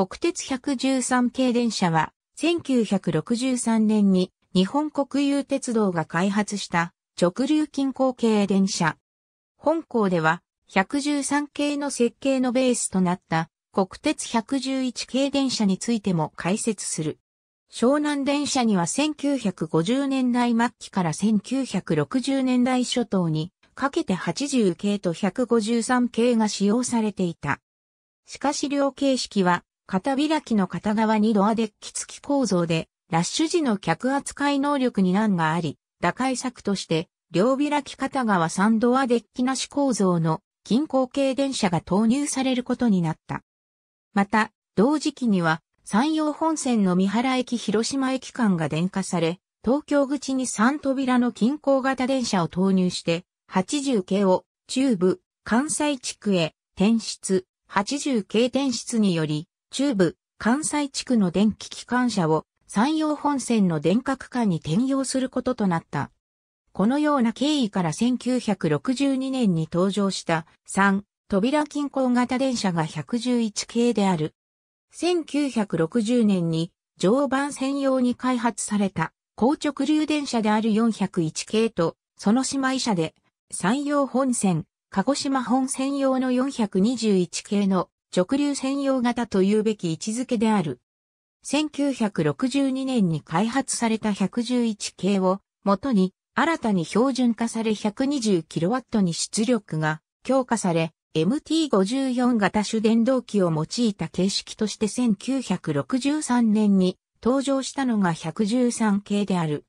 国鉄113系電車は、1963年に日本国有鉄道が開発した直流近郊系電車。本校では113系の設計のベースとなった国鉄111系電車についても解説する。湘南電車には1950年代末期から1960年代初頭にかけて80系と153系が使用されていた。しかし両形式は片開きの片側にドアデッキ付き構造で、ラッシュ時の客扱い能力に難があり、打開策として、両開き片側3ドアデッキなし構造の近郊系電車が投入されることになった。また、同時期には、山陽本線の三原駅広島駅間が電化され、東京口に3扉の近郊型電車を投入して、80系を中部、関西地区へ転出、80系転出により、中部、関西地区の電気機関車を山陽本線の電化区間に転用することとなった。このような経緯から1962年に登場した3扉均衡型電車が111系である。1960年に常磐専用に開発された高直流電車である401系とその姉妹車で山陽本線、鹿児島本線用の421系の直流専用型というべき位置づけである。1962年に開発された111系を元に新たに標準化され 120kW に出力が強化され MT54 型主電動機を用いた形式として1963年に登場したのが113系である。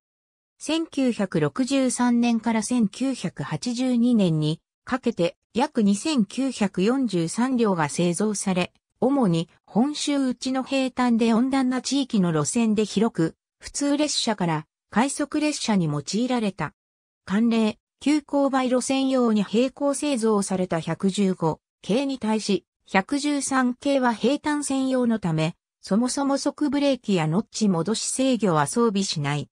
1963年から1982年にかけて約2943両が製造され、主に本州内の平坦で温暖な地域の路線で広く、普通列車から快速列車に用いられた。慣例、急勾配路線用に並行製造された115系に対し、113系は平坦専用のため、そもそも即ブレーキやノッチ戻し制御は装備しない。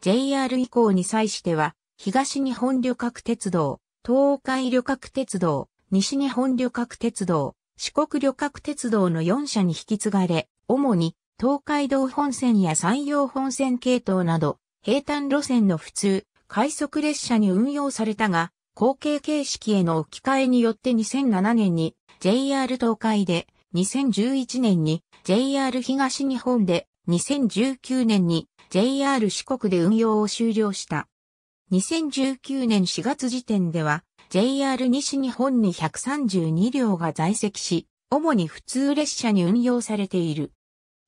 JR 以降に際しては、東日本旅客鉄道、東海旅客鉄道、西日本旅客鉄道、四国旅客鉄道の4社に引き継がれ、主に東海道本線や山陽本線系統など、平坦路線の普通、快速列車に運用されたが、後継形式への置き換えによって2007年に JR 東海で、2011年に JR 東日本で、2019年に JR 四国で運用を終了した。2019年4月時点では JR 西日本に132両が在籍し、主に普通列車に運用されている。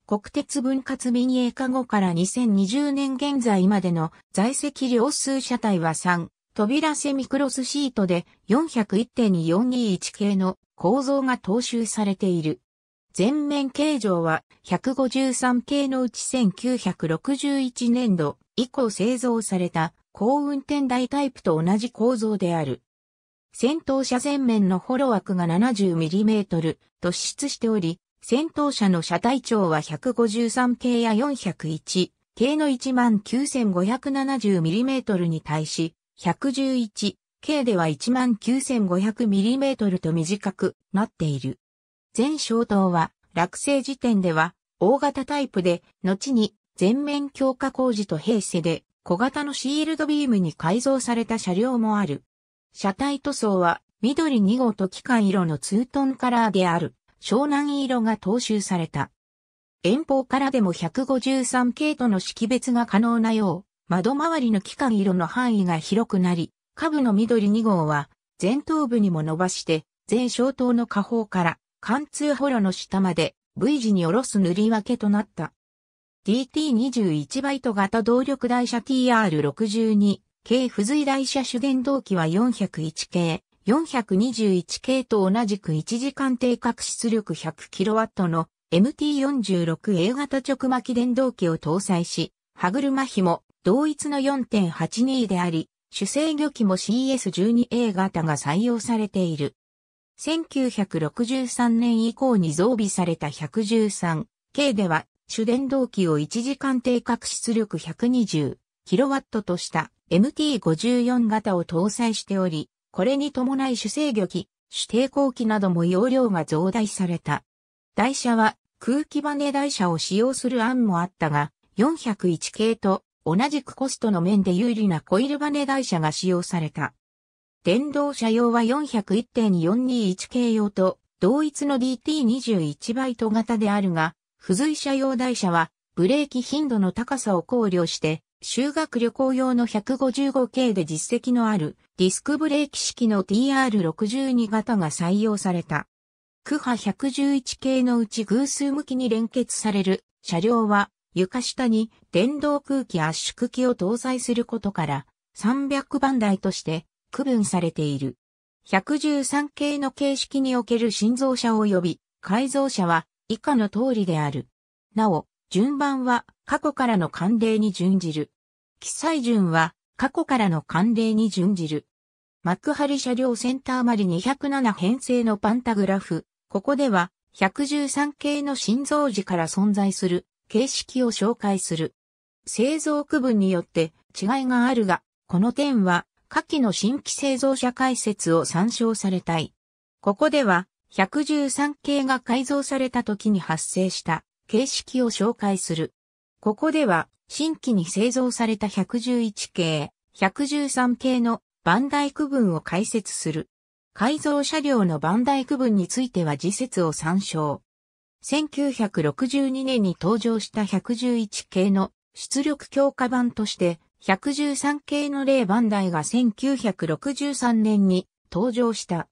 国鉄分割民営化後から2020年現在までの在籍両数車体は3、扉セミクロスシートで401.421系の構造が踏襲されている。全面形状は153系のうち1961年度以降製造された高運転台タイプと同じ構造である。先頭車前面のホロ枠が 70mm 突出しており、先頭車の車体長は153系や401系の 19570mm に対し、111系では 19500mm と短くなっている。全小灯は落成時点では大型タイプで、後に全面強化工事と平成で小型のシールドビームに改造された車両もある。車体塗装は緑2号と機械色のツートンカラーである湘南色が踏襲された。遠方からでも153系との識別が可能なよう、窓周りの機関色の範囲が広くなり、下部の緑2号は前頭部にも伸ばして、全小灯の下方から貫通ホロの下まで V 字に下ろす塗り分けとなった。DT21 バイト型動力台車 TR62 系付随台車主電動機は401系、421系と同じく1時間定格出力 100kW の MT46A 型直巻電動機を搭載し、歯車比も同一の4.82であり、主制御機も CS12A 型が採用されている。1963年以降に増備された113系では主電動機を1時間定格出力 120kW とした MT54 型を搭載しており、これに伴い主制御機、主抵抗機なども容量が増大された。台車は空気バネ台車を使用する案もあったが、401系と同じくコストの面で有利なコイルバネ台車が使用された。電動車用は401.421系用と同一の DT21 バイト型であるが、付随車用台車は、ブレーキ頻度の高さを考慮して、修学旅行用の 155K で実績のあるディスクブレーキ式の TR62 型が採用された。区波111系のうち偶数向きに連結される車両は床下に電動空気圧縮機を搭載することから300番台として区分されている。113系の形式における新造車及び改造車は以下の通りである。なお、順番は過去からの慣例に準じる。記載順は過去からの慣例に準じる。幕張車両センターまで207編成のパンタグラフ。ここでは113系の心臓時から存在する形式を紹介する。製造区分によって違いがあるが、この点は下記の新規製造者解説を参照されたい。ここでは113系が改造された時に発生した形式を紹介する。ここでは新規に製造された111系、113系の番台区分を解説する。改造車両の番台区分については次節を参照。1962年に登場した111系の出力強化版として113系の例番台が1963年に登場した。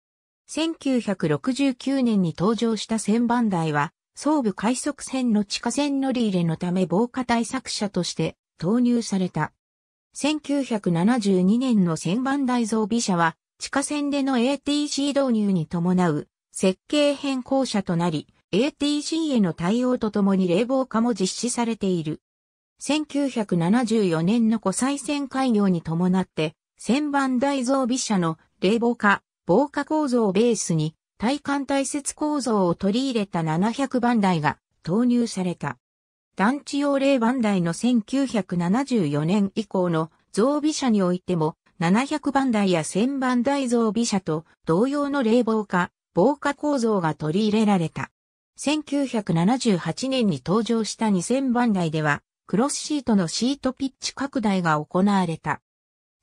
1969年に登場した千番台は、総武快速線の地下線乗り入れのため防火対策車として投入された。1972年の千番台増備車は、地下線での ATC 導入に伴う設計変更車となり、ATC への対応とともに冷房化も実施されている。1974年の湖西線開業に伴って、千番台増備車の冷房化、防火構造をベースに体幹体節構造を取り入れた700番台が投入された。団地用霊番台の1974年以降の増備車においても700番台や1000番台増備車と同様の冷房化、防火構造が取り入れられた。1978年に登場した2000番台では、クロスシートのシートピッチ拡大が行われた。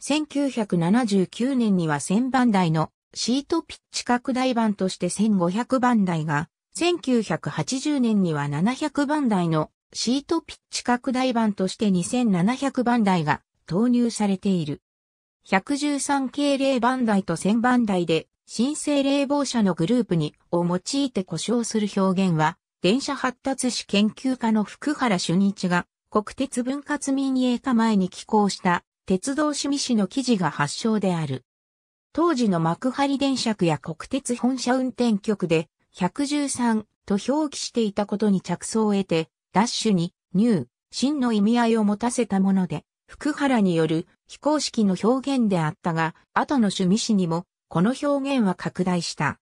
1979年には1000番台のシートピッチ拡大版として1500番台が、1980年には700番台のシートピッチ拡大版として2700番台が投入されている。113系0番台と1000番台で、新生冷房車のグループにを用いて故障する表現は、電車発達史研究家の福原俊一が、国鉄分割民営化前に寄稿した、鉄道趣味史の記事が発祥である。当時の幕張電車区や国鉄本社運転局で、113と表記していたことに着想を得て、ダッシュに、ニュー、真の意味合いを持たせたもので、福原による非公式の表現であったが、後の趣味誌にも、この表現は拡大した。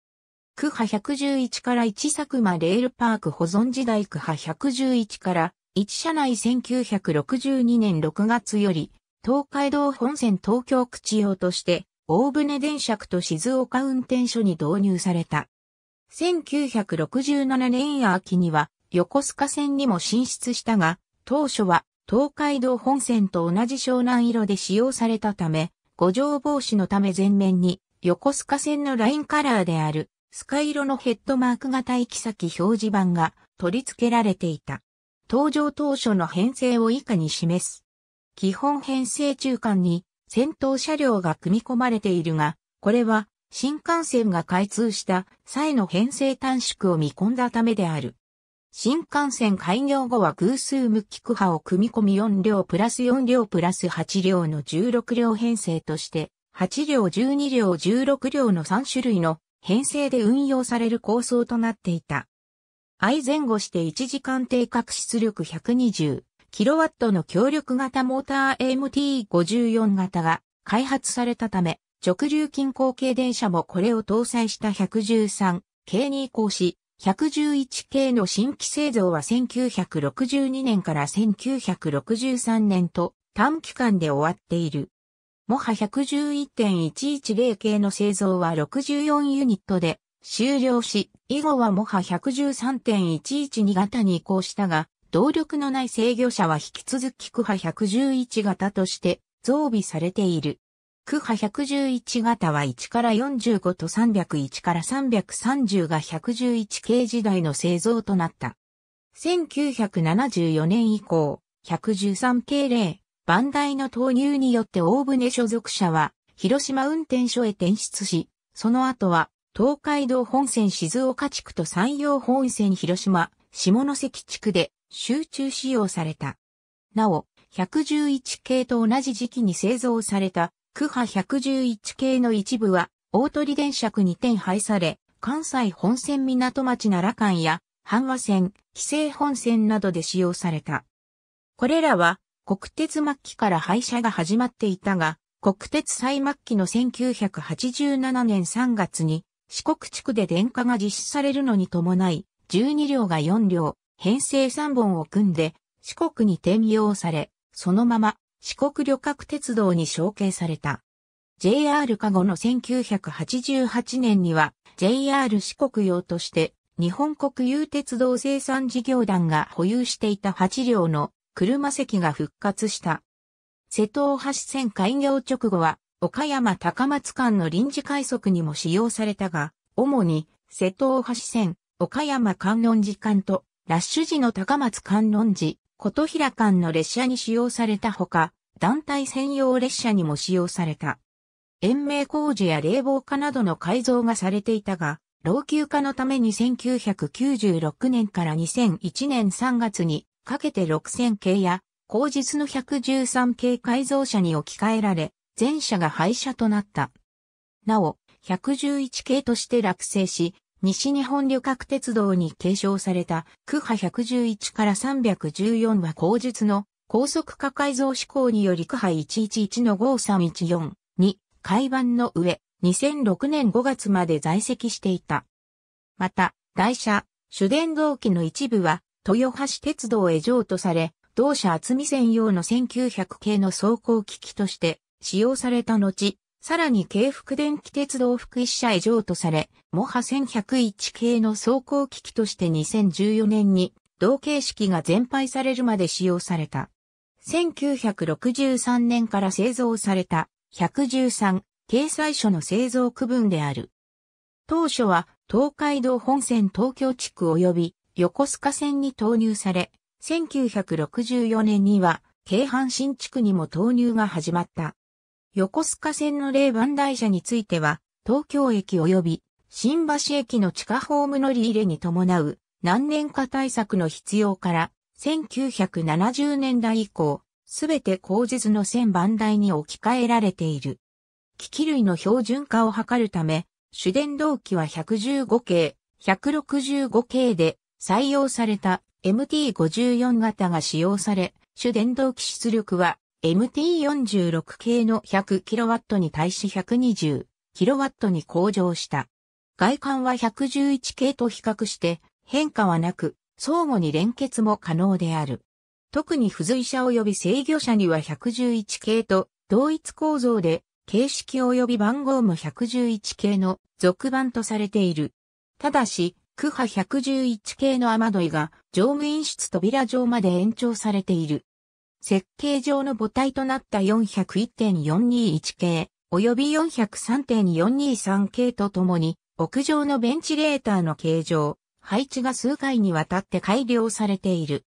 区派111から1作間レールパーク保存時代区派111から1社内1962年6月より東海道本線東京口用として大船電車区と静岡運転所に導入された。1967年秋には横須賀線にも進出したが、当初は東海道本線と同じ湘南色で使用されたため、五条防止のため前面に横須賀線のラインカラーであるスカイ色のヘッドマーク型行き先表示板が取り付けられていた。登場当初の編成を以下に示す。基本編成中間に戦闘車両が組み込まれているが、これは新幹線が開通した際の編成短縮を見込んだためである。新幹線開業後は偶数無機区波を組み込み4両プラス4両プラス8両の16両編成として、8両12両16両の3種類の編成で運用される構想となっていた。相前後して1時間定格出力120、キロワットの強力型モーター MT54 型が開発されたため、直流近郊系電車もこれを搭載した113系に移行し、111系の新規製造は1962年から1963年と短期間で終わっている。モハ111.110系の製造は64ユニットで終了し、以後はモハ113.112型に移行したが、動力のない制御車は引き続きクハ111型として増備されている。クハ111型は1から45と301から330が111系時代の製造となった。1974年以降、113系例、バンダイの投入によって大船所属車は広島運転所へ転出し、その後は東海道本線静岡地区と山陽本線広島、下関地区で集中使用された。なお、111系と同じ時期に製造された、区波111系の一部は、大鳥電車区に転廃され、関西本線港町奈良間や、阪和線、紀勢本線などで使用された。これらは、国鉄末期から廃車が始まっていたが、国鉄最末期の1987年3月に、四国地区で電化が実施されるのに伴い、12両が4両、編成3本を組んで四国に転用され、そのまま四国旅客鉄道に承継された。JR 加護の1988年には JR 四国用として日本国有鉄道生産事業団が保有していた8両の車席が復活した。瀬戸大橋線開業直後は岡山高松間の臨時快速にも使用されたが、主に瀬戸大橋線、岡山観音時間とラッシュ時の高松観音寺、琴平間の列車に使用されたほか、団体専用列車にも使用された。延命工事や冷房化などの改造がされていたが、老朽化のために1996年から2001年3月にかけて6000系や、後日の113系改造車に置き換えられ、全車が廃車となった。なお、111系として落成し、西日本旅客鉄道に継承された、区波111から314は後述の高速化改造施行により区波111の5314に海板の上、2006年5月まで在籍していた。また、台車、主電動機の一部は、豊橋鉄道へ譲渡され、同社厚み専用の1900系の走行機器として使用された後、さらに京福電気鉄道福一社へ譲渡され、モハ1101系の走行機器として2014年に同形式が全廃されるまで使用された。1963年から製造された113掲載書の製造区分である。当初は東海道本線東京地区及び横須賀線に投入され、1964年には京阪新地区にも投入が始まった。横須賀線の霊番台車については、東京駅及び新橋駅の地下ホーム乗り入れに伴う何年か対策の必要から、1970年代以降、すべて工事図の線番台に置き換えられている。機器類の標準化を図るため、主電動機は115系、165系で採用された MT54 型が使用され、主電動機出力は MT46 系の 100kW に対し 120kW に向上した。外観は111系と比較して変化はなく、相互に連結も可能である。特に付随車及び制御車には111系と同一構造で、形式及び番号も111系の続版とされている。ただし、区波111系の雨どいが乗務員室扉上まで延長されている。設計上の母体となった401.421系、及び403.423系とともに、屋上のベンチレーターの形状、配置が数回にわたって改良されている。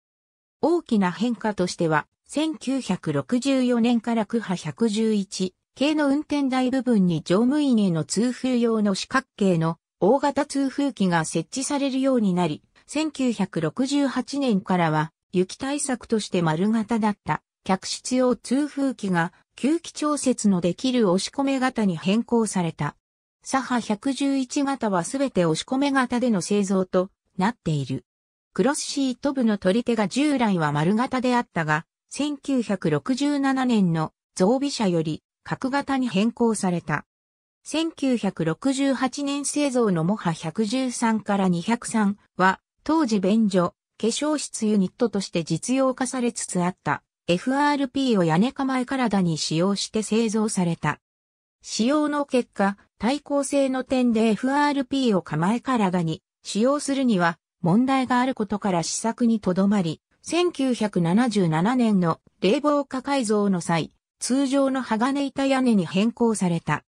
大きな変化としては、1964年から区波111系の運転台部分に乗務員への通風用の四角形の大型通風機が設置されるようになり、1968年からは雪対策として丸型だった客室用通風機が吸気調節のできる押し込め型に変更された。左派111型はすべて押し込め型での製造となっている。クロスシート部の取り手が従来は丸型であったが、1967年の増備車より角型に変更された。1968年製造のモハ113から203は当時便所、化粧室ユニットとして実用化されつつあった FRP を屋根構え体に使用して製造された。使用の結果、対抗性の点で FRP を構え体に使用するには問題があることから試作にとどまり、1977年の冷房化改造の際、通常の鋼板屋根に変更された。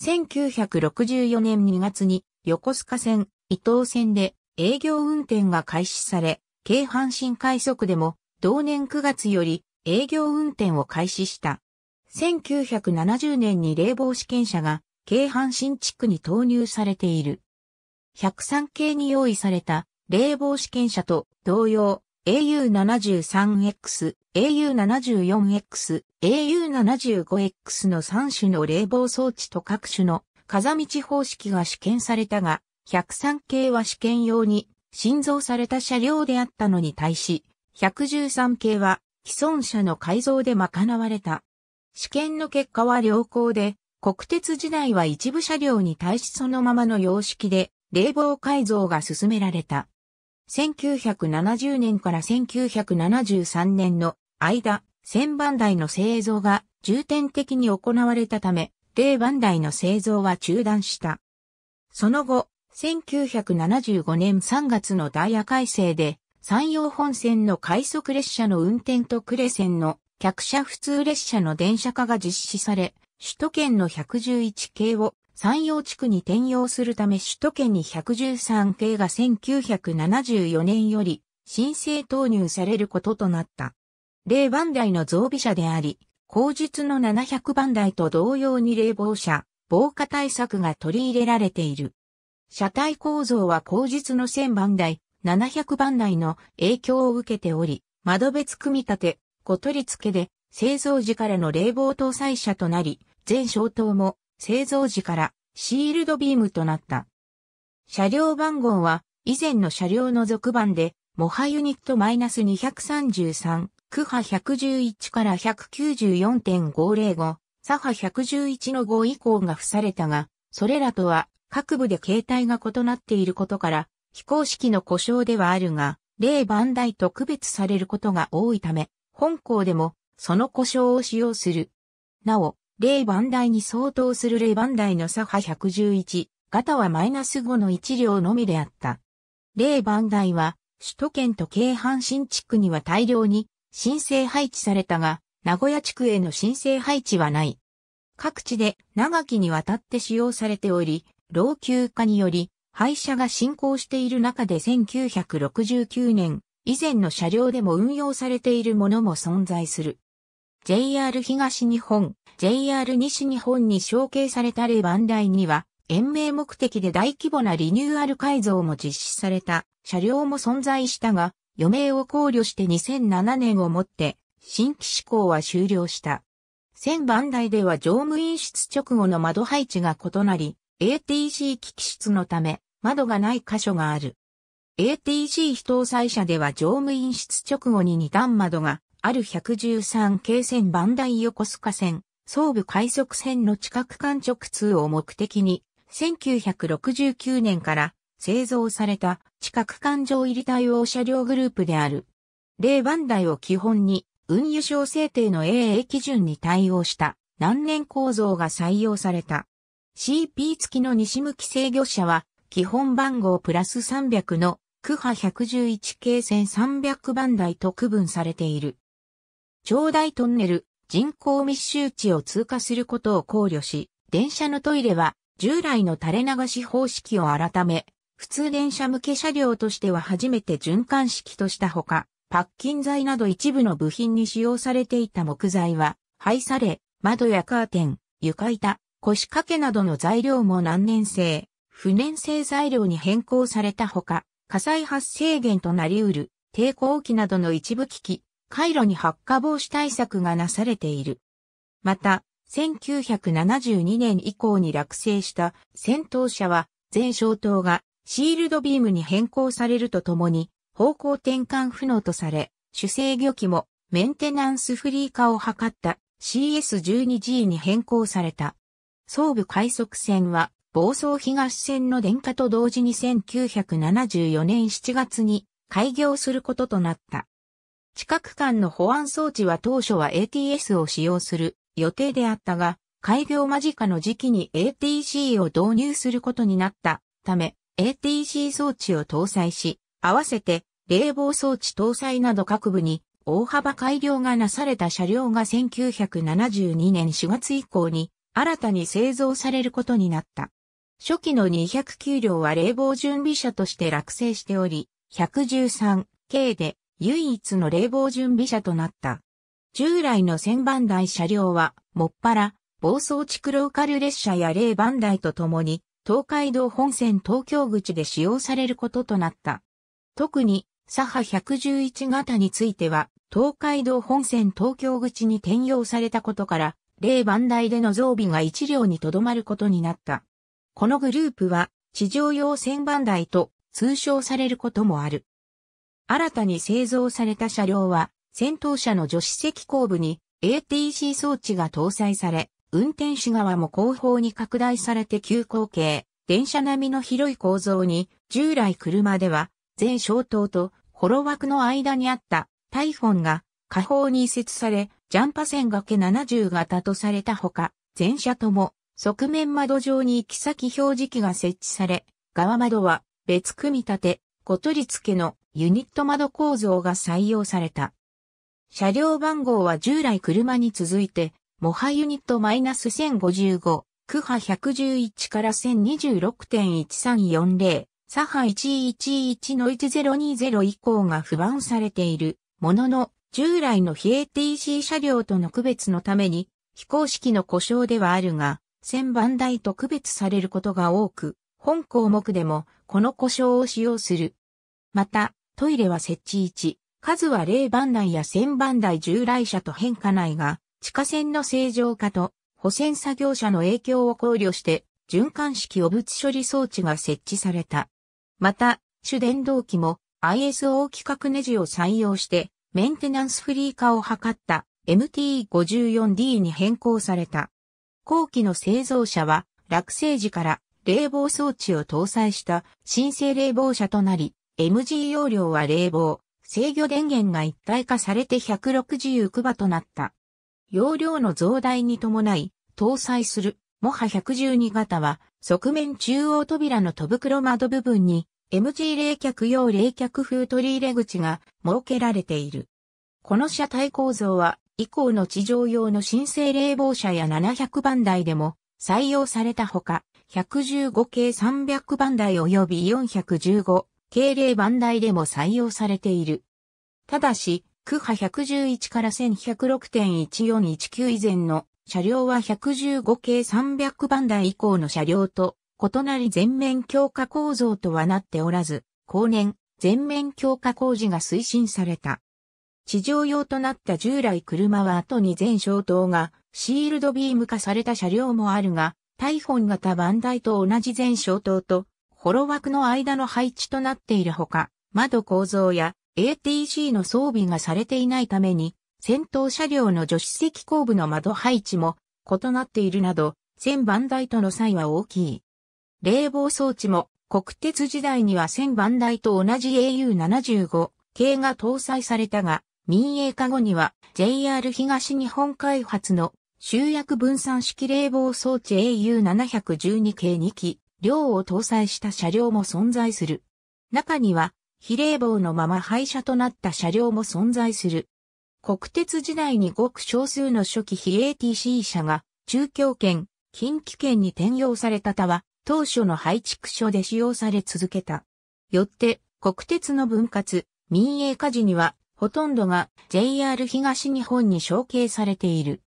1964年2月に横須賀線、伊東線で営業運転が開始され、京阪神快速でも同年9月より営業運転を開始した。1970年に冷房試験車が京阪神地区に投入されている。103系に用意された冷房試験車と同様 AU73X、AU74X、AU75X の3種の冷房装置と各種の風道方式が試験されたが、103系は試験用に新造された車両であったのに対し、113系は既存車の改造で賄われた。試験の結果は良好で、国鉄時代は一部車両に対しそのままの様式で冷房改造が進められた。1970年から1973年の間、1000番台の製造が重点的に行われたため、0番台の製造は中断した。その後、1975年3月のダイヤ改正で、山陽本線の快速列車の運転と呉線の客車普通列車の電車化が実施され、首都圏の111系を山陽地区に転用するため首都圏に113系が1974年より申請投入されることとなった。0番台の増備車であり、後述の700番台と同様に冷房車、防火対策が取り入れられている。車体構造は後日の1000番台、700番台の影響を受けており、窓別組み立て、小取り付けで製造時からの冷房搭載車となり、全消灯も製造時からシールドビームとなった。車両番号は以前の車両の続番で、モハユニット -233、クハ111から194.505、サハ111の5以降が付されたが、それらとは各部で形態が異なっていることから、非公式の故障ではあるが、例番台と区別されることが多いため、本校でもその故障を使用する。なお、例番台に相当する例番台の左派111、型はマイナス5の1両のみであった。例番台は、首都圏と京阪新地区には大量に申請配置されたが、名古屋地区への申請配置はない。各地で長きにわたって使用されており、老朽化により、廃車が進行している中で1969年、以前の車両でも運用されているものも存在する。JR 東日本、JR 西日本に承継されたレバンダイには、延命目的で大規模なリニューアル改造も実施された車両も存在したが、余命を考慮して2007年をもって、新規施行は終了した。1000番台では乗務員室直後の窓配置が異なり、ATC 機器室のため、窓がない箇所がある。ATC 非搭載車では乗務員室直後に二段窓がある113京線番台横須賀線、総武快速線の近く間直通を目的に、1969年から製造された地殻間上入り対応車両グループである。例番台を基本に運輸省制定の AA 基準に対応した難年構造が採用された。CP 付きの西向き制御車は、基本番号プラス300の区波111系線300番台と区分されている。長大トンネル、人口密集地を通過することを考慮し、電車のトイレは従来の垂れ流し方式を改め、普通電車向け車両としては初めて循環式としたほか、パッキン材など一部の部品に使用されていた木材は、廃され、窓やカーテン、床板、腰掛けなどの材料も難燃性、不燃性材料に変更されたほか、火災発生源となり得る抵抗機などの一部機器、回路に発火防止対策がなされている。また、1972年以降に落成した戦闘車は、全消灯がシールドビームに変更されるとともに、方向転換不能とされ、主制御機もメンテナンスフリー化を図った CS12G に変更された。総武快速線は、房総東線の電化と同時に1974年7月に開業することとなった。近く間の保安装置は当初は ATS を使用する予定であったが、開業間近の時期に ATC を導入することになったため、ATC 装置を搭載し、合わせて冷房装置搭載など各部に大幅改良がなされた車両が1972年4月以降に新たに製造されることになった。初期の209両は冷房準備車として落成しており、113 k で唯一の冷房準備車となった。従来の1000番台車両は、もっぱら、暴走地区ローカル列車や霊番台とともに、東海道本線東京口で使用されることとなった。特に、左派111型については、東海道本線東京口に転用されたことから、例番台での増備が1両にとどまることになった。このグループは地上用千番台と通称されることもある。新たに製造された車両は戦闘車の助手席後部に ATC 装置が搭載され、運転手側も後方に拡大されて急行形、電車並みの広い構造に、従来車では、全消灯と、ホロ枠の間にあった、タイフォンが、下方に移設され、ジャンパ線掛け70型とされたほか、全車とも側面窓上に行き先表示器が設置され、側窓は別組み立て、小取付けのユニット窓構造が採用された。車両番号は従来車に続いて、モハユニット -1055、クハ111から1026.1340、サハ111の1020以降が不安されているものの、従来の非 ATC 車両との区別のために、非公式の故障ではあるが、1000番台と区別されることが多く、本項目でもこの故障を使用する。また、トイレは設置位置、数は0番台や1000番台従来車と変化ないが、地下線の正常化と保線作業車の影響を考慮して、循環式汚物処理装置が設置された。また、主電動機も ISO 規格ネジを採用して、メンテナンスフリー化を図った MT54D に変更された。後期の製造車は落成時から冷房装置を搭載した新生冷房車となり、MG 容量は冷房、制御電源が一体化されて169馬となった。容量の増大に伴い、搭載するモハ112型は側面中央扉の戸袋窓部分に MG 冷却用冷却風取り入れ口が設けられている。この車体構造は以降の地上用の新生冷房車や700番台でも採用されたほか、115系300番台及び415系冷番台でも採用されている。ただし、区波111から1106.1419以前の車両は115系300番台以降の車両と異なり全面強化構造とはなっておらず、後年、全面強化工事が推進された。地上用となった従来車は後に全消灯がシールドビーム化された車両もあるが、大本型バンダイと同じ全消灯と、ホロ枠の間の配置となっているほか、窓構造や ATC の装備がされていないために、戦闘車両の助手席後部の窓配置も異なっているなど、全バンダイとの差異は大きい。冷房装置も国鉄時代には1000番台と同じ AU75 系が搭載されたが、民営化後には JR 東日本開発の集約分散式冷房装置 AU712 系2機、両を搭載した車両も存在する。中には、非冷房のまま廃車となった車両も存在する。国鉄時代にごく少数の初期非 ATC 車が中京圏、近畿圏に転用されたたは、当初の置築所で使用され続けた。よって、国鉄の分割、民営化時には、ほとんどが JR 東日本に承継されている。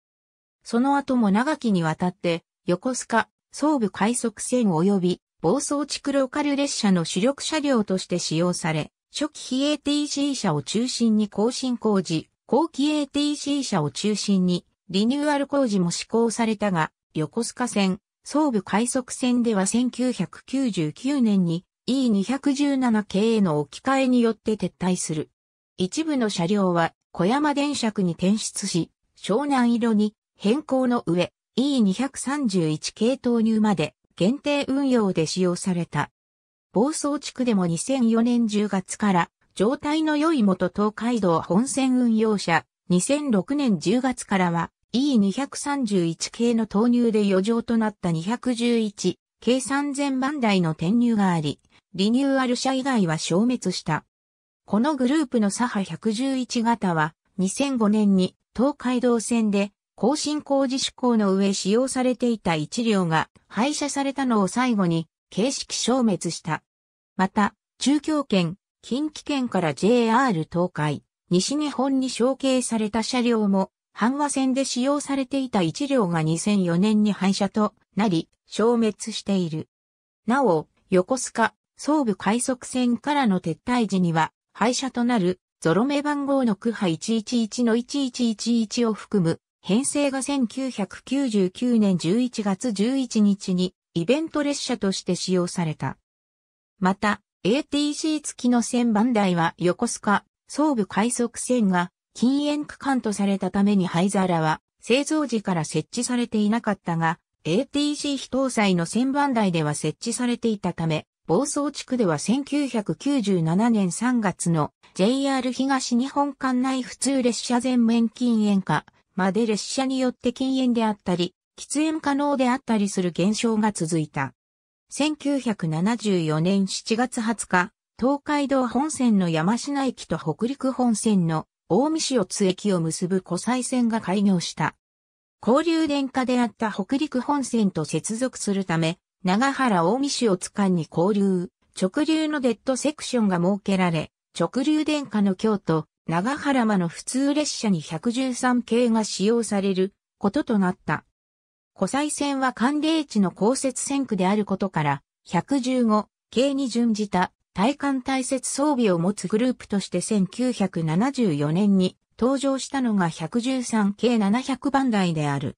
その後も長きにわたって、横須賀、総武快速線及び、暴走地区ローカル列車の主力車両として使用され、初期非 ATC 車を中心に更新工事、後期 ATC 車を中心にリニューアル工事も施行されたが、横須賀線、総武快速線では1999年に E217 系への置き換えによって撤退する。一部の車両は小山電車区に転出し、湘南色に変更の上 E231 系投入まで限定運用で使用された。房総地区でも2004年10月から状態の良い元東海道本線運用車2006年10月からは E231 系の投入で余剰となった211系3000番台の転入があり、リニューアル車以外は消滅した。このグループの左派111型は2005年に東海道線で更新工事施行の上使用されていた1両が廃車されたのを最後に形式消滅した。また、中京圏、近畿圏から JR 東海、西日本に承継された車両も阪和線で使用されていた1両が2004年に廃車となり、消滅している。なお、横須賀、総武快速線からの撤退時には、廃車となる、ゾロ目番号の区波111の1111を含む、編成が1999年11月11日に、イベント列車として使用された。また、ATC 付きの線番台は横須賀、総武快速線が禁煙区間とされたために灰皿は製造時から設置されていなかったが、ATC 非搭載の1000番台では設置されていたため、房総地区では1997年3月の JR 東日本管内普通列車全面禁煙化まで列車によって禁煙であったり、喫煙可能であったりする現象が続いた。1974年7月20日、東海道本線の山品駅と北陸本線の大見市四津駅を結ぶ湖西線が開業した。交流電化であった北陸本線と接続するため、長原大見市を津間に交流、直流のデッドセクションが設けられ、直流電化の京都、長原間の普通列車に113系が使用されることとなった。湖西線は寒冷地の降雪線区であることから、115系に準じた対艦対接装備を持つグループとして1974年に登場したのが113 k 700番台である。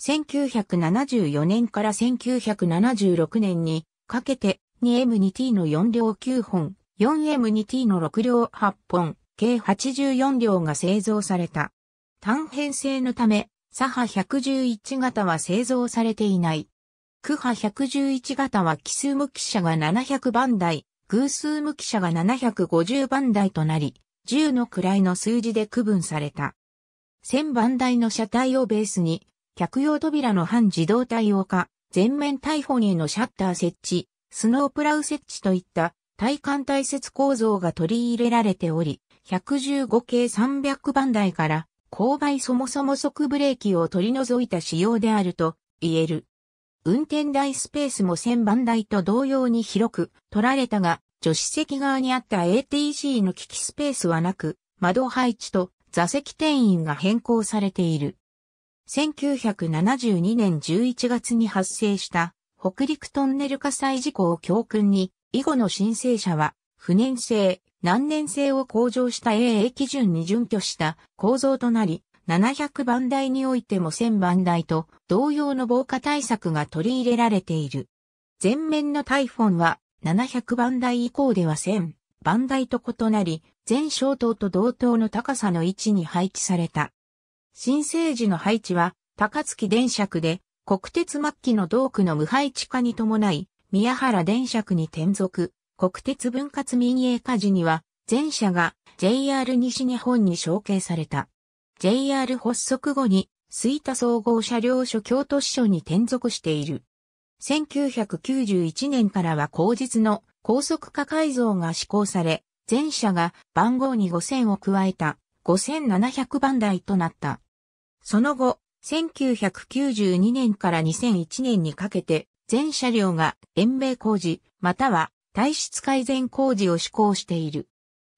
1974年から1976年にかけて 2M2T の4両9本、4M2T の6両8本、計84両が製造された。単編成のため、左波111型は製造されていない。区波111型は奇数無機車が700番台、偶数無記者が750番台となり、10の位の数字で区分された。1000番台の車体をベースに、客用扉の半自動対応化、全面タイフォニーのシャッター設置、スノープラウ設置といった体幹対接構造が取り入れられており、115系300番台から、勾配そもそも即ブレーキを取り除いた仕様であると言える。運転台スペースも1000番台と同様に広く取られたが、助手席側にあった ATC の機器スペースはなく、窓配置と座席定員が変更されている。1972年11月に発生した北陸トンネル火災事故を教訓に、以後の申請者は、不燃性、難燃性を向上した AA 基準に準拠した構造となり、700番台においても1000番台と同様の防火対策が取り入れられている。前面のタイフォンは700番台以降では1000番台と異なり、全小塔と同等の高さの位置に配置された。新生児の配置は高槻電尺で国鉄末期の道区の無配置化に伴い、宮原電尺に転属、国鉄分割民営化時には、全車が JR 西日本に承継された。JR 発足後に、水田総合車両所京都支所に転属している。1991年からは後日の高速化改造が施行され、全車が番号に5000を加えた5700番台となった。その後、1992年から2001年にかけて、全車両が延命工事、または体質改善工事を施行している。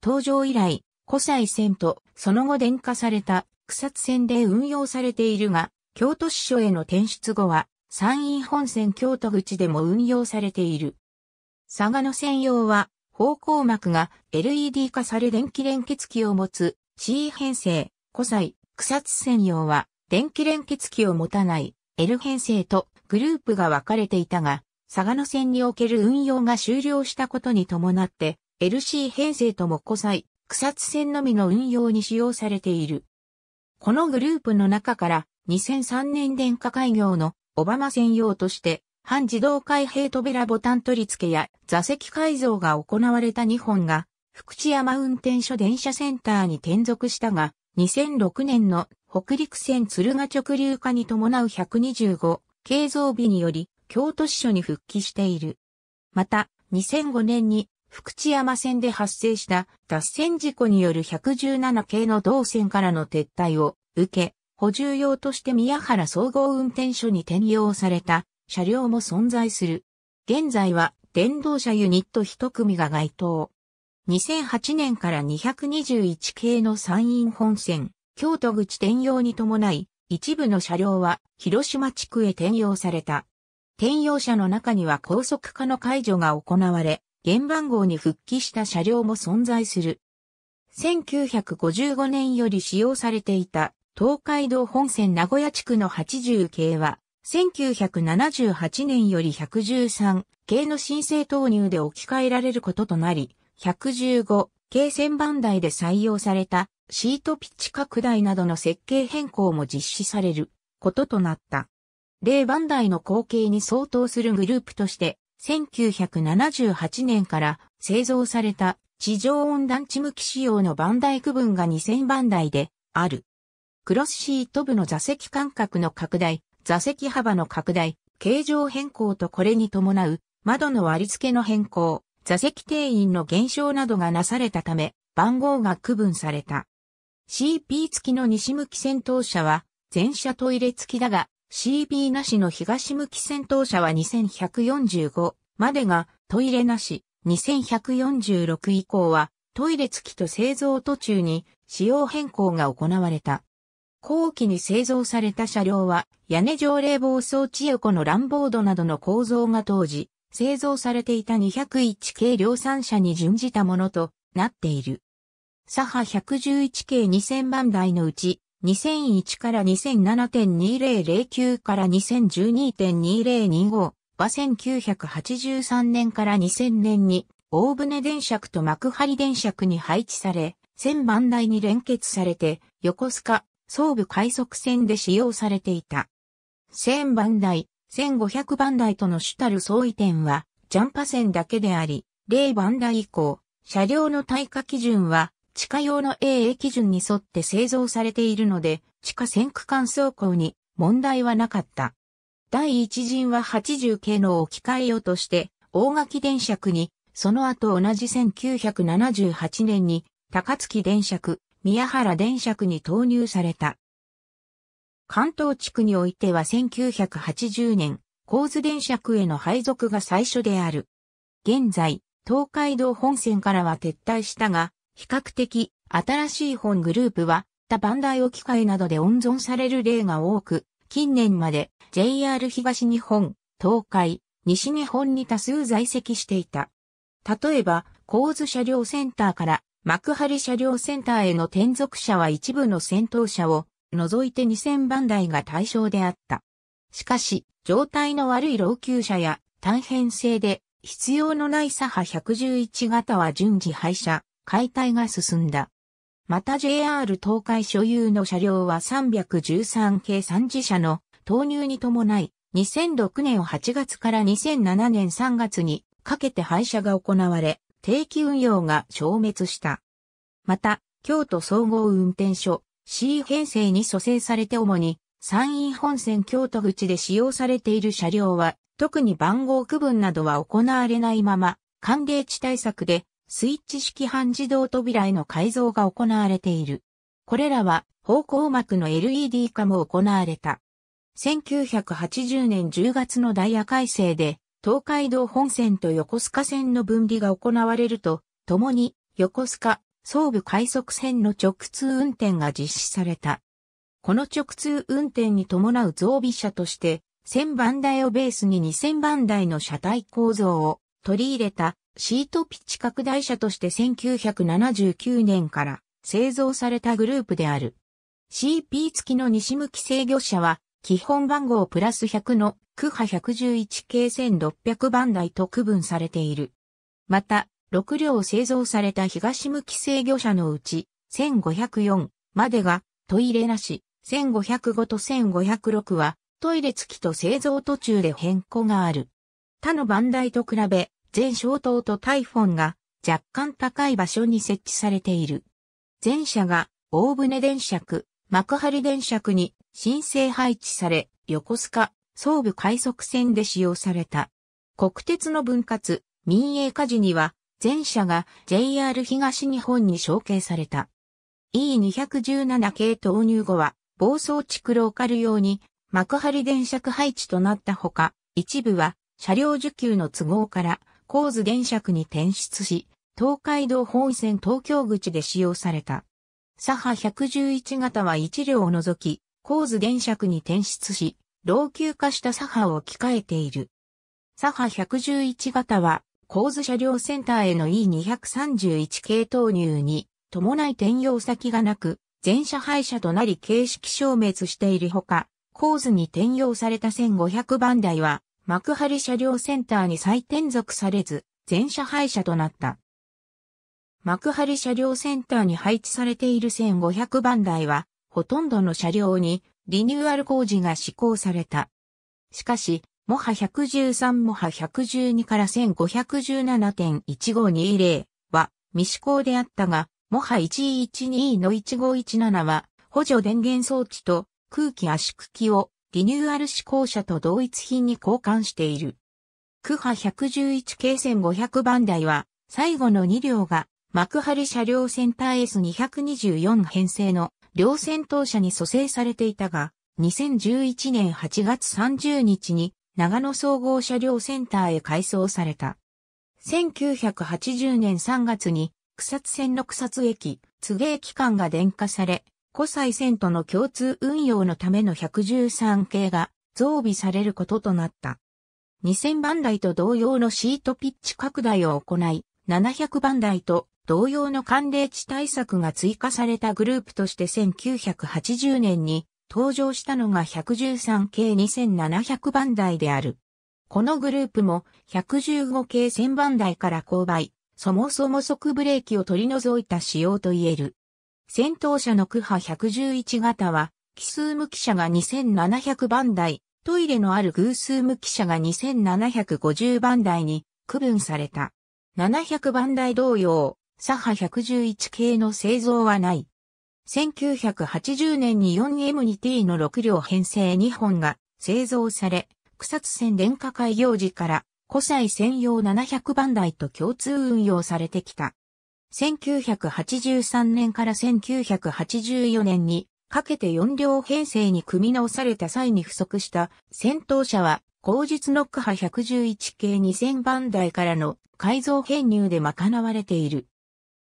登場以来、古西線とその後電化された草津線で運用されているが、京都市所への転出後は、山陰本線京都口でも運用されている。佐賀の専用は、方向膜が LED 化され電気連結機を持つ C 編成、古西、草津専用は、電気連結機を持たない L 編成とグループが分かれていたが、佐賀の線における運用が終了したことに伴って、LC 編成とも古西、草津線のみの運用に使用されている。このグループの中から2003年電化開業のオバマ専用として半自動開閉扉ボタン取り付けや座席改造が行われた2本が福知山運転所電車センターに転属したが2006年の北陸線鶴ヶ直流化に伴う125系増備により京都支所に復帰している。また2005年に福知山線で発生した脱線事故による117系の動線からの撤退を受け、補充用として宮原総合運転所に転用された車両も存在する。現在は電動車ユニット1組が該当。2008年から221系の山陰本線、京都口転用に伴い、一部の車両は広島地区へ転用された。転用車の中には高速化の解除が行われ、原番号に復帰した車両も存在する。1955年より使用されていた東海道本線名古屋地区の80系は、1978年より113系の申請投入で置き換えられることとなり、115系1000番台で採用されたシートピッチ拡大などの設計変更も実施されることとなった。例番台の後継に相当するグループとして、1978年から製造された地上温暖地向き仕様のバンダイ区分が2000番台である。クロスシート部の座席間隔の拡大、座席幅の拡大、形状変更とこれに伴う窓の割り付けの変更、座席定員の減少などがなされたため、番号が区分された。CP 付きの西向き戦闘車は、全車トイレ付きだが、CB なしの東向き戦闘車は2145までがトイレなし、2146以降はトイレ付きと製造途中に仕様変更が行われた。後期に製造された車両は屋根上冷房装置横のランボードなどの構造が当時製造されていた201系量産車に準じたものとなっている。左派111系2000番台のうち2001から2007.2009から2012.2025は1983年から2000年に大船電車と幕張電車に配置され、1000番台に連結されて横須賀、総武快速線で使用されていた。1000番台、1500番台との主たる相違点はジャンパ線だけであり、0番台以降、車両の耐価基準は地下用の AA 基準に沿って製造されているので、地下線区間走行に問題はなかった。第一陣は80系の置き換えようとして、大垣電車区に、その後同じ1978年に、高槻電車区、宮原電車区に投入された。関東地区においては1980年、構図電車区への配属が最初である。現在、東海道本線からは撤退したが、比較的新しい本グループは他バンダイオ機械などで温存される例が多く、近年まで JR 東日本、東海、西日本に多数在籍していた。例えば、構図車両センターから幕張車両センターへの転属車は一部の先頭車を除いて2000番台が対象であった。しかし、状態の悪い老朽車や単変性で必要のない左派111型は順次廃車。解体が進んだ。また JR 東海所有の車両は313系3次車の投入に伴い、2006年8月から2007年3月にかけて廃車が行われ、定期運用が消滅した。また、京都総合運転所 C 編成に蘇生されて主に山陰本線京都口で使用されている車両は特に番号区分などは行われないまま、寒冷地対策でスイッチ式半自動扉への改造が行われている。これらは方向膜の LED 化も行われた。1980年10月のダイヤ改正で、東海道本線と横須賀線の分離が行われると、ともに横須賀、総武快速線の直通運転が実施された。この直通運転に伴う増備車として、1000番台をベースに2000番台の車体構造を取り入れたシートピッチ拡大車として1979年から製造されたグループである。CP 付きの西向き制御車は、基本番号プラス100の区波111系1600番台と区分されている。また、6両製造された東向き制御車のうち、1504までがトイレなし、1505と1506はトイレ付きと製造途中で変更がある。他の番台と比べ、全小灯とタイフォンが若干高い場所に設置されている。前者が大船電区、幕張電区に申請配置され、横須賀、総武快速線で使用された。国鉄の分割、民営化時には、前者が JR 東日本に承継された。E217 系投入後は、暴走地区ローカル用に幕張電車区配置となったほか、一部は車両受給の都合から神津電尺に転出し、東海道本線東京口で使用された。左派111型は1両を除き、神津電尺に転出し、老朽化した左派を置き換えている。左派111型は、神津車両センターへの E231 系投入に伴い転用先がなく、全車廃車となり形式消滅しているほか、神津に転用された1500番台は、幕張車両センターに再転属されず、全車廃車となった。幕張車両センターに配置されている1500番台は、ほとんどの車両にリニューアル工事が施行された。しかし、モハ113モハ112から1517.1520は未施行であったが、モハ112の1517は補助電源装置と空気圧縮機をリニューアル志向車と同一品に交換している。区派111系1500番台は、最後の2両が、幕張車両センター S224 編成の両戦闘車に蘇生されていたが、2011年8月30日に長野総合車両センターへ改装された。1980年3月に草津線の草津駅、津芸機関が電化され、古祭線との共通運用のための113系が増備されることとなった。2000番台と同様のシートピッチ拡大を行い、700番台と同様の寒冷地対策が追加されたグループとして1980年に登場したのが113系2700番台である。このグループも115系1000番台から勾配、そもそも即ブレーキを取り除いた仕様と言える。戦闘車のクハ111型は、奇数無機車が2700番台、トイレのある偶数無機車が2750番台に区分された。700番台同様、左ハ111系の製造はない。1980年に 4M2T の6両編成2本が製造され、草津線電化開業時から、古西専用700番台と共通運用されてきた。1983年から1984年にかけて4両編成に組み直された際に不足した戦闘車は、後日ノック派111系2000番台からの改造編入で賄われている。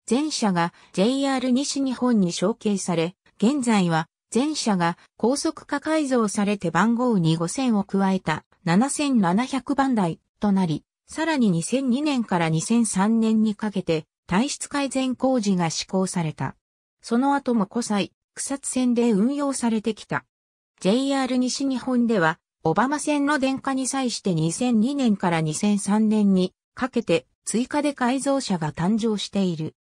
前者が JR 西日本に承継され、現在は前者が高速化改造されて番号に5000を加えた7700番台となり、さらに2002年から2003年にかけて体質改善工事が施行された。その後も古際、草津線で運用されてきた。JR 西日本では、オバマ線の電化に際して2002年から2003年にかけて追加で改造車が誕生している。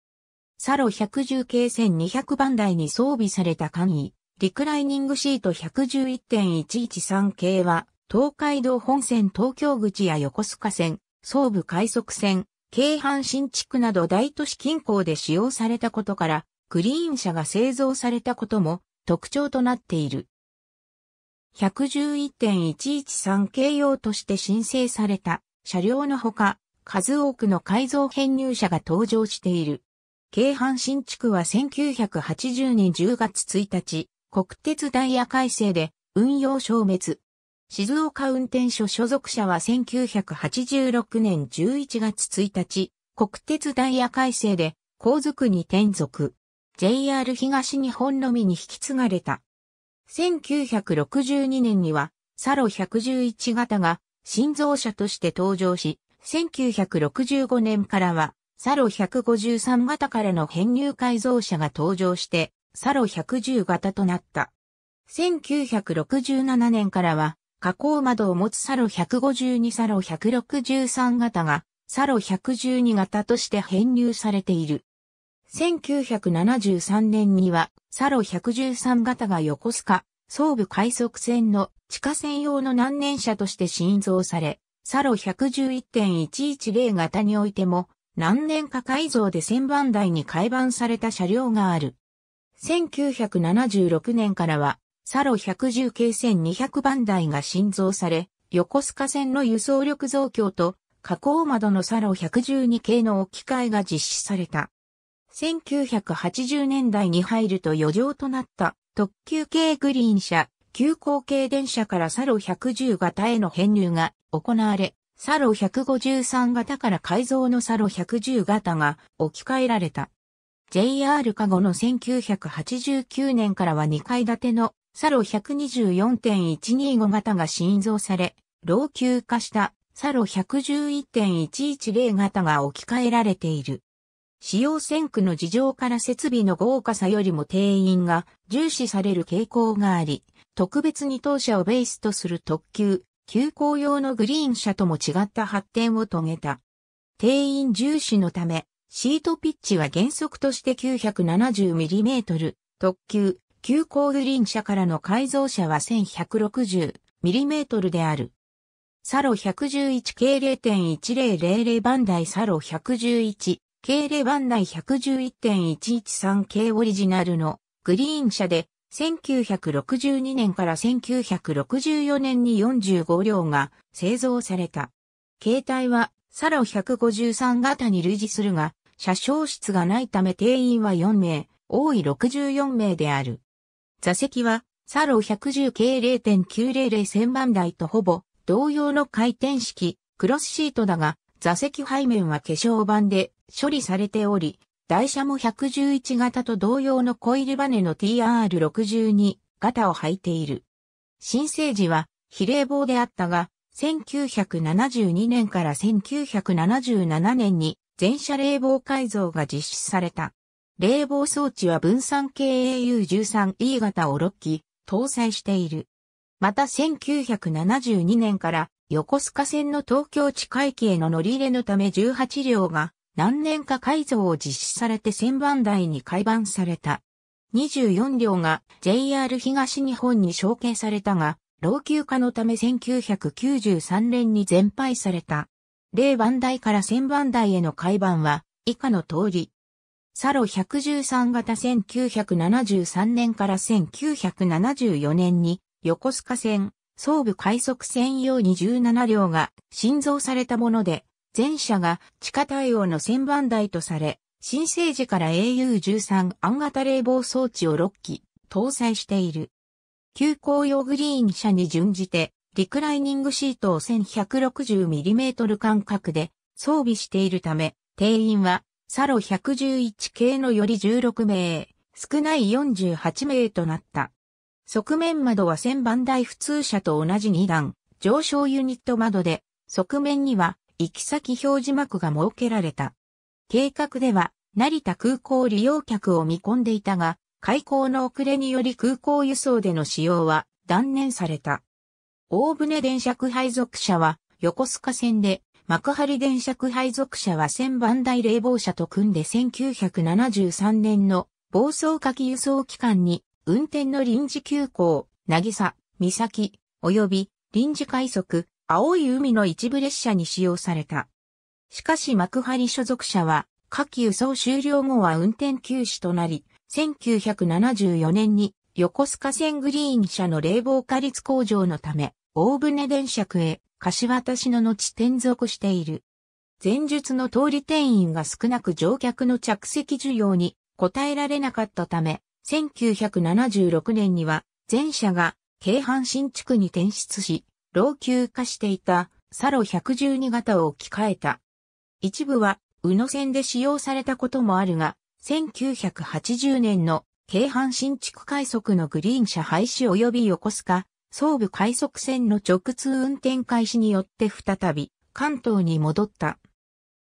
サロ110系1200番台に装備された簡易、リクライニングシート111.113系は、東海道本線東京口や横須賀線、総武快速線、京阪新地区など大都市近郊で使用されたことから、クリーン車が製造されたことも特徴となっている。111.113 k 用として申請された車両のほか、数多くの改造編入車が登場している。京阪新地区は1980年10月1日、国鉄ダイヤ改正で運用消滅。静岡運転所所属者は1986年11月1日、国鉄ダイヤ改正で、皇族に転属。JR 東日本のみに引き継がれた。1962年には、サロ111型が、新造車として登場し、1965年からは、サロ153型からの編入改造車が登場して、サロ110型となった。1967年からは、加工窓を持つサロ152サロ163型がサロ112型として編入されている。1973年にはサロ113型が横須賀総武快速線の地下線用の難燃車として新造され、サロ111.110型においても何年か改造で1000番台に改版された車両がある。1976年からはサロ110系線200番台が新造され、横須賀線の輸送力増強と、加工窓のサロ112系の置き換えが実施された。1980年代に入ると余剰となった特急系グリーン車、急行系電車からサロ110型への編入が行われ、サロ153型から改造のサロ110型が置き換えられた。JR 加護の1989年からは2階建てのサロ124.125型が新造され、老朽化したサロ111.110型が置き換えられている。使用線区の事情から設備の豪華さよりも定員が重視される傾向があり、特別に当社をベースとする特急、急行用のグリーン車とも違った発展を遂げた。定員重視のため、シートピッチは原則として 970mm、特急、急行グリーン車からの改造車は 1160mm である。サロ111系0.1000番台サロ111系0番台111.113系オリジナルのグリーン車で1962年から1964年に45両が製造された。携帯はサロ153型に類似するが、車掌室がないため定員は4名、多い64名である。座席は、サロ110 k 0.900千番台とほぼ、同様の回転式、クロスシートだが、座席背面は化粧板で処理されており、台車も111型と同様のコイルバネの TR62 型を履いている。新生児は比例棒であったが、1972年から1977年に全車冷房改造が実施された。冷房装置は分散系 AU13E 型を6機搭載している。また1972年から横須賀線の東京地下駅への乗り入れのため18両が何年か改造を実施されて1000番台に改版された。24両が JR 東日本に承継されたが、老朽化のため1993年に全廃された。0番台から1000番台への改版は以下の通り、サロ113型1973年から1974年に横須賀線、総武快速専用27両が新造されたもので、全車が地下対応の1000番台とされ、新生時から AU13 暗型冷房装置を6機搭載している。急行用グリーン車に準じて、リクライニングシートを 1160mm 間隔で装備しているため、定員はサロ111系のより16名、少ない48名となった。側面窓は1000番台普通車と同じ2段、上昇ユニット窓で、側面には行き先表示幕が設けられた。計画では、成田空港利用客を見込んでいたが、開港の遅れにより空港輸送での使用は断念された。大船電車配属車は横須賀線で幕張電車区配属車は1000番台冷房車と組んで1973年の暴走夏季輸送期間に運転の臨時急行、渚、岬、及び臨時快速、青い海の一部列車に使用された。しかし幕張所属車は、夏季輸送終了後は運転休止となり、1974年に横須賀線グリーン車の冷房化率工場のため、大船電車区へ柏田市の後転属している。前述の通り店員が少なく乗客の着席需要に応えられなかったため、1976年には前者が京阪新地区に転出し、老朽化していたサロ112型を置き換えた。一部は宇野線で使用されたこともあるが、1980年の京阪新地区快速のグリーン車廃止及び横須賀総武快速線の直通運転開始によって再び関東に戻った。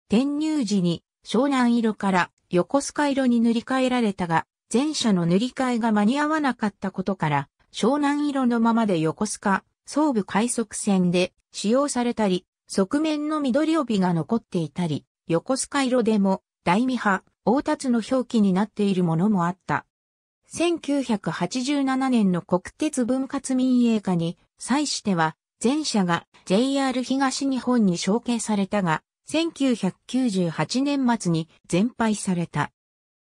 転入時に湘南色から横須賀色に塗り替えられたが、前者の塗り替えが間に合わなかったことから、湘南色のままで横須賀、総武快速線で使用されたり、側面の緑帯が残っていたり、横須賀色でも、大見派、大達の表記になっているものもあった。1987年の国鉄分割民営化に際しては、前者が JR 東日本に承継されたが、1998年末に全廃された。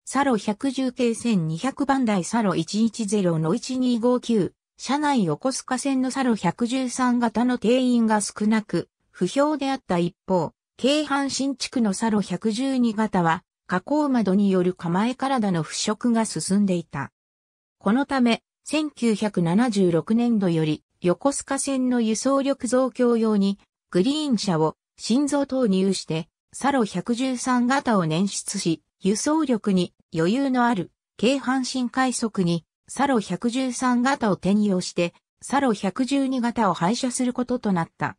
サロ110系1200番台サロ110の1259、車内横須賀線のサロ113型の定員が少なく、不評であった一方、京阪新地区のサロ112型は、加工窓による構え体の腐食が進んでいた。このため、1976年度より横須賀線の輸送力増強用にグリーン車を心臓投入してサロ113型を捻出し、輸送力に余裕のある軽半身快速にサロ113型を転用してサロ112型を廃車することとなった。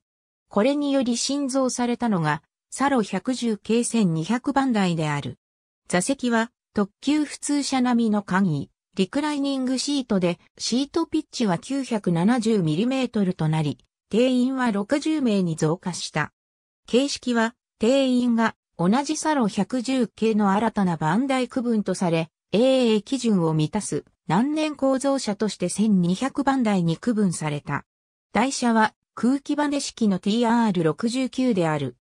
これにより新造されたのがサロ110系1200番台である。座席は特急普通車並みの簡易、リクライニングシートで、シートピッチは 970mm となり、定員は60名に増加した。形式は、定員が同じサロ110系の新たな番台区分とされ、AA 基準を満たす何年構造車として1200番台に区分された。台車は空気バネ式の TR69 である。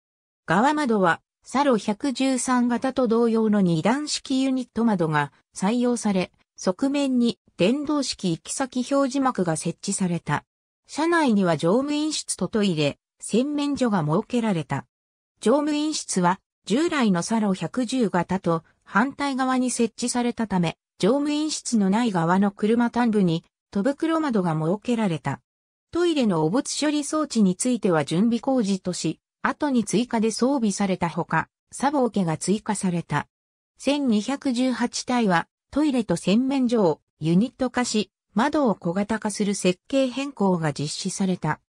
側窓は、サロ113型と同様の二段式ユニット窓が採用され、側面に電動式行き先表示幕が設置された。車内には乗務員室とトイレ、洗面所が設けられた。乗務員室は従来のサロ110型と反対側に設置されたため、乗務員室のない側の車端部に戸袋窓が設けられた。トイレの汚物処理装置については準備工事とし、後に追加で装備されたほか、サボ桶が追加された。1218体はトイレと洗面所をユニット化し、窓を小型化する設計変更が実施された。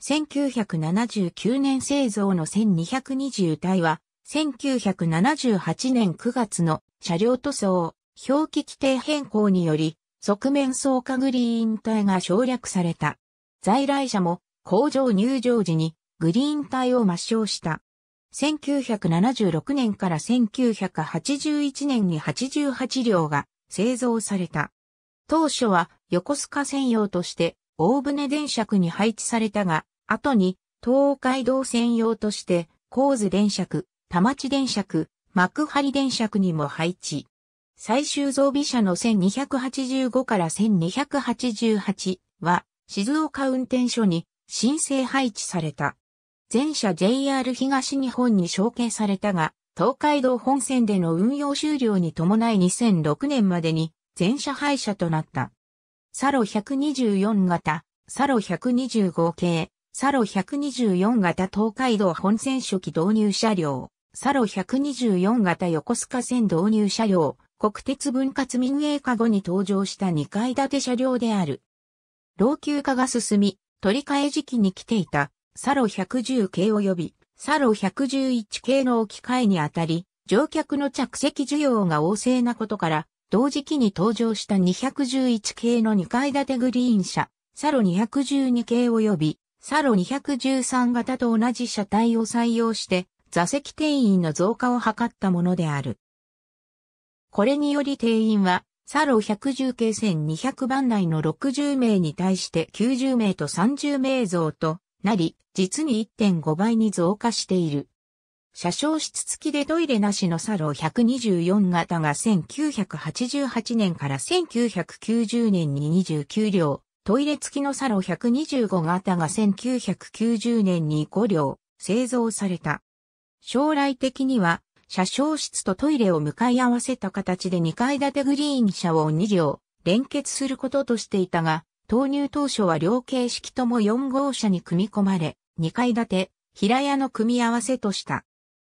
1979年製造の1220体は、1978年9月の車両塗装、表記規定変更により、側面層化グリーン体が省略された。在来車も工場入場時にグリーン隊を抹消した。1976年から1981年に88両が製造された。当初は横須賀専用として大船電車区に配置されたが、後に東海道専用として高津電車区、田町電車区、幕張電車区にも配置。最終増備車の1285から1288は静岡運転所に申請配置された。全社 JR 東日本に承継されたが、東海道本線での運用終了に伴い2006年までに全社廃車となった。サロ124型、サロ125系、サロ124型東海道本線初期導入車両、サロ124型横須賀線導入車両、国鉄分割民営化後に登場した2階建て車両である。老朽化が進み、取り替え時期に来ていたサロ110系及びサロ111系の置き換えにあたり、乗客の着席需要が旺盛なことから、同時期に登場した211系の2階建てグリーン車、サロ212系及びサロ213型と同じ車体を採用して、座席定員の増加を図ったものである。これにより定員は、サロ110系1200番内の60名に対して90名と30名増となり、実に1.5倍に増加している。車掌室付きでトイレなしのサロ124型が1988年から1990年に29両、トイレ付きのサロ125型が1990年に5両製造された。将来的には車掌室とトイレを向かい合わせた形で2階建てグリーン車を2両連結することとしていたが、投入当初は両形式とも4号車に組み込まれ、2階建て、平屋の組み合わせとした。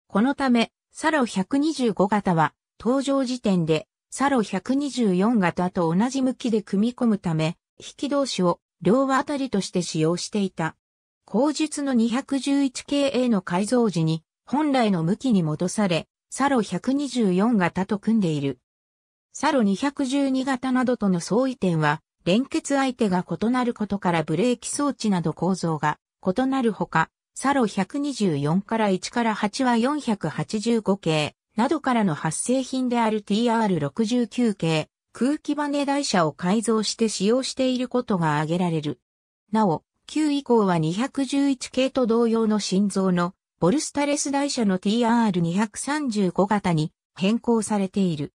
このため、サロ125型は、登場時点で、サロ124型と同じ向きで組み込むため、引き同士を両輪あたりとして使用していた。後述の 211KA の改造時に、本来の向きに戻され、サロ124型と組んでいる。サロ212型などとの相違点は、連結相手が異なることからブレーキ装置など構造が異なるほか、サロ124から1から8は485系などからの発生品である TR69 系空気バネ台車を改造して使用していることが挙げられる。なお、9以降は211系と同様の心臓のボルスタレス台車の TR235 型に変更されている。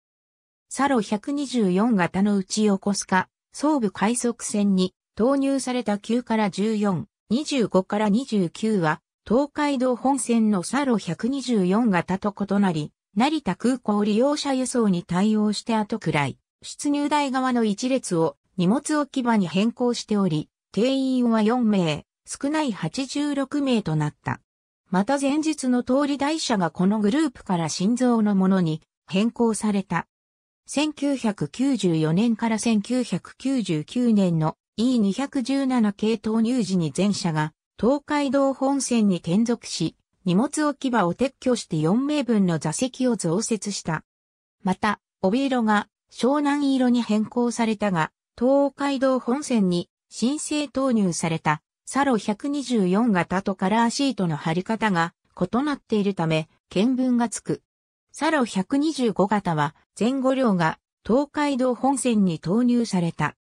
サロ124型のうち横須賀、総武快速線に投入された9から14、25から29は、東海道本線のサロ124型と異なり、成田空港利用者輸送に対応して後くらい、出入台側の一列を荷物置き場に変更しており、定員は4名、少ない86名となった。また前日の通り台車がこのグループから心臓のものに変更された。1994年から1999年の E217 系投入時に全車が東海道本線に転属し、荷物置き場を撤去して4名分の座席を増設した。また、帯色が湘南色に変更されたが、東海道本線に新生投入されたサロ124型とカラーシートの貼り方が異なっているため、見分がつく。サロ125型は前後両が東海道本線に投入された。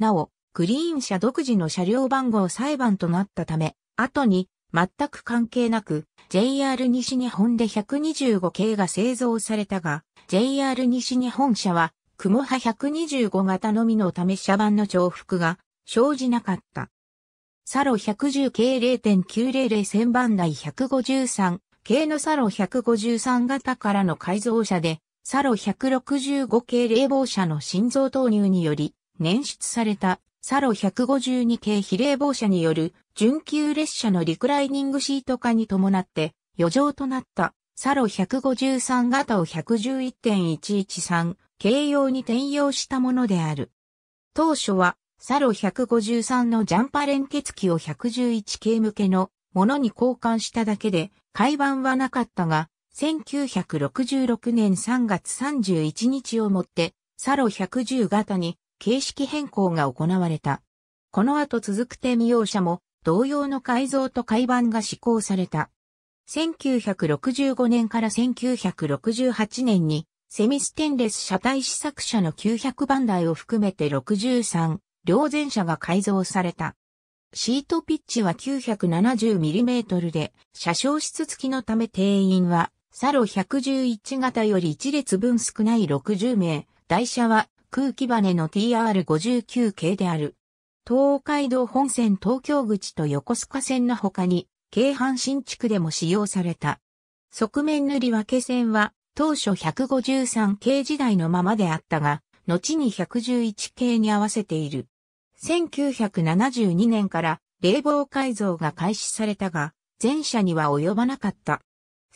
なお、グリーン車独自の車両番号裁判となったため、後に全く関係なく JR 西日本で125系が製造されたが、JR 西日本車は雲波125型のみのため車番の重複が生じなかった。サロ110系0.900 1000番台153系のサロ153型からの改造車で、サロ165系冷房車の心臓投入により、捻出されたサロ152系非冷房車による準急列車のリクライニングシート化に伴って余剰となったサロ153型を111.113軽用に転用したものである。当初はサロ153のジャンパ連結機を111系向けの物に交換しただけで、改版はなかったが、1966年3月31日をもって、サロ110型に形式変更が行われた。この後続く手見用車も同様の改造と改版が施行された。1965年から1968年にセミステンレス車体試作車の900番台を含めて63両前車が改造された。シートピッチは 970mm で、車掌室付きのため定員は、サロ111型より1列分少ない60名、台車は空気バネの TR59 系である。東海道本線東京口と横須賀線の他に、京阪新地区でも使用された。側面塗り分け線は、当初153系時代のままであったが、後に111系に合わせている。1972年から冷房改造が開始されたが、前者には及ばなかった。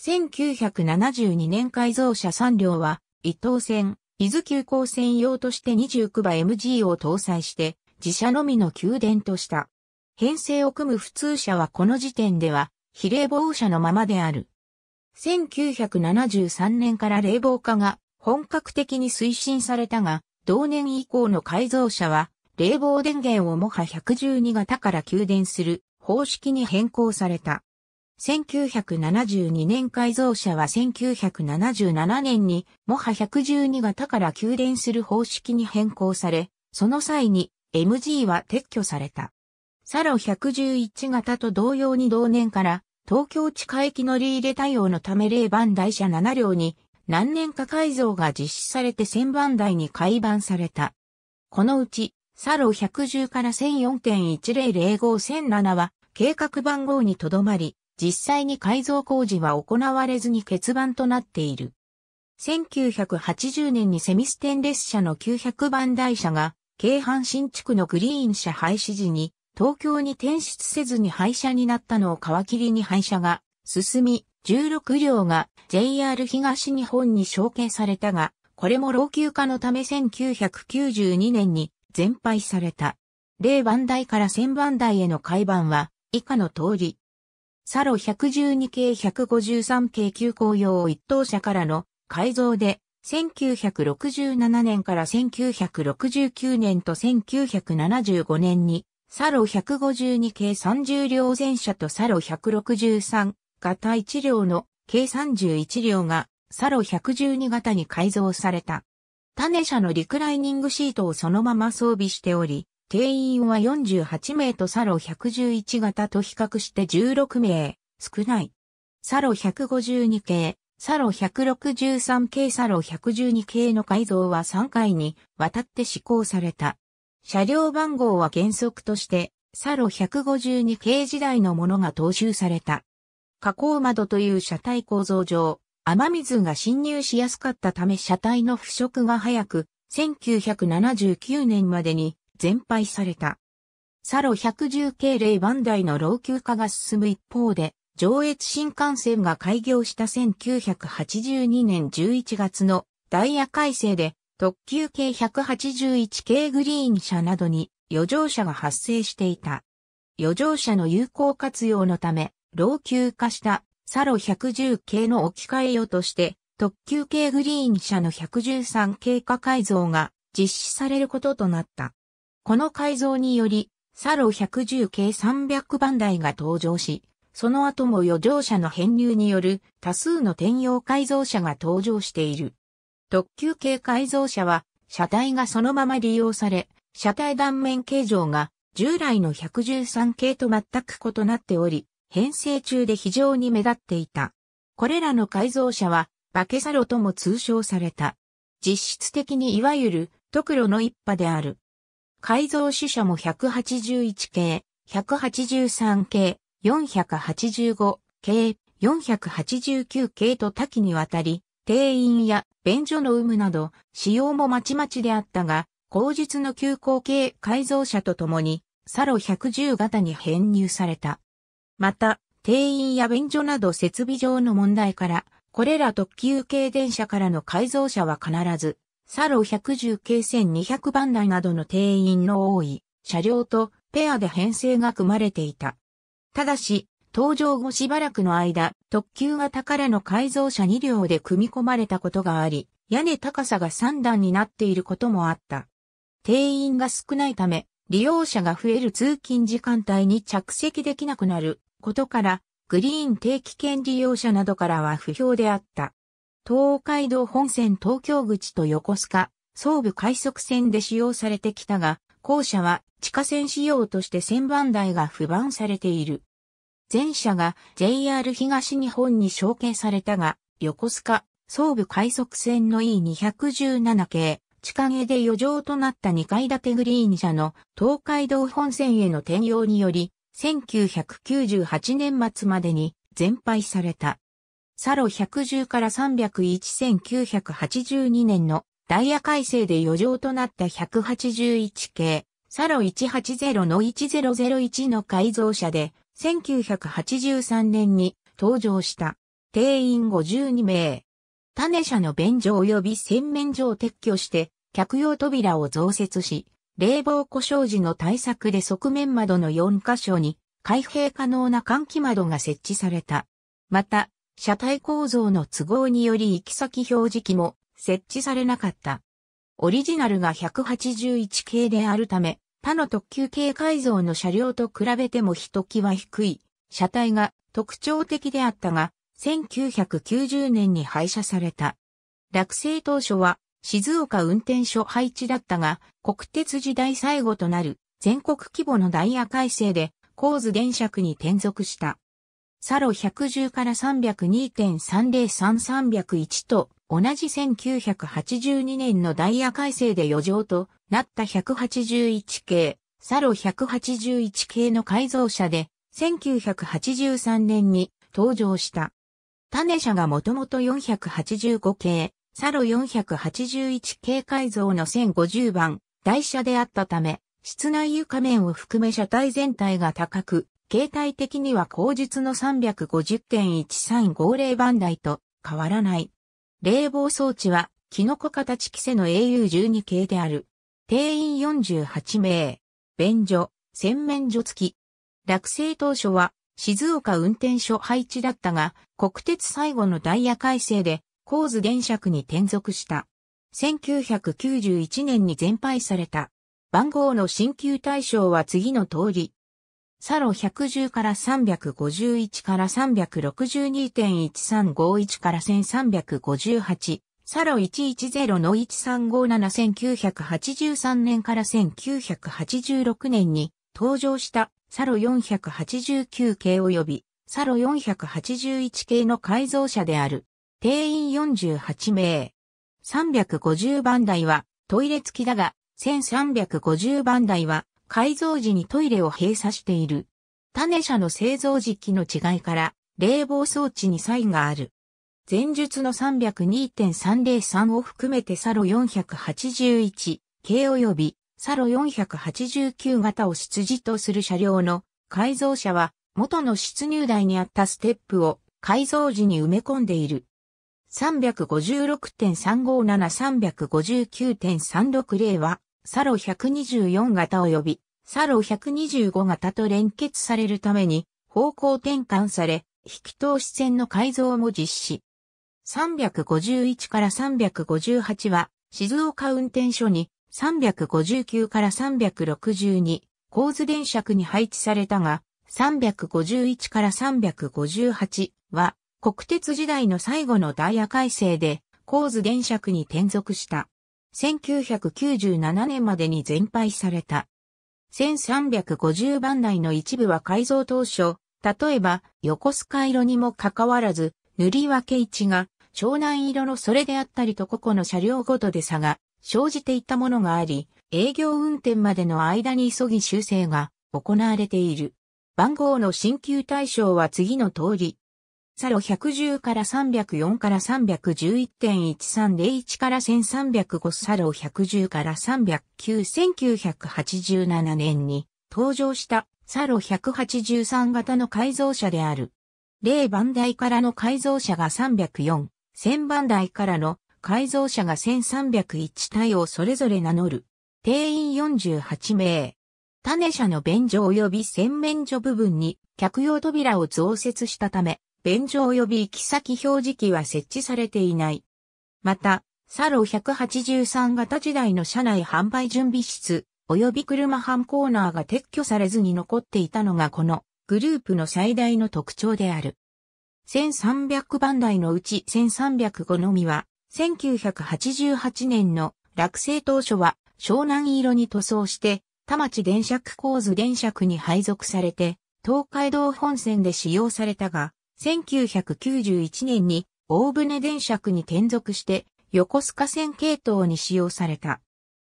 1972年改造車3両は、伊東線、伊豆急行線用として 29MG を搭載して、自社のみの給電とした。編成を組む普通車はこの時点では、非冷房車のままである。1973年から冷房化が本格的に推進されたが、同年以降の改造車は冷房電源をモハ112型から給電する方式に変更された。1972年改造車は1977年にモハ112型から給電する方式に変更され、その際に MG は撤去された。サロ111型と同様に同年から東京地下駅乗り入れ対応のため0番台車7両に何年か改造が実施されて1000番台に改版された。このうちサロ110から1004.10051007は計画番号にとどまり、実際に改造工事は行われずに欠番となっている。1980年にセミステンレスの900番台車が、京阪新地区のグリーン車廃止時に、東京に転出せずに廃車になったのを皮切りに廃車が進み、16両が JR 東日本に承継されたが、これも老朽化のため1992年に全廃された。例、番台から1000番台への改版は、以下の通り。サロ112系153系急行用一等車からの改造で、1967年から1969年と1975年に、サロ152系30両全車とサロ163型1両の計31両がサロ112型に改造された。種車のリクライニングシートをそのまま装備しており、定員は48名とサロ111型と比較して16名、少ない。サロ152系、サロ163系、サロ112系の改造は3回にわたって施行された。車両番号は原則として、サロ152系時代のものが踏襲された。加工窓という車体構造上、雨水が侵入しやすかったため車体の腐食が早く、1979年までに全廃された。サロ110系ンダイの老朽化が進む一方で、上越新幹線が開業した1982年11月のダイヤ改正で特急系181系グリーン車などに余剰車が発生していた。余剰車の有効活用のため、老朽化したサロ110系の置き換えよとして、特急系グリーン車の113系化改造が実施されることとなった。この改造により、サロ110系300番台が登場し、その後も余剰車の編入による多数の転用改造車が登場している。特急系改造車は、車体がそのまま利用され、車体断面形状が従来の113系と全く異なっており、編成中で非常に目立っていた。これらの改造車は、バケサロとも通称された。実質的にいわゆる、トクロの一派である。改造主車も181系、183系、485系、489系と多岐にわたり、定員や便所の有無など、使用もまちまちであったが、後日の急行系改造車とともに、サロ110型に編入された。また、定員や便所など設備上の問題から、これら特急系電車からの改造車は必ず、サロ110系1200番台などの定員の多い車両とペアで編成が組まれていた。ただし、搭乗後しばらくの間、特急型からの改造車2両で組み込まれたことがあり、屋根高さが3段になっていることもあった。定員が少ないため、利用者が増える通勤時間帯に着席できなくなることから、グリーン定期券利用者などからは不評であった。東海道本線東京口と横須賀、総武快速線で使用されてきたが、後者は地下線仕様として1000番台が不番されている。前者が JR 東日本に承継されたが、横須賀、総武快速線の E217 系、地下下で余剰となった2階建てグリーン車の東海道本線への転用により、1998年末までに全廃された。サロ110から301982年のダイヤ改正で余剰となった181系、サロ180の1001の改造車で、1983年に登場した。定員52名。種車の便所及び洗面所を撤去して、客用扉を増設し、冷房故障時の対策で側面窓の4箇所に開閉可能な換気窓が設置された。また、車体構造の都合により行き先表示器も設置されなかった。オリジナルが181系であるため、他の特急系改造の車両と比べてもひときわ低い車体が特徴的であったが、1990年に廃車された。落成当初は静岡運転所配置だったが、国鉄時代最後となる全国規模のダイヤ改正で、構図電尺に転属した。サロ110から302.303301と同じ1982年のダイヤ改正で余剰となった181系、サロ181系の改造車で1983年に登場した。種車がもともと485系、サロ481系改造の1050番、台車であったため、室内床面を含め車体全体が高く、形態的には後述の350.1350番台と変わらない。冷房装置は、キノコ形規制の AU12 系である。定員48名。便所、洗面所付き。落成当初は、静岡運転所配置だったが、国鉄最後のダイヤ改正で、高津玄爵に転属した。1991年に全廃された。番号の新旧対象は次の通り。サロ110から351から362.1351から1358。サロ110の13571983年から1986年に登場したサロ489系及びサロ481系の改造車である。定員48名。350番台はトイレ付きだが、1350番台は改造時にトイレを閉鎖している。種車の製造時期の違いから冷房装置に差異がある。前述の302.303を含めてサロ481系及びサロ489型を出自とする車両の改造車は元の出入台にあったステップを改造時に埋め込んでいる。356.357359.360は、サロ124型及び、サロ125型と連結されるために、方向転換され、引き通し線の改造も実施。351から358は、静岡運転所に、359から362、構図電尺に配置されたが、351から358は、国鉄時代の最後のダイヤ改正で、構図電尺に転属した。1997年までに全廃された。1350番台の一部は改造当初、例えば横須賀色にもかかわらず、塗り分け位置が湘南色のそれであったりと個々の車両ごとで差が生じていったものがあり、営業運転までの間に急ぎ修正が行われている。番号の新旧対象は次の通り、サロ110から304から311.1301から1305サロ110から3091987年に登場したサロ183型の改造車である。0番台からの改造車が304、1000番台からの改造車が1301体をそれぞれ名乗る。定員48名。種車の便所及び洗面所部分に客用扉を増設したため、便所及び行き先表示器は設置されていない。また、サロ183型時代の車内販売準備室、及び車販コーナーが撤去されずに残っていたのがこのグループの最大の特徴である。1300番台のうち1305のみは、1988年の落成当初は湘南色に塗装して、田町電車区構図電車区に配属されて、東海道本線で使用されたが、1991年に大船電車区に転属して横須賀線系統に使用された。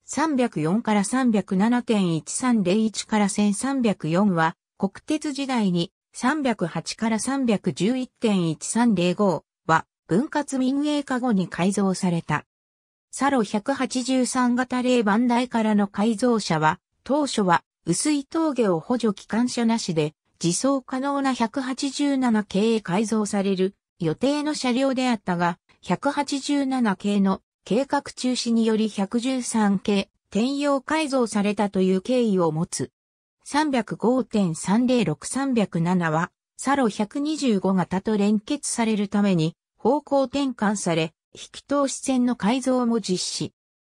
304から307.1301から1304は国鉄時代に308から311.1305は分割民営化後に改造された。サロ183型例番台からの改造車は当初は薄い峠を補助機関車なしで自走可能な187系へ改造される予定の車両であったが、187系の計画中止により113系転用改造されたという経緯を持つ。305.306307は、サロ125型と連結されるために方向転換され、引き通し線の改造も実施。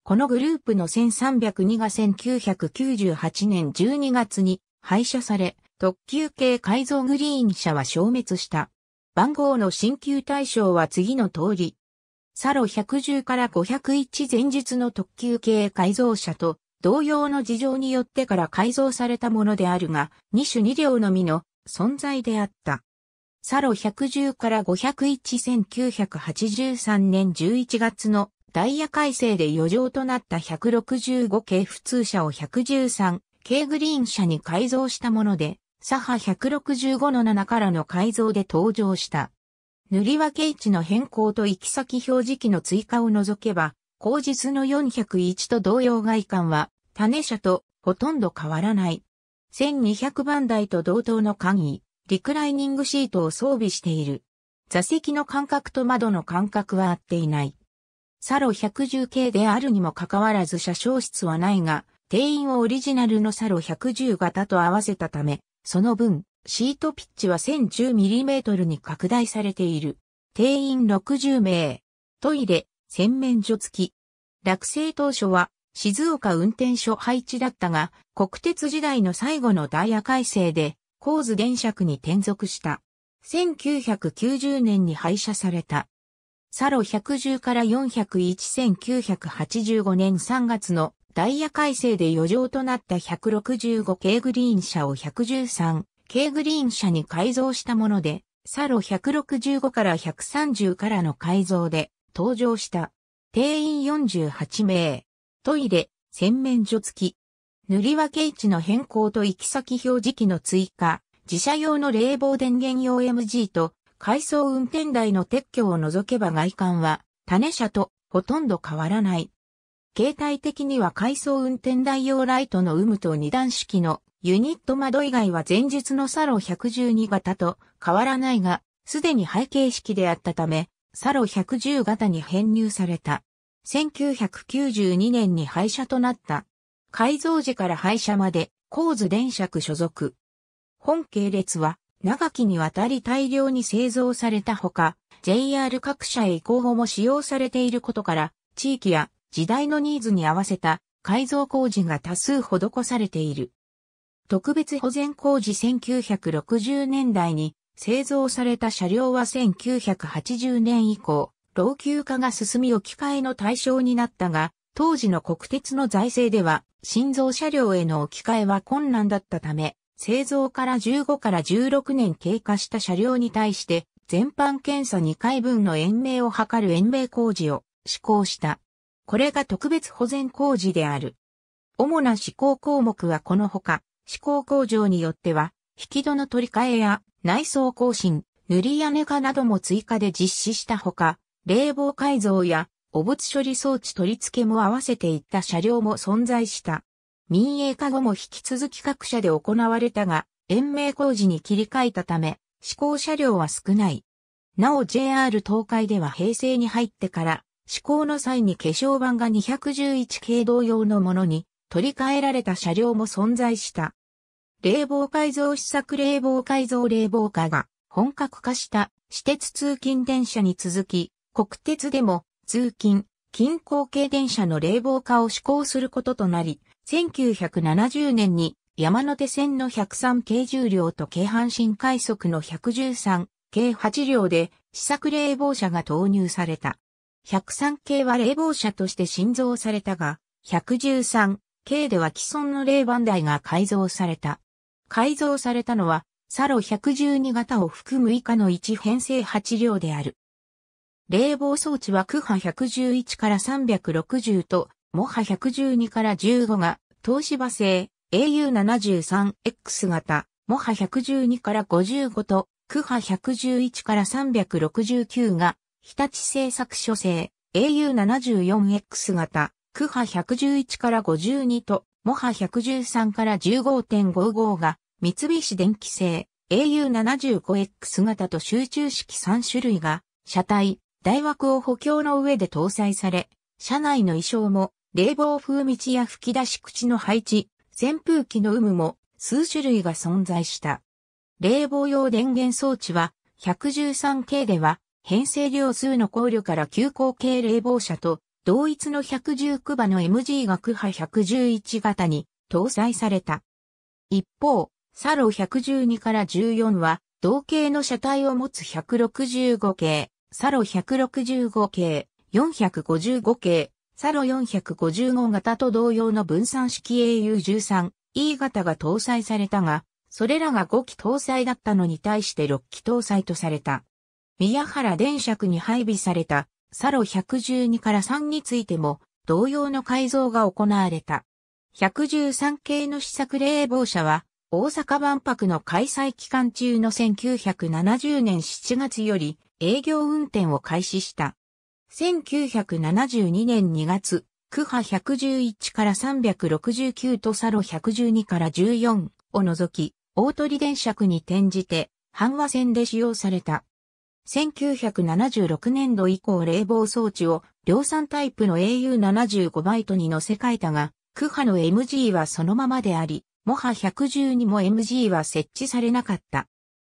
このグループの1302が1998年12月に廃車され、特急系改造グリーン車は消滅した。番号の新旧対象は次の通り。サロ110から501前日の特急系改造車と同様の事情によってから改造されたものであるが、2種2両のみの存在であった。サロ110から5011983年11月のダイヤ改正で余剰となった165系普通車を113系グリーン車に改造したもので、左派165の7からの改造で登場した。塗り分け位置の変更と行き先表示器の追加を除けば、後日の401と同様外観は、種車とほとんど変わらない。1200番台と同等の簡易、リクライニングシートを装備している。座席の間隔と窓の間隔は合っていない。サロ110系であるにもかかわらず車掌室はないが、定員をオリジナルのサロ110型と合わせたため、その分、シートピッチは 1010mm に拡大されている。定員60名。トイレ、洗面所付き。落成当初は静岡運転所配置だったが、国鉄時代の最後のダイヤ改正で、構図電尺に転属した。1990年に廃車された。サロ110から4011985年3月のダイヤ改正で余剰となった165系グリーン車を113系グリーン車に改造したもので、サロ165から130からの改造で登場した。定員48名。トイレ、洗面所付き。塗り分け位置の変更と行き先表示器の追加、自社用の冷房電源用 MG と、改装運転台の撤去を除けば外観は、種車とほとんど変わらない。携帯的には回送運転代用ライトの有無と二段式のユニット窓以外は前日のサロ112型と変わらないが、すでに背景式であったため、サロ110型に編入された。1992年に廃車となった。改造時から廃車まで、構図電車区所属。本系列は、長きにわたり大量に製造されたほか、JR 各社へ移行後も使用されていることから、地域や時代のニーズに合わせた改造工事が多数施されている。特別保全工事1960年代に製造された車両は1980年以降、老朽化が進み置き換えの対象になったが、当時の国鉄の財政では、新造車両への置き換えは困難だったため、製造から15から16年経過した車両に対して、全般検査2回分の延命を図る延命工事を施行した。これが特別保全工事である。主な施行項目はこのほか、施行工場によっては、引き戸の取り替えや内装更新、塗り屋根化なども追加で実施したほか、冷房改造や汚物処理装置取り付けも合わせていった車両も存在した。民営化後も引き続き各社で行われたが、延命工事に切り替えたため、施行車両は少ない。なお JR 東海では平成に入ってから、施行の際に化粧板が211系同様のものに取り替えられた車両も存在した。冷房改造施策冷房改造冷房化が本格化した私鉄通勤電車に続き、国鉄でも通勤、近郊系電車の冷房化を施行することとなり、1970年に山手線の103系重量と京阪神快速の113系8両で試作冷房車が投入された。103系は冷房車として新造されたが、113系では既存の冷板台が改造された。改造されたのは、サロ112型を含む以下の1編成8両である。冷房装置は区波111から360と、モ波112から15が、東芝製 AU73X 型、モ波112から55と、区波111から369が、日立製作所製 AU74X 型、クハ111から52と、モハ113から15.55が、三菱電機製 AU75X 型と集中式3種類が、車体、大枠を補強の上で搭載され、車内の衣装も、冷房風道や吹き出し口の配置、扇風機の有無も数種類が存在した。冷房用電源装置は 113K では編成量数の考慮から急行系冷房車と同一の119馬の MG が区波111型に搭載された。一方、サロ112から14は同型の車体を持つ165系、サロ165系、455系、サロ455型と同様の分散式 AU13E 型が搭載されたが、それらが5機搭載だったのに対して6機搭載とされた。宮原電車区に配備された、サロ112から3についても、同様の改造が行われた。113系の試作冷房車は、大阪万博の開催期間中の1970年7月より営業運転を開始した。1972年2月、区波111から369とサロ112から14を除き、大鳥電車区に転じて、阪和線で使用された。1976年度以降冷房装置を量産タイプの AU75 バイトに乗せ替えたが、クハの MG はそのままであり、モハ110にも MG は設置されなかった。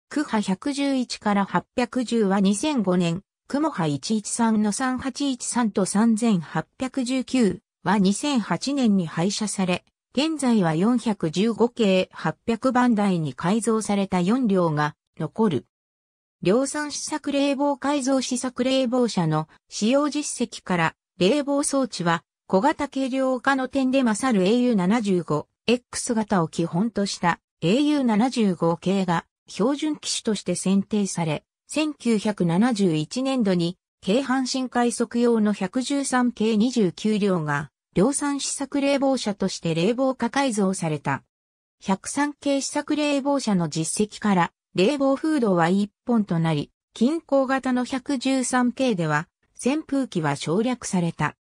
クハ111から810は2005年、クモハ113の3813と3819は2008年に廃車され、現在は415系800番台に改造された4両が残る。量産試作冷房改造試作冷房車の使用実績から、冷房装置は小型軽量化の点で勝る AU75X 型を基本とした AU75 系が標準機種として選定され、1971年度に軽半身快速用の113系29両が量産試作冷房車として冷房化改造された。103系試作冷房車の実績から冷房風土は1本となり、近郊型の 113K では、扇風機は省略された。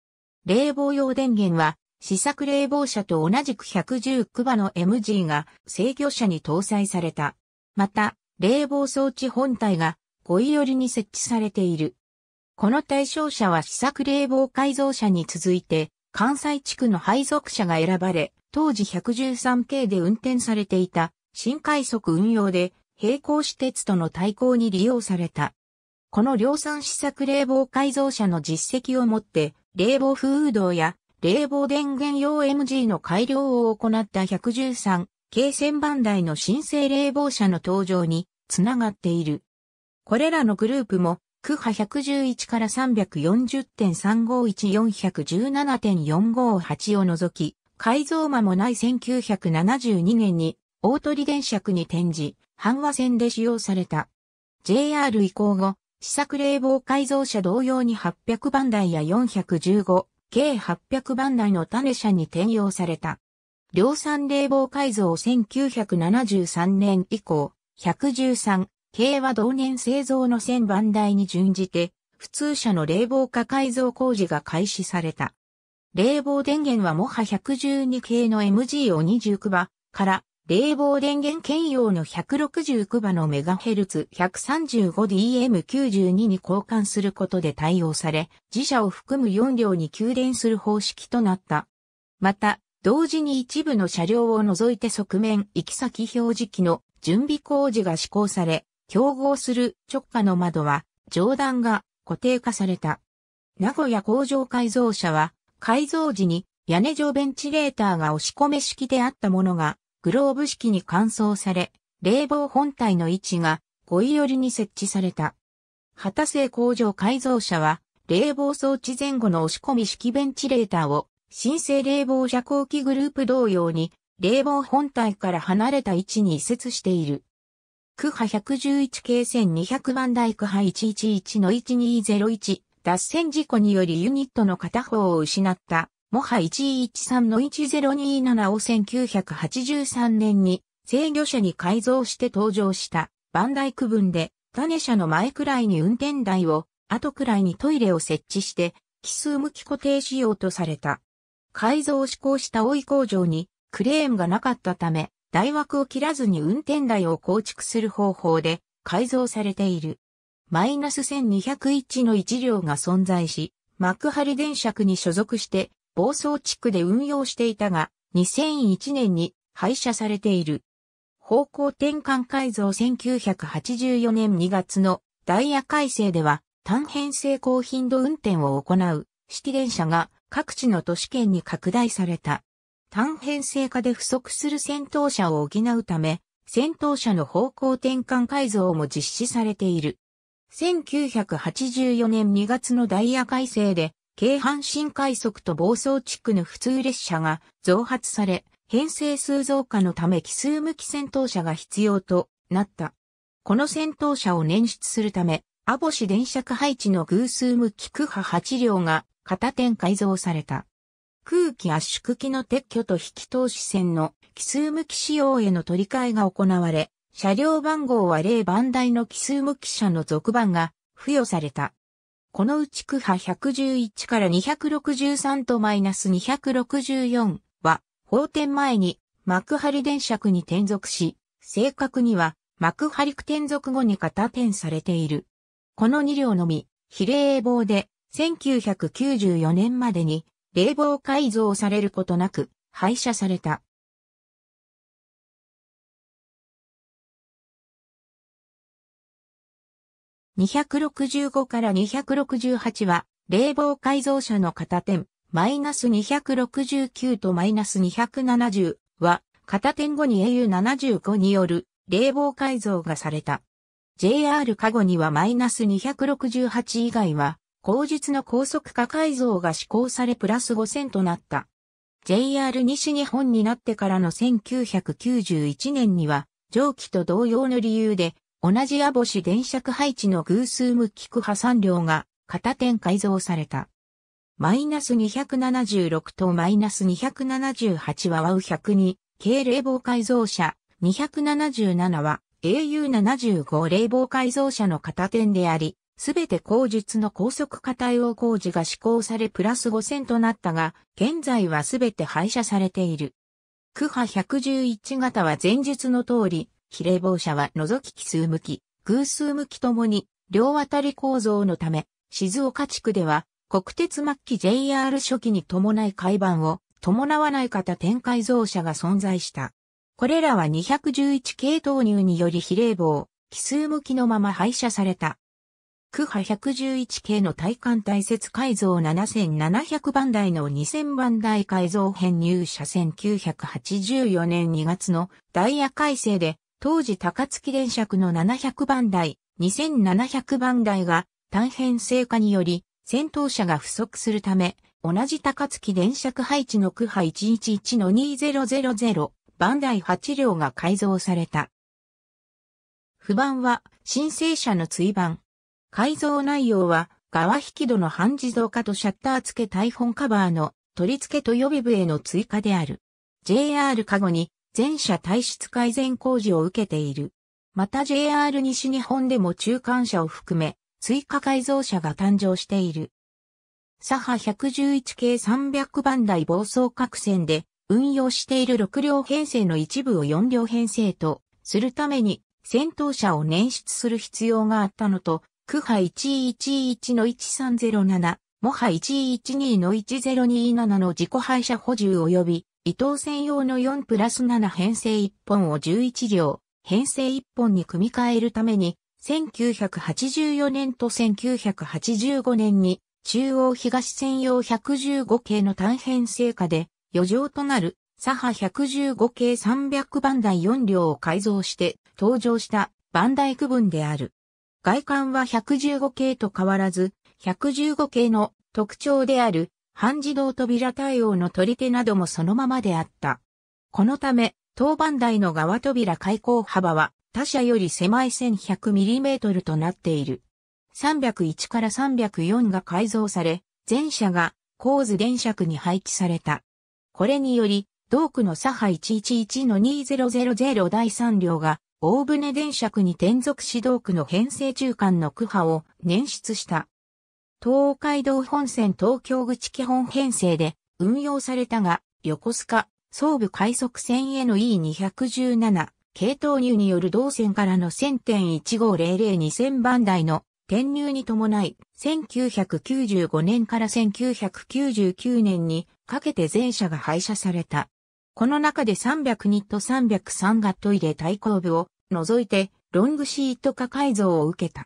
冷房用電源は、試作冷房車と同じく110クバの MG が制御車に搭載された。また、冷房装置本体が5位寄りに設置されている。この対象車は試作冷房改造車に続いて、関西地区の配属車が選ばれ、当時 113K で運転されていた新快速運用で並行私鉄との対抗に利用された。この量産試作冷房改造車の実績をもって、冷房風動や冷房電源用 MG の改良を行った113系船番台の新生冷房車の登場につながっている。これらのグループも、区波111から3 4 0 3 5 1 4 1 7 4 5 8を除き、改造間もない1972年に大鳥電車区に転じ、阪和線で使用された。JR 移行後、試作冷房改造車同様に800番台や415、計800番台の種車に転用された。量産冷房改造1973年以降、113、系は同年製造の1000番台に準じて、普通車の冷房化改造工事が開始された。冷房電源はもは112系の MG を29番から冷房電源兼用の169馬の MHz135DM92 に交換することで対応され、自社を含む4両に給電する方式となった。また、同時に一部の車両を除いて側面行き先表示機の準備工事が施行され、競合する直下の窓は上段が固定化された。名古屋工場改造車は改造時に屋根上ベンチレーターが押し込め式であったものがグローブ式に換装され、冷房本体の位置が5位寄りに設置された。畑製工場改造車は、冷房装置前後の押し込み式ベンチレーターを、新生冷房遮光器グループ同様に、冷房本体から離れた位置に移設している。区波111系1200番台区波111の1201脱線事故によりユニットの片方を失ったモハ113の1027を1983年に制御車に改造して登場したバンダイ区分で種車の前くらいに運転台を後くらいにトイレを設置して奇数向き固定しようとされた。改造を施行した大井工場にクレーンがなかったため大枠を切らずに運転台を構築する方法で改造されている。マイナス1201の1両が存在し、幕張電車区に所属して房総地区で運用していたが、2001年に廃車されている。方向転換改造1984年2月のダイヤ改正では、単編成高頻度運転を行う、式電車が各地の都市圏に拡大された。単編成化で不足する先頭車を補うため、先頭車の方向転換改造も実施されている。1984年2月のダイヤ改正で、京阪神快速と房総地区の普通列車が増発され、編成数増加のため奇数向き戦闘車が必要となった。この戦闘車を捻出するため、ボシ電車区配置の偶数向き区波8両が片点改造された。空気圧縮機の撤去と引き通し線の奇数向き仕様への取り替えが行われ、車両番号は0番台の奇数向き車の続番が付与された。このうち区派111から263とマイナス264は、法典前に幕張電車区に転属し、正確には幕張区転属後に型転されている。この2両のみ、比例棒で1994年までに冷房改造されることなく廃車された。265から268は、冷房改造車の片点、マイナス269とマイナス270は、片点後に AU75 による冷房改造がされた。JR 加護にはマイナス268以外は、後日の高速化改造が施行されプラス5000となった。JR 西日本になってからの1991年には、上記と同様の理由で、同じ矢星電尺配置の偶数無機区破産量が片点改造された。マイナス276とマイナス278はワウ1 0 0に、軽冷房改造車、277は AU75 冷房改造車の片点であり、すべて工術の高速化対応工事が施行されプラス5000となったが、現在はすべて廃車されている。区波111型は前述の通り、比例防車は除き奇数向き、偶数向きともに、両渡り構造のため、静岡地区では、国鉄末期 JR 初期に伴い海板を伴わない方展開造車が存在した。これらは211系投入により比例棒、奇数向きのまま廃車された。区派111系の体幹大切改造7700番台の2000番台改造編入車1984年2月のダイヤ改正で当時高槻電車区の700番台、2700番台が単編成化により戦闘車が不足するため、同じ高槻電車区配置の区波111の2000番台8両が改造された。不番は申請者の追番。改造内容は側引き戸の半自動化とシャッター付け台本カバーの取り付けと予備部への追加である。JR カゴに全社体質改善工事を受けている。また JR 西日本でも中間車を含め、追加改造車が誕生している。左波111系300番台暴走各線で運用している6両編成の一部を4両編成とするために先頭車を捻出する必要があったのと、区波1111の3 0 7モ波112の1027の自己廃車補充及び伊藤専用の4プラス7編成1本を11両、編成1本に組み替えるために、1984年と1985年に、中央東専用115系の単編成下で、余剰となる、左派115系300番台4両を改造して登場した番台区分である。外観は115系と変わらず、115系の特徴である半自動扉対応の取り手などもそのままであった。このため、当番台の側扉開口幅は他社より狭い 1100mm となっている。301から304が改造され、全車が構図電車区に配置された。これにより、同区の左派111の2000第3両が大船電車区に転属し同区の編成中間の区派を捻出した。東海道本線東京口基本編成で運用されたが、横須賀、総武快速線への E217 系統入による同線からの1000.15002000番台の転入に伴い、1995年から1999年にかけて全車が廃車された。この中で302と303がトイレ対抗部を除いてロングシート化改造を受けた。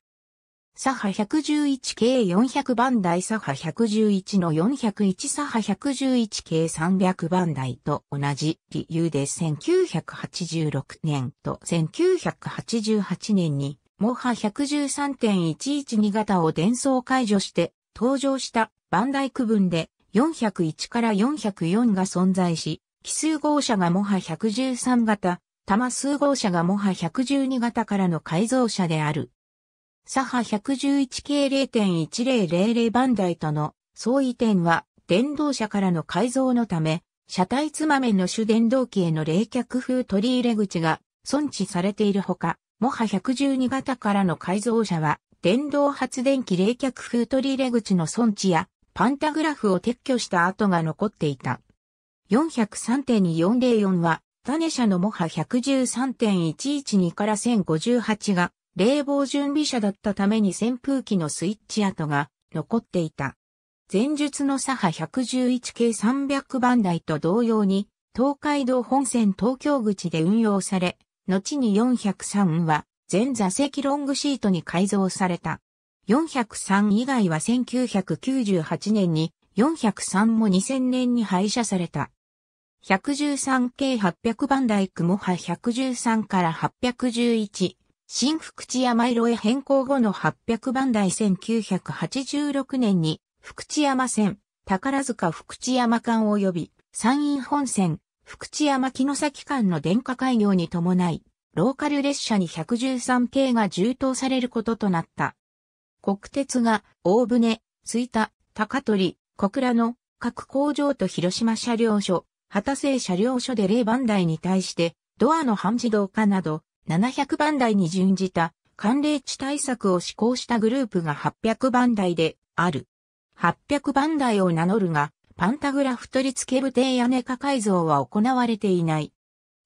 左派111系400番台左派111の401左派111系300番台と同じ理由で1986年と1988年にモハ113.112型を伝送解除して登場した番台区分で401から404が存在し、奇数号車がモハ113型、多数号車がモハ112型からの改造車である。左ハ111系0.1000番台との相違点は、電動車からの改造のため、車体つまめの主電動機への冷却風取り入れ口が損置されているほか、モハ112型からの改造車は、電動発電機冷却風取り入れ口の損置や、パンタグラフを撤去した跡が残っていた。403.404は、種車のモハ113.112から1058が冷房準備車だったために扇風機のスイッチ跡が残っていた。前述の左派111系300番台と同様に、東海道本線東京口で運用され、後に403は全座席ロングシートに改造された。403以外は1998年に、403も2000年に廃車された。113系800番台雲波113から811、新福知山色へ変更後の800番台1986年に福知山線、宝塚福知山間及び山陰本線、福知山木の先間の電化開業に伴い、ローカル列車に113系が充当されることとなった。国鉄が大船、い田、高取、小倉の各工場と広島車両所、畑製車両所で0番台に対して、ドアの半自動化など、700番台に準じた寒冷地対策を施行したグループが800番台である。800番台を名乗るが、パンタグラフ取り付け部定屋根化改造は行われていない。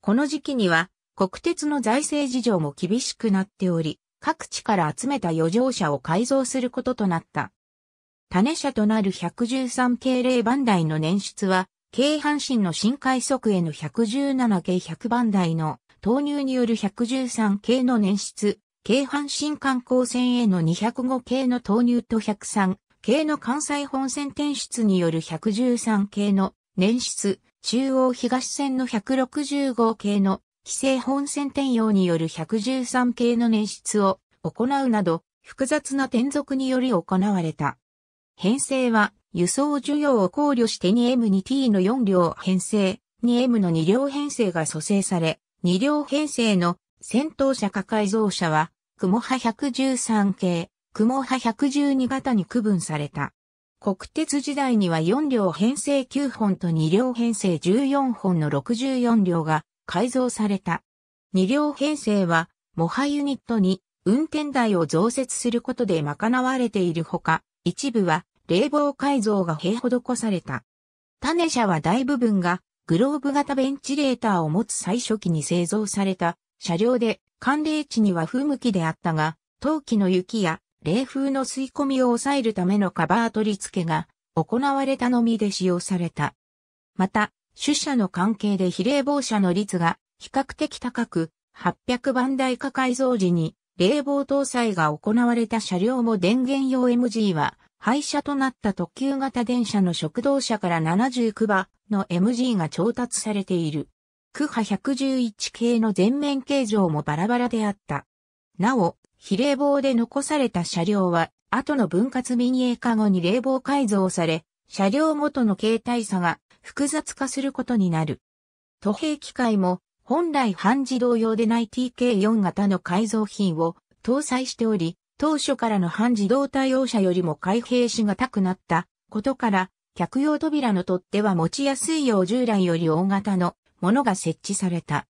この時期には、国鉄の財政事情も厳しくなっており、各地から集めた余剰車を改造することとなった。種車となる113系0番台の捻出は、京阪神の新快速への117系100番台の投入による113系の捻出、京阪神観光線への205系の投入と103系の関西本線転出による113系の捻出、中央東線の165系の規制本線転用による113系の捻出を行うなど、複雑な転属により行われた。編成は、輸送需要を考慮して 2M2T の4両編成、2M の2両編成が組成され、2両編成の戦闘車か改造車は、雲波113系、雲波112型に区分された。国鉄時代には4両編成9本と2両編成14本の64両が改造された。2両編成は、モハユニットに運転台を増設することで賄われているほか、一部は冷房改造が併施された。種車は大部分がグローブ型ベンチレーターを持つ最初期に製造された車両で、寒冷地には不向きであったが、陶器の雪や冷風の吸い込みを抑えるためのカバー取り付けが行われたのみで使用された。また、主車の関係で比冷房車の率が比較的高く、800番台化改造時に冷房搭載が行われた車両も電源用 MG は廃車となった特急型電車の食堂車から79馬の MG が調達されている。クハ111系の全面形状もバラバラであった。なお、比例棒で残された車両は、後の分割民営化後に冷房改造され、車両元の形態差が複雑化することになる。都兵機械も本来半自動用でない TK4 型の改造品を搭載しており、当初からの半自動対応車よりも開閉しがたくなったことから、客用扉の取っ手は持ちやすいよう従来より大型のものが設置された。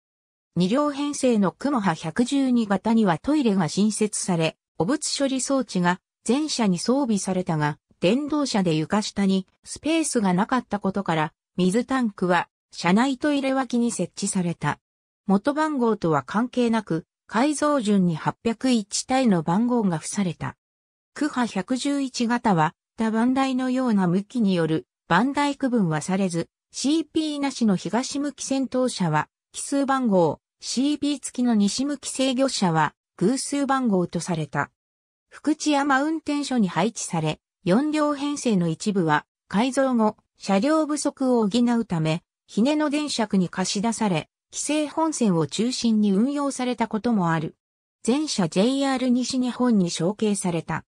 2両編成のクモハ112型にはトイレが新設され、汚物処理装置が全車に装備されたが、電動車で床下にスペースがなかったことから、水タンクは車内トイレ脇に設置された。元番号とは関係なく、改造順に801体の番号が付された。クハ111型はった番台のような向きによる番台区分はされず、CP なしの東向き先頭車は奇数番号、CP 付きの西向き制御車は偶数番号とされた。福知山運転所に配置され、4両編成の一部は改造後、車両不足を補うため、ひねの電区に貸し出され、規制本線を中心に運用されたこともある。全車 JR 西日本に承継された。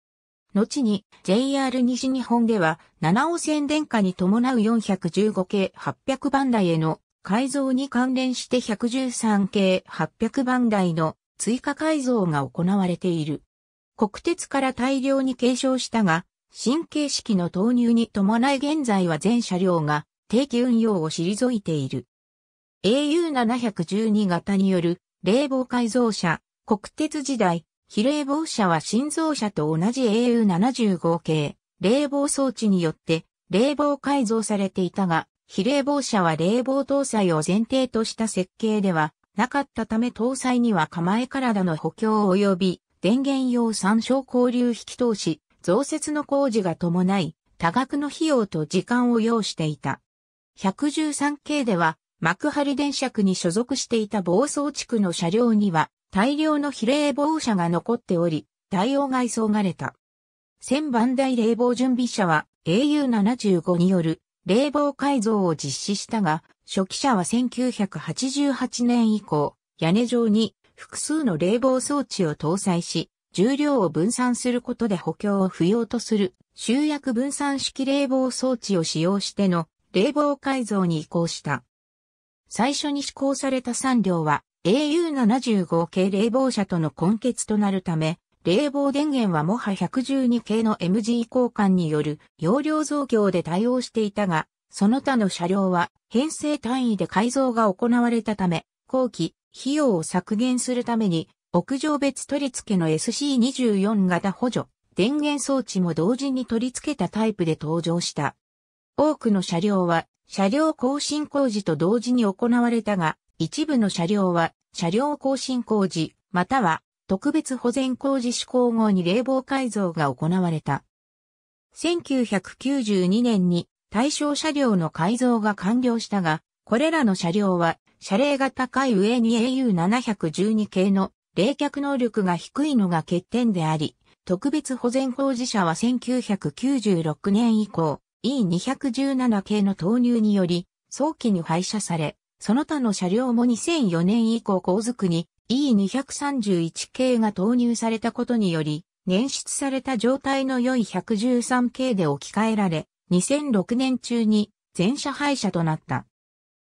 後に JR 西日本では七尾線電化に伴う415系800番台への改造に関連して113系800番台の追加改造が行われている。国鉄から大量に継承したが、新形式の投入に伴い現在は全車両が定期運用を退いている。au712 型による冷房改造車、国鉄時代、非冷房車は心臓車と同じ AU75 系、冷房装置によって冷房改造されていたが、非冷房車は冷房搭載を前提とした設計ではなかったため搭載には構え体の補強及び電源用参照交流引き通し、増設の工事が伴い、多額の費用と時間を要していた。113系では幕張電車区に所属していた暴走地区の車両には大量の比例防車が残っており、対応が急がれた。千番台冷房準備車は AU75 による冷房改造を実施したが、初期車は1988年以降、屋根上に複数の冷房装置を搭載し、重量を分散することで補強を不要とする集約分散式冷房装置を使用しての冷房改造に移行した。最初に施行された産業は AU75 系冷房車との根結となるため、冷房電源はもは112系の MG 交換による容量増強で対応していたが、その他の車両は編成単位で改造が行われたため、後期、費用を削減するために、屋上別取り付けの SC24 型補助、電源装置も同時に取り付けたタイプで登場した。多くの車両は、車両更新工事と同時に行われたが、一部の車両は車両更新工事、または特別保全工事施行後に冷房改造が行われた。1992年に対象車両の改造が完了したが、これらの車両は車齢が高い上に AU712 系の冷却能力が低いのが欠点であり、特別保全工事車は1996年以降 E217 系の投入により早期に廃車され、その他の車両も2004年以降後続に E231 系が投入されたことにより、捻出された状態の良い113系で置き換えられ、2006年中に全車廃車となった。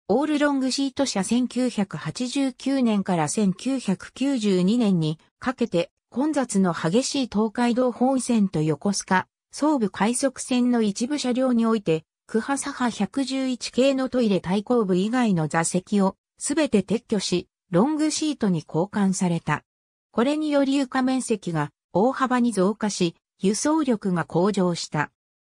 オールロングシート車1989年から1992年にかけて混雑の激しい東海道本線と横須賀、総武快速線の一部車両においてクハサハ111系のトイレ対抗部以外の座席をすべて撤去し、ロングシートに交換された。これにより床面積が大幅に増加し、輸送力が向上した。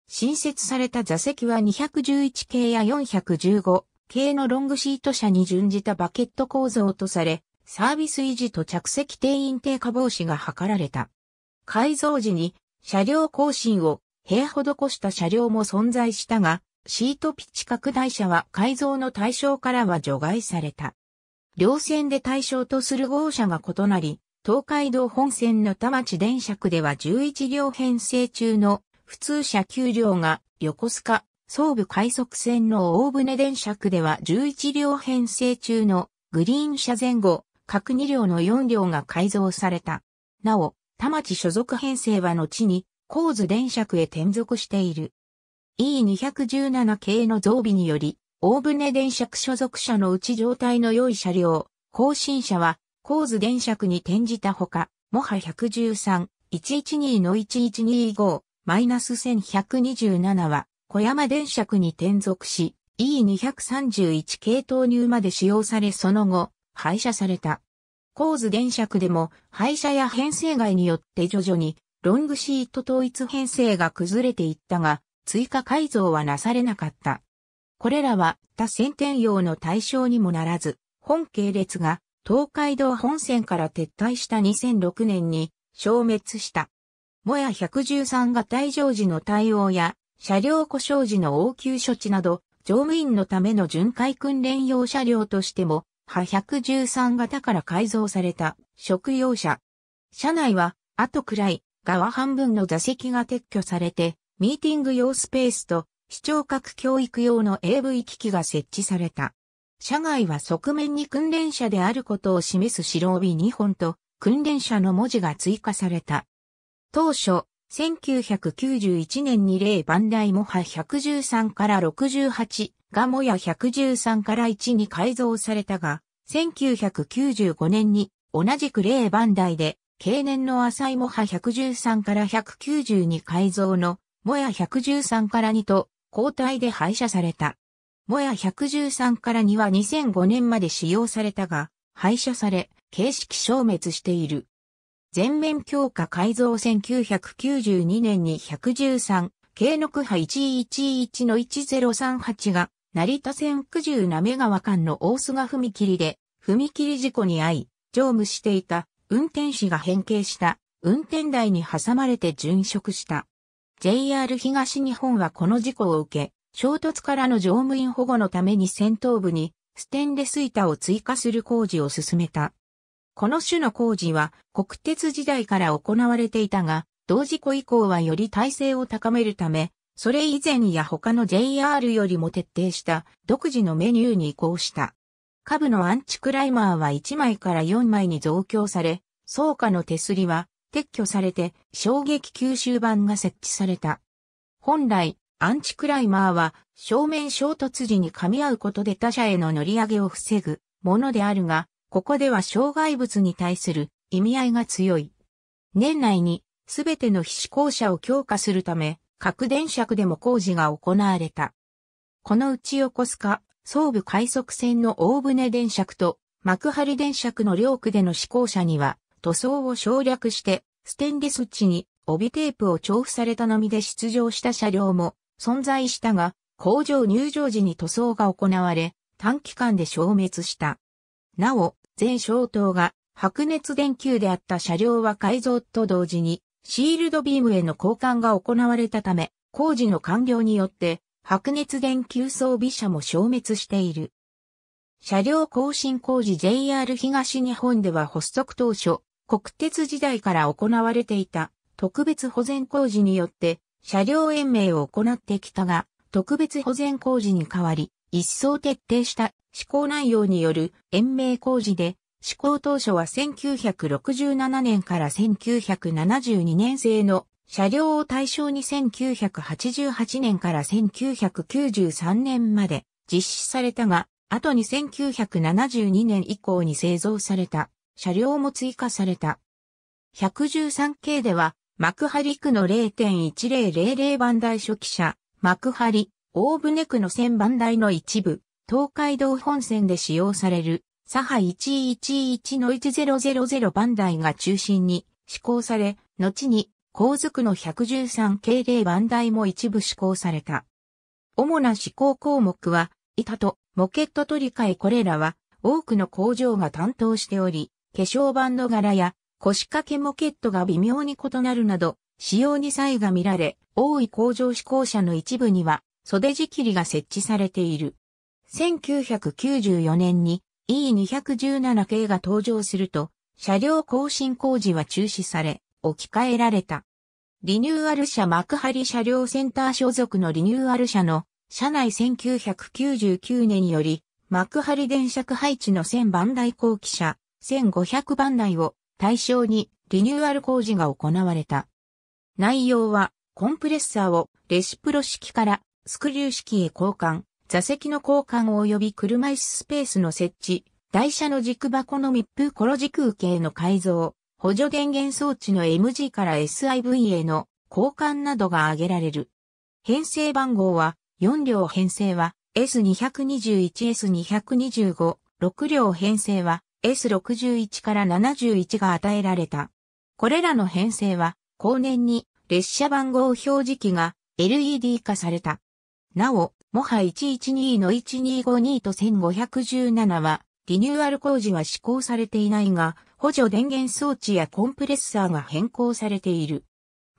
新設された座席は211系や415系のロングシート車に準じたバケット構造とされ、サービス維持と着席定員低下防止が図られた。改造時に車両更新を部屋施した車両も存在したが、シートピッチ拡大車は改造の対象からは除外された。両線で対象とする号車が異なり、東海道本線の田町電車区では11両編成中の普通車9両が横須賀、総武快速線の大船電車区では11両編成中のグリーン車前後、各2両の4両が改造された。なお、田町所属編成は後に高図電車区へ転属している。E217 系の増備により、大船電車区所属車のうち状態の良い車両、更新車は、高図電車区に転じたほか、モハ113、112の1125、1127は、小山電車区に転属し、E231 系投入まで使用されその後、廃車された。構図電車区でも廃車や編成外によって徐々にロングシート統一編成が崩れていったが、追加改造はなされなかった。これらは他先天用の対象にもならず、本系列が東海道本線から撤退した2006年に消滅した。もや113型以上時の対応や車両故障時の応急処置など、乗務員のための巡回訓練用車両としても、派113型から改造された食用車。車内は、後くい、側半分の座席が撤去されて、ミーティング用スペースと視聴覚教育用の AV 機器が設置された。車外は側面に訓練車であることを示す白帯2本と訓練車の文字が追加された。当初、1991年にン番台モハ113から68がモヤ113から1に改造されたが、1995年に同じくン番台で経年の浅いモハ113から192改造のモヤ113から2と交代で廃車された。モヤ113から2は2005年まで使用されたが、廃車され、形式消滅している。全面強化改造1992年に113、経の区派1111の1038が、成田線九十滑川間の大須賀踏切で、踏切事故に遭い、乗務していた運転士が変形した運転台に挟まれて殉職した。JR 東日本はこの事故を受け、衝突からの乗務員保護のために先頭部にステンレス板を追加する工事を進めた。この種の工事は国鉄時代から行われていたが、同事故以降はより体制を高めるため、それ以前や他の JR よりも徹底した独自のメニューに移行した。下部のアンチクライマーは1枚から4枚に増強され、草下の手すりは撤去されて衝撃吸収板が設置された。本来、アンチクライマーは正面衝突時に噛み合うことで他者への乗り上げを防ぐものであるが、ここでは障害物に対する意味合いが強い。年内にすべての非試行者を強化するため、核電尺でも工事が行われた。このうち横須賀、総武快速線の大船電尺と幕張電尺の両区での試行者には、塗装を省略して、ステンレス地に帯テープを調布されたのみで出場した車両も存在したが、工場入場時に塗装が行われ、短期間で消滅した。なお、全消灯が白熱電球であった車両は改造と同時に、シールドビームへの交換が行われたため、工事の完了によって、白熱電球装備車も消滅している。車両更新工事 JR 東日本では発足当初、国鉄時代から行われていた特別保全工事によって車両延命を行ってきたが、特別保全工事に代わり、一層徹底した施行内容による延命工事で、施行当初は1967年から1972年製の車両を対象に1988年から1993年まで実施されたが、後に1972年以降に製造された車両も追加された。113系では、幕張区の0.1000番台初期車、幕張、大船区の1000番台の一部、東海道本線で使用される、左派111の1000番台が中心に施行され、後に、後続区の113系0番台も一部施行された。主な施行項目は、板とモケット取り替えこれらは多くの工場が担当しており、化粧板の柄や腰掛けモケットが微妙に異なるなど、仕様に差異が見られ、多い工場志向車の一部には袖仕切りが設置されている。1994年に E217 系が登場すると、車両更新工事は中止され、置き換えられた。リニューアル車幕張車両センター所属のリニューアル車の車内1999年より幕張電車区配置の1000番台後期車1500番台を対象にリニューアル工事が行われた。内容は、コンプレッサーをレシプロ式からスクリュー式へ交換、座席の交換及び車椅子スペースの設置、台車の軸箱の密封コロ軸空系の改造、補助電源装置の MG から SIV への交換などが挙げられる。編成番号は、4両編成は S221、S225、6両編成は S61 から71が与えられた。これらの編成は、後年に列車番号表示器が LED 化された。なお、モハ112の1252と1517は、リニューアル工事は施行されていないが、補助電源装置やコンプレッサーが変更されている。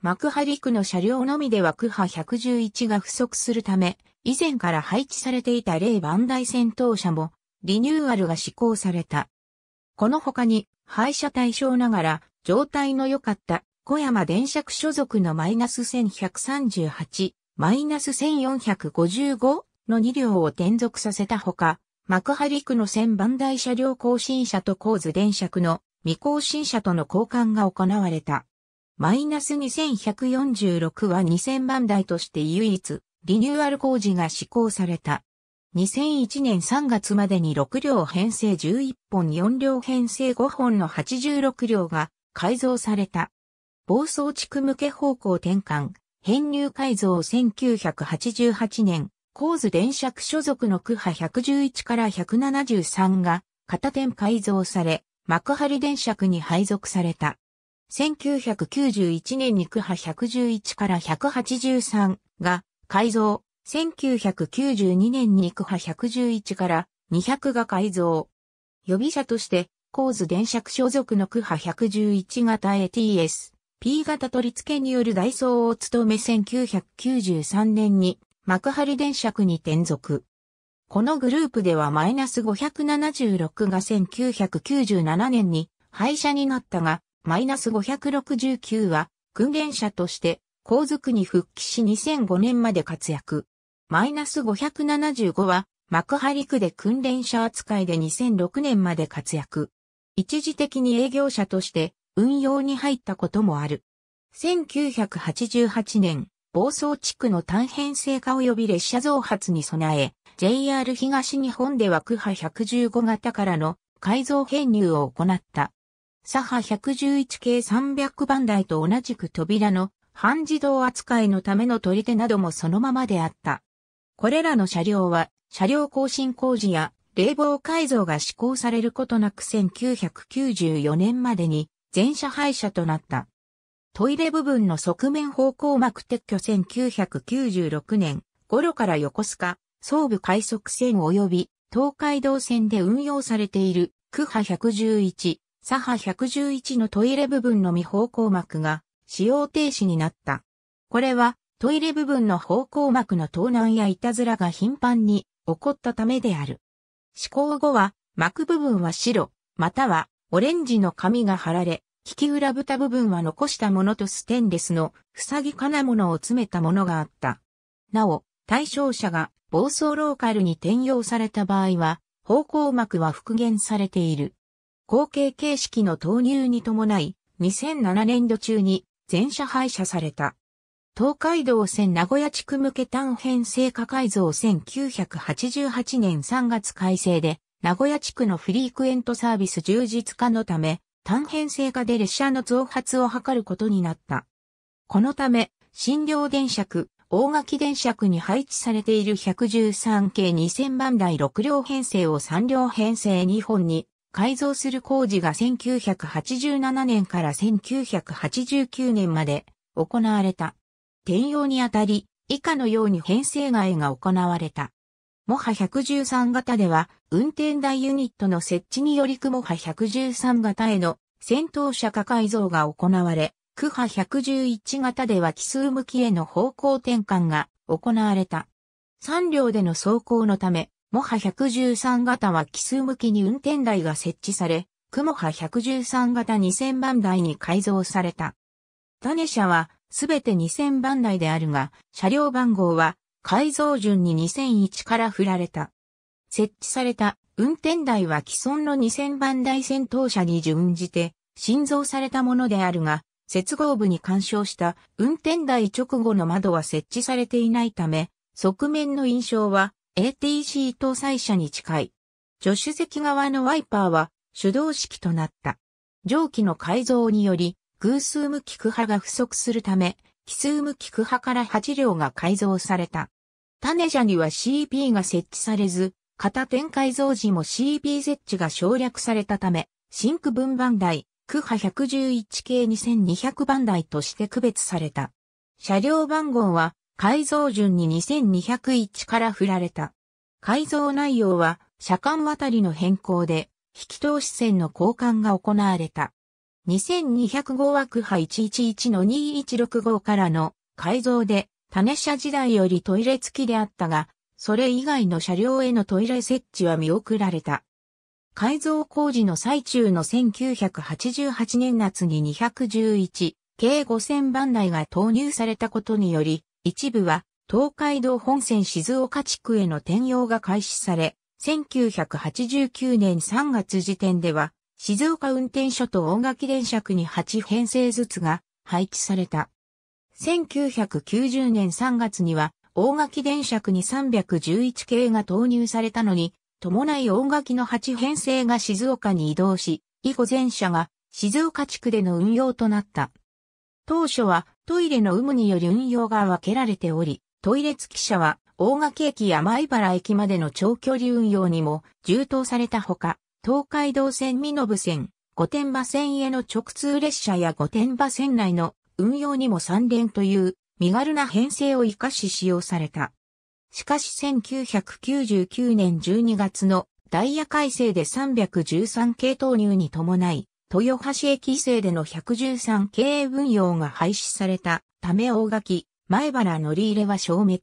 幕張区の車両のみでは区波111が不足するため、以前から配置されていた例番台戦闘車も、リニューアルが施行された。この他に、廃車対象ながら、状態の良かった小山電車区所属のマイナス1138、マイナス1455の2両を転属させたほか、幕張区の千番台車両更新車と構図電車区の未更新車との交換が行われた。マイナス2146は2000番台として唯一、リニューアル工事が施行された。2001年3月までに6両編成11本4両編成5本の86両が改造された。暴走地区向け方向転換、編入改造1988年、構図電車区所属の区派111から173が片点改造され、幕張電車区に配属された。1991年に区派111から183が改造、1992年に区派111から200が改造。予備車として、コー電車区所属の区派111型 ATS、P 型取り付けによるダイソーを務め1993年に幕張電車区に転属。このグループではマイナス576が1997年に廃車になったが、マイナス569は訓練車として、後続に復帰し2005年まで活躍。マイナス575は幕張区で訓練者扱いで2006年まで活躍。一時的に営業者として運用に入ったこともある。1988年、暴走地区の単編成化及び列車増発に備え、JR 東日本では区波115型からの改造編入を行った。左波111系300番台と同じく扉の半自動扱いのための取り手などもそのままであった。これらの車両は、車両更新工事や冷房改造が施行されることなく1994年までに全車廃車となった。トイレ部分の側面方向膜撤去1996年頃から横須賀、総武快速線及び東海道線で運用されている区波111、左波111のトイレ部分の未方向膜が使用停止になった。これはトイレ部分の方向膜の盗難やいたずらが頻繁に起こったためである。施行後は、膜部分は白、またはオレンジの紙が貼られ、利き裏蓋部分は残したものとステンレスの塞ぎ金物を詰めたものがあった。なお、対象者が暴走ローカルに転用された場合は、方向膜は復元されている。後継形式の投入に伴い、2007年度中に全車廃車された。東海道線名古屋地区向け単編成化改造1988年3月改正で、名古屋地区のフリークエントサービス充実化のため、単編成化で列車の増発を図ることになった。このため、新両電車区、大垣電車区に配置されている113系2000番台6両編成を3両編成2本に改造する工事が1987年から1989年まで行われた。転用にあたり、以下のように編成外が行われた。モハ113型では、運転台ユニットの設置によりクモハ113型への戦闘車化改造が行われ、クハ111型では奇数向きへの方向転換が行われた。3両での走行のため、モハ113型は奇数向きに運転台が設置され、クモハ113型2000番台に改造された。種ネ車はすべて2000番台であるが、車両番号は改造順に2001から振られた。設置された運転台は既存の2000番台戦闘車に準じて、新造されたものであるが、接合部に干渉した運転台直後の窓は設置されていないため、側面の印象は ATC 搭載車に近い。助手席側のワイパーは手動式となった。蒸気の改造により偶数無機区派が不足するため、奇数無機区派から8両が改造された。種者には CP が設置されず、片点改造時も CP 設置が省略されたため、真ク分番台、区派111系2200番台として区別された。車両番号は改造順に2201から振られた。改造内容は車間あたりの変更で、引き通し線の交換が行われた。2205枠派111の2165号からの改造で、種車時代よりトイレ付きであったが、それ以外の車両へのトイレ設置は見送られた。改造工事の最中の1988年夏に211、計5000番台が投入されたことにより、一部は東海道本線静岡地区への転用が開始され、1989年3月時点では静岡運転所と大垣電車区に8編成ずつが配置された。1990年3月には、大垣電車区に311系が投入されたのに、伴い大垣の8編成が静岡に移動し、以後全車が静岡地区での運用となった。当初はトイレの有無により運用が分けられており、トイレ付き車は大垣駅や米原駅までの長距離運用にも充当されたほか、東海道線濃部線、御殿場線への直通列車や御殿場線内の運用にも三連という身軽な編成を活かし使用された。しかし1999年12月のダイヤ改正で313系投入に伴い、豊橋駅規制での113系運用が廃止されたため大垣、前原乗り入れは消滅。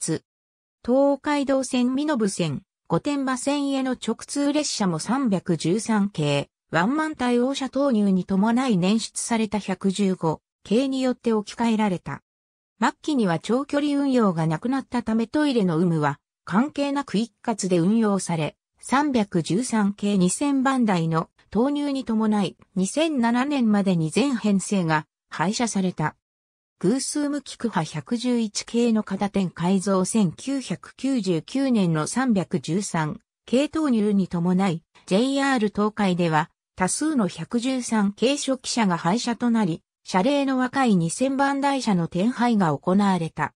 東海道線濃部線、御殿場線への直通列車も313系、ワンマン対応車投入に伴い捻出された115系によって置き換えられた。末期には長距離運用がなくなったためトイレの有無は関係なく一括で運用され、313系2000番台の投入に伴い2007年までに全編成が廃車された。偶数無機区派111系の片点改造1999年の313系投入に伴い、JR 東海では多数の113系初期車が廃車となり、車齢の若い2000番台車の転廃が行われた。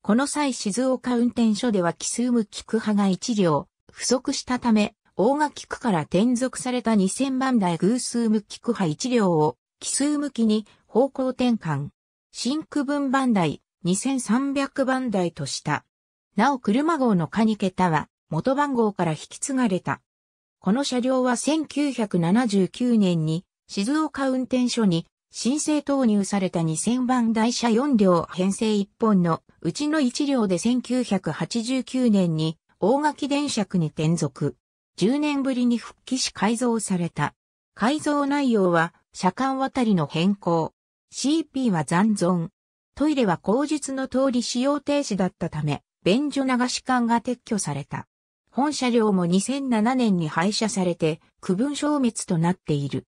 この際静岡運転所では奇数無機区派が1両不足したため、大垣区から転属された2000番台偶数無機区派1両を奇数向きに方向転換。真空分番台、2300番台とした。なお車号のカニケタは元番号から引き継がれた。この車両は1979年に静岡運転所に申請投入された2000番台車4両編成1本のうちの1両で1989年に大垣電車区に転属。10年ぶりに復帰し改造された。改造内容は車間渡りの変更、CP は残存。トイレは口述の通り使用停止だったため、便所流し管が撤去された。本車両も2007年に廃車されて、区分消滅となっている。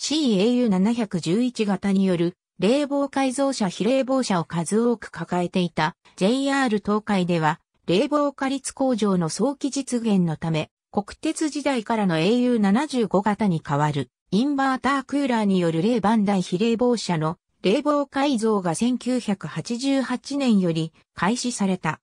CAU711 型による冷房改造車非冷房車を数多く抱えていた JR 東海では、冷房化率工場の早期実現のため、国鉄時代からの AU75 型に変わる。インバータークーラーによる冷番台非冷房車の冷房改造が1988年より開始された。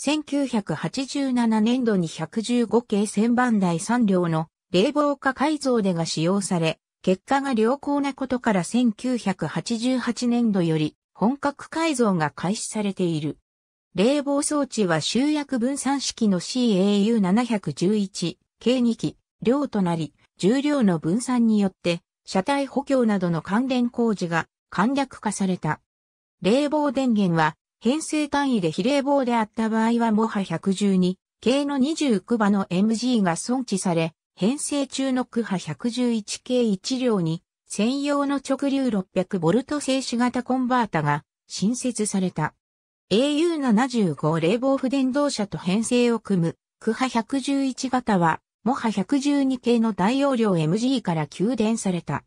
1987年度に115系1000番台3両の冷房化改造でが使用され、結果が良好なことから1988年度より本格改造が開始されている。冷房装置は集約分散式の CAU711 系2機、両となり、重量の分散によって、車体補強などの関連工事が簡略化された。冷房電源は、編成単位で非冷房であった場合はモハ112系の29馬の MG が損置され、編成中のクハ111系1両に専用の直流 600V 静止型コンバータが新設された。AU75 冷房不電動車と編成を組むクハ111型はモハ112系の大容量 MG から給電された。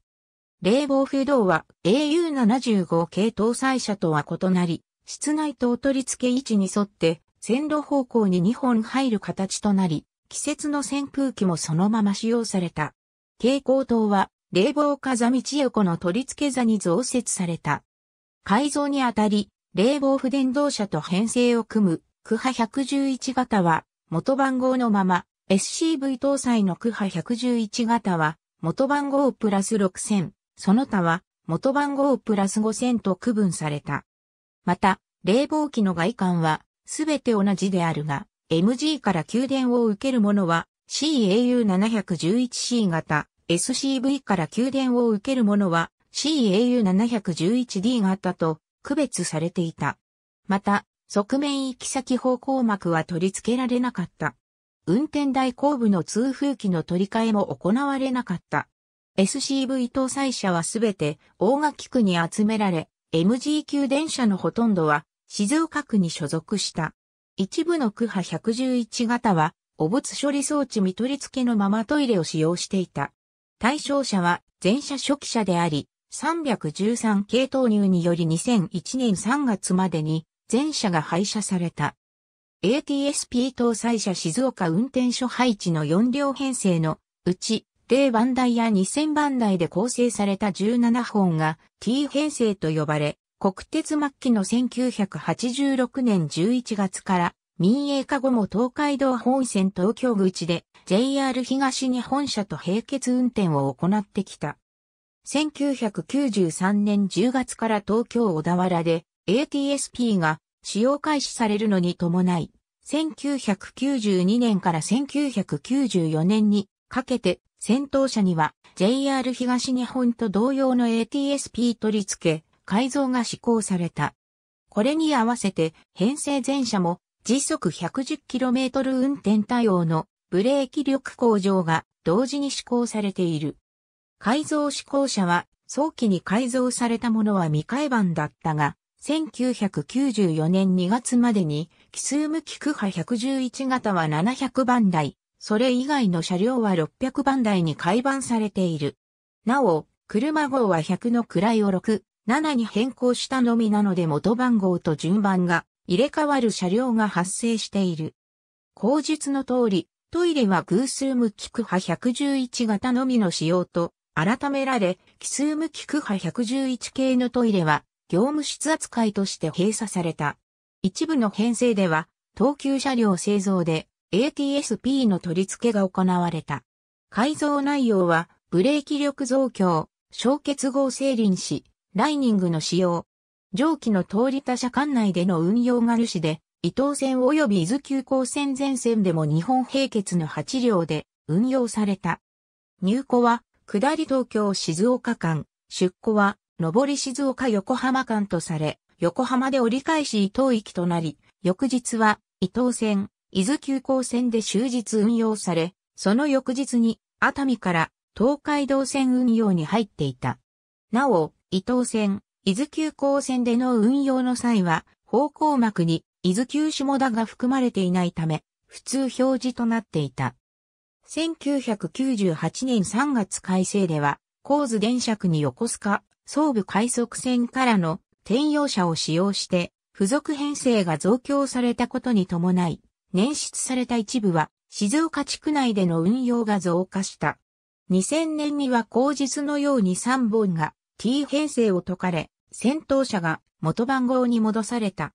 冷房風動は AU75 系搭載車とは異なり、室内灯取り付け位置に沿って線路方向に2本入る形となり、季節の扇風機もそのまま使用された。蛍光灯は冷房風道横の取り付け座に増設された。改造にあたり、冷房不電動車と編成を組む、クハ111型は元番号のまま SCV 搭載のクハ111型は、元番号プラス6000、その他は、元番号プラス5000と区分された。また、冷房機の外観は、すべて同じであるが、MG から給電を受けるものは、CAU711C 型、SCV から給電を受けるものは、CAU711D 型と、区別されていた。また、側面行き先方向膜は取り付けられなかった。運転台後部の通風機の取り替えも行われなかった。SCV 搭載車はすべて大垣区に集められ、MG 級電車のほとんどは静岡区に所属した。一部の区派111型は、汚物処理装置見取り付けのままトイレを使用していた。対象車は全車初期車であり、313系投入により2001年3月までに全車が廃車された。ATSP 搭載車静岡運転所配置の4両編成のうち、0番台や2000番台で構成された17本が T 編成と呼ばれ、国鉄末期の1986年11月から民営化後も東海道本線東京口で JR 東日本車と並結運転を行ってきた。1993年10月から東京小田原で ATSP が使用開始されるのに伴い、1992年から1994年にかけて戦闘車には JR 東日本と同様の ATSP 取り付け、改造が施行された。これに合わせて編成全車も時速 110km 運転対応のブレーキ力向上が同時に施行されている。改造施行車は早期に改造されたものは未開版だったが、1994年2月までに、奇数向き区派111型は700番台、それ以外の車両は600番台に改版されている。なお、車号は100の位を6、7に変更したのみなので元番号と順番が入れ替わる車両が発生している。口述の通り、トイレは偶数向き区派111型のみの仕様と改められ、奇数向き区派111系のトイレは業務室扱いとして閉鎖された。一部の編成では、東急車両製造で ATSP の取り付けが行われた。改造内容は、ブレーキ力増強、小結合成輪子、ライニングの使用、蒸気の通り他車間内での運用が主旨で、伊東線及び伊豆急行線全線でも日本平決の8両で運用された。入庫は、下り東京静岡間、出庫は、上り静岡横浜間とされ、横浜で折り返し伊東駅となり、翌日は伊東線、伊豆急行線で終日運用され、その翌日に熱海から東海道線運用に入っていた。なお、伊東線、伊豆急行線での運用の際は、方向幕に伊豆急下田が含まれていないため、普通表示となっていた。1998年3月改正では、構図電尺に横須賀、総武快速線からの転用車を使用して、付属編成が増強されたことに伴い、捻出された一部は、静岡地区内での運用が増加した。2000年には後日のように3本が T 編成を解かれ、先頭車が元番号に戻された。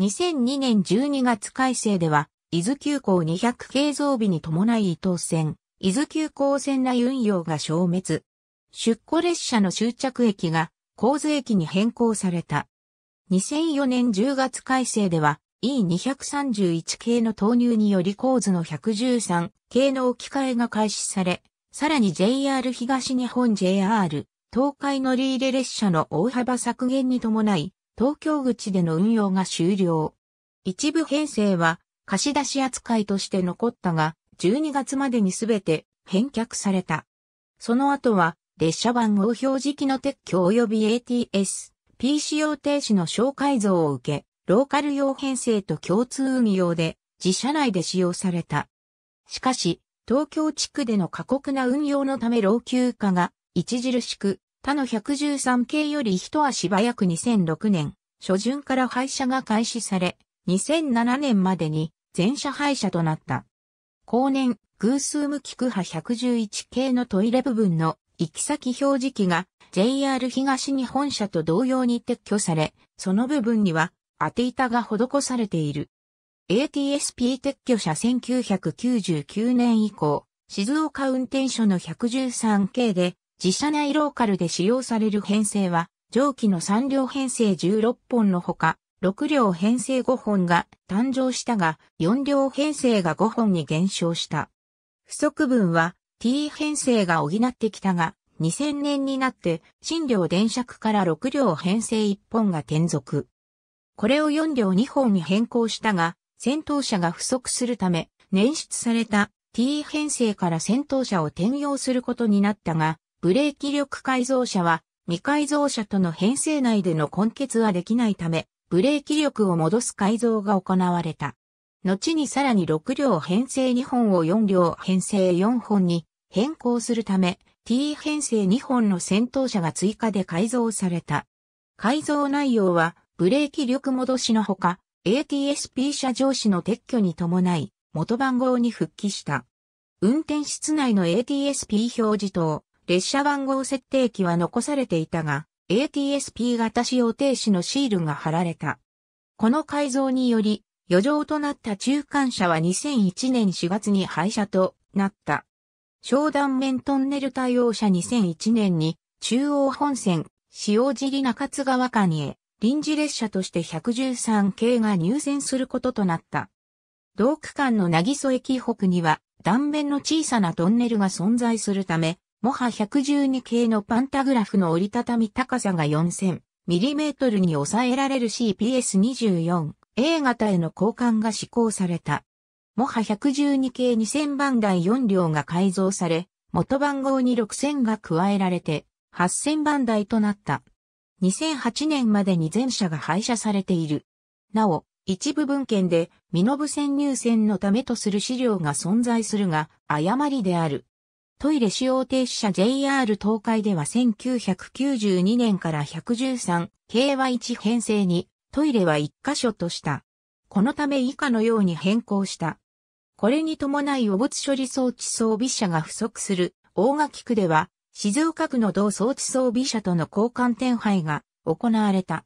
2002年12月改正では、伊豆急行200系増備に伴い伊東線、伊豆急行線内運用が消滅、出庫列車の終着駅が神津駅に変更された。2004年10月改正では E231 系の投入により神津の113系の置き換えが開始され、さらに JR 東日本 JR 東海乗り入れ列車の大幅削減に伴い、東京口での運用が終了。一部編成は貸し出し扱いとして残ったが、12月までにすべて返却された。その後は列車番号表示機の撤去及び ATS、PC 用停止の小改造を受け、ローカル用編成と共通運用で自社内で使用された。しかし、東京地区での過酷な運用のため老朽化が著しく、他の113系より一足早く2006年、初旬から廃車が開始され、2007年までに全車廃車となった。後年、偶数無機区派111系のトイレ部分の行き先表示器が JR 東日本社と同様に撤去され、その部分には当て板が施されている。ATSP 撤去車1999年以降、静岡運転所の113系で、自社内ローカルで使用される編成は、上記の3両編成16本のほか、6両編成5本が誕生したが、4両編成が5本に減少した。不足分は、T 編成が補ってきたが、2000年になって、新両電尺から6両編成1本が転属。これを4両2本に変更したが、戦闘車が不足するため、捻出された T 編成から戦闘車を転用することになったが、ブレーキ力改造車は未改造車との編成内での根結はできないため、ブレーキ力を戻す改造が行われた。後にさらに6両編成2本を4両編成4本に変更するため、T 編成2本の先頭車が追加で改造された。改造内容は、ブレーキ力戻しのほか、ATSP 車上司の撤去に伴い、元番号に復帰した。運転室内の ATSP 表示灯、列車番号設定機は残されていたが、ATSP 型使用停止のシールが貼られた。この改造により、余剰となった中間車は2001年4月に廃車となった。超断面トンネル対応車2001年に、中央本線、塩尻中津川間へ、臨時列車として113系が入線することとなった。同区間のなぎそ駅北には、断面の小さなトンネルが存在するため、もは112系のパンタグラフの折りたたみ高さが 4000mm に抑えられる CPS24A 型への交換が施行された。モハ112系2000番台4両が改造され、元番号に6000が加えられて、8000番台となった。2008年までに全車が廃車されている。なお、一部文献で、身延線入線のためとする資料が存在するが、誤りである。トイレ使用停止車 JR 東海では1992年から113、系は1編成に、トイレは1箇所とした。このため以下のように変更した。これに伴い汚物処理装置装備車が不足する大垣区では、静岡区の同装置装備車との交換転廃が行われた。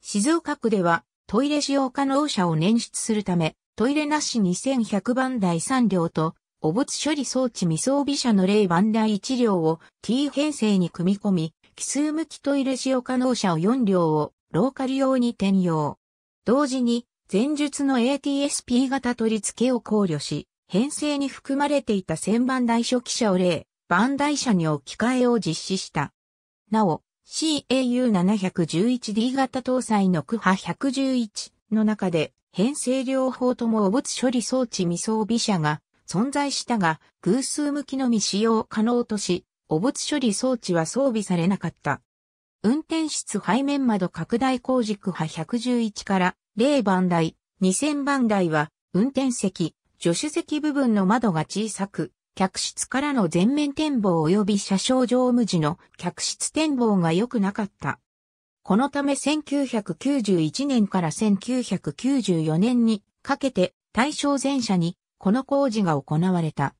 静岡区ではトイレ使用可能車を捻出するため、トイレなし2100番台3両と、汚物処理装置未装備車の0番台1両を T 編成に組み込み、奇数向きトイレ使用可能車を4両をローカル用に転用。同時に前述の ATSP 型取り付けを考慮し、編成に含まれていた旋盤台初期車を例、番台車に置き換えを実施した。なお、CAU711D 型搭載のクハ111の中で、編成両方とも汚物処理装置未装備車が存在したが、偶数向きのみ使用可能とし、汚物処理装置は装備されなかった。運転室背面窓拡大工軸波111から0番台、2000番台は運転席、助手席部分の窓が小さく、客室からの全面展望及び車掌乗務時の客室展望が良くなかった。このため1991年から1994年にかけて対象全車にこの工事が行われた。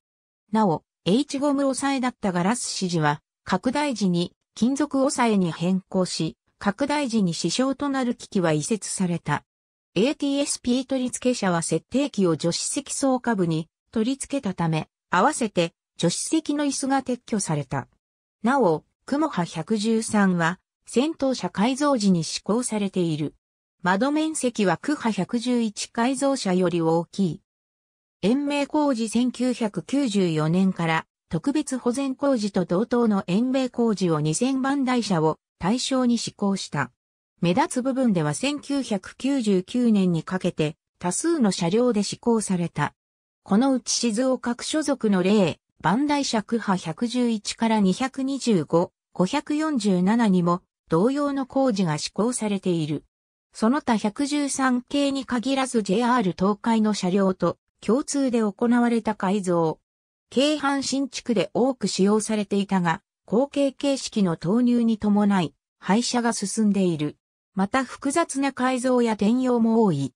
なお、H ゴム抑えだったガラス指示は拡大時に金属押さえに変更し、拡大時に支障となる機器は移設された。ATSP 取付者は設定機を助手席総下部に取り付けたため、合わせて助手席の椅子が撤去された。なお、雲波113は戦闘車改造時に施行されている。窓面積は区波111改造車より大きい。延命工事1994年から特別保全工事と同等の延命工事を2000番台車を対象に施行した。目立つ部分では1999年にかけて多数の車両で施行された。このうち静岡区所属の例、番台車区派111から225、547にも同様の工事が施行されている。その他113系に限らず JR 東海の車両と共通で行われた改造、京阪新地区で多く使用されていたが、後継形式の投入に伴い、廃車が進んでいる。また複雑な改造や転用も多い。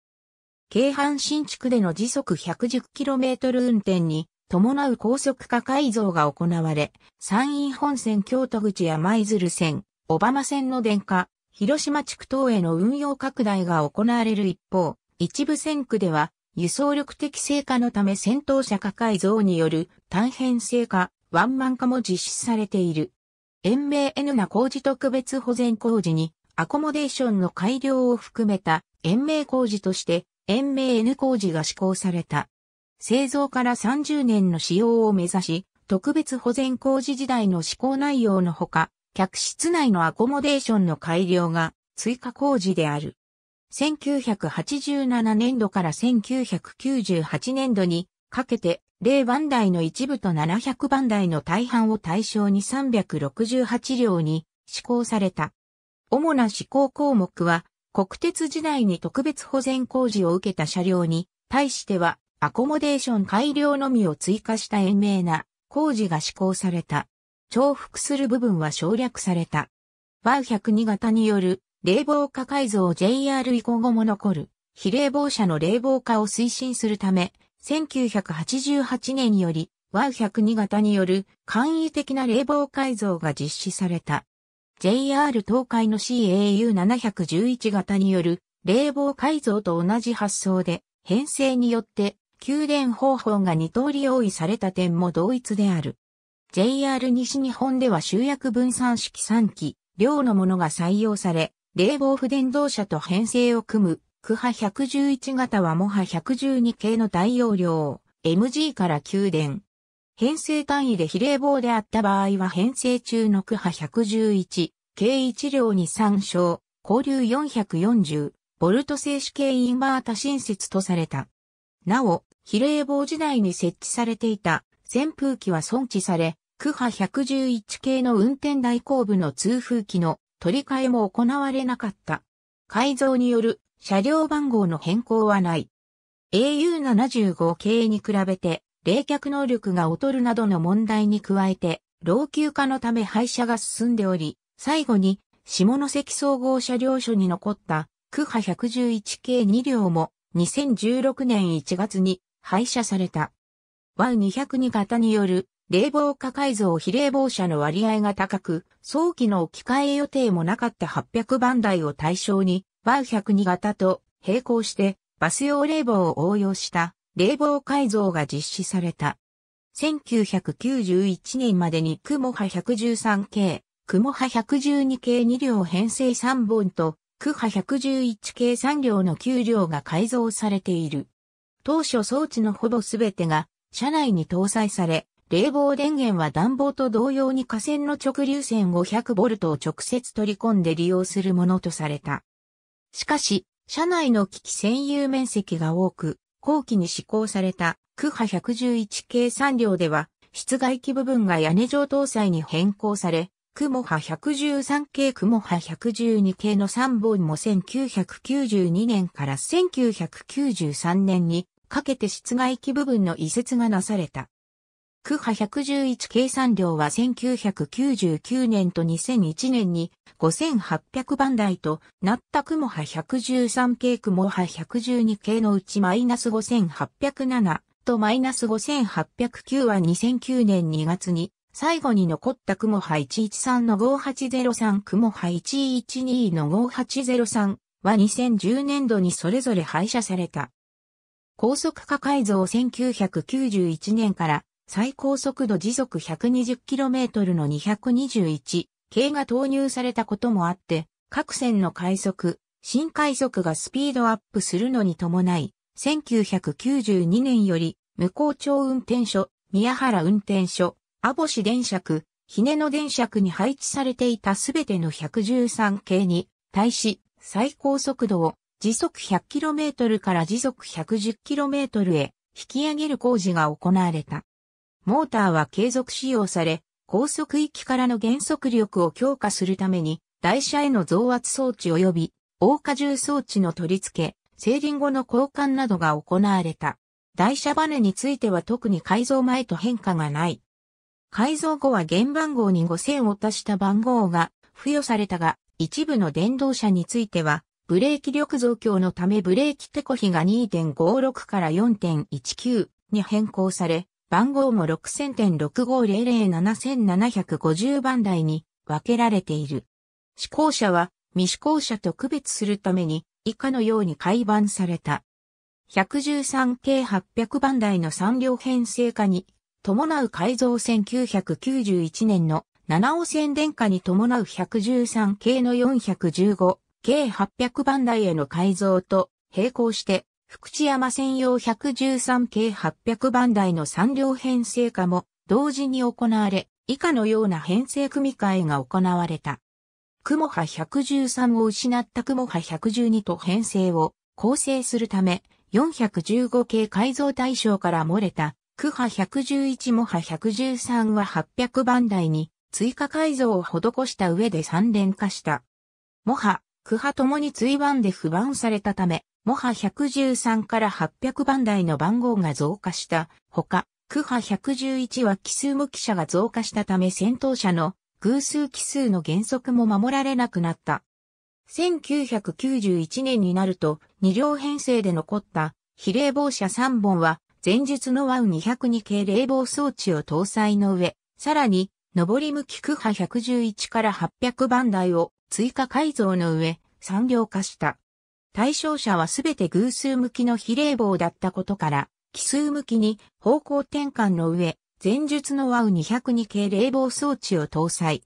京阪新地区での時速 110km 運転に伴う高速化改造が行われ、山陰本線京都口や舞鶴線、小浜線の電化、広島地区等への運用拡大が行われる一方、一部線区では輸送力的成果のため戦闘車化改造による単編成果、ワンマン化も実施されている。延命 N な工事特別保全工事に、アコモデーションの改良を含めた延命工事として、延命 N 工事が施行された。製造から30年の使用を目指し、特別保全工事時代の施行内容のほか、客室内のアコモデーションの改良が追加工事である。1987年度から1998年度にかけて0番台の一部と700番台の大半を対象に368両に施行された。主な施行項目は国鉄時代に特別保全工事を受けた車両に対してはアコモデーション改良のみを追加した延命な工事が施行された。重複する部分は省略された。バ102型による冷房化改造 JR 以降後も残る、非冷房車の冷房化を推進するため、1988年より、w o 1 0 2型による簡易的な冷房改造が実施された。JR 東海の CAU711 型による冷房改造と同じ発想で、編成によって給電方法が二通り用意された点も同一である。JR 西日本では集約分散式3機、両のものが採用され、冷房不電動車と編成を組む、クハ111型はモハ112系の大容量、MG から給電。編成単位で非冷房であった場合は編成中のクハ111、計1両に参照、交流440、ボルト静止系インバータ新設とされた。なお、比冷房時代に設置されていた扇風機は損置され、クハ111系の運転代行部の通風機の取り替えも行われなかった。改造による車両番号の変更はない。AU75 系に比べて冷却能力が劣るなどの問題に加えて老朽化のため廃車が進んでおり、最後に下関総合車両所に残った区派111系2両も2016年1月に廃車された。y 2 0 2型による冷房化改造非冷房車の割合が高く、早期の置き換え予定もなかった800番台を対象に、バー102型と並行して、バス用冷房を応用した冷房改造が実施された。1991年までにクモハ113系、クモハ112系2両編成3本と、クハ111系3両の9両が改造されている。当初装置のほぼすべてが車内に搭載され、冷房電源は暖房と同様に架線の直流線 500V を直接取り込んで利用するものとされた。しかし、車内の機器専有面積が多く、後期に施行された区波111系3両では、室外機部分が屋根上搭載に変更され、雲波113系雲波112系の3本も1992年から1993年にかけて室外機部分の移設がなされた。クハ111計算量は1999年と2001年に5800番台となったクモハ113系クモハ112系のうちマイナス5807とマイナス5809は2009年2月に最後に残ったクモハ113の5803クモハ112の5803は2010年度にそれぞれ廃車された。高速化改造1991年から最高速度時速 120km の2 2 1系が投入されたこともあって、各線の快速、新快速がスピードアップするのに伴い、1992年より、向こう町運転所、宮原運転所、網市電車区、ひねの電車区に配置されていたすべての113系に、対し、最高速度を時速 100km から時速 110km へ引き上げる工事が行われた。モーターは継続使用され、高速域からの減速力を強化するために、台車への増圧装置及び、大荷重装置の取り付け、セーリング後の交換などが行われた。台車バネについては特に改造前と変化がない。改造後は原番号に5000を足した番号が付与されたが、一部の電動車については、ブレーキ力増強のためブレーキテコ比が2.56から4.19に変更され、番号も6000.65007750番台に分けられている。試行車は未試行車と区別するために以下のように改版された。113系800番台の3両編成化に伴う改造1991年の七尾線電化に伴う113系の415系800番台への改造と並行して福知山専用113系800番台の3両編成化も同時に行われ、以下のような編成組み替えが行われた。雲波113を失った雲波112と編成を構成するため、415系改造対象から漏れた、区波111も波113は800番台に追加改造を施した上で3連化した。もは、区波ともに追番で不番されたため、モハ113から800番台の番号が増加したほか、クハ111は奇数無記者が増加したため戦闘者の偶数奇数の原則も守られなくなった。1991年になると2両編成で残った比例防車3本は前述のワウ2 0 2系冷房装置を搭載の上、さらに上り向きクハ111から800番台を追加改造の上、産業化した。対象者はすべて偶数向きの比例棒だったことから、奇数向きに方向転換の上、前述の w ウ w 2 0 2系冷房装置を搭載。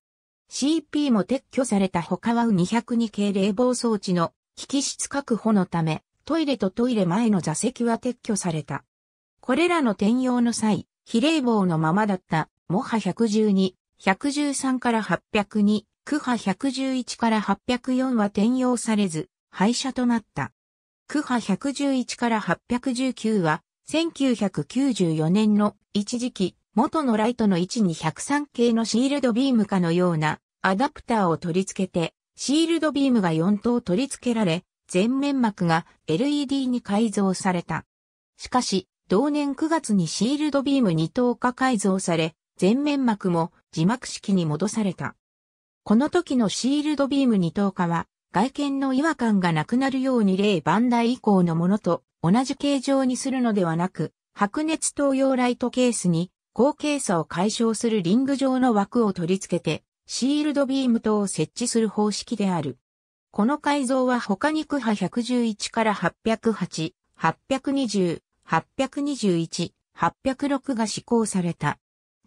CP も撤去された他 w ウ w 2 0 2系冷房装置の機器室確保のため、トイレとトイレ前の座席は撤去された。これらの転用の際、比例棒のままだった、モハ112、113から802、クハ111から804は転用されず、廃車となった。区波111から819は、1994年の一時期、元のライトの位置に103系のシールドビームかのようなアダプターを取り付けて、シールドビームが4頭取り付けられ、前面膜が LED に改造された。しかし、同年9月にシールドビーム2等化改造され、前面膜も字幕式に戻された。この時のシールドビーム2等化は、外見の違和感がなくなるように例ダイ以降のものと同じ形状にするのではなく、白熱灯用ライトケースに高傾差を解消するリング状の枠を取り付けて、シールドビーム等を設置する方式である。この改造は他に区波111から808、820、821、806が施行された。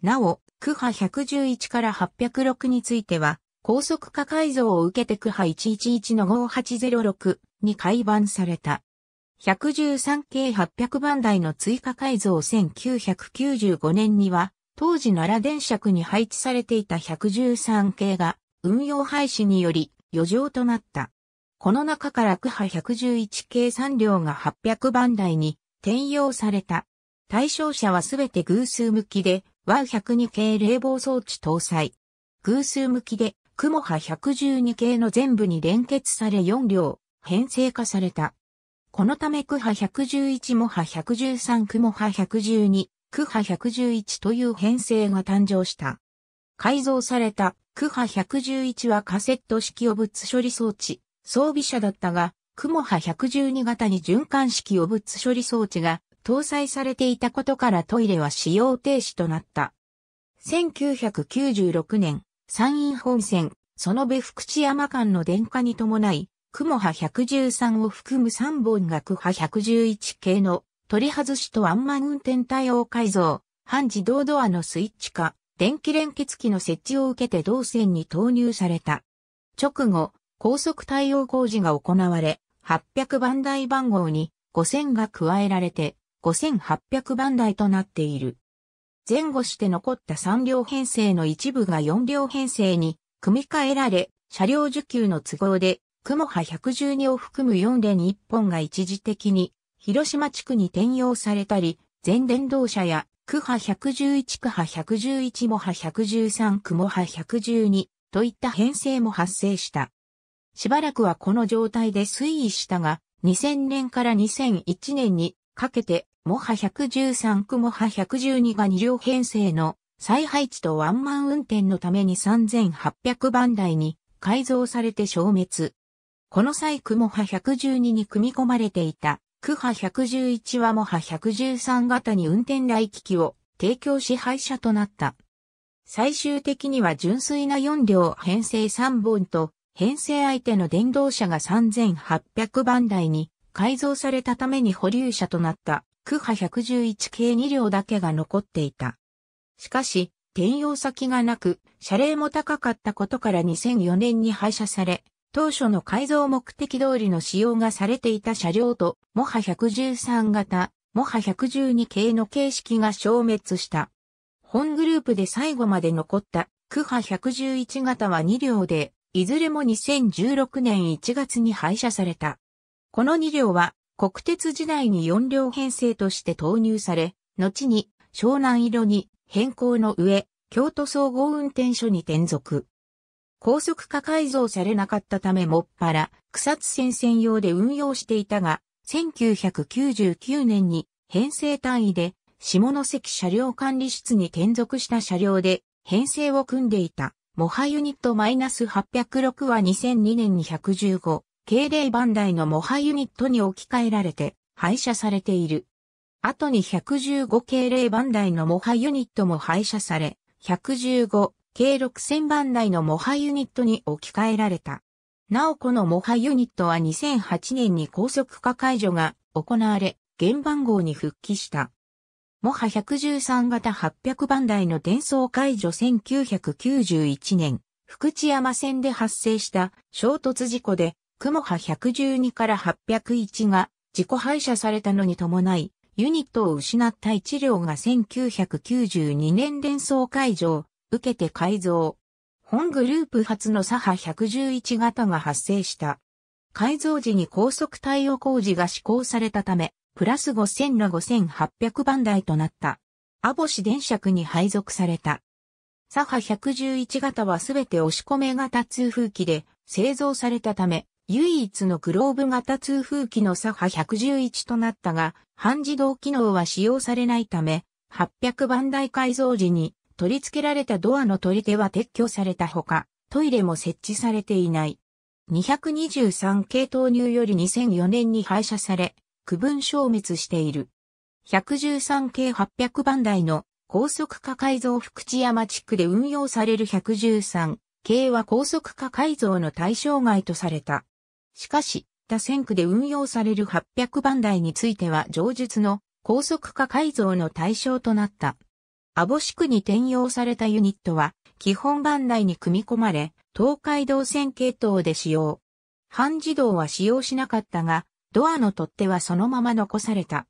なお、区波111から806については、高速化改造を受けて区派111の5806に改版された。113系800番台の追加改造1995年には、当時奈良電車区に配置されていた113系が運用廃止により余剰となった。この中から区派111系3両が800番台に転用された。対象車はすべて偶数向きで、Y102 系冷房装置搭載。偶数向きで、雲ハ112系の全部に連結され4両、編成化された。このため区ハ111もハ113クモハ112、区ハ111という編成が誕生した。改造された区ハ111はカセット式汚物処理装置、装備車だったが、雲ハ112型に循環式汚物処理装置が搭載されていたことからトイレは使用停止となった。1996年、山陰本線、その別福知山間の電化に伴い、雲波113を含む3本学波111系の取り外しとアンマン運転対応改造、半自動ドアのスイッチ化、電気連結機の設置を受けて同線に投入された。直後、高速対応工事が行われ、800番台番号に5000が加えられて、5800番台となっている。前後して残った3両編成の一部が4両編成に組み替えられ、車両受給の都合で、雲波112を含む4連1本が一時的に広島地区に転用されたり、全電動車や区波111区波111も波113区も波112といった編成も発生した。しばらくはこの状態で推移したが、2000年から2001年にかけて、モハ113区モハ112が2両編成の再配置とワンマン運転のために3800番台に改造されて消滅。この際クモハ112に組み込まれていた、クハ111はモハ113型に運転来機器を提供し廃車となった。最終的には純粋な4両編成3本と、編成相手の電動車が3800番台に改造されたために保留車となったクハ111系2両だけが残っていた。しかし、転用先がなく、車齢も高かったことから2004年に廃車され、当初の改造目的通りの使用がされていた車両と、モハ113型、モハ112系の形式が消滅した。本グループで最後まで残ったクハ111型は2両で、いずれも2016年1月に廃車された。この2両は国鉄時代に4両編成として投入され、後に湘南色に変更の上、京都総合運転所に転属。高速化改造されなかったためもっぱら草津線専用で運用していたが、1999年に編成単位で下関車両管理室に転属した車両で編成を組んでいた。モハユニット -806 は2002年に115、慶霊番台の模ハユニットに置き換えられて、廃車されている。後に115系0番台の模ハユニットも廃車され、115計6000番台の模ハユニットに置き換えられた。なおこの模ハユニットは2008年に高速化解除が行われ、原番号に復帰した。モハ113型800番台の伝送解除1991年、福知山線で発生した衝突事故で雲波112から801が自己廃車されたのに伴い、ユニットを失った1両が1992年連想解除受けて改造。本グループ初の左派111型が発生した。改造時に高速対応工事が施行されたため、プラス5000ら5800番台となった。アボシ電車に配属された。左派111型はすべて押し込め型通風機で製造されたため、唯一のグローブ型通風機の左波111となったが、半自動機能は使用されないため、800番台改造時に取り付けられたドアの取り手は撤去されたほか、トイレも設置されていない。223系投入より2004年に廃車され、区分消滅している。113系800番台の高速化改造福知山地区で運用される113系は高速化改造の対象外とされた。しかし、他線区で運用される800番台については上述の高速化改造の対象となった。網干区に転用されたユニットは、基本番台に組み込まれ、東海道線系統で使用。半自動は使用しなかったが、ドアの取っ手はそのまま残された。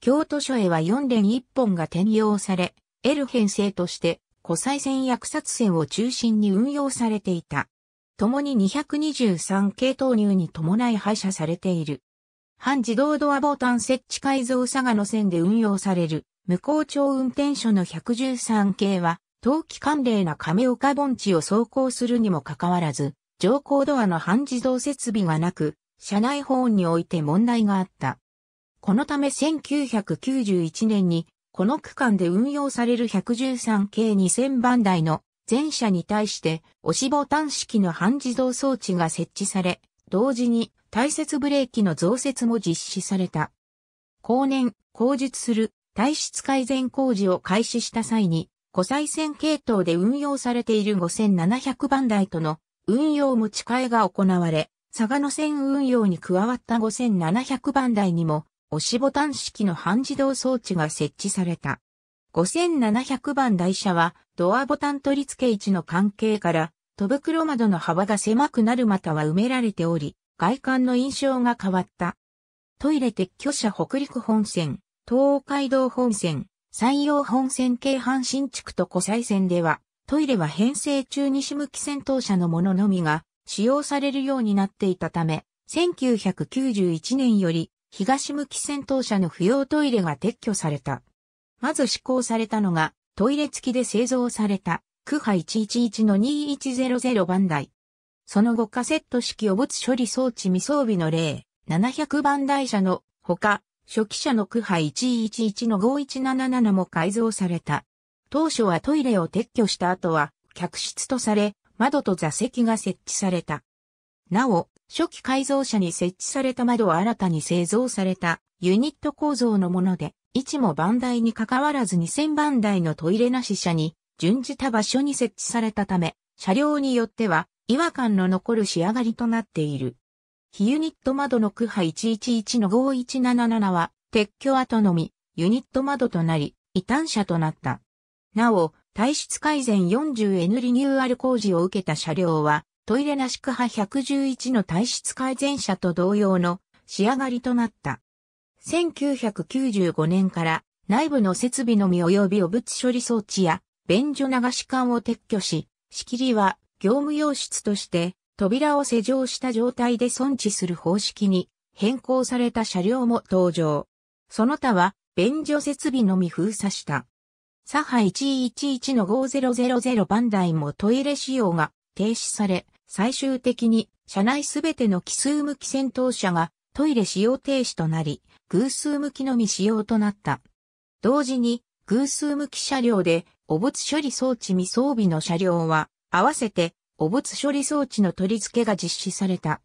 京都署へは4連1本が転用され、L 編成として、湖西線や草津線を中心に運用されていた。共に223系投入に伴い廃車されている。半自動ドアボタン設置改造佐賀の線で運用される、無効町運転所の113系は、冬季寒冷な亀岡盆地を走行するにもかかわらず、乗降ドアの半自動設備がなく、車内保温において問題があった。このため1991年に、この区間で運用される113系2000番台の全車に対して押しボタン式の半自動装置が設置され、同時に大雪ブレーキの増設も実施された。後年、工述する体質改善工事を開始した際に、湖西線系統で運用されている5700番台との運用持ち替えが行われ、佐賀の線運用に加わった5700番台にも、押しボタン式の半自動装置が設置された。5700番台車はドアボタン取り付け位置の関係から、戸袋窓の幅が狭くなるまたは埋められており、外観の印象が変わった。トイレ撤去者北陸本線、東海道本線、山陽本線京阪新地区と湖西線では、トイレは編成中西向き戦闘車のもののみが使用されるようになっていたため、1991年より東向き戦闘車の不要トイレが撤去された。まず施行されたのがトイレ付きで製造された、クハ111-2100番台。その後カセット式汚物処理装置未装備の例、700番台車のほか、初期車のクハ111-5177も改造された。当初はトイレを撤去した後は、客室とされ、窓と座席が設置された。なお、初期改造車に設置された窓は新たに製造されたユニット構造のもので、位置も番台に関わらず2000番台のトイレなし車に準じた場所に設置されたため、車両によっては違和感の残る仕上がりとなっている。非ユニット窓の区波111の5177は撤去後のみユニット窓となり、異端車となった。なお、体質改善 40N リニューアル工事を受けた車両は、トイレなし区派111の体質改善車と同様の仕上がりとなった。1995年から内部の設備のみ及び汚物処理装置や便所流し管を撤去し、仕切りは業務用室として扉を施錠した状態で損置する方式に変更された車両も登場。その他は便所設備のみ封鎖した。サハ111の5000番台もトイレ使用が停止され、最終的に車内すべての奇数向き戦闘車がトイレ使用停止となり、偶数向きのみ使用となった。同時に、偶数向き車両で、汚物処理装置未装備の車両は、合わせて、汚物処理装置の取り付けが実施された。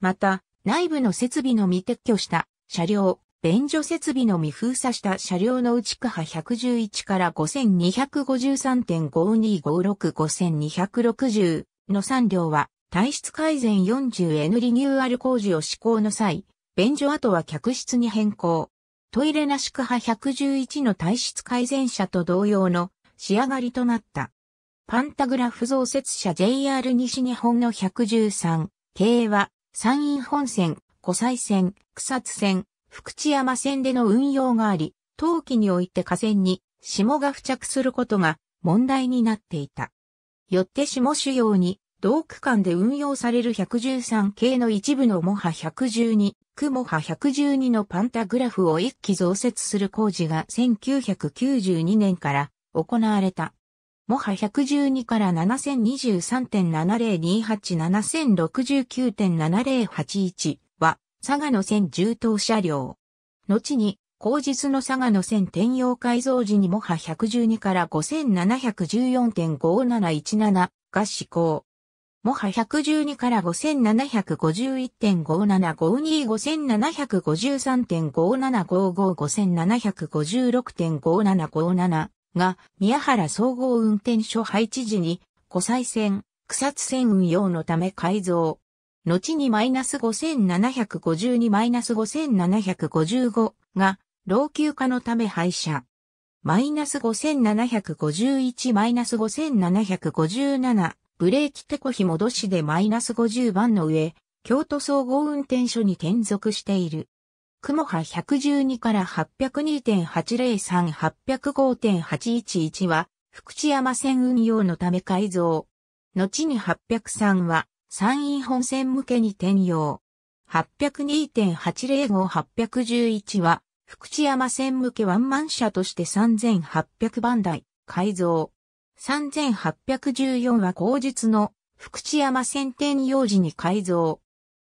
また、内部の設備のみ撤去した車両、便所設備のみ封鎖した車両の内区波111から5253.52565260の3両は、体質改善 40N リニューアル工事を施行の際、便所跡は客室に変更。トイレなし区派111の体質改善者と同様の仕上がりとなった。パンタグラフ増設者 JR 西日本の113、系は山陰本線、湖西線、草津線、福知山線での運用があり、冬季において河川に霜が付着することが問題になっていた。よって霜主要に同区間で運用される113系の一部の模波112モハ112のパンタグラフを一機増設する工事が1992年から行われた。モハ112から7023.70287069.7081は佐賀の線重当車両。後に、後日の佐賀の線転用改造時にモハ112から5714.5717が施行。モハ112から5 7 5 1 5 7 5 2 5 7 5 3 5 7 5 5 5 7 5 6 5 7 5 7が宮原総合運転所配置時に湖西線、草津線運用のため改造。後にマイナス5752マイナス5755が老朽化のため廃車。マイナス5751マイナス5757ブレーキ手こひ戻しでマイナス50番の上、京都総合運転所に転属している。雲波112から802.803-805.811は、福知山線運用のため改造。後に803は、山陰本線向けに転用。802.805-811は、福知山線向けワンマン車として3800番台、改造。3814は後日の福知山線天用寺に改造。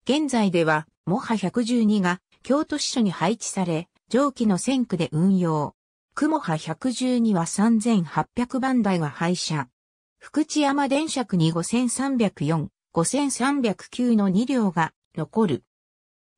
現在では、もは112が京都支所に配置され、上記の線区で運用。雲もハ112は3800番台が廃車。福知山電車区に5304、5309の2両が残る。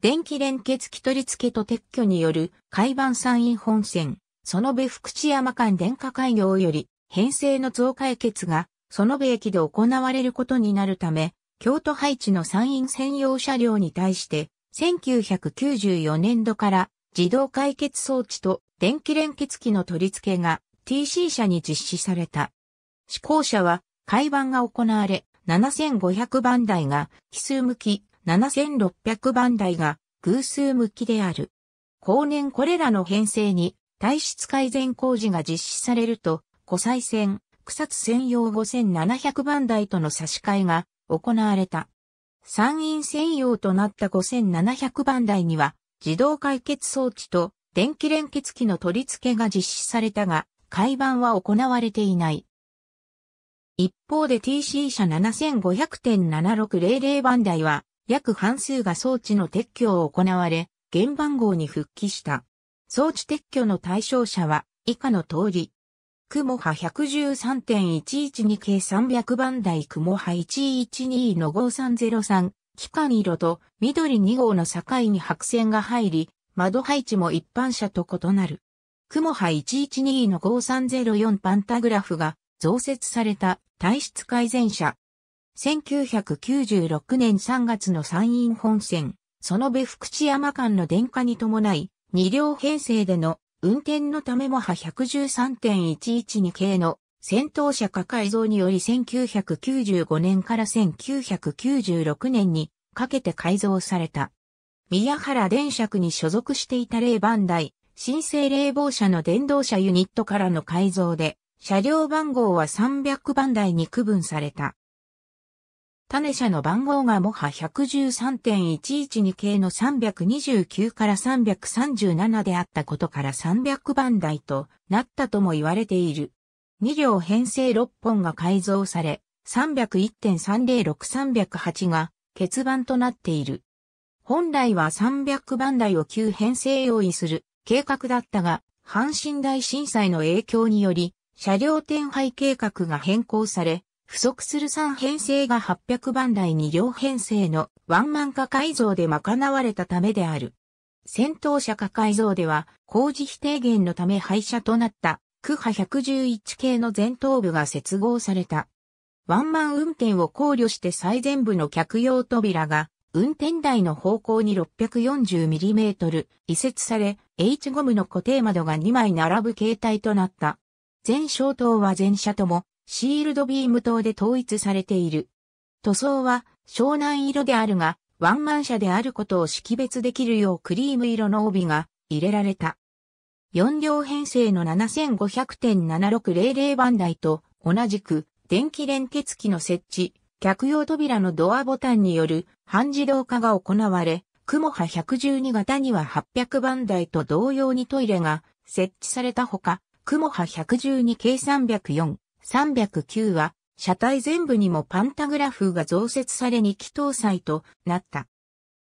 電気連結機取り付けと撤去による海盤山陰本線、その部福知山間電化開業より編成の増解決が、その部駅で行われることになるため、京都配置の参院専用車両に対して、1994年度から自動解決装置と電気連結機の取り付けが TC 車に実施された。試行車は、改板が行われ、7500番台が奇数向き、7600番台が偶数向きである。後年これらの編成に体質改善工事が実施されると、湖西線、草津専用5700番台との差し替えが行われた。参院専用となった5700番台には、自動解決装置と電気連結機の取り付けが実施されたが、改版は行われていない。一方で TC 社7500.7600番台は、約半数が装置の撤去を行われ、原番号に復帰した。装置撤去の対象者は、以下の通り、雲波113.11 2計300番台雲波112の5303機関色と緑2号の境に白線が入り、窓配置も一般車と異なる。雲波112の5304パンタグラフが増設された体質改善車。1996年3月の山陰本線、その部福知山間の電化に伴い、2両編成での運転のためも派113.112系の戦闘車化改造により1995年から1996年にかけて改造された。宮原電区に所属していた霊番台、新生冷房車の電動車ユニットからの改造で、車両番号は300番台に区分された。種社の番号がモハ113.112系の329から337であったことから300番台となったとも言われている。2両編成6本が改造され、301.306308が欠番となっている。本来は300番台を急編成用意する計画だったが、阪神大震災の影響により、車両転廃計画が変更され、不足する3編成が800番台に両編成のワンマン化改造で賄われたためである。戦闘車化改造では、工事費低減のため廃車となった、区派111系の前頭部が接合された。ワンマン運転を考慮して最前部の客用扉が、運転台の方向に 640mm 移設され、H ゴムの固定窓が2枚並ぶ形態となった。前照灯は前車とも、シールドビーム等で統一されている。塗装は湘南色であるが、ワンマン車であることを識別できるようクリーム色の帯が入れられた。4両編成の7500.7600番台と同じく電気連結機の設置、客用扉のドアボタンによる半自動化が行われ、クモハ112型には800番台と同様にトイレが設置されたほか、クモハ112系304、309は、車体全部にもパンタグラフが増設され2気搭載となった。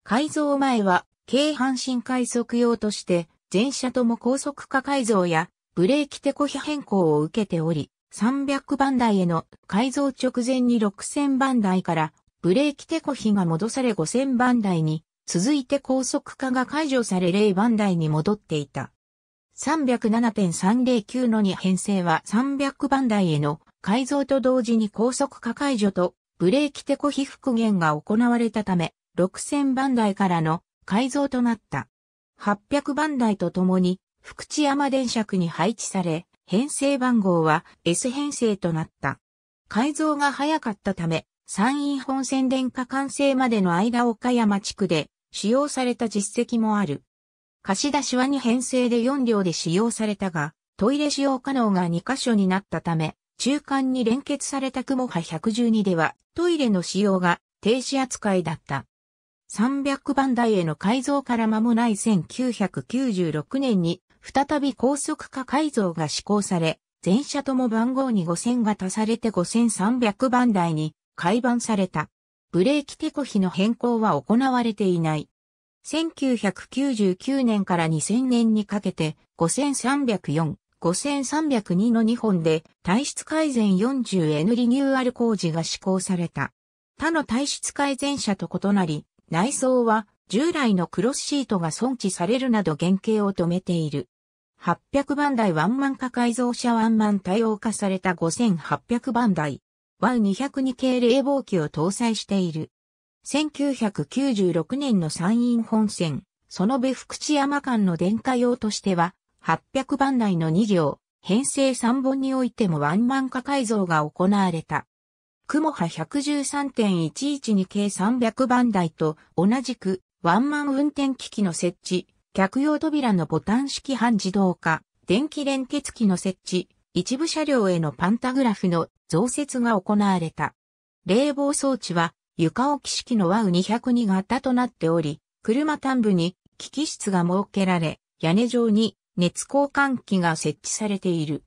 改造前は、軽半身快速用として、全車とも高速化改造や、ブレーキテコ比変更を受けており、300番台への改造直前に6000番台から、ブレーキテコ比が戻され5000番台に、続いて高速化が解除され0番台に戻っていた。307.309の2編成は300番台への改造と同時に高速化解除とブレーキ手コ被復元が行われたため、6000番台からの改造となった。800番台とともに福知山電車区に配置され、編成番号は S 編成となった。改造が早かったため、山陰本線電化完成までの間岡山地区で使用された実績もある。貸し出しは2編成で4両で使用されたが、トイレ使用可能が2箇所になったため、中間に連結された雲波112では、トイレの使用が停止扱いだった。300番台への改造から間もない1996年に、再び高速化改造が施行され、全車とも番号に5000が足されて5300番台に改版された。ブレーキテコ比の変更は行われていない。1999年から2000年にかけて5304、5302の2本で体質改善 40N リニューアル工事が施行された。他の体質改善者と異なり、内装は従来のクロスシートが損置されるなど原型を止めている。800番台ワンマン化改造車ワンマン対応化された5800番台。ワン2 0 2系冷房機を搭載している。1996年の山陰本線、その部福知山間の電化用としては、800番台の2両、編成3本においてもワンマン化改造が行われた。雲波113.11に計300番台と同じくワンマン運転機器の設置、客用扉のボタン式半自動化、電気連結機の設置、一部車両へのパンタグラフの増設が行われた。冷房装置は床置き式のワウ202型となっており、車端部に機器室が設けられ、屋根上に熱交換器が設置されている。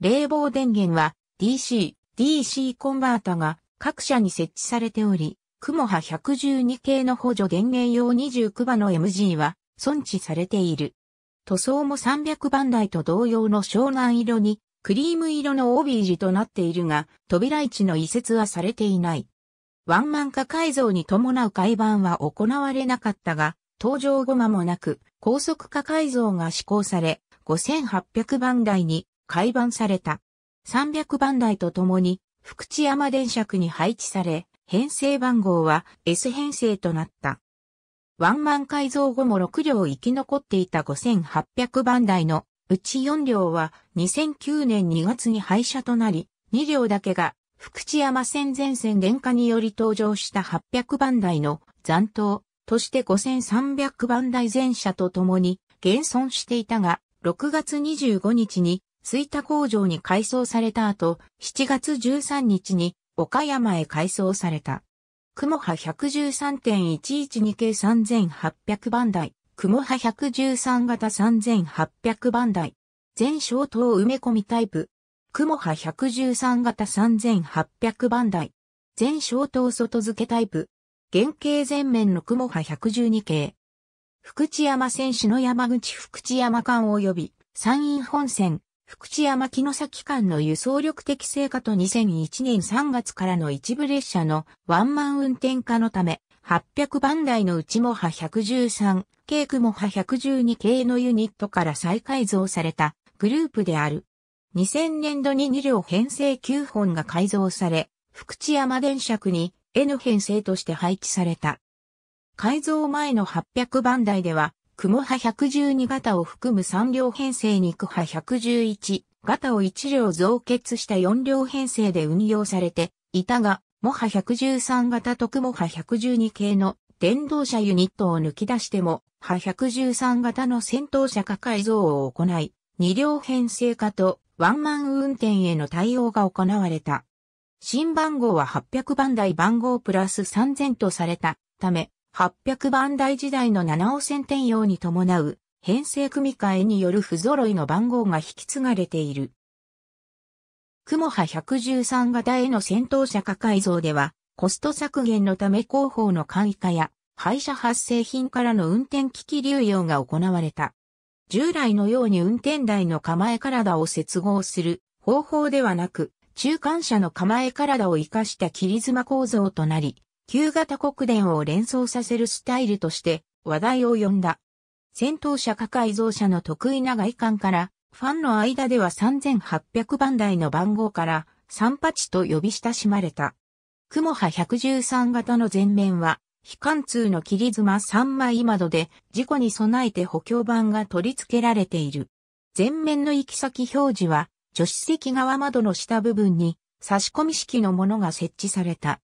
冷房電源は DC、DC コンバータが各社に設置されており、雲波112系の補助電源用29馬の MG は存置されている。塗装も300番台と同様の湘南色にクリーム色のオービージとなっているが、扉位置の移設はされていない。ワンマン化改造に伴う改版は行われなかったが、登場後間もなく、高速化改造が施行され、5800番台に改版された。300番台とともに、福知山電車区に配置され、編成番号は S 編成となった。ワンマン改造後も6両生き残っていた5800番台のうち4両は2009年2月に廃車となり、2両だけが福知山線前線原価により登場した800番台の残党として5300番台全車と共に現存していたが、6月25日に水田工場に改装された後、7月13日に岡山へ改装された。雲波113.112系3800番台、雲波113型3800番台、全小灯埋め込みタイプ、雲波113型3800番台。全小灯外付けタイプ。原型前面の雲波112系。福知山線市の山口福知山間及び山陰本線福知山木の先間の輸送力適正化と2001年3月からの一部列車のワンマン運転化のため800番台のうちも波113、系雲波112系のユニットから再改造されたグループである。2000年度に2両編成9本が改造され、福知山電車区に N 編成として配置された。改造前の800番台では、雲波112型を含む3両編成に区波111型を1両増結した4両編成で運用されていたが、モハ113型と雲波112系の電動車ユニットを抜き出しても、波113型の戦闘車化改造を行い、2両編成化とワンマン運転への対応が行われた。新番号は800番台番号プラス3000とされたため、800番台時代の7尾線転用に伴う編成組み換えによる不揃いの番号が引き継がれている。雲波113型への戦闘車化改造では、コスト削減のため広報の簡易化や、廃車発生品からの運転機器流用が行われた。従来のように運転台の構え体を接合する方法ではなく、中間車の構え体を活かした切妻構造となり、旧型国電を連想させるスタイルとして話題を呼んだ。戦闘車か改造車の得意な外観から、ファンの間では3800番台の番号から38と呼び親しまれた。雲波113型の前面は非貫通の切り妻3枚窓で事故に備えて補強板が取り付けられている。前面の行き先表示は、助手席側窓の下部分に差し込み式のものが設置された。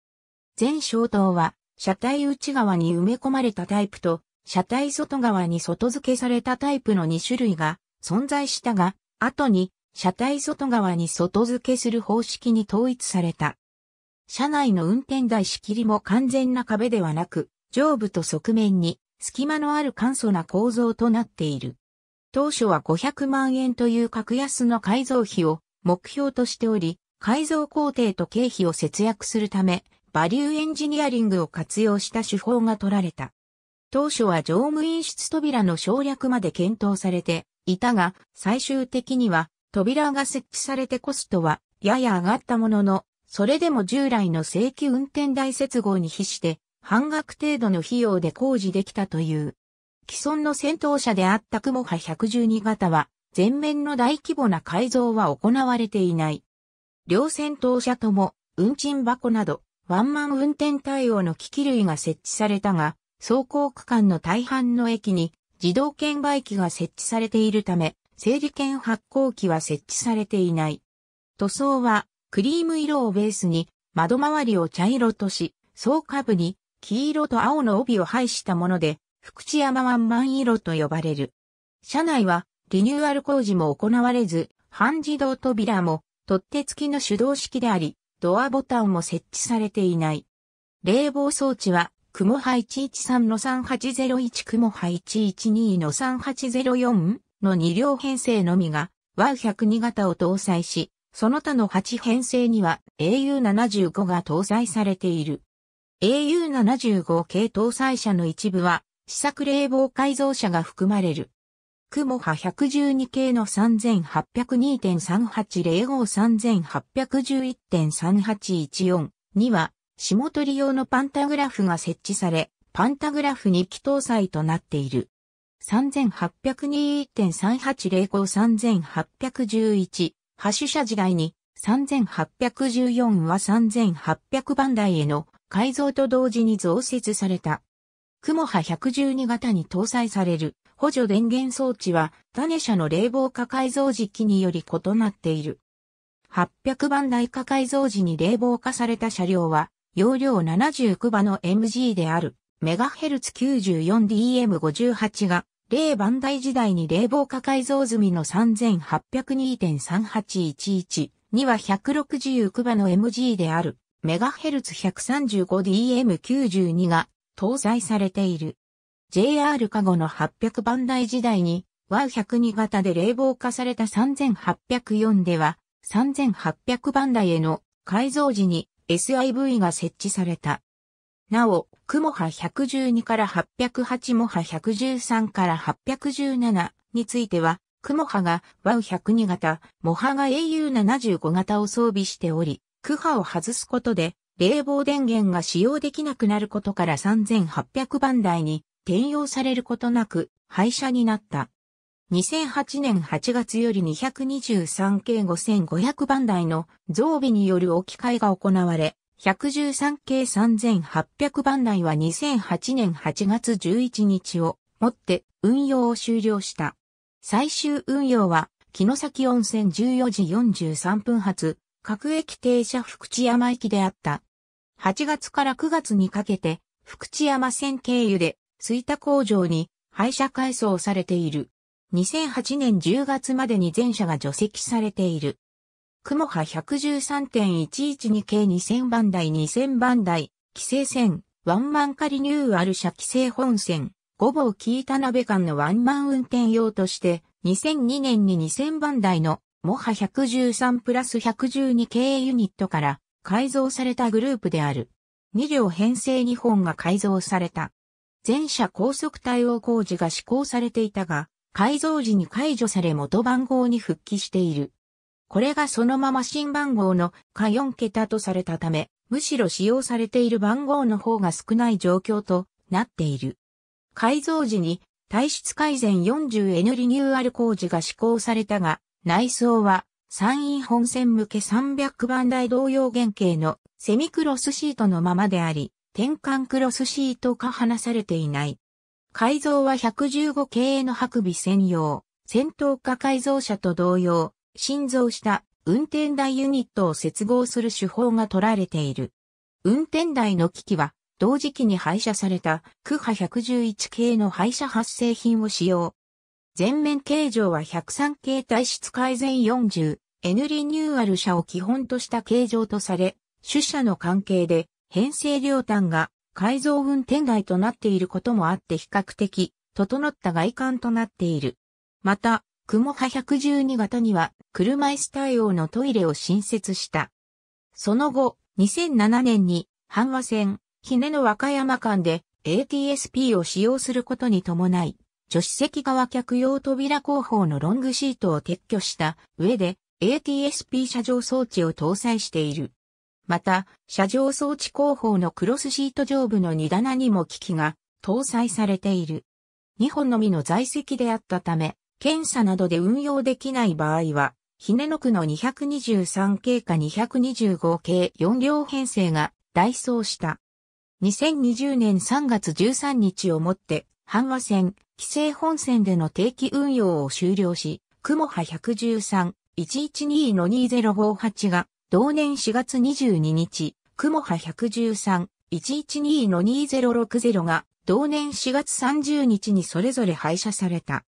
全消灯は、車体内側に埋め込まれたタイプと、車体外側に外付けされたタイプの2種類が存在したが、後に車体外側に外付けする方式に統一された。車内の運転台仕切りも完全な壁ではなく、上部と側面に隙間のある簡素な構造となっている。当初は500万円という格安の改造費を目標としており、改造工程と経費を節約するため、バリューエンジニアリングを活用した手法が取られた。当初は乗務員室扉の省略まで検討されていたが、最終的には扉が設置されてコストはやや上がったものの、それでも従来の正規運転台接合に比して半額程度の費用で工事できたという。既存の戦闘車であった雲波112型は、全面の大規模な改造は行われていない。両戦闘車とも、運賃箱など、ワンマン運転対応の機器類が設置されたが、走行区間の大半の駅に自動券売機が設置されているため、整理券発行機は設置されていない。塗装はクリーム色をベースに、窓周りを茶色とし、総下部に黄色と青の帯を配したもので、福知山ワンマン色と呼ばれる。車内はリニューアル工事も行われず、半自動扉も取っ手付きの手動式であり、ドアボタンも設置されていない。冷房装置は、雲波113の3801雲波112の3804の2両編成のみが、ワ a 1 0 2型を搭載し、その他の8編成には AU75 が搭載されている。AU75 系搭載車の一部は、試作冷房改造車が含まれる。クモハ112系の3802.38053811.3814には、下取り用のパンタグラフが設置され、パンタグラフ2機搭載となっている。3802.38053811発シ時代に3814は3800番台への改造と同時に増設された。雲波112型に搭載される補助電源装置は種車の冷房化改造時期により異なっている。800番台化改造時に冷房化された車両は容量79馬の MG である MHz94DM58 が令万代時代に冷房化改造済みの3802.3811には169馬の MG である MHz135DM92 が搭載されている。JR 加護の800番台時代に Y102 型で冷房化された3804では3800番台への改造時に SIV が設置された。なお、雲波112から808も波113から817については、雲波がワウ1 0 2型、モ波が AU75 型を装備しており、ク波を外すことで、冷房電源が使用できなくなることから3800番台に転用されることなく廃車になった。2008年8月より223系5500番台の増備による置き換えが行われ、113系3800番台は2008年8月11日をもって運用を終了した。最終運用は、木の先温泉14時43分発、各駅停車福知山駅であった。8月から9月にかけて、福知山線経由で、水田工場に廃車改装されている。2008年10月までに全車が除籍されている。雲波 113.112K2000 番台2000番台、規制線、ワンマンカリニューアル車規制本線、五房木板鍋間のワンマン運転用として、2002年に2000番台のモハ113プラス 112K ユニットから改造されたグループである。2両編成2本が改造された。全車高速対応工事が施行されていたが、改造時に解除され元番号に復帰している。これがそのまま新番号の下4桁とされたため、むしろ使用されている番号の方が少ない状況となっている。改造時に体質改善 40N リニューアル工事が施行されたが、内装は山陰本線向け300番台同様原型のセミクロスシートのままであり、転換クロスシート化離されていない。改造は115系の白尾専用、戦闘化改造車と同様、新造した運転台ユニットを接合する手法が取られている。運転台の機器は、同時期に廃車された、クハ111系の廃車発生品を使用。前面形状は103系体質改善40、N リニューアル車を基本とした形状とされ、主車の関係で、編成両端が改造運転台となっていることもあって比較的、整った外観となっている。また、雲波112型には車椅子対応のトイレを新設した。その後、2007年に阪和線、ひねの和歌山間で ATSP を使用することに伴い、助手席側客用扉後方のロングシートを撤去した上で ATSP 車上装置を搭載している。また、車上装置後方のクロスシート上部の荷棚にも機器が搭載されている。2本のみの在籍であったため、検査などで運用できない場合は、ひねの区の223系か225系4両編成がダイソーした。2020年3月13日をもって、阪和線、規制本線での定期運用を終了し、雲波113、112の2058が、同年4月22日、雲波113、112の2060が、同年4月30日にそれぞれ廃車された。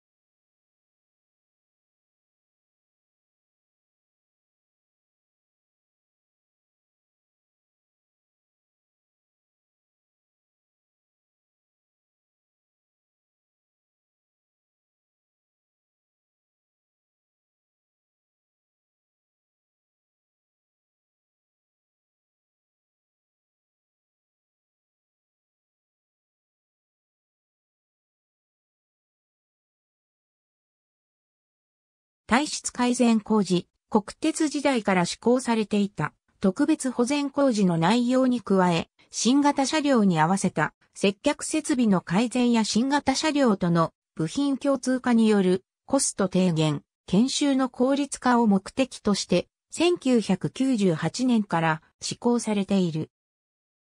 体質改善工事、国鉄時代から施行されていた特別保全工事の内容に加え、新型車両に合わせた接客設備の改善や新型車両との部品共通化によるコスト低減、研修の効率化を目的として、1998年から施行されている。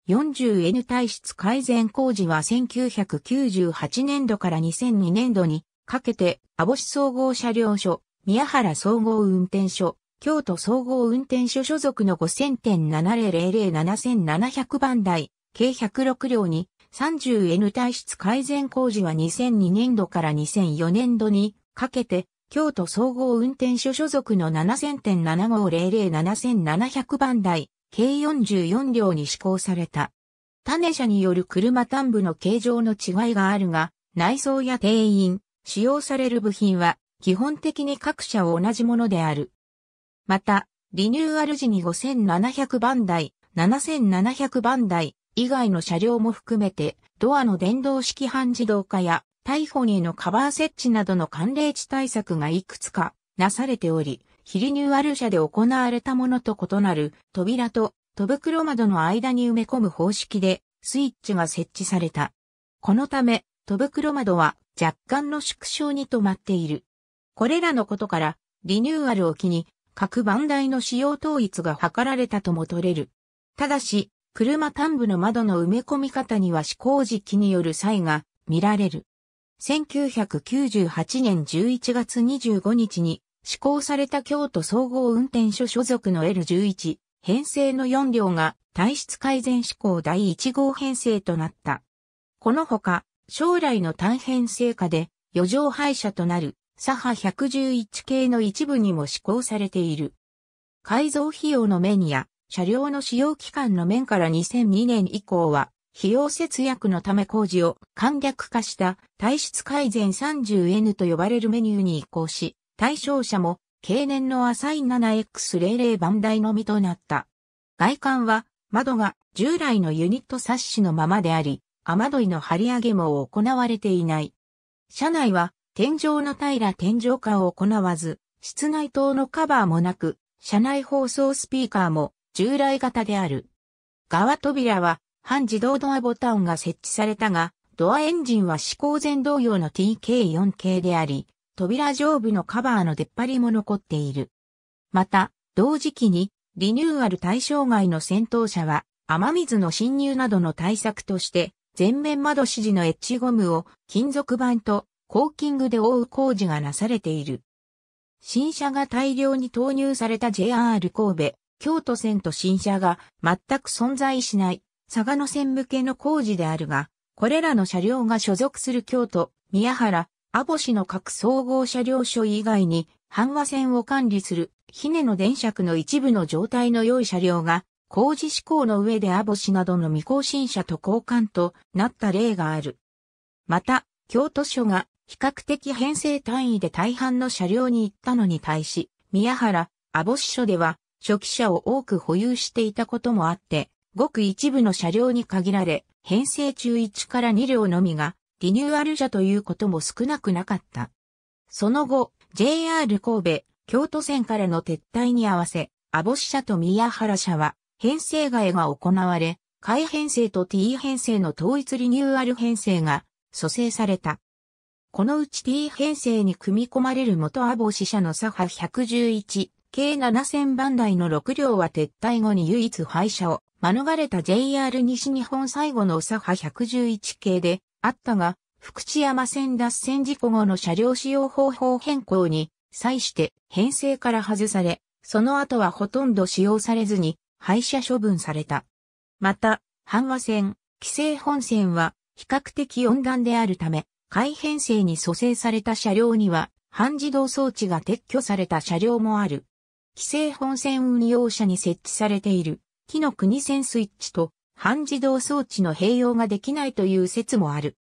40N 体質改善工事は1998年度から2002年度にかけて網干総合車両所、宮原総合運転所、京都総合運転所所属の5000.70007700番台、計106両に 30N 体質改善工事は2002年度から2004年度にかけて、京都総合運転所所属の7000.75007700番台、計44両に施行された。種車による車端部の形状の違いがあるが、内装や定員、使用される部品は基本的に各社を同じものである。また、リニューアル時に5700番台、7700番台以外の車両も含めて、ドアの電動式半自動化や、タイフォニーのカバー設置などの寒冷地対策がいくつかなされており、非リニューアル車で行われたものと異なる扉と戸袋窓の間に埋め込む方式でスイッチが設置された。このため、戸袋窓は若干の縮小に止まっている。これらのことから、リニューアルを機に、各番台の使用統一が図られたとも取れる。ただし、車端部の窓の埋め込み方には施行時期による差異が見られる。1998年11月25日に施行された京都総合運転所所属の L11 編成の4両が体質改善施行第1号編成となった。このほか、将来の単編成下で余剰廃車となる左派111系の一部にも施行されている。改造費用の面や、車両の使用期間の面から2002年以降は、費用節約のため工事を簡略化した体質改善 30N と呼ばれるメニューに移行し、対象者も経年のアサイン 7X00 番台のみとなった。外観は窓が従来のユニットサッシのままであり、雨どいの張り上げも行われていない。車内は天井の平天井化を行わず、室内灯のカバーもなく、車内放送スピーカーも従来型である。側扉は半自動ドアボタンが設置されたが、ドアエンジンは指向前同様の TK4 系であり、扉上部のカバーの出っ張りも残っている。また、同時期にリニューアル対象外の先頭車は雨水の侵入などの対策として、前面窓指示のエッジゴムを金属板とコーキングで覆う工事がなされている。新車が大量に投入された JR 神戸、京都線と新車が全く存在しない佐賀野線向けの工事であるが、これらの車両が所属する京都、宮原、阿保市の各総合車両所以外に、阪和線を管理する、姫の電車区の一部の状態の良い車両が、工事施行の上で阿保市などの未更新車と交換となった例がある。また、京都署が比較的編成単位で大半の車両に行ったのに対し、宮原、網市所では、初期車を多く保有していたこともあって、ごく一部の車両に限られ、編成中1から2両のみが、リニューアル車ということも少なくなかった。その後、JR 神戸、京都線からの撤退に合わせ、網市車と宮原車は、編成替えが行われ、改編成と T 編成の統一リニューアル編成が、蘇生された。このうち T 編成に組み込まれる元アボ死者の左派111、計7000番台の6両は撤退後に唯一廃車を免れた JR 西日本最後の左派111系であったが、福知山線脱線事故後の車両使用方法変更に際して編成から外され、その後はほとんど使用されずに廃車処分された。また、阪和線、規制本線は比較的温暖であるため、改編成に蘇生された車両には、半自動装置が撤去された車両もある。規制本線運用車に設置されている、木の国線スイッチと半自動装置の併用ができないという説もある。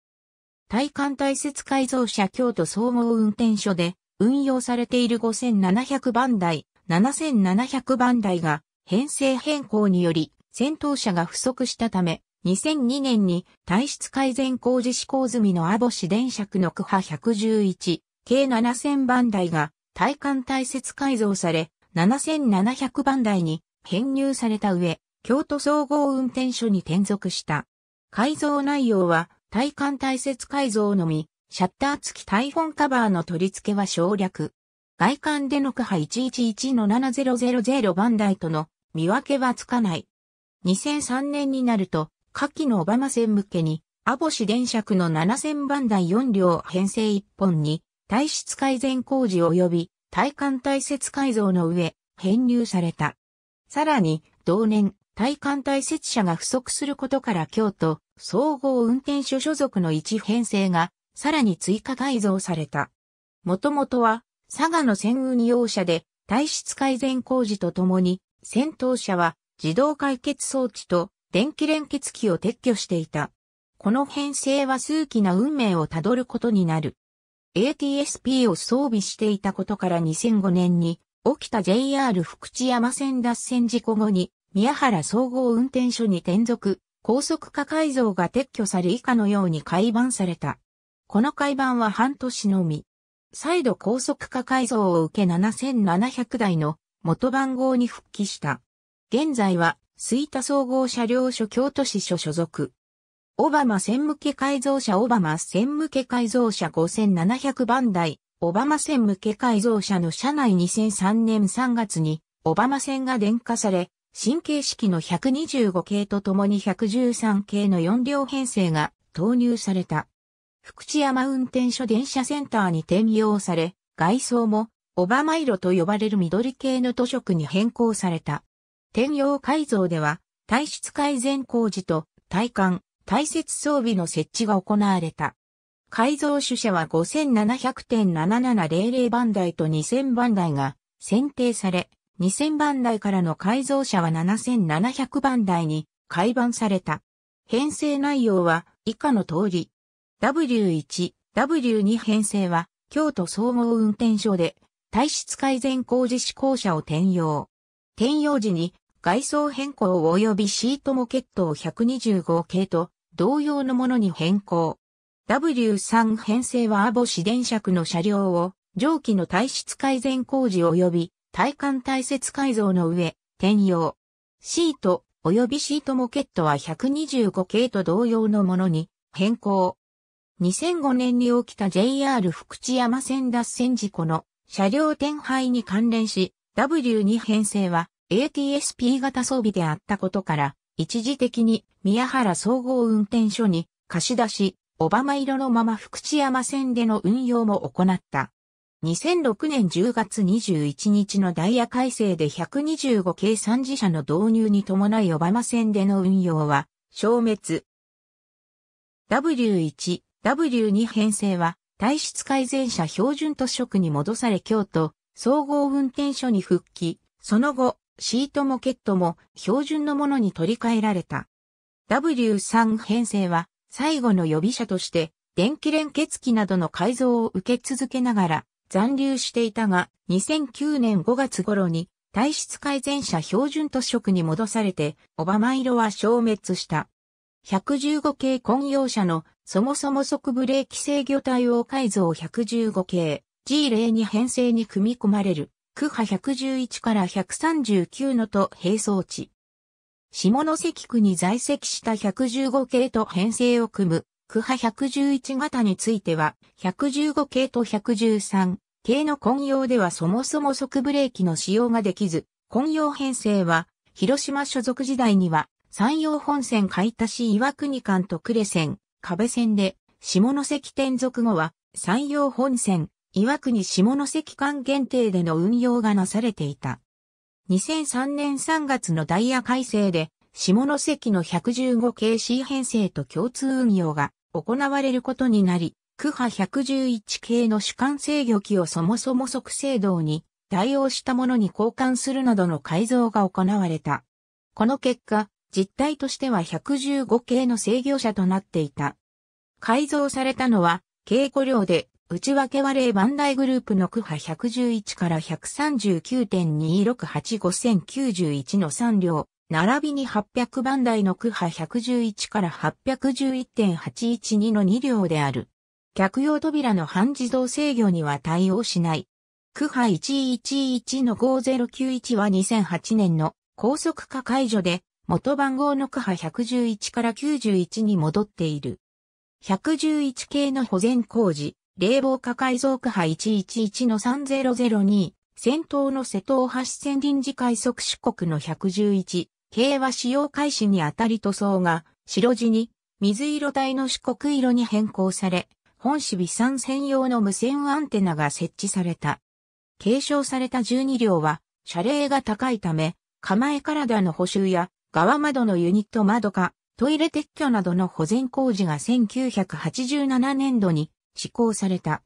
体幹大雪改造車京都総合運転所で運用されている5700番台、7700番台が編成変更により戦闘車が不足したため2002年に体質改善工事施行済みのアボシ電尺の区波111、計7000番台が体幹体節改造され、7700番台に編入された上、京都総合運転所に転属した。改造内容は体幹体節改造のみ、シャッター付きタイフォンカバーの取り付けは省略。外観での区波111の7000番台との見分けはつかない。2003年になると、下記のバマ線向けに、アボシ電車区の7000番台4両編成1本に、体質改善工事及び体幹体設改造の上、編入された。さらに、同年、体幹体設車が不足することから京都、総合運転所所属の一編成が、さらに追加改造された。もともとは、佐賀の船運用車で、体質改善工事とともに、戦闘車は自動解決装置と電気連結器を撤去していた。この編成は数奇な運命をたどることになる。ATSP を装備していたことから2005年に起きた JR 福知山線脱線事故後に宮原総合運転所に転属、高速化改造が撤去され以下のように改版された。この改版は半年のみ。再度高速化改造を受け7700台の元番号に復帰した。現在はイ田総合車両所京都市所所属。オバマ線向け改造車オバマ線向け改造車5700番台、オバマ線向け改造車の車内2003年3月に、オバマ線が電化され、新形式の125系とともに113系の4両編成が投入された。福知山運転所電車センターに転用され、外装も、オバマ色と呼ばれる緑系の塗色に変更された。転用改造では、体質改善工事と体幹、体切装備の設置が行われた。改造主車は5700.7700番台と2000番台が選定され、2000番台からの改造車は7700番台に改版された。編成内容は以下の通り。W1、W2 編成は京都総合運転所で体質改善工事施行者を転用。転用時に外装変更及びシートモケットを125系と同様のものに変更。W3 編成はアボシ電車区の車両を蒸気の体質改善工事及び体幹体設改造の上、転用。シート及びシートモケットは125系と同様のものに変更。2005年に起きた JR 福知山線脱線事故の車両転廃に関連し、W2 編成は ATSP 型装備であったことから、一時的に宮原総合運転所に貸し出し、オバマ色のまま福知山線での運用も行った。2006年10月21日のダイヤ改正で125系3自社の導入に伴いオバマ線での運用は消滅。W1、W2 編成は体質改善者標準図職に戻され京都総合運転所に復帰。その後、シートもケットも標準のものに取り替えられた。W3 編成は最後の予備車として電気連結機などの改造を受け続けながら残留していたが2009年5月頃に体質改善車標準塗色に戻されてオバマ色は消滅した。115系混用車のそもそも即ブレーキ制御対応改造115系 G02 編成に組み込まれる。区波111から139のと並走地。下関区に在籍した115系と編成を組む、区波111型については、115系と113系の混用ではそもそも即ブレーキの使用ができず、混用編成は、広島所属時代には、山陽本線買い足し岩国間と呉線、壁線で、下関転属後は、山陽本線、岩国下関間限定での運用がなされていた。2003年3月のダイヤ改正で、下関の1 1 5系 c 編成と共通運用が行われることになり、区波111系の主管制御機をそもそも即制動に対応したものに交換するなどの改造が行われた。この結果、実態としては115系の制御車となっていた。改造されたのは、軽古量で内訳は例バンダイグループの区波111から139.2685091の3両、並びに800番台の区波111から811.812の2両である。客用扉の半自動制御には対応しない。区波111の5091は2008年の高速化解除で元番号の区波111から91に戻っている。111系の保全工事、冷房化改造区派111の3002、戦闘の瀬戸大橋線臨時快速四国の111、平は使用開始にあたり塗装が、白地に、水色帯の四国色に変更され、本市微酸専用の無線アンテナが設置された。継承された12両は、車齢が高いため、構え体の補修や、側窓のユニット窓化、トイレ撤去などの保全工事が1987年度に施行された。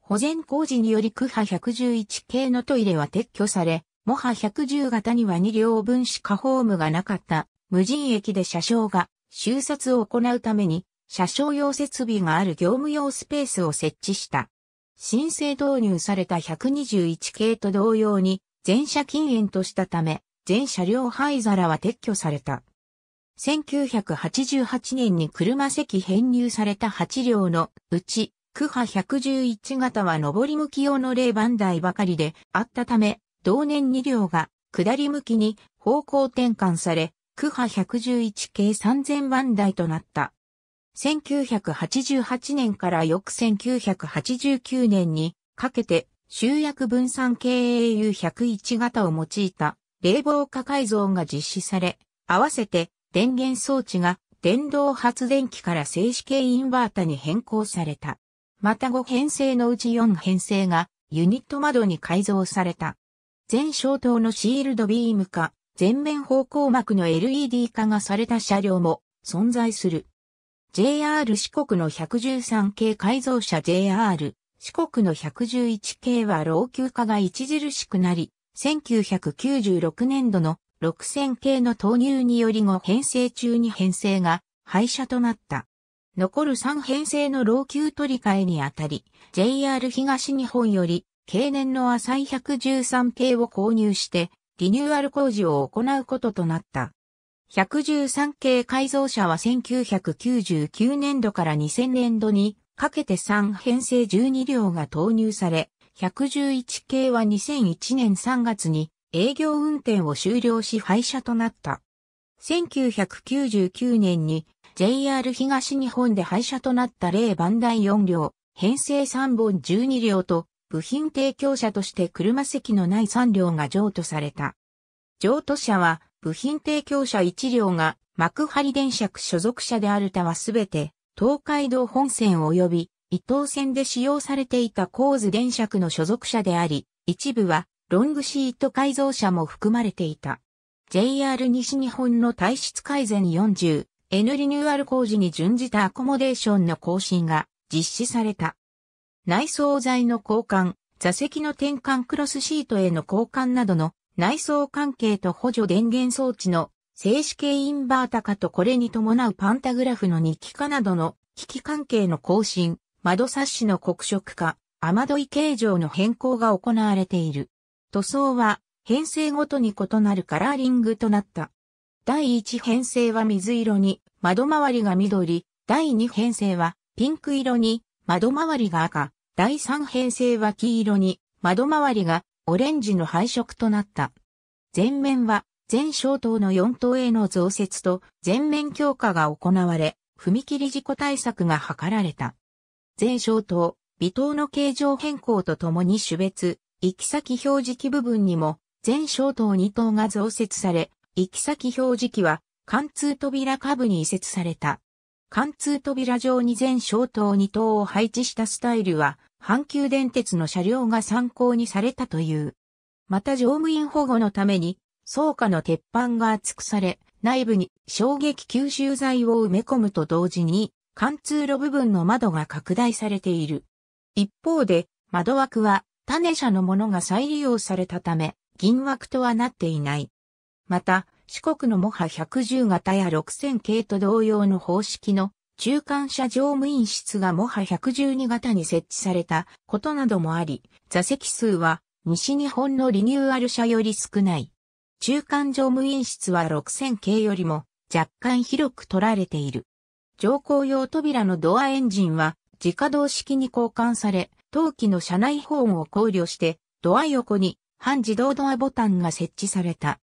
保全工事により区派111系のトイレは撤去され、モハ110型には2両分しかホームがなかった無人駅で車掌が収札を行うために車掌用設備がある業務用スペースを設置した。申請導入された121系と同様に全車禁煙としたため全車両灰皿は撤去された。1988年に車席編入された8両のうち区波111型は上り向き用の0番台ばかりであったため、同年2両が下り向きに方向転換され、区波111系3000番台となった。1988年から翌1989年にかけて集約分散系 AU101 型を用いた冷房化改造が実施され、合わせて電源装置が電動発電機から静止系インバータに変更された。また5編成のうち4編成がユニット窓に改造された。全小灯のシールドビーム化、全面方向膜の LED 化がされた車両も存在する。JR 四国の113系改造車 JR 四国の111系は老朽化が著しくなり、1996年度の6000系の投入により5編成中に編成が廃車となった。残る3編成の老朽取り替えにあたり、JR 東日本より、経年の浅い113系を購入して、リニューアル工事を行うこととなった。113系改造車は1999年度から2000年度にかけて3編成12両が投入され、111系は2001年3月に営業運転を終了し廃車となった。1999年に JR 東日本で廃車となった例番台4両、編成3本12両と、部品提供者として車席のない3両が譲渡された。譲渡者は、部品提供者1両が幕張電車区所属者である他はすべて、東海道本線及び伊東線で使用されていた構図電車区の所属者であり、一部はロングシート改造車も含まれていた。JR 西日本の体質改善40、N リニューアル工事に準じたアコモデーションの更新が実施された。内装材の交換、座席の転換クロスシートへの交換などの内装関係と補助電源装置の静止系インバータ化とこれに伴うパンタグラフの日記化などの機器関係の更新、窓サッシの黒色化、雨どい形状の変更が行われている。塗装は編成ごとに異なるカラーリングとなった。第1編成は水色に、窓周りが緑、第2編成はピンク色に、窓周りが赤、第3編成は黄色に、窓周りがオレンジの配色となった。前面は全小灯の4灯への増設と全面強化が行われ、踏切事故対策が図られた。全小灯、微灯の形状変更とともに種別、行き先表示器部分にも、全小灯2灯が増設され、行き先表示器は、貫通扉下部に移設された。貫通扉上に全小塔2塔を配置したスタイルは、阪急電鉄の車両が参考にされたという。また乗務員保護のために、倉庫の鉄板が厚くされ、内部に衝撃吸収材を埋め込むと同時に、貫通路部分の窓が拡大されている。一方で、窓枠は、種車のものが再利用されたため、銀枠とはなっていない。また、四国のモハ110型や6000系と同様の方式の中間車乗務員室がモハ112型に設置されたことなどもあり、座席数は西日本のリニューアル車より少ない。中間乗務員室は6000系よりも若干広く取られている。乗降用扉のドアエンジンは自家動式に交換され、当機の車内保温を考慮して、ドア横に半自動ドアボタンが設置された。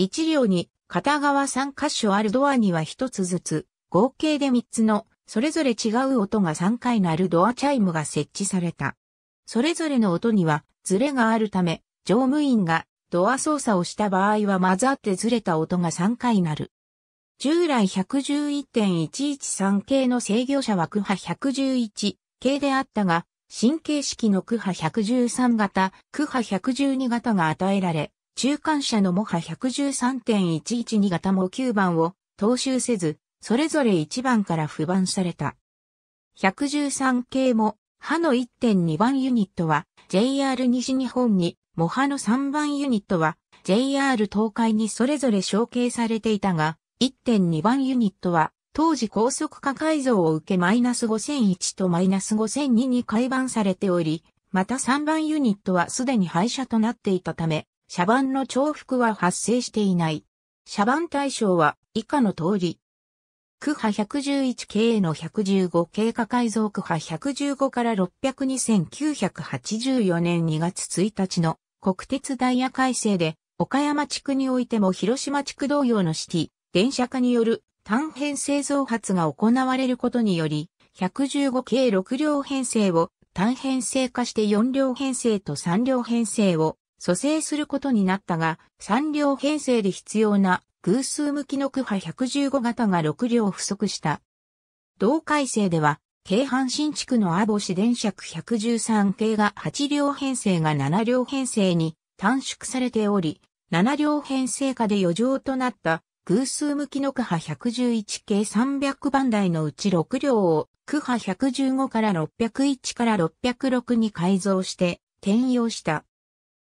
一両に片側3箇所あるドアには1つずつ、合計で3つの、それぞれ違う音が3回鳴るドアチャイムが設置された。それぞれの音には、ズレがあるため、乗務員がドア操作をした場合は混ざってずれた音が3回鳴る。従来111.113系の制御車は区波111系であったが、神経式の区波113型、区波112型が与えられ、中間車のモハ113.112型も9番を踏襲せず、それぞれ1番から不番された。113系も、ハの1.2番ユニットは JR 西日本に、モハの3番ユニットは JR 東海にそれぞれ承継されていたが、1.2番ユニットは当時高速化改造を受けマイナス5001とマイナス5002に改版されており、また3番ユニットはすでに廃車となっていたため、車番の重複は発生していない。車番対象は以下の通り。区波111系の115経過改造区波115から6 0 2 9 8 4年2月1日の国鉄ダイヤ改正で岡山地区においても広島地区同様のシティ、電車化による単編成増発が行われることにより、115系6両編成を単編成化して4両編成と3両編成を蘇生することになったが、3両編成で必要な偶数向きの区派115型が6両不足した。同改正では、京阪新地区のアボシ電尺113系が8両編成が7両編成に短縮されており、7両編成下で余剰となった偶数向きの区派111系300番台のうち6両を区派115から601から606に改造して転用した。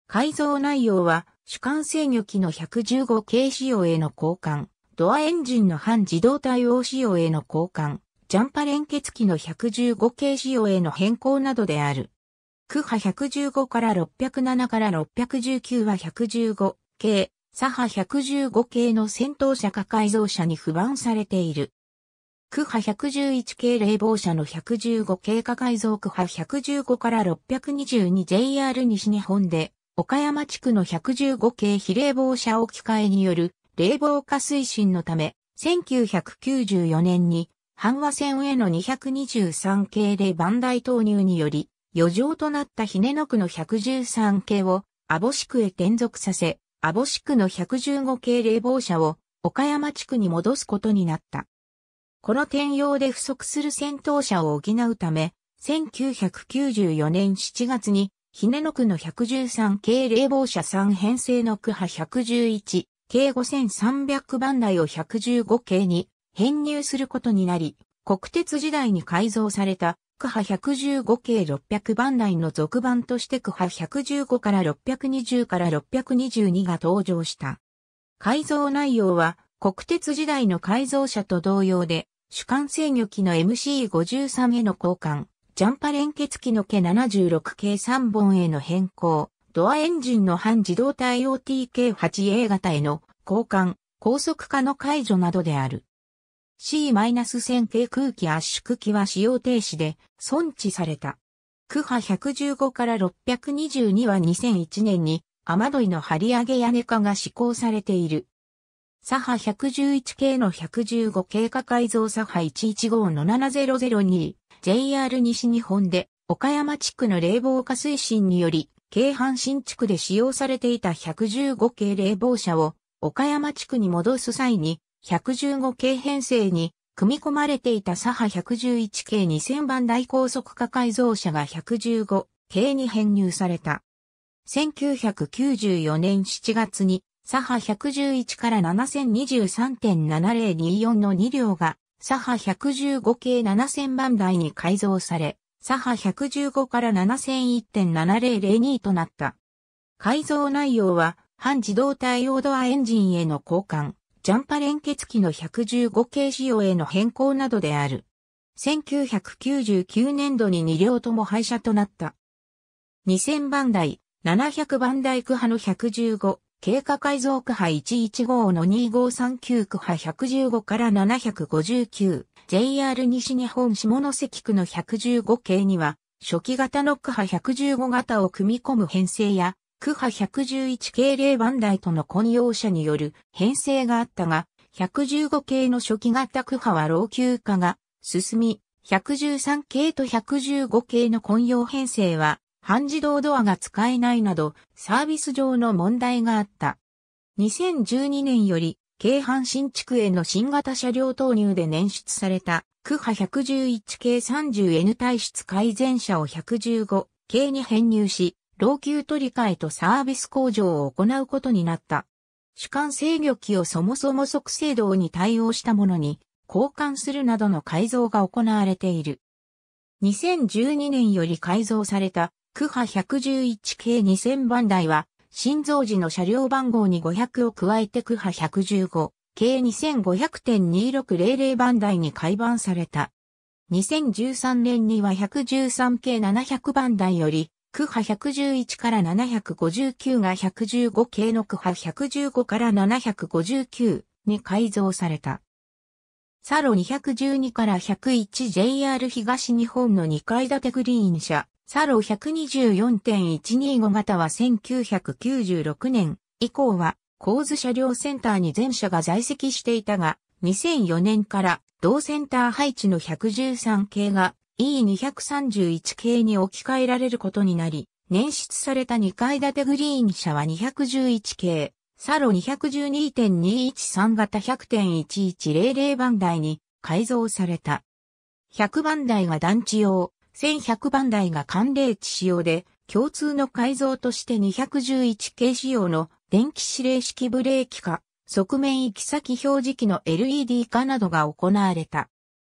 改造内容は、主幹制御機の115系仕様への交換、ドアエンジンの半自動対応仕様への交換、ジャンパ連結機の115系仕様への変更などである。区波115から607から619は115系、左派115系の戦闘車か改造車に不安されている。区波111系冷房車の115系化改造区波115から 622JR 西日本で岡山地区の115系非冷房車置き換えによる冷房化推進のため、1994年に阪和線への223系で番台投入により、余剰となった姫野区の113系をボシ区へ転属させ、ボシ区の115系冷房車を岡山地区に戻すことになった。この転用で不足する戦闘車を補うため、1994年7月にひねの区の113系冷房車3編成の区派111系5300番台を115系に編入することになり、国鉄時代に改造された区派115系600番台の続版として区派115から620から622が登場した。改造内容は国鉄時代の改造車と同様で主幹制御機の MC53 への交換、ジャンパ連結機の毛76系3本への変更、ドアエンジンの半自動対 OTK8A 型への交換、高速化の解除などである。C-1000 系空気圧縮機は使用停止で損置された。区波115から622は2001年に雨どいの張り上げ屋根化が施行されている。左波111系の115系化改造左波115の7002 JR 西日本で岡山地区の冷房化推進により、京阪新地区で使用されていた115系冷房車を岡山地区に戻す際に、115系編成に組み込まれていた左派111系2000番台高速化改造車が115系に編入された。1994年7月に左派111から7023.7024の2両が左ハ115系7000番台に改造され、左ハ115から7001.7002となった。改造内容は、半自動対応ドアエンジンへの交換、ジャンパ連結機の115系仕様への変更などである。1999年度に2両とも廃車となった。2000番台、700番台区派の115、経過改造区波115の2539区波115から759、JR 西日本下関区の115系には、初期型の区波115型を組み込む編成や、区波111系0番台との混用車による編成があったが、115系の初期型区波は老朽化が進み、113系と115系の混用編成は半自動ドアが使えないなど、サービス上の問題があった。2012年より、京阪新築への新型車両投入で捻出された、区波111系 30N 体質改善車を115系に編入し、老朽取り替えとサービス向上を行うことになった。主管制御機をそもそも即制動に対応したものに交換するなどの改造が行われている。2012年より改造されたクハ111系2000番台は、新造時の車両番号に500を加えてクハ115系2500.2600番台に改版された。2013年には113系700番台より、クハ111から759が115系のクハ115から759に改造された。サロ212から 101JR 東日本の2階建てグリーン車、サロ124.125型は1996年以降は構図車両センターに全車が在籍していたが、2004年から同センター配置の113系が E231 系に置き換えられることになり、捻出された2階建てグリーン車は211系、サロ212.213型100.1100番台に改造された。100番台が団地用、1100番台が寒冷地仕様で、共通の改造として211系仕様の電気指令式ブレーキ化、側面行き先表示器の LED 化などが行われた。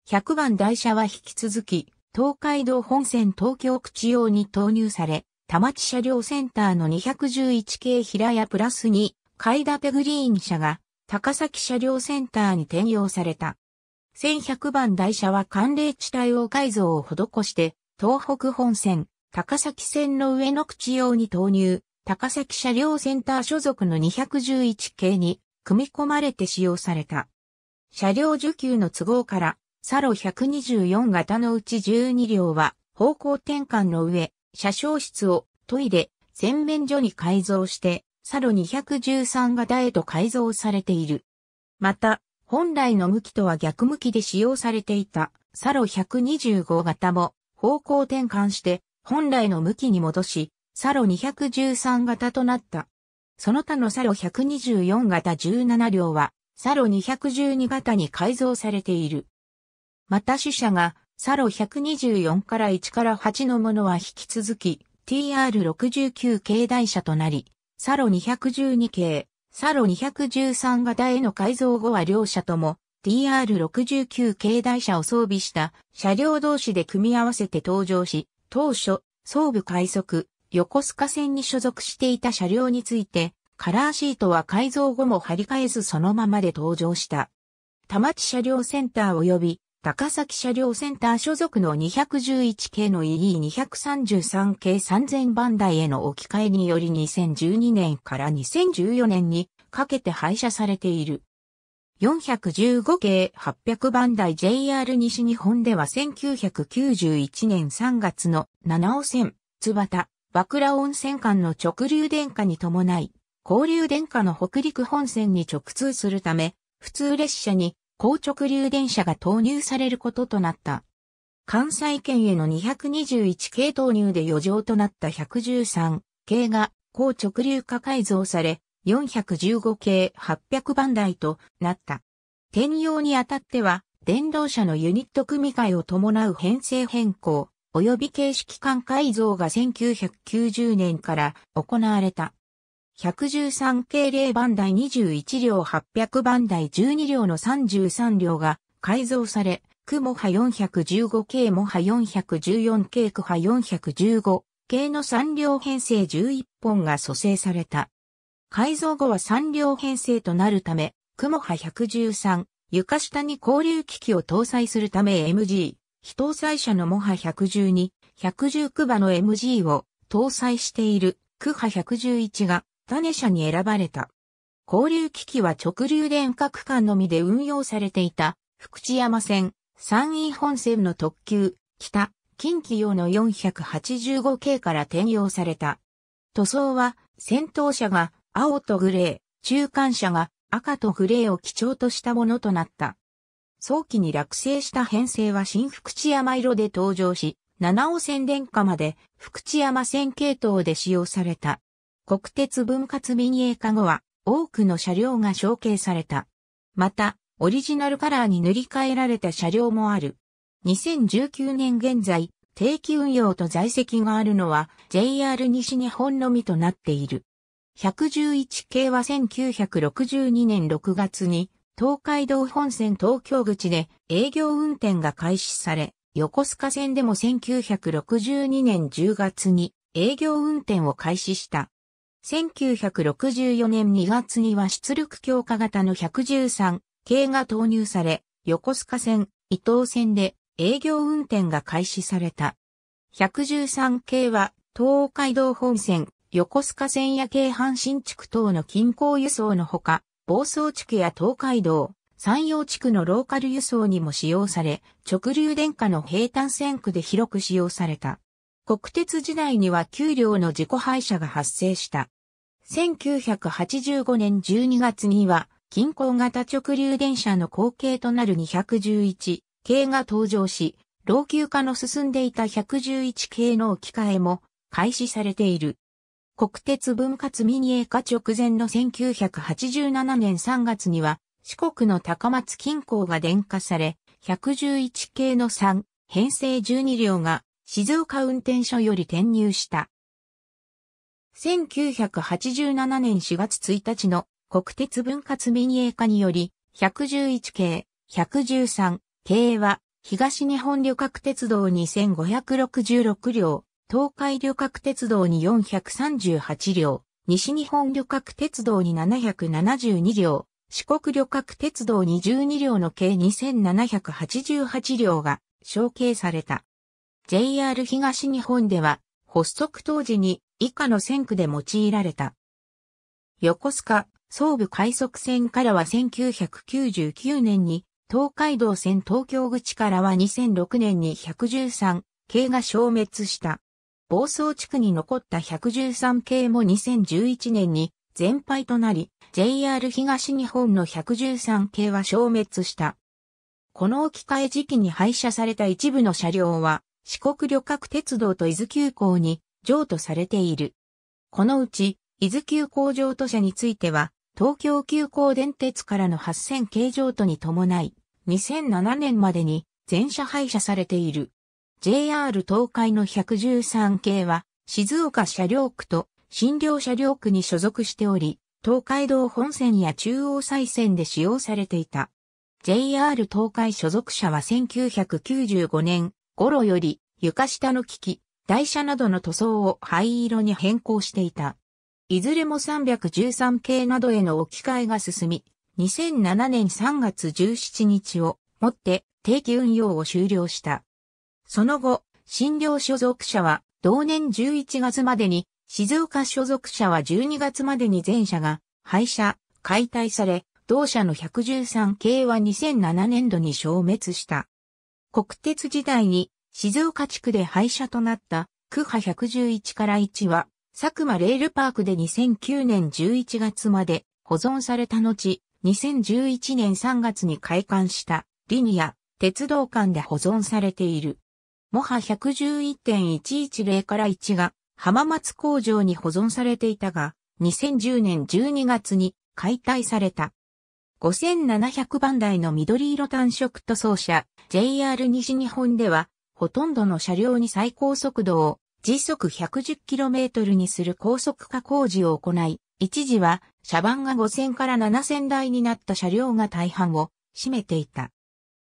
100番台車は引き続き、東海道本線東京口用に投入され、田町車両センターの211系平屋プラス2、階建てグリーン車が高崎車両センターに転用された。1100番台車は寒冷地帯を改造を施して、東北本線、高崎線の上の口用に投入、高崎車両センター所属の211系に組み込まれて使用された。車両受給の都合から、サロ124型のうち12両は方向転換の上、車掌室をトイレ、洗面所に改造して、サロ213型へと改造されている。また、本来の向きとは逆向きで使用されていたサロ125型も方向転換して本来の向きに戻し、サロ213型となった。その他のサロ124型17両はサロ212型に改造されている。また主車がサロ124から1から8のものは引き続き TR69 系台車となり、サロ212系、サロ213型への改造後は両社とも DR69 系台車を装備した車両同士で組み合わせて登場し、当初、装部快速、横須賀線に所属していた車両について、カラーシートは改造後も張り替えずそのままで登場した。田町車両センター及び高崎車両センター所属の211系の EE233 系3000番台への置き換えにより2012年から2014年にかけて廃車されている。415系800番台 JR 西日本では1991年3月の七尾線、津端、和倉温泉間の直流電化に伴い、交流電化の北陸本線に直通するため、普通列車に高直流電車が投入されることとなった。関西圏への221系投入で余剰となった113系が高直流化改造され、415系800番台となった。転用にあたっては、電動車のユニット組み替えを伴う編成変更、及び形式間改造が1990年から行われた。113系0番台21両800番台12両の33両が改造され、クモハ415系モハ414系クハ415系の3両編成11本が蘇生された。改造後は3両編成となるため、クモハ113、床下に交流機器を搭載するため MG、非搭載車のモハ112、119馬の MG を搭載しているクハ111がタネ社に選ばれた。交流機器は直流電化区間のみで運用されていた、福知山線、山陰本線の特急、北、近畿用の485系から転用された。塗装は、先頭車が青とグレー、中間車が赤とグレーを基調としたものとなった。早期に落成した編成は新福知山色で登場し、七尾線電化まで福知山線系統で使用された。国鉄分割民営化後は多くの車両が承継された。また、オリジナルカラーに塗り替えられた車両もある。2019年現在、定期運用と在籍があるのは JR 西日本のみとなっている。111系は1962年6月に東海道本線東京口で営業運転が開始され、横須賀線でも1962年10月に営業運転を開始した。1964年2月には出力強化型の113系が投入され、横須賀線、伊東線で営業運転が開始された。113系は東海道本線、横須賀線や京阪新地区等の近郊輸送のほか、房総地区や東海道、山陽地区のローカル輸送にも使用され、直流電化の平坦線区で広く使用された。国鉄時代には給料の自己廃車が発生した。1985年12月には、近郊型直流電車の後継となる211系が登場し、老朽化の進んでいた111系の置き換えも開始されている。国鉄分割民営化直前の1987年3月には、四国の高松近郊が電化され、111系の3、編成12両が静岡運転所より転入した。1987年4月1日の国鉄分割民営化により、111系、113系は、東日本旅客鉄道に1566両、東海旅客鉄道に438両、西日本旅客鉄道に772両、四国旅客鉄道に12両の計2788両が承継された。JR 東日本では、発足当時に以下の線区で用いられた。横須賀、総武快速線からは1999年に、東海道線東京口からは2006年に113系が消滅した。房総地区に残った113系も2011年に全廃となり、JR 東日本の113系は消滅した。この置き換え時期に廃車された一部の車両は、四国旅客鉄道と伊豆急行に譲渡されている。このうち、伊豆急行譲渡車については、東京急行電鉄からの8000系譲渡に伴い、2007年までに全車廃車されている。JR 東海の113系は、静岡車両区と新両車両区に所属しており、東海道本線や中央再線で使用されていた。JR 東海所属車は1995年頃より床下の機器、台車などの塗装を灰色に変更していた。いずれも313系などへの置き換えが進み、2007年3月17日をもって定期運用を終了した。その後、診療所属者は同年11月までに、静岡所属者は12月までに全車が廃車、解体され、同社の113系は2007年度に消滅した。国鉄時代に静岡地区で廃車となった、区派111から1は、佐久間レールパークで2009年11月まで保存された後、2011年3月に開館したリニア、鉄道館で保存されている。モハ111.110から1が浜松工場に保存されていたが、2010年12月に解体された。5700番台の緑色単色塗装車 JR 西日本ではほとんどの車両に最高速度を時速 110km にする高速化工事を行い、一時は車番が5000から7000台になった車両が大半を占めていた。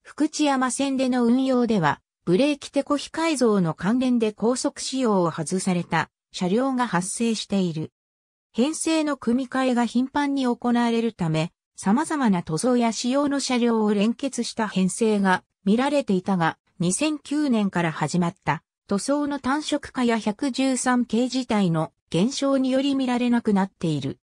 福知山線での運用では、ブレーキテコ非改造の関連で高速仕様を外された車両が発生している。編成の組み替えが頻繁に行われるため、様々な塗装や仕様の車両を連結した編成が見られていたが、2009年から始まった塗装の単色化や113系自体の減少により見られなくなっている。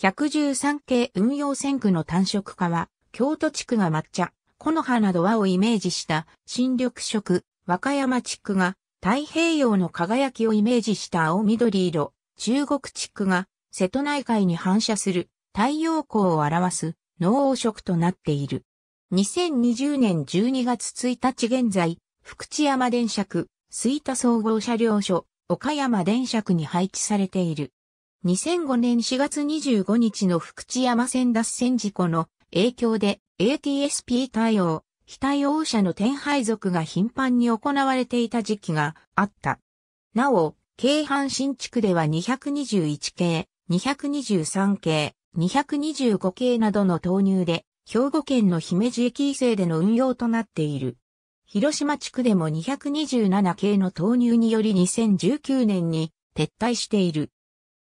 113系運用線区の単色化は、京都地区が抹茶、木の葉など和をイメージした新緑色、和歌山地区が太平洋の輝きをイメージした青緑色、中国地区が瀬戸内海に反射する太陽光を表す農黄色となっている。2020年12月1日現在、福知山電車区、水田総合車両所、岡山電車区に配置されている。2005年4月25日の福知山線脱線事故の影響で ATSP 対応、非対応車の転配属が頻繁に行われていた時期があった。なお、京阪新地区では221系、223系、225系などの投入で兵庫県の姫路駅以西での運用となっている。広島地区でも227系の投入により2019年に撤退している。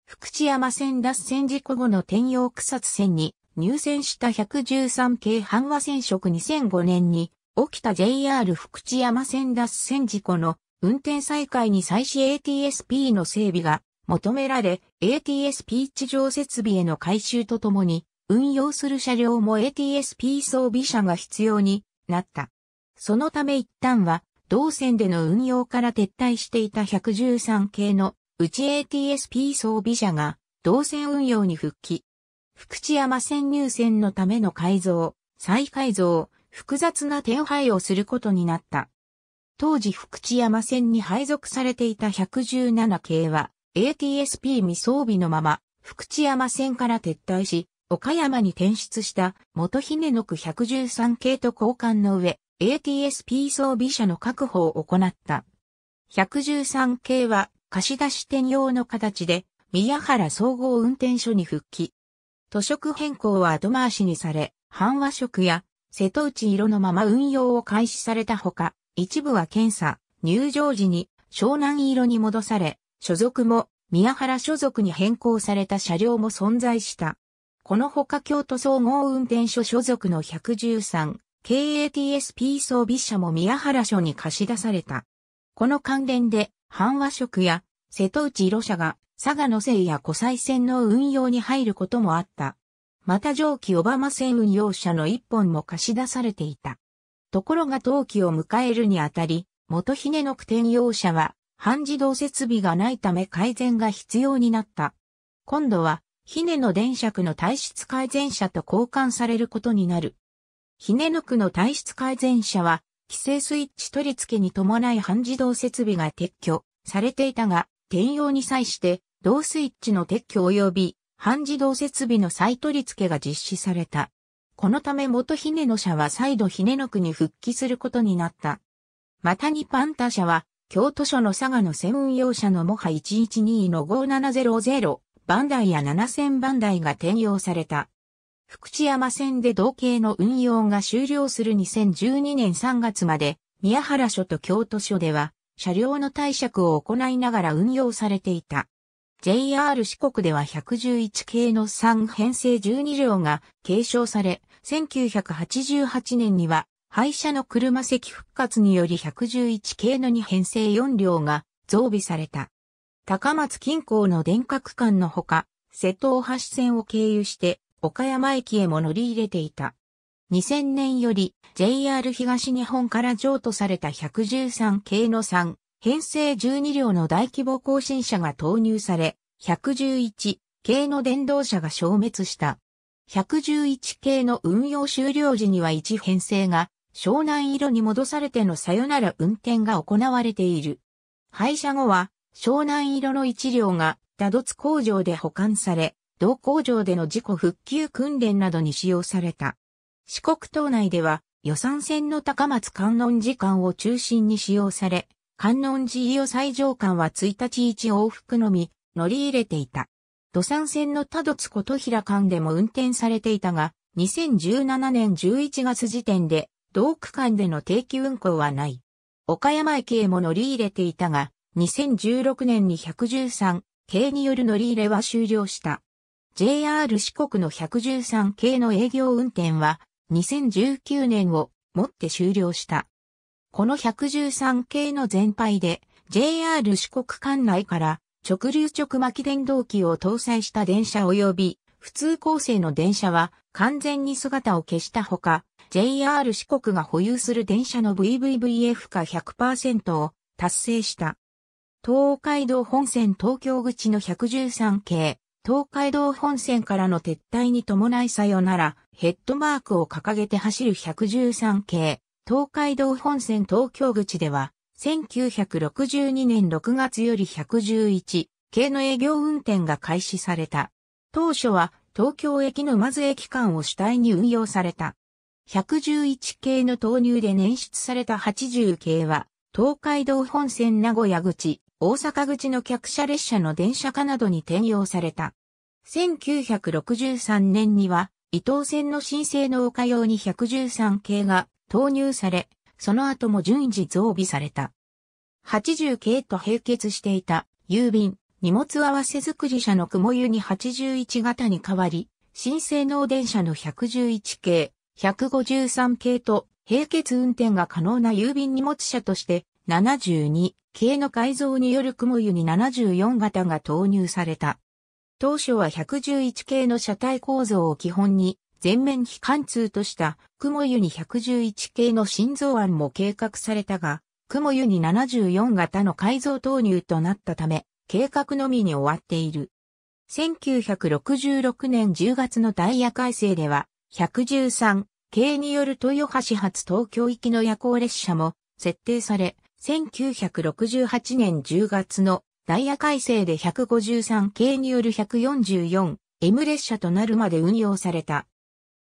福知山線脱線事故後の天陽草津線に入線した113系阪和線色2005年に起きた JR 福知山線脱線事故の運転再開に際し ATSP の整備が求められ ATSP 地上設備への改修とともに運用する車両も ATSP 装備車が必要になった。そのため一旦は、同線での運用から撤退していた113系のうち ATSP 装備車が同線運用に復帰。福知山線入線のための改造、再改造、複雑な手配をすることになった。当時福知山線に配属されていた117系は ATSP 未装備のまま福知山線から撤退し、岡山に転出した元ひねのく113系と交換の上、ATSP 装備車の確保を行った。113系は貸し出し転用の形で宮原総合運転所に復帰。図職変更は後回しにされ、半和色や瀬戸内色のまま運用を開始されたほか、一部は検査、入場時に湘南色に戻され、所属も宮原所属に変更された車両も存在した。このほか京都総合運転所所属の 113KATSP 装備車も宮原署に貸し出された。この関連で、阪和職や瀬戸内路車が佐賀の西や湖西線の運用に入ることもあった。また上記バマ線運用車の一本も貸し出されていた。ところが冬季を迎えるにあたり、元ひねの苦転用車は、半自動設備がないため改善が必要になった。今度は、ひねの電尺の体質改善車と交換されることになる。ひねの区の体質改善車は、規制スイッチ取り付けに伴い半自動設備が撤去されていたが、転用に際して、同スイッチの撤去及び半自動設備の再取り付けが実施された。このため元ひねの車は再度ひねの区に復帰することになった。またにパンタ車は、京都署の佐賀の専用車のモハ112の5 7 0 0バンダイや7000番台が転用された。福知山線で同型の運用が終了する2012年3月まで、宮原署と京都署では、車両の貸借を行いながら運用されていた。JR 四国では111系の3編成12両が継承され、1988年には廃車の車席復活により111系の2編成4両が増備された。高松近郊の電化区間のほか、瀬戸大橋線を経由して岡山駅へも乗り入れていた。2000年より JR 東日本から譲渡された113系の3、編成12両の大規模更新車が投入され、111系の電動車が消滅した。111系の運用終了時には1編成が湘南色に戻されてのさよなら運転が行われている。廃車後は湘南色の一両が打突工場で保管され、同工場での事故復旧訓練などに使用された。四国島内では予算線の高松観音寺間を中心に使用され、観音寺伊予最上間は1日1往復のみ乗り入れていた。土産線の多度津琴平間でも運転されていたが、2017年11月時点で同区間での定期運行はない。岡山駅へも乗り入れていたが、2016年に113系による乗り入れは終了した。JR 四国の113系の営業運転は2019年をもって終了した。この113系の全廃で JR 四国管内から直流直巻電動機を搭載した電車及び普通構成の電車は完全に姿を消したほか、JR 四国が保有する電車の VVVF 化100%を達成した。東海道本線東京口の113系、東海道本線からの撤退に伴いさよなら、ヘッドマークを掲げて走る113系、東海道本線東京口では、1962年6月より111系の営業運転が開始された。当初は東京駅のまず駅間を主体に運用された。111系の投入で捻出された80系は、東海道本線名古屋口、大阪口の客車列車の電車化などに転用された。1963年には、伊東線の新生の丘用に113系が投入され、その後も順次増備された。80系と並結していた郵便、荷物合わせ作り車の雲湯に81型に変わり、新性能電車の111系、153系と並結運転が可能な郵便荷物車として72、気の改造による雲湯に74型が投入された。当初は111系の車体構造を基本に全面非貫通とした雲湯に111系の心臓案も計画されたが、雲湯に74型の改造投入となったため、計画のみに終わっている。1966年10月のダイヤ改正では、113系による豊橋発東京行きの夜行列車も設定され、1968年10月のダイヤ改正で153系による144 M 列車となるまで運用された。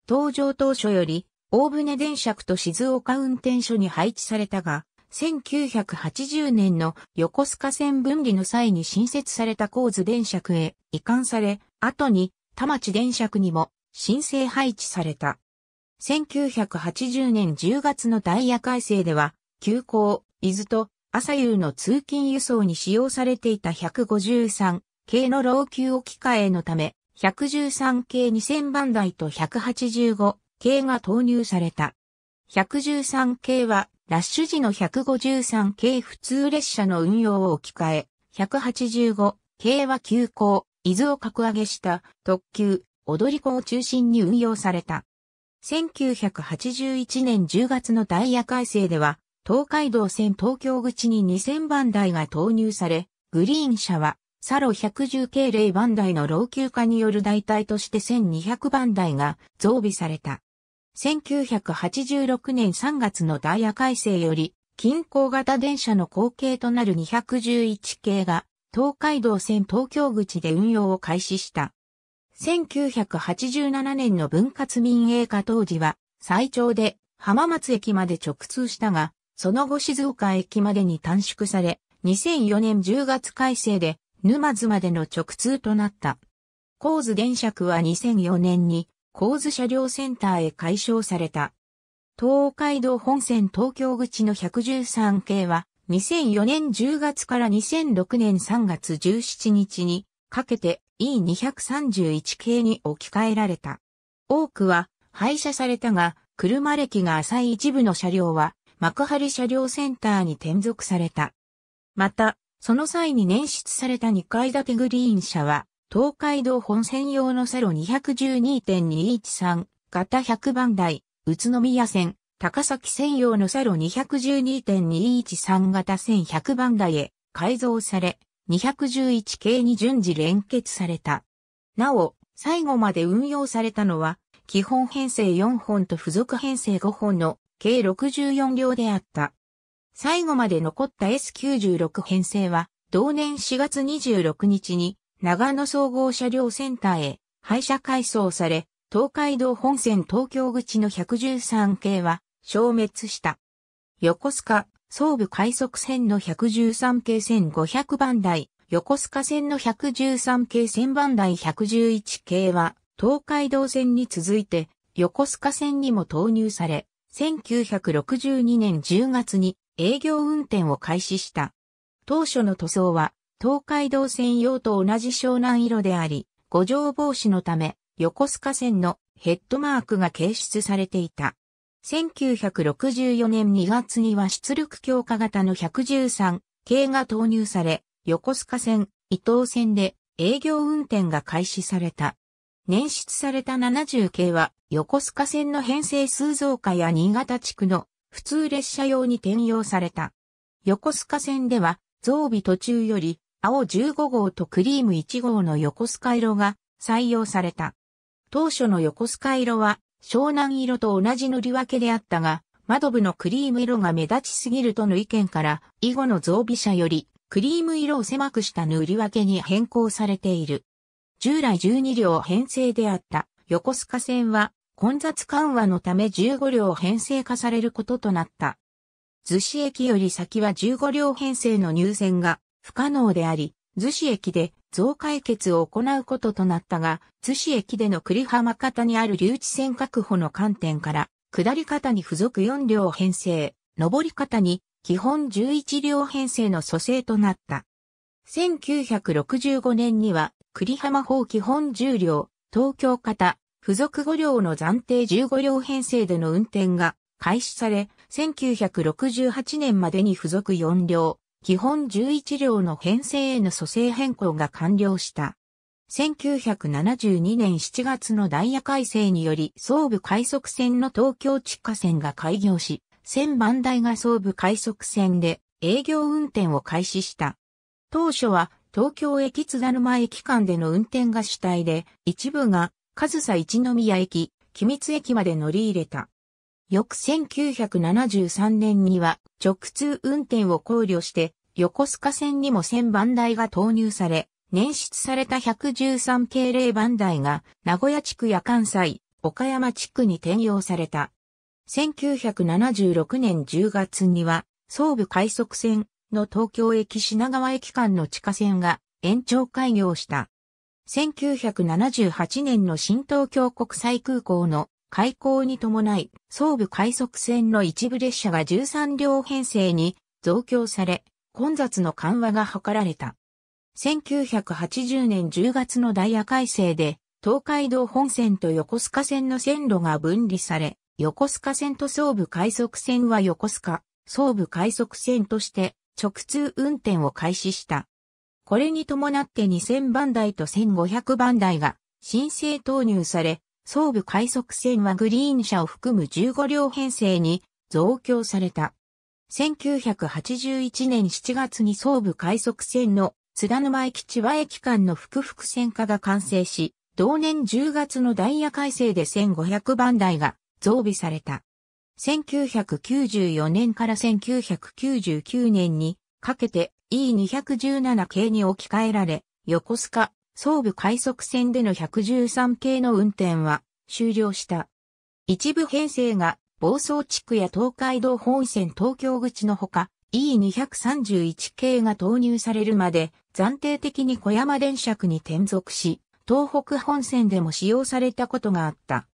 登場当初より大船電車区と静岡運転所に配置されたが、1980年の横須賀線分離の際に新設された構図電車区へ移管され、後に田町電車区にも申請配置された。1980年10月のダイヤ改正では、急行、伊豆と朝夕の通勤輸送に使用されていた153系の老朽置き換えのため、113系2000番台と185系が投入された。113系はラッシュ時の153系普通列車の運用を置き換え、185系は急行、伊豆を格上げした特急、踊り子を中心に運用された。1981年10月のダイヤ改正では、東海道線東京口に2000番台が投入され、グリーン車は、サロ110系0番台の老朽化による代替として1200番台が増備された。1986年3月のダイヤ改正より、近郊型電車の後継となる211系が、東海道線東京口で運用を開始した。1987年の分割民営化当時は、最長で浜松駅まで直通したが、その後静岡駅までに短縮され、2004年10月改正で沼津までの直通となった。構図電車区は2004年に構図車両センターへ解消された。東海道本線東京口の113系は2004年10月から2006年3月17日にかけて E231 系に置き換えられた。多くは廃車されたが、車歴が浅い一部の車両は幕張車両センターに転属された。また、その際に捻出された2階建てグリーン車は、東海道本線用のセロ212.213型100番台、宇都宮線、高崎専用のセロ212.213型1100番台へ改造され、211系に順次連結された。なお、最後まで運用されたのは、基本編成4本と付属編成5本の計64両であった。最後まで残った S96 編成は、同年4月26日に、長野総合車両センターへ、廃車改装され、東海道本線東京口の113系は、消滅した。横須賀、総武快速線の113系線500番台、横須賀線の113系1000番台111系は、東海道線に続いて、横須賀線にも投入され、1962年10月に営業運転を開始した。当初の塗装は東海道線用と同じ湘南色であり、五条防止のため横須賀線のヘッドマークが掲出されていた。1964年2月には出力強化型の113系が投入され、横須賀線、伊東線で営業運転が開始された。捻出された70系は、横須賀線の編成数増加や新潟地区の普通列車用に転用された。横須賀線では、増備途中より、青15号とクリーム1号の横須賀色が採用された。当初の横須賀色は、湘南色と同じ塗り分けであったが、窓部のクリーム色が目立ちすぎるとの意見から、以後の増備車より、クリーム色を狭くした塗り分けに変更されている。従来12両編成であった横須賀線は混雑緩和のため15両編成化されることとなった。逗子駅より先は15両編成の入線が不可能であり、逗子駅で増解決を行うこととなったが、逗子駅での栗浜方にある留置線確保の観点から、下り方に付属4両編成、上り方に基本11両編成の蘇生となった。1965年には栗浜法基本10両、東京型、付属5両の暫定15両編成での運転が開始され、1968年までに付属4両、基本11両の編成への組成変更が完了した。1972年7月のダイヤ改正により総武快速線の東京地下線が開業し、千番台が総武快速線で営業運転を開始した。当初は東京駅津田沼駅間での運転が主体で、一部が上総一宮駅、君津駅まで乗り入れた。翌1973年には直通運転を考慮して横須賀線にも1000番台が投入され、捻出された113系0番台が名古屋地区や関西、岡山地区に転用された。1976年10月には、総武快速線の東京駅品川駅間の地下線が延長開業した。1978年の新東京国際空港の開港に伴い、総武快速線の一部列車が13両編成に増強され、混雑の緩和が図られた。1980年10月のダイヤ改正で、東海道本線と横須賀線の線路が分離され、横須賀線と総武快速線は横須賀、総武快速線として直通運転を開始した。これに伴って2000番台と1500番台が申請投入され、総武快速線はグリーン車を含む15両編成に増強された。1981年7月に総武快速線の津田沼駅千葉駅間の複々線化が完成し、同年10月のダイヤ改正で1500番台が増備された。1994年から1999年にかけて E217 系に置き換えられ、横須賀、総武快速線での113系の運転は終了した。一部編成が房総地区や東海道本線東京口のほか、E231 系が投入されるまで暫定的に小山電車区に転属し、東北本線でも使用されたことがあった。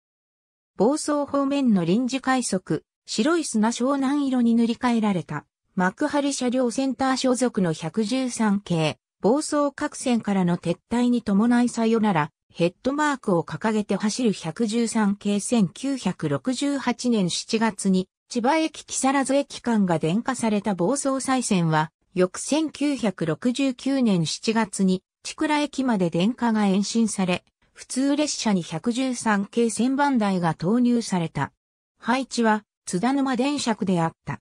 房総方面の臨時快速、白い砂湘南色に塗り替えられた、幕張車両センター所属の113系、房総各線からの撤退に伴いさよなら、ヘッドマークを掲げて走る113系1968年7月に、千葉駅木更津駅間が電化された房総再線は、翌1969年7月に、千倉駅まで電化が延伸され、普通列車に113系1000番台が投入された。配置は津田沼電車区であった。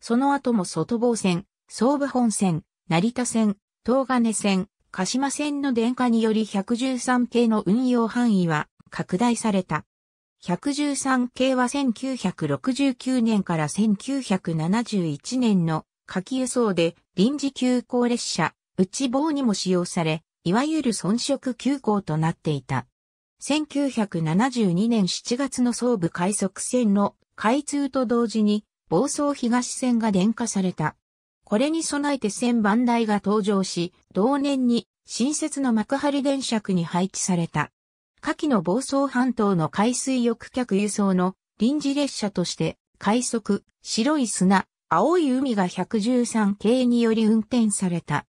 その後も外房線、総武本線、成田線、東金線、鹿島線の電化により113系の運用範囲は拡大された。113系は1969年から1971年の柿季輸送で臨時急行列車、内房にも使用され、いわゆる遜色休校となっていた。1972年7月の総武快速線の開通と同時に、房総東線が電化された。これに備えて線番台が登場し、同年に新設の幕張電車区に配置された。下記の房総半島の海水浴客輸送の臨時列車として、快速、白い砂、青い海が113系により運転された。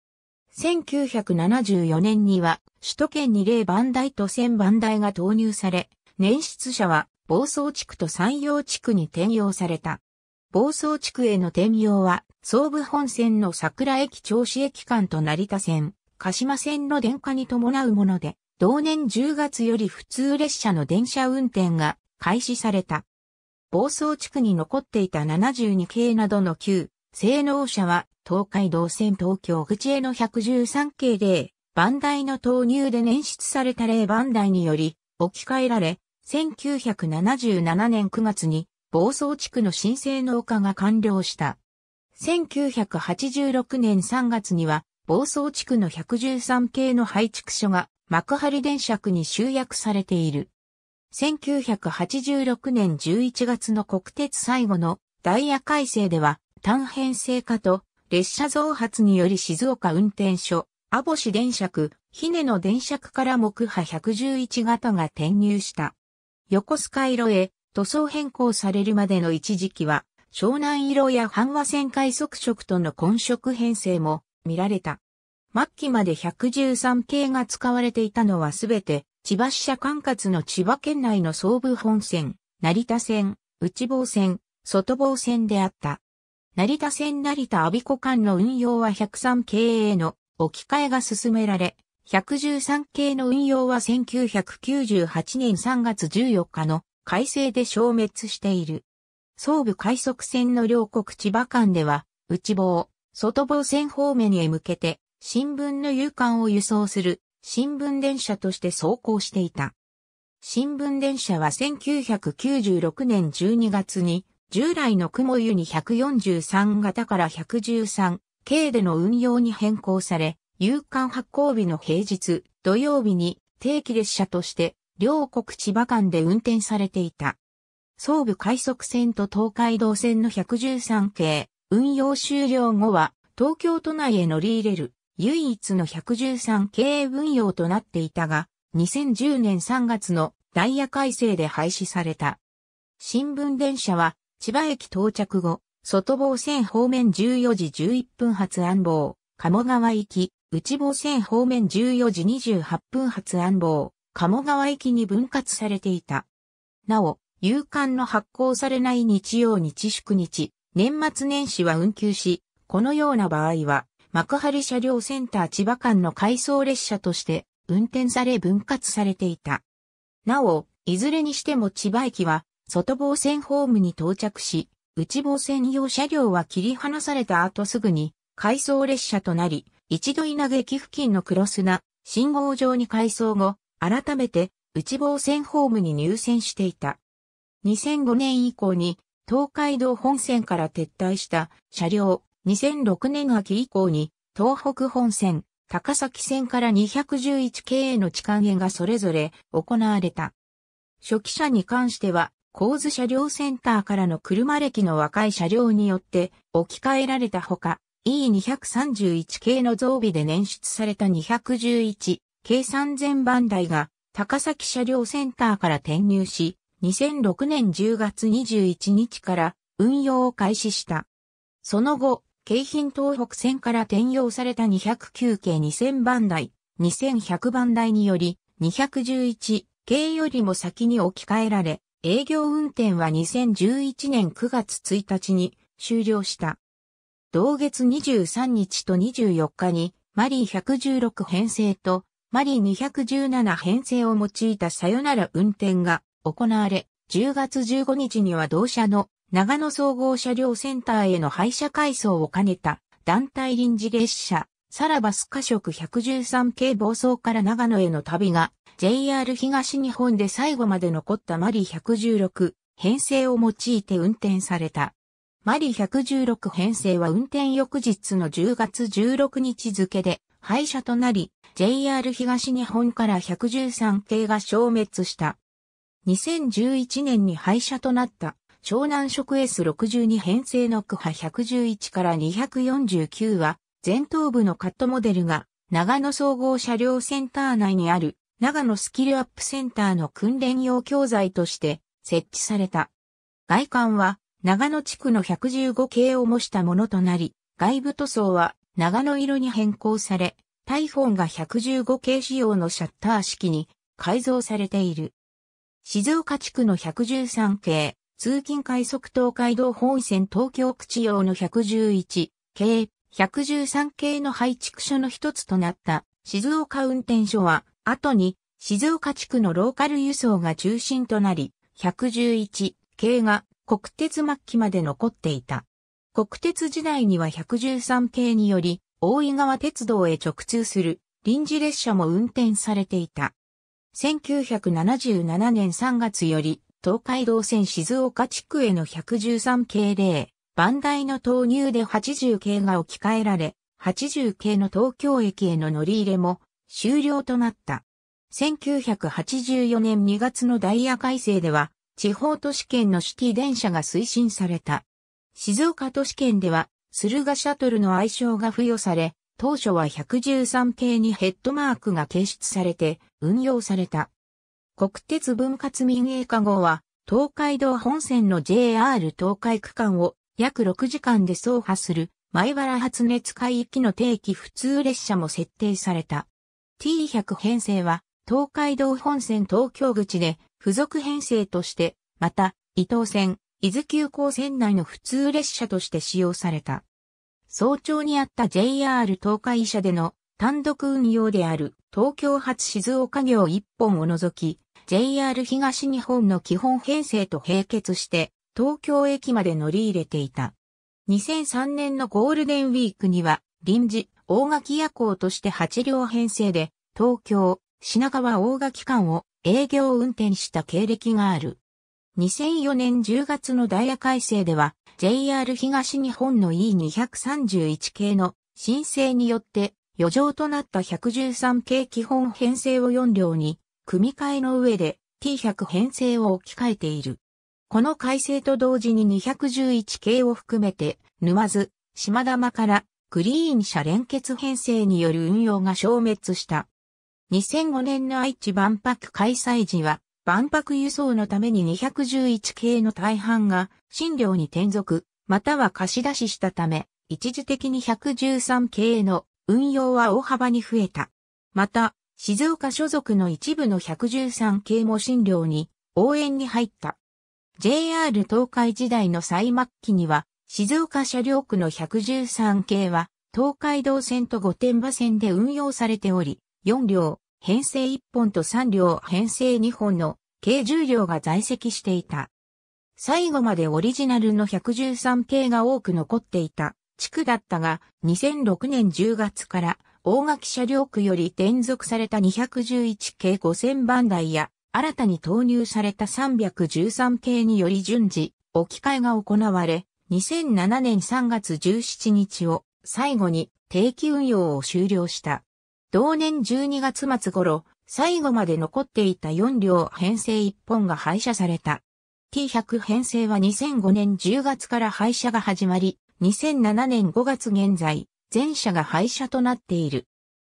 1974年には首都圏に例番台と千番台が投入され、年出者は房総地区と山陽地区に転用された。房総地区への転用は、総武本線の桜駅調子駅間と成田線、鹿島線の電化に伴うもので、同年10月より普通列車の電車運転が開始された。房総地区に残っていた72系などの旧性能車は東海道線東京口への113系バンダイの投入で捻出された例バンダイにより置き換えられ、1977年9月に房総地区の新性能化が完了した。1986年3月には房総地区の113系の配築所が幕張電車区に集約されている。1986年11月の国鉄最後のダイヤ改正では単編成化と、列車増発により静岡運転所、網干電車ひねの電車から木波111型が転入した。横須賀色へ塗装変更されるまでの一時期は、湘南色や半和線快速色との混色編成も見られた。末期まで113系が使われていたのはすべて、千葉支社管轄の千葉県内の総武本線、成田線、内房線、外房線であった。成田線成田阿鼻子間の運用は103系への置き換えが進められ、113系の運用は1998年3月14日の改正で消滅している。総武快速線の両国千葉間では、内房、外房線方面へ向けて、新聞の有感を輸送する新聞電車として走行していた。新聞電車は1996年12月に従来の雲湯に143型から113系での運用に変更され、有間発行日の平日、土曜日に定期列車として両国千葉間で運転されていた。総武快速線と東海道線の113系、運用終了後は東京都内へ乗り入れる唯一の113系運用となっていたが、2010年3月のダイヤ改正で廃止された。新聞電車は千葉駅到着後、外房線方面14時11分発安房、鴨川行き、内房線方面14時28分発安房、鴨川行きに分割されていた。なお、夕刊の発行されない日曜日祝日、年末年始は運休し、このような場合は、幕張車両センター千葉間の回送列車として運転され分割されていた。なお、いずれにしても千葉駅は外房線ホームに到着し、内房線用車両は切り離された後すぐに、回送列車となり、一度稲毛駅付近の黒砂、信号場に改装後、改めて内房線ホームに入線していた。2005年以降に東海道本線から撤退した車両、2006年秋以降に東北本線、高崎線から2 1 1系への地下へがそれぞれ行われた。初期車に関しては構図車両センターからの車歴の若い車両によって置き換えられたほか、E231 系の増備で捻出された211系3000番台が高崎車両センターから転入し、2006年10月21日から運用を開始した。その後、京浜東北線から転用された209系2000番台、2100番台により、211系よりも先に置き換えられ、営業運転は2011年9月1日に終了した。同月23日と24日にマリー116編成とマリー217編成を用いたさよなら運転が行われ、10月15日には同社の長野総合車両センターへの廃車改装を兼ねた団体臨時列車さらばスカ食113系暴走から長野への旅が、JR 東日本で最後まで残ったマリ116編成を用いて運転された。マリ116編成は運転翌日の10月16日付で廃車となり、JR 東日本から113系が消滅した。2011年に廃車となった湘南食 S62 編成の区派111から249は前頭部のカットモデルが長野総合車両センター内にある長野スキルアップセンターの訓練用教材として設置された。外観は長野地区の115系を模したものとなり、外部塗装は長野色に変更され、タイフォンが115系仕様のシャッター式に改造されている。静岡地区の113系、通勤快速東海道本線東京口用の111系、113系の配築所の一つとなった静岡運転所は、後に静岡地区のローカル輸送が中心となり、111系が国鉄末期まで残っていた。国鉄時代には113系により、大井川鉄道へ直通する臨時列車も運転されていた。1977年3月より、東海道線静岡地区への113系例、番台の投入で80系が置き換えられ、80系の東京駅への乗り入れも終了となった。1984年2月のダイヤ改正では、地方都市圏のシティ電車が推進された。静岡都市圏では、駿河シャトルの愛称が付与され、当初は113系にヘッドマークが掲出されて運用された。国鉄分割民営化後は、東海道本線の JR 東海区間を約6時間で走破する、前原発熱海域の定期普通列車も設定された。T100 編成は、東海道本線東京口で、付属編成として、また、伊東線、伊豆急行線内の普通列車として使用された。早朝にあった JR 東海社での単独運用である東京発静岡行1本を除き、JR 東日本の基本編成と並結して東京駅まで乗り入れていた。2003年のゴールデンウィークには、臨時、大垣夜行として8両編成で、東京、品川大垣間を営業運転した経歴がある。2004年10月のダイヤ改正では、JR 東日本の E231 系の申請によって、余剰となった113系基本編成を4両に、組み替えの上で T100 編成を置き換えている。この改正と同時に211系を含めて、沼津、島玉からクリーン車連結編成による運用が消滅した。2005年の愛知万博開催時は、万博輸送のために211系の大半が診療に転属、または貸し出ししたため、一時的に113系の運用は大幅に増えた。また、静岡所属の一部の113系も診療に応援に入った。JR 東海時代の最末期には、静岡車両区の113系は、東海道線と御殿場線で運用されており、4両、編成1本と3両編成2本の計10両が在籍していた。最後までオリジナルの113系が多く残っていた地区だったが、2006年10月から大垣車両区より転属された211系5000番台や新たに投入された313系により順次、置き換えが行われ、2007年3月17日を最後に定期運用を終了した。同年12月末頃、最後まで残っていた4両編成1本が廃車された。T100 編成は2005年10月から廃車が始まり、2007年5月現在、全車が廃車となっている。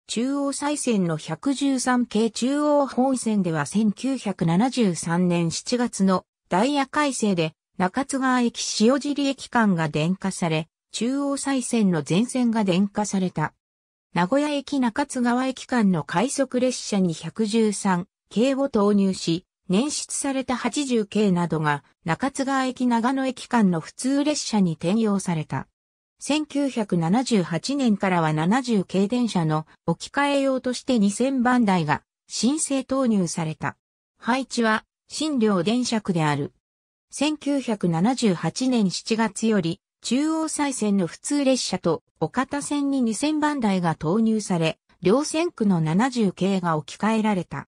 中央再線の113系中央本線では1973年7月のダイヤ改正で中津川駅塩尻駅間が電化され、中央再線の全線が電化された。名古屋駅中津川駅間の快速列車に113系を投入し、捻出された80系などが中津川駅長野駅間の普通列車に転用された。1978年からは70系電車の置き換え用として2000番台が申請投入された。配置は新両電車区である。1978年7月より中央再線の普通列車と岡田線に2000番台が投入され、両線区の70系が置き換えられた。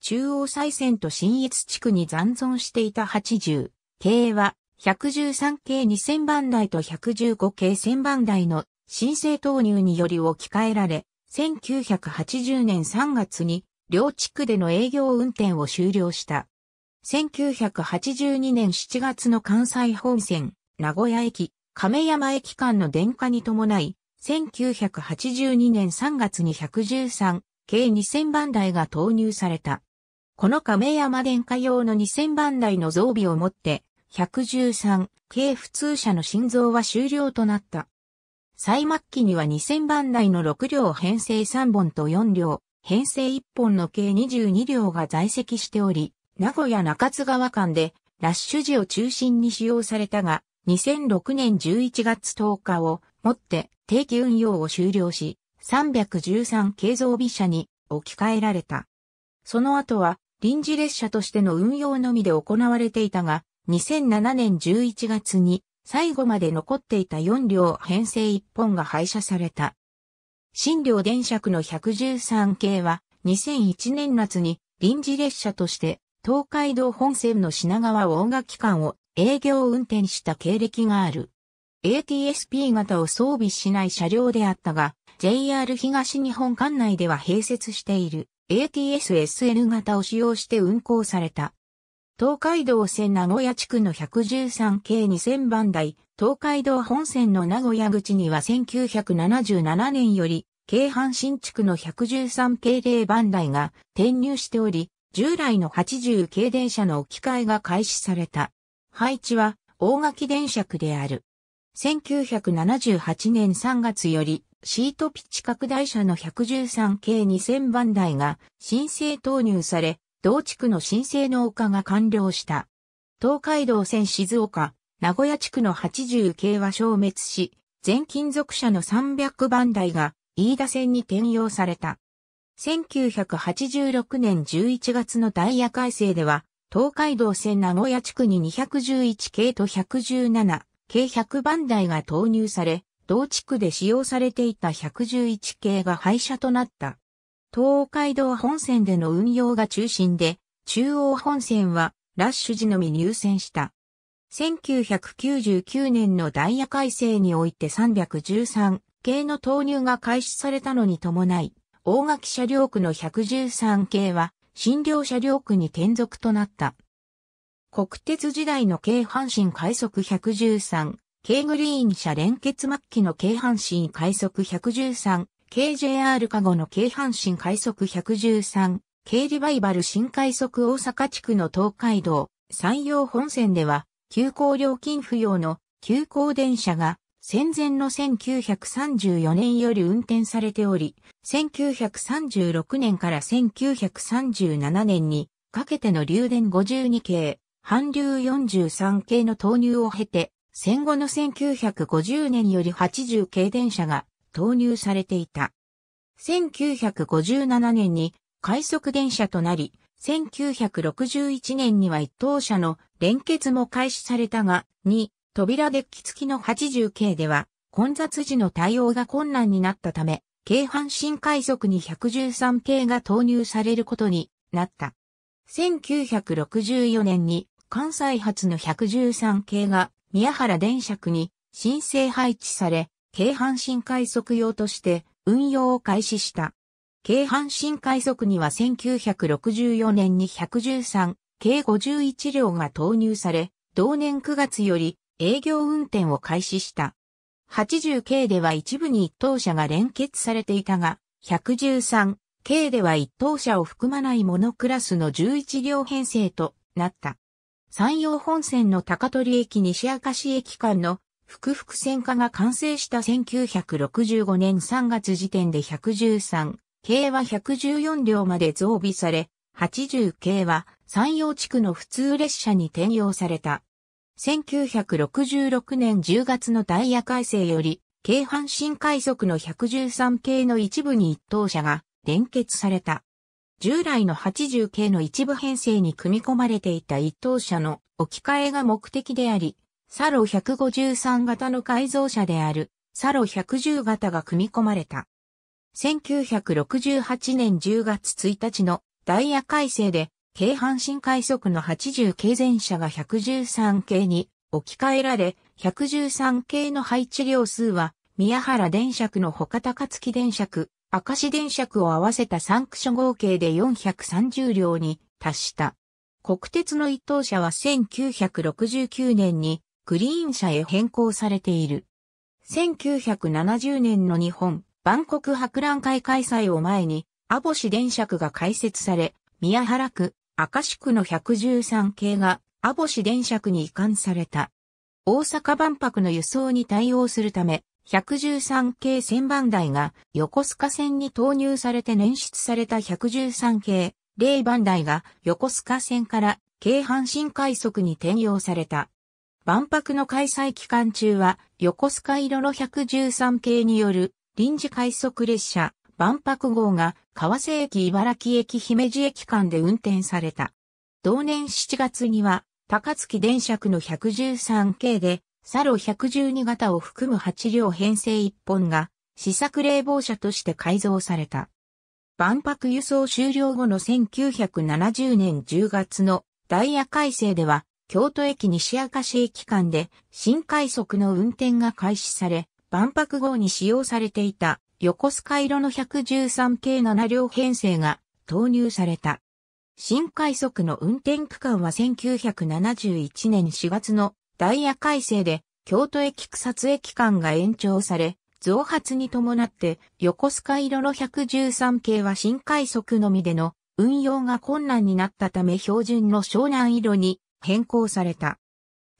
中央再線と新越地区に残存していた80系は113系2000番台と115系1000番台の申請投入により置き換えられ、1980年3月に両地区での営業運転を終了した。1982年7月の関西本線、名古屋駅、亀山駅間の電化に伴い、1982年3月に113、系2000番台が投入された。この亀山電化用の2000番台の増備をもって、113系普通車の心臓は終了となった。最末期には2000番台の6両編成3本と4両、編成1本の計22両が在籍しており、名古屋中津川間でラッシュ時を中心に使用されたが、2006年11月10日をもって定期運用を終了し、313系増備車に置き換えられた。その後は臨時列車としての運用のみで行われていたが、2007年11月に最後まで残っていた4両編成1本が廃車された。新両電車区の113系は2001年夏に臨時列車として東海道本線の品川大垣間を営業運転した経歴がある。ATSP 型を装備しない車両であったが、JR 東日本管内では併設している ATSSL 型を使用して運行された。東海道線名古屋地区の113系2000番台、東海道本線の名古屋口には1977年より、京阪新地区の113系0番台が転入しており、従来の80系電車の置き換えが開始された。配置は大垣電車区である。1978年3月より、シートピッチ拡大車の113系2000番台が申請投入され、同地区の新生農家が完了した。東海道線静岡、名古屋地区の80系は消滅し、全金属車の300番台が飯田線に転用された。1986年11月のダイヤ改正では、東海道線名古屋地区に211系と117系100番台が投入され、同地区で使用されていた111系が廃車となった。東海道本線での運用が中心で、中央本線はラッシュ時のみ入線した。1999年のダイヤ改正において313系の投入が開始されたのに伴い、大垣車両区の113系は新両車両区に転属となった。国鉄時代の京阪神快速113、京グリーン車連結末期の京阪神快速113 KJR 加護の京阪神快速113、K リバイバル新快速大阪地区の東海道、山陽本線では、急行料金不要の急行電車が戦前の1934年より運転されており、1936年から1937年にかけての流電52系、半流43系の投入を経て、戦後の1950年より80系電車が投入されていた。1957年に快速電車となり、1961年には一等車の連結も開始されたが、2、扉デッキ付きの80系では、混雑時の対応が困難になったため、京阪神快速に113系が投入されることになった。1964年に関西発の113系が宮原電車区に申請配置され、京阪神快速用として運用を開始した。京阪神快速には1964年に113、計51両が投入され、同年9月より営業運転を開始した。80系では一部に一等車が連結されていたが、113系では一等車を含まないモノクラスの11両編成となった。山陽本線の高取駅西明石駅間の福々線化が完成した1965年3月時点で113系は114両まで増備され、80系は山陽地区の普通列車に転用された。1966年10月のダイヤ改正より、京阪神快速の113系の一部に一等車が連結された。従来の80系の一部編成に組み込まれていた一等車の置き換えが目的であり、サロ153型の改造車であるサロ110型が組み込まれた。1968年10月1日のダイヤ改正で、京阪神快速の80系全車が113系に置き換えられ、113系の配置量数は、宮原電車区の他高槻電車区、明石電車区を合わせた3区所合計で430両に達した。国鉄の一等車は1969年にグリーン車へ変更されている。1970年の日本、万国博覧会開催を前に、ボシ電車区が開設され、宮原区、明石区の113系がボシ電車区に移管された。大阪万博の輸送に対応するため、113系1000番台が横須賀線に投入されて捻出された113系0番台が横須賀線から京阪神快速に転用された。万博の開催期間中は、横須賀色の113系による臨時快速列車、万博号が、川瀬駅茨城駅姫路駅間で運転された。同年7月には、高槻電車区の113系で、サロ112型を含む8両編成1本が、試作冷房車として改造された。万博輸送終了後の1970年10月のダイヤ改正では、京都駅西明石駅間で新快速の運転が開始され、万博号に使用されていた横須賀色の113系7両編成が投入された。新快速の運転区間は1971年4月のダイヤ改正で京都駅草津駅間が延長され、増発に伴って横須賀色の113系は新快速のみでの運用が困難になったため標準の湘南色に変更された。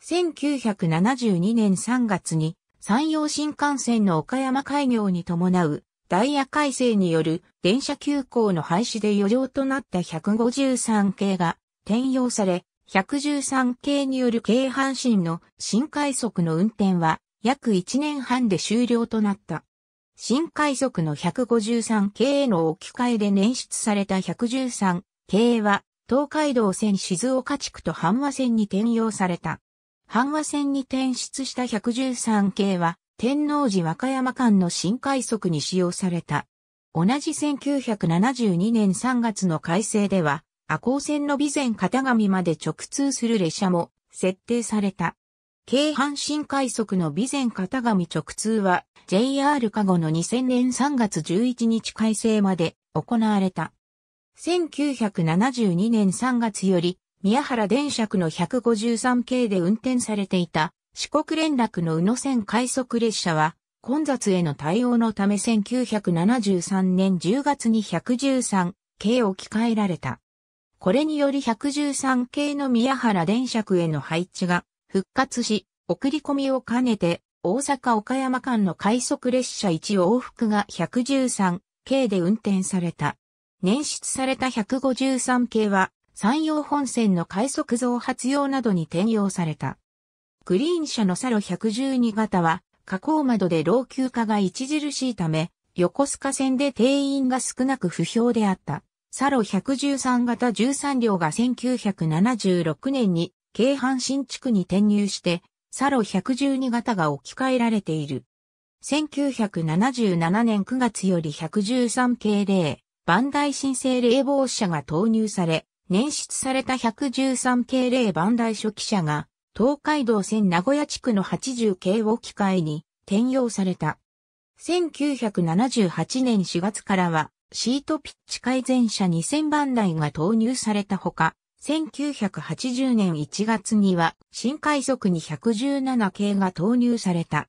1972年3月に山陽新幹線の岡山開業に伴うダイヤ改正による電車急行の廃止で余剰となった153系が転用され、113系による京阪神の新快速の運転は約1年半で終了となった。新快速の153系への置き換えで捻出された113系は東海道線静岡地区と阪和線に転用された。阪和線に転出した113系は、天王寺和歌山間の新快速に使用された。同じ1972年3月の改正では、赤光線の備前片上まで直通する列車も設定された。京阪新快速の備前片上直通は JR 加護の2000年3月11日改正まで行われた。1972年3月より、宮原電車区の153系で運転されていた、四国連絡の宇野線快速列車は、混雑への対応のため1973年10月に113系を置き換えられた。これにより113系の宮原電車区への配置が復活し、送り込みを兼ねて、大阪岡山間の快速列車1往復が113系で運転された。捻出された153系は、山陽本線の快速増発用などに転用された。グリーン車のサロ112型は、加工窓で老朽化が著しいため、横須賀線で定員が少なく不評であった。サロ113型13両が1976年に京阪新地区に転入して、サロ112型が置き換えられている。1977年9月より113系0、バンダイ新生冷房車が投入され、捻出された113系冷バンダイ初期車が、東海道線名古屋地区の80系を機械に転用された。1978年4月からは、シートピッチ改善車2000番台が投入されたほか、1980年1月には新快速に117系が投入された。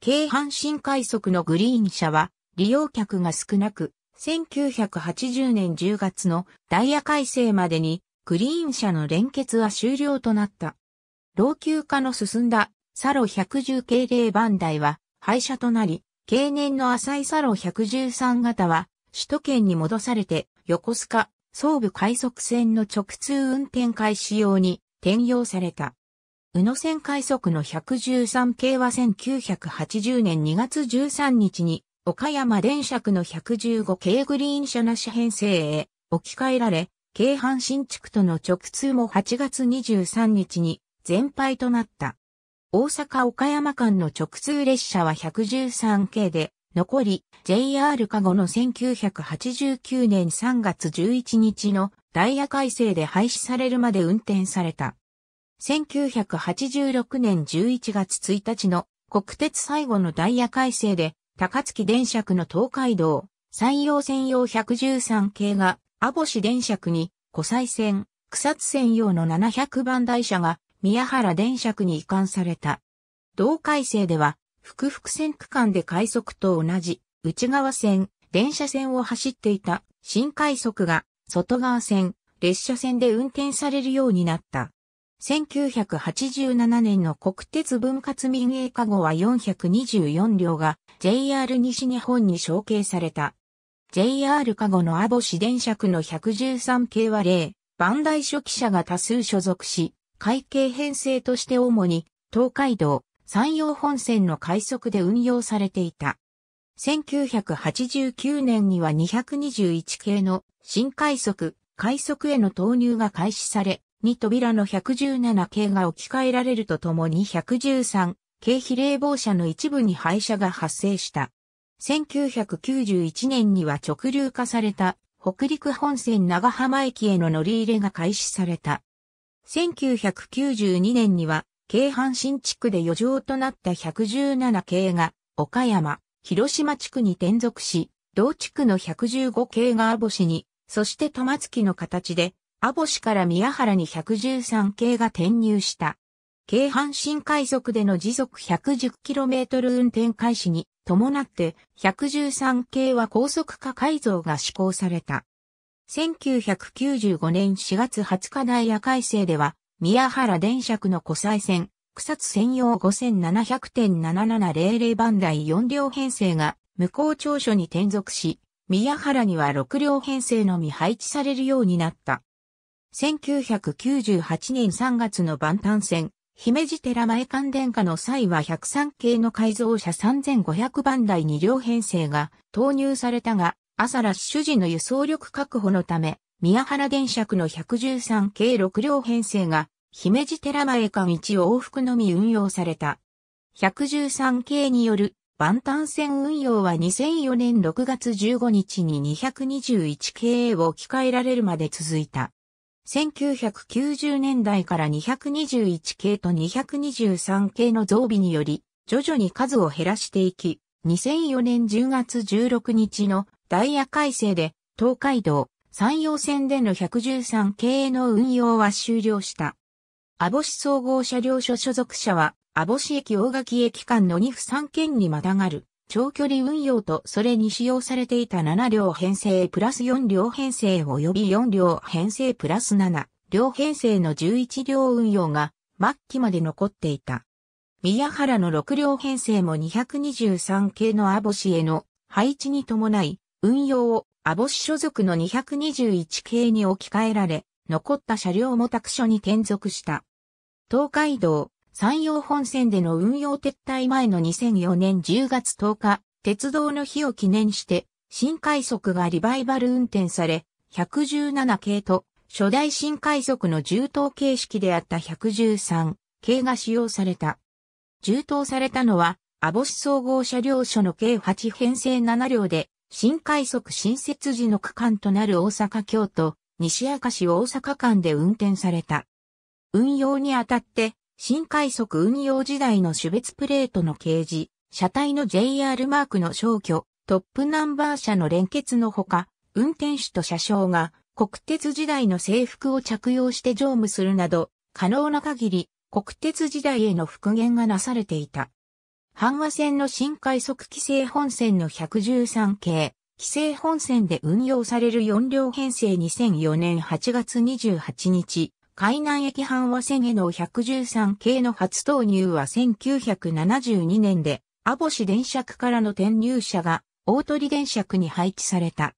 京阪新快速のグリーン車は利用客が少なく、1980年10月のダイヤ改正までにグリーン車の連結は終了となった。老朽化の進んだサロ110系0番台は廃車となり、経年の浅いサロ113型は首都圏に戻されて横須賀総武快速線の直通運転開始用に転用された。宇野線快速の113系は1980年2月13日に岡山電車区の115系グリーン車なし編成へ置き換えられ、京阪新地区との直通も8月23日に全廃となった。大阪岡山間の直通列車は113系で、残り JR 加護の1989年3月11日のダイヤ改正で廃止されるまで運転された。1986年11月1日の国鉄最後のダイヤ改正で高槻電車区の東海道、山陽専用113系が、阿保市電車区に、湖西線、草津専用の700番台車が、宮原電車区に移管された。同改正では、福々線区間で快速と同じ、内側線、電車線を走っていた、新快速が、外側線、列車線で運転されるようになった。1987年の国鉄分割民営化後は424両が JR 西日本に承継された。JR 加護のボシ電車区の113系は例、万代初期者が多数所属し、会計編成として主に東海道、山陽本線の快速で運用されていた。1989年には221系の新快速、快速への投入が開始され、に扉の117系が置き換えられるとともに113系比冷房車の一部に廃車が発生した。1991年には直流化された北陸本線長浜駅への乗り入れが開始された。1992年には、京阪神地区で余剰となった117系が、岡山、広島地区に転属し、同地区の115系が網干に、そして戸松木の形で、保市から宮原に113系が転入した。京阪神快速での時速 110km 運転開始に伴って113系は高速化改造が施行された。1995年4月20日ダイヤ改正では、宮原電車区の湖西線、草津専用5700.7700番台4両編成が無効長所に転属し、宮原には6両編成のみ配置されるようになった。1998年3月の万端戦、姫路寺前関電化の際は103系の改造車3500番台2両編成が投入されたが、朝ラッシュ時の輸送力確保のため、宮原電車の113系6両編成が、姫路寺前間1往復のみ運用された。113系による万端線運用は2004年6月15日に221系を置き換えられるまで続いた。1990年代から221系と223系の増備により、徐々に数を減らしていき、2004年10月16日のダイヤ改正で、東海道、山陽線での113系の運用は終了した。網市総合車両所所属者は、網市駅大垣駅間の2府3県にまたがる。長距離運用とそれに使用されていた7両編成プラス4両編成及び4両編成プラス7両編成の11両運用が末期まで残っていた。宮原の6両編成も223系の網星への配置に伴い、運用を網星所属の221系に置き換えられ、残った車両も宅所に転属した。東海道、山陽本線での運用撤退前の2004年10月10日、鉄道の日を記念して、新快速がリバイバル運転され、117系と、初代新快速の重当形式であった113系が使用された。重当されたのは、網市総合車両所の計8編成7両で、新快速新設時の区間となる大阪京都、西明石大阪間で運転された。運用にあたって、新快速運用時代の種別プレートの掲示、車体の JR マークの消去、トップナンバー車の連結のほか、運転手と車掌が国鉄時代の制服を着用して乗務するなど、可能な限り国鉄時代への復元がなされていた。阪和線の新快速規制本線の113系、規制本線で運用される4両編成2004年8月28日、海南駅半和線への113系の初投入は1972年で、保市電車区からの転入車が大鳥電車区に配置された。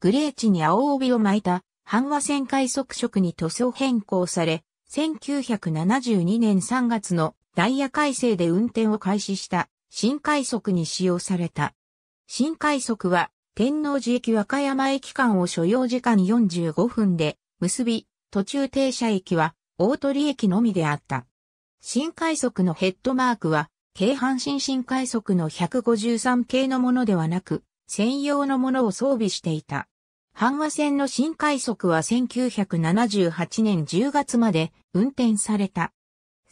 グレーチに青帯を巻いた半和線快速色に塗装変更され、1972年3月のダイヤ改正で運転を開始した新快速に使用された。新快速は天王寺駅和歌山駅間を所要時間45分で結び、途中停車駅は大鳥駅のみであった。新快速のヘッドマークは、京阪神新快速の153系のものではなく、専用のものを装備していた。阪和線の新快速は1978年10月まで運転された。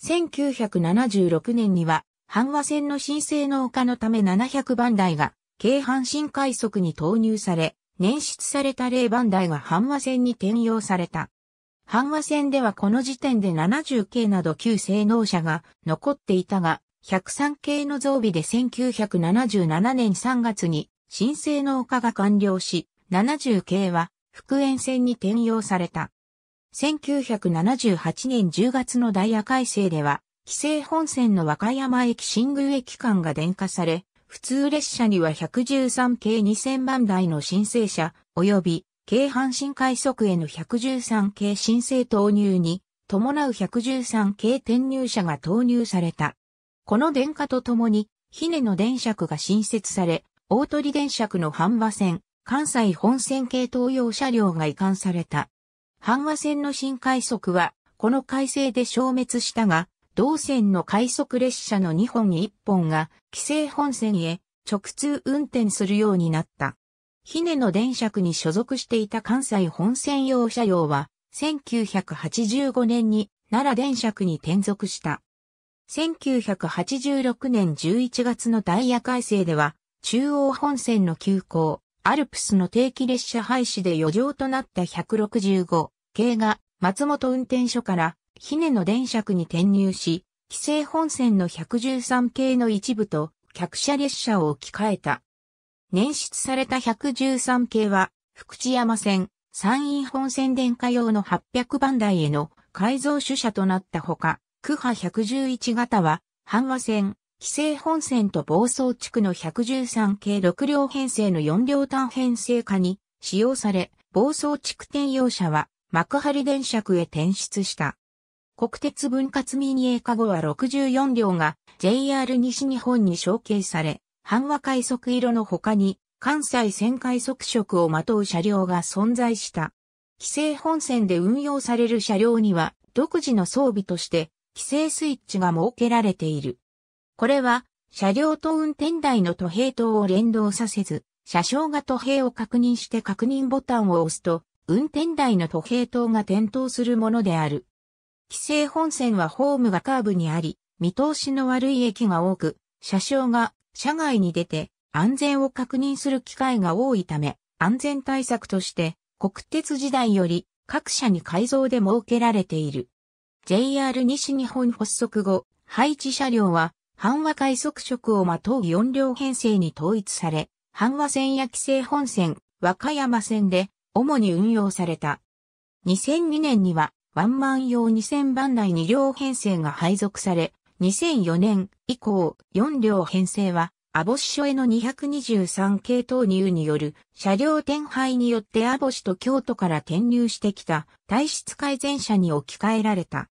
1976年には、阪和線の新性能化のため700番台が、京阪神快速に投入され、捻出された0番台が阪和線に転用された。阪和線ではこの時点で70系など旧性能車が残っていたが、103系の増備で1977年3月に新性能化が完了し、70系は復縁線に転用された。1978年10月のダイヤ改正では、規制本線の和歌山駅新宮駅間が電化され、普通列車には113系2000万台の申請者、及び京阪神快速への113系申請投入に伴う113系転入車が投入された。この電化とともに、ひねの電車区が新設され、大鳥電車区の阪和線、関西本線系東洋車両が移管された。阪和線の新快速は、この改正で消滅したが、同線の快速列車の2本に1本が、規制本線へ直通運転するようになった。ねの電車区に所属していた関西本線用車用は、1985年に奈良電車区に転属した。1986年11月のダイヤ改正では、中央本線の急行、アルプスの定期列車廃止で余剰となった165系が松本運転所からねの電車区に転入し、規制本線の113系の一部と客車列車を置き換えた。捻出された113系は、福知山線、山陰本線電化用の800番台への改造主車となったほか、区波111型は、阪和線、紀勢本線と房総地区の113系6両編成の4両単編成化に使用され、房総地区転用車は幕張電車へ転出した。国鉄分割民営化後は64両が JR 西日本に承継され、半和快速色の他に、関西線快速色をまとう車両が存在した。規制本線で運用される車両には、独自の装備として、規制スイッチが設けられている。これは、車両と運転台の途平等を連動させず、車掌が途平を確認して確認ボタンを押すと、運転台の途平等が点灯するものである。規制本線はホームがカーブにあり、見通しの悪い駅が多く、車掌が車外に出て安全を確認する機会が多いため、安全対策として国鉄時代より各社に改造で設けられている。JR 西日本発足後、配置車両は、半和快速色をまとう4両編成に統一され、半和線や規制本線、和歌山線で主に運用された。2002年には、ワンマン用2000番台2両編成が配属され、2004年以降4両編成はアボシ署への223系投入による車両転廃によってアボシと京都から転入してきた体質改善車に置き換えられた。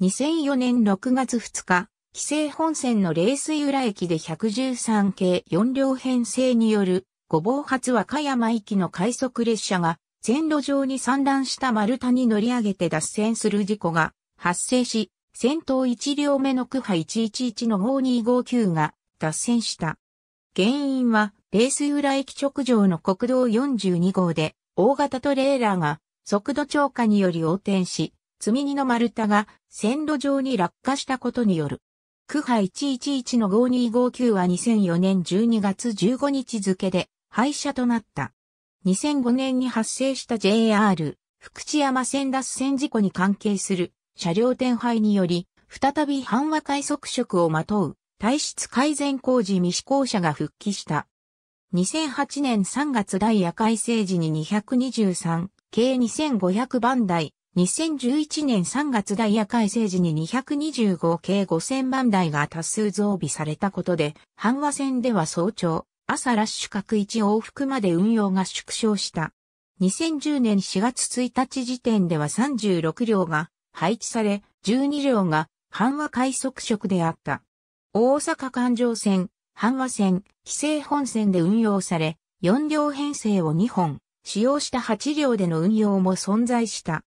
2004年6月2日、規制本線の冷水浦駅で113系4両編成による五房発和歌山行きの快速列車が線路上に散乱した丸太に乗り上げて脱線する事故が発生し、先頭1両目の区派111の5259が脱線した。原因は、レース浦駅直上の国道42号で、大型トレーラーが速度超過により横転し、積み荷の丸太が線路上に落下したことによる。区派111の5259は2004年12月15日付で廃車となった。2005年に発生した JR 福知山線脱線事故に関係する車両転廃により、再び半和快速色をまとう体質改善工事未施行者が復帰した。2008年3月ダイヤ改正時に223、計2500番台、2011年3月ダイヤ改正時に225計5000番台が多数増備されたことで、阪和線では早朝、朝ラッシュ各1往復まで運用が縮小した。2010年4月1日時点では36両が配置され、12両が阪和快速色であった。大阪環状線、阪和線、規制本線で運用され、4両編成を2本、使用した8両での運用も存在した。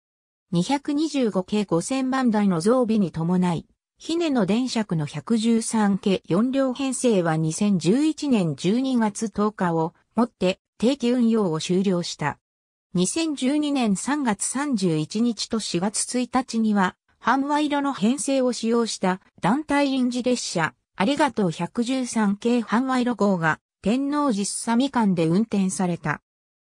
225系5000万台の増備に伴い、ひねの電車区の113系4両編成は2011年12月10日をもって定期運用を終了した。2012年3月31日と4月1日には、半和色の編成を使用した団体臨時列車、ありがとう113系半和色号が天皇実佐み間で運転された。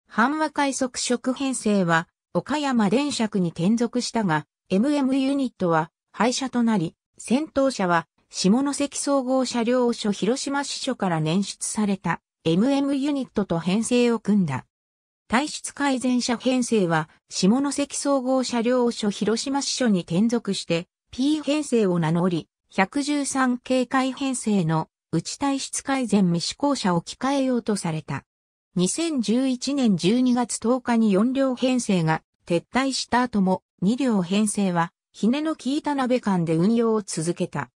半和快速色編成は岡山電車区に転属したが、MM ユニットは廃車となり、先頭車は下関総合車両所広島支所から捻出された MM ユニットと編成を組んだ。体質改善車編成は、下関総合車両所広島支所に転属して、P 編成を名乗り、113警戒編成の内体質改善未試行車を置き換えようとされた。2011年12月10日に4両編成が撤退した後も2両編成は、ひねの効いた鍋間で運用を続けた。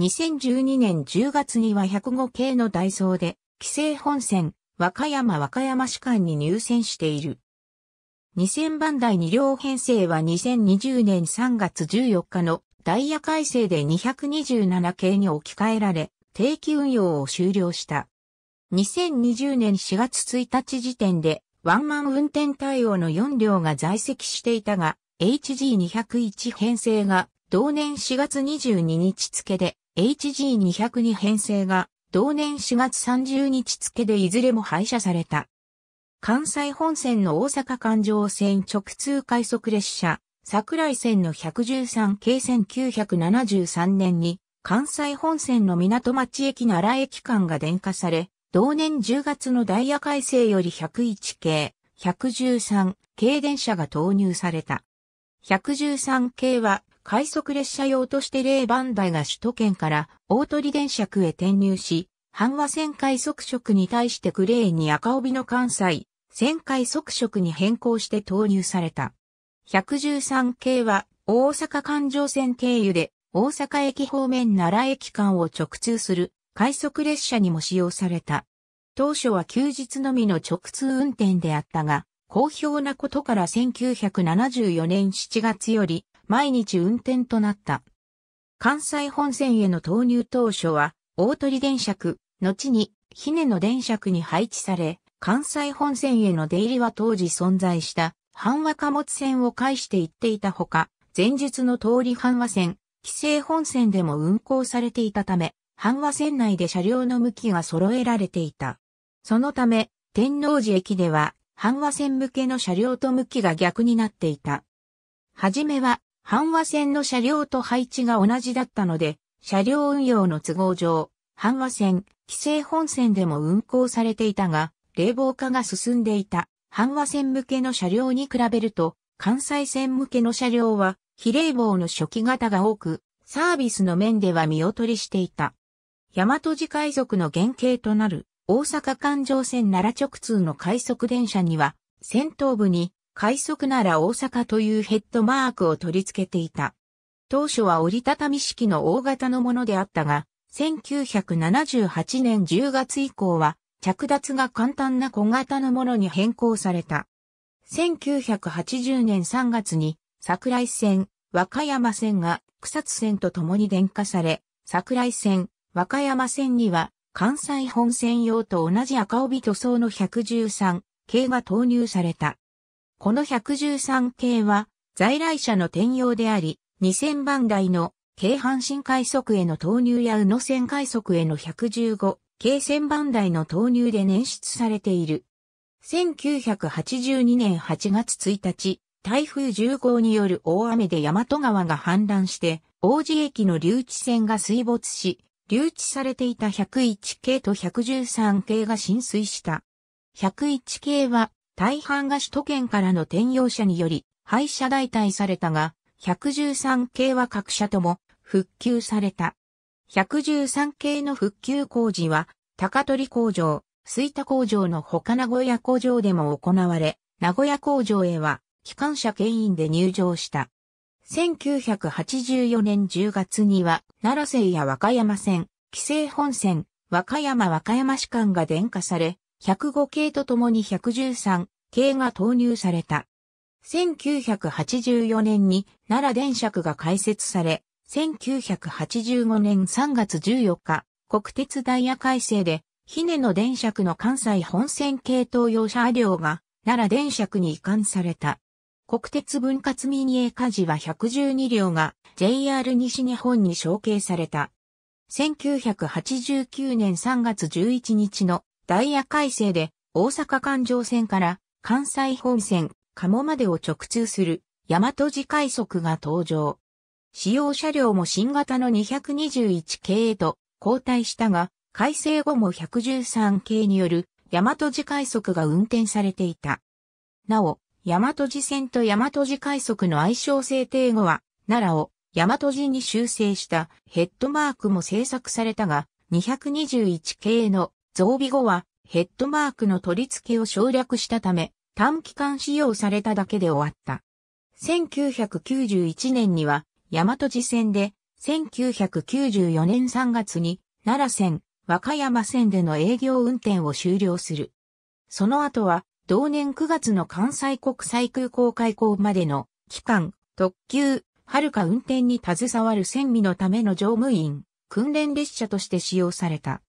2012年10月には105系のダイソーで、規制本線、和歌山和歌山市間に入選している。2000番台2両編成は2020年3月14日のダイヤ改正で227系に置き換えられ、定期運用を終了した。2020年4月1日時点で、ワンマン運転対応の4両が在籍していたが、HG201 編成が同年4月22日付で HG202 編成が同年4月30日付でいずれも廃車された。関西本線の大阪環状線直通快速列車、桜井線の113系1973年に、関西本線の港町駅奈良駅間が電化され、同年10月のダイヤ改正より101系、113系電車が投入された。113系は快速列車用として例番台が首都圏から大鳥電車区へ転入し、阪和線快速色に対してグレーに赤帯の関西、線快速色に変更して投入された。113系は大阪環状線経由で大阪駅方面奈良駅間を直通する快速列車にも使用された。当初は休日のみの直通運転であったが、好評なことから1974年7月より毎日運転となった。関西本線への投入当初は、大鳥電車区、後に、ねの電車区に配置され、関西本線への出入りは当時存在した阪和貨物線を介して行っていたほか、前述の通り阪和線、規制本線でも運行されていたため、阪和線内で車両の向きが揃えられていた。そのため、天王寺駅では、阪和線向けの車両と向きが逆になっていた。はじめは、阪和線の車両と配置が同じだったので、車両運用の都合上、阪和線、規制本線でも運行されていたが、冷房化が進んでいた阪和線向けの車両に比べると、関西線向けの車両は、非冷房の初期型が多く、サービスの面では見劣りしていた。大和寺海賊の原型となる、大阪環状線奈良直通の快速電車には、先頭部に快速なら大阪というヘッドマークを取り付けていた。当初は折りたたみ式の大型のものであったが、1978年10月以降は着脱が簡単な小型のものに変更された。1980年3月に桜井線、和歌山線が草津線と共に電化され、桜井線、和歌山線には関西本線用と同じ赤帯塗装の113系が投入された。この113系は在来車の転用であり、2000番台の京阪神快速への投入や宇野線快速への115京1000番台の投入で捻出されている。1982年8月1日、台風10号による大雨で大和川が氾濫して、王子駅の留置線が水没し、留置されていた101系と113系が浸水した。101系は大半が首都圏からの転用者により廃車代替されたが、113系は各社とも復旧された。113系の復旧工事は、高取工場、吹田工場の他名古屋工場でも行われ、名古屋工場へは、機関車牽引で入場した。1984年10月には、奈良線や和歌山線、紀勢本線、和歌山和歌山市間が電化され、105系とともに113系が投入された。1984年に奈良電車区が開設され、1985年3月14日、国鉄ダイヤ改正で、ね野電車区の関西本線系統用車両が奈良電車区に移管された。国鉄分割民営家事は112両が JR 西日本に承継された。1989年3月11日のダイヤ改正で大阪環状線から関西本線、鴨までを直通する大和寺快速が登場。使用車両も新型の221系へと交代したが、改正後も113系による大和寺快速が運転されていた。なお、大和寺線と大和寺快速の相性制定後は、奈良を大和寺に修正したヘッドマークも制作されたが、221系の増備後はヘッドマークの取り付けを省略したため、短期間使用されただけで終わった。1991年には、大和路線で、1994年3月に、奈良線、和歌山線での営業運転を終了する。その後は、同年9月の関西国際空港開港までの期間、特急、はるか運転に携わる専務のための乗務員、訓練列車として使用された。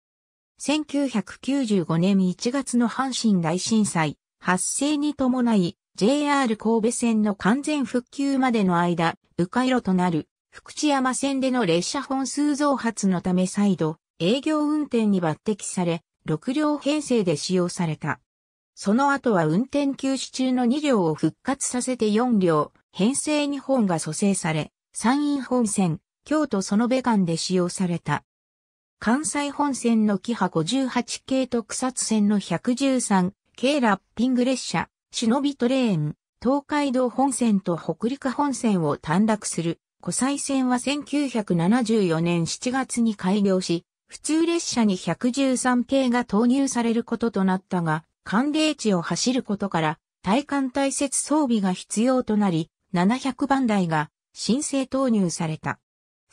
1995年1月の阪神大震災発生に伴い JR 神戸線の完全復旧までの間、迂回路となる福知山線での列車本数増発のため再度営業運転に抜擢され、6両編成で使用された。その後は運転休止中の2両を復活させて4両、編成2本が蘇生され、山陰本線、京都園部間で使用された。関西本線のキハ58系と草津線の113系ラッピング列車、忍びトレーン、東海道本線と北陸本線を短絡する。湖西線は1974年7月に開業し、普通列車に113系が投入されることとなったが、寒冷地を走ることから、体感対接装備が必要となり、700番台が申請投入された。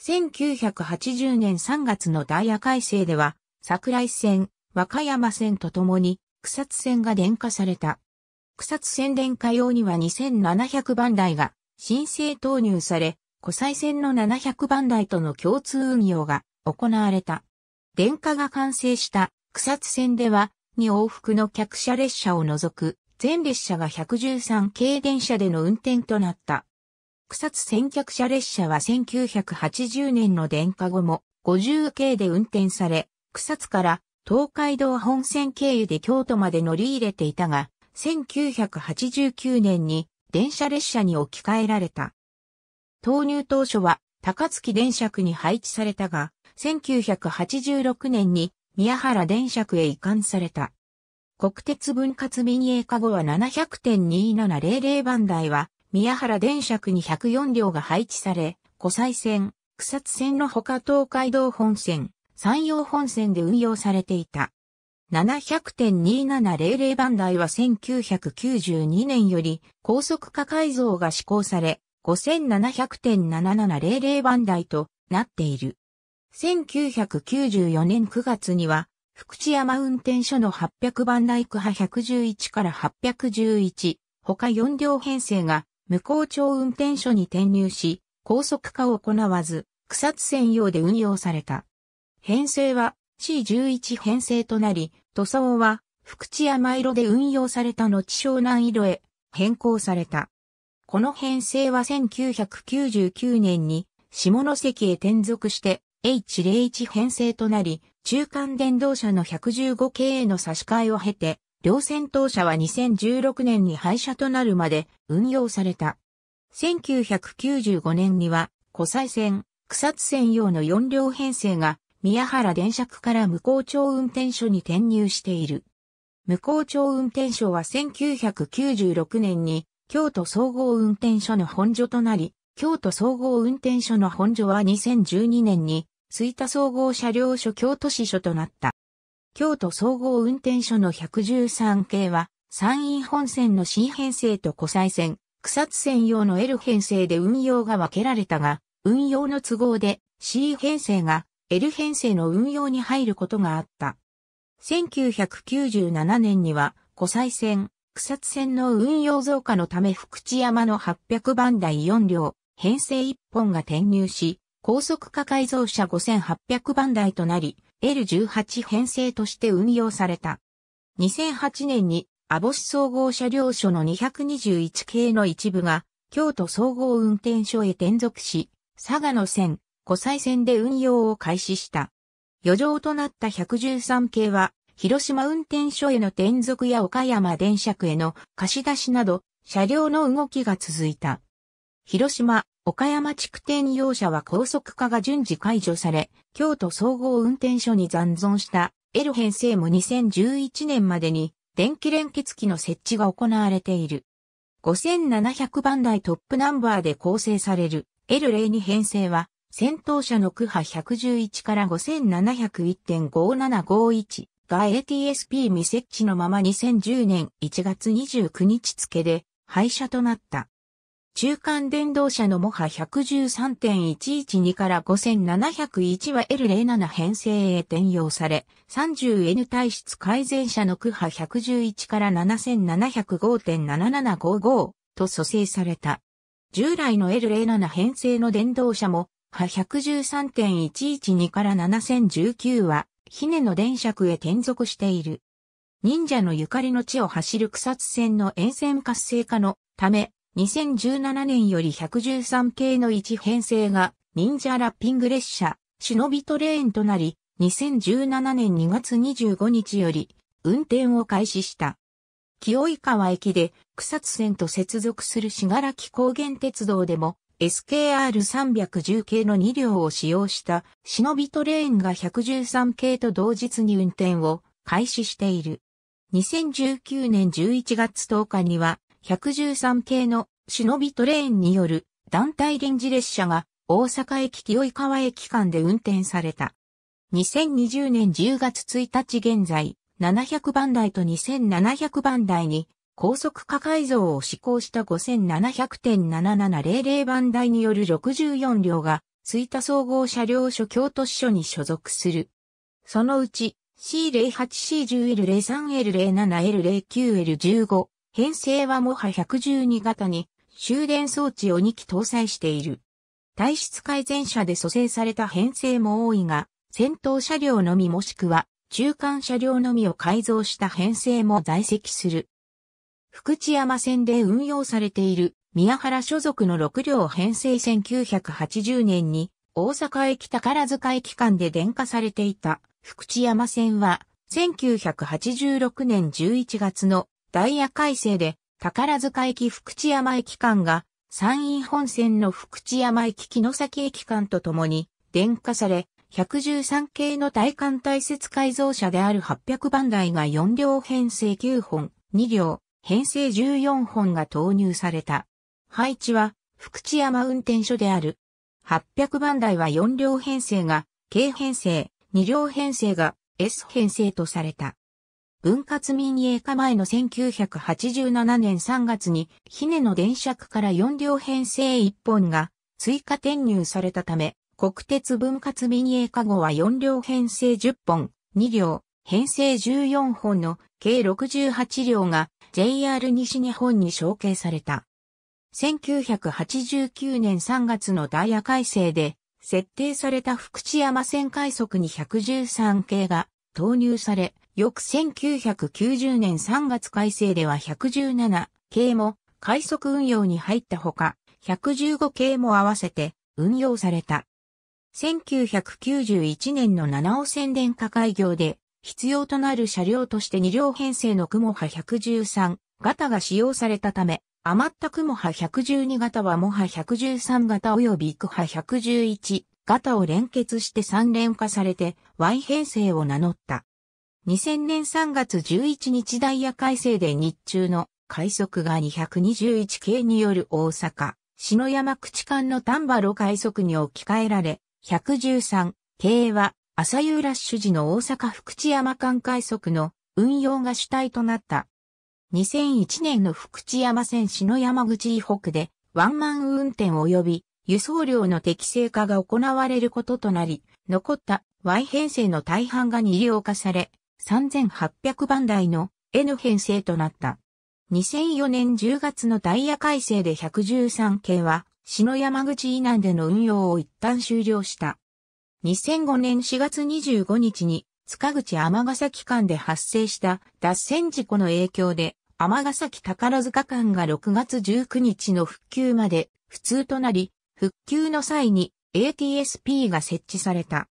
1980年3月のダイヤ改正では、桜井線、和歌山線とともに、草津線が電化された。草津線電化用には2700番台が申請投入され、湖西線の700番台との共通運用が行われた。電化が完成した草津線では、2往復の客車列車を除く、全列車が113系電車での運転となった。草津先客車列車は1980年の電化後も50系で運転され、草津から東海道本線経由で京都まで乗り入れていたが、1989年に電車列車に置き換えられた。投入当初は高槻電車区に配置されたが、1986年に宮原電車区へ移管された。国鉄分割民営化後は700.2700番台は宮原電車区に104両が配置され、湖西線、草津線のほか東海道本線、山陽本線で運用されていた。700.2700番台は1992年より高速化改造が施行され、5700.7700番台となっている。1994年9月には、福知山運転所の800番台区派111から811、他4両編成が無効町運転所に転入し、高速化を行わず、草津専用で運用された。編成は C11 編成となり、塗装は福知山色で運用された後湘南色へ変更された。この編成は1999年に下関へ転属して H01 編成となり、中間電動車の115系への差し替えを経て両戦闘車は2016年に廃車となるまで運用された。1995年には、湖西線、草津線用の4両編成が、宮原電車区から向こう町運転所に転入している。向こう町運転所は1996年に、京都総合運転所の本所となり、京都総合運転所の本所は2012年に、吹田総合車両所京都市所となった。京都総合運転所の113系は、山陰本線の C 編成と湖西線、草津線用の L 編成で運用が分けられたが、運用の都合で C 編成が L 編成の運用に入ることがあった。1997年には、湖西線、草津線の運用増加のため福知山の800番台4両、編成1本が転入し、高速化改造車5800番台となり、L18 編成として運用された。2008年に網干総合車両所の221系の一部が京都総合運転所へ転属し、佐賀の線、湖西線で運用を開始した。余剰となった113系は、広島運転所への転属や岡山電車区への貸し出しなど、車両の動きが続いた。広島、岡山地区転用車は高速化が順次解除され、京都総合運転所に残存したエル編成も2011年までに電気連結機の設置が行われている。5700番台トップナンバーで構成される L02 編成は、先頭車の区波111から5701.5751が ATSP 未設置のまま2010年1月29日付で廃車となった。中間電動車のモハ113.112から5701は L07 編成へ転用され、30N 体質改善車のクハ111から7705.7755と蘇生された。従来の L07 編成の電動車も、ハ113.112から7019は、ヒネの電尺へ転属している。忍者のゆかりの地を走る草津線の沿線活性化のため、2017年より113系の1編成が、忍者ラッピング列車、忍びトレーンとなり、2017年2月25日より、運転を開始した。清井川駅で草津線と接続する信楽高原鉄道でも SKR310 系の2両を使用した忍びトレーンが113系と同日に運転を開始している。2019年11月10日には113系の忍びトレーンによる団体臨時列車が大阪駅清川駅間で運転された。2020年10月1日現在、700番台と2700番台に高速化改造を施行した5700.7700番台による64両が、吹田総合車両所京都支所に所属する。そのうち C08C10L03L07L09L15 編成はもは112型に終電装置を2機搭載している。体質改善車で蘇生された編成も多いが、戦闘車両のみもしくは中間車両のみを改造した編成も在籍する。福知山線で運用されている宮原所属の6両編成1980年に大阪駅宝塚駅間で電化されていた福知山線は1986年11月のダイヤ改正で、宝塚駅福知山駅間が、山陰本線の福知山駅木の崎駅間とともに、電化され、113系の体幹大切改造車である800番台が4両編成9本、2両、編成14本が投入された。配置は、福知山運転所である。800番台は4両編成が、K 編成、2両編成が S 編成とされた。分割民営化前の1987年3月に、ヒネの電車区から4両編成1本が追加転入されたため、国鉄分割民営化後は4両編成10本、2両、編成14本の計68両が JR 西日本に承継された。1989年3月のダイヤ改正で、設定された福知山線快速に113系が投入され、翌1990年3月改正では117系も快速運用に入ったほか、115系も合わせて運用された。1991年の七尾宣伝化開業で必要となる車両として2両編成の雲波113型が使用されたため、余った雲波112型はモ波113型及びク波111型を連結して3連化されて Y 編成を名乗った。2000年3月11日ダイヤ改正で日中の快速が221系による大阪、篠山口間の丹波路快速に置き換えられ、113系は朝夕ラッシュ時の大阪福知山間快速の運用が主体となった。2001年の福知山線篠山口以北でワンマン運転及び輸送量の適正化が行われることとなり、残った Y 編成の大半が二両化され、3800番台の N 編成となった。2004年10月のダイヤ改正で113系は、篠山口以南での運用を一旦終了した。2005年4月25日に、塚口天崎間で発生した脱線事故の影響で、天崎宝塚間が6月19日の復旧まで普通となり、復旧の際に ATSP が設置された。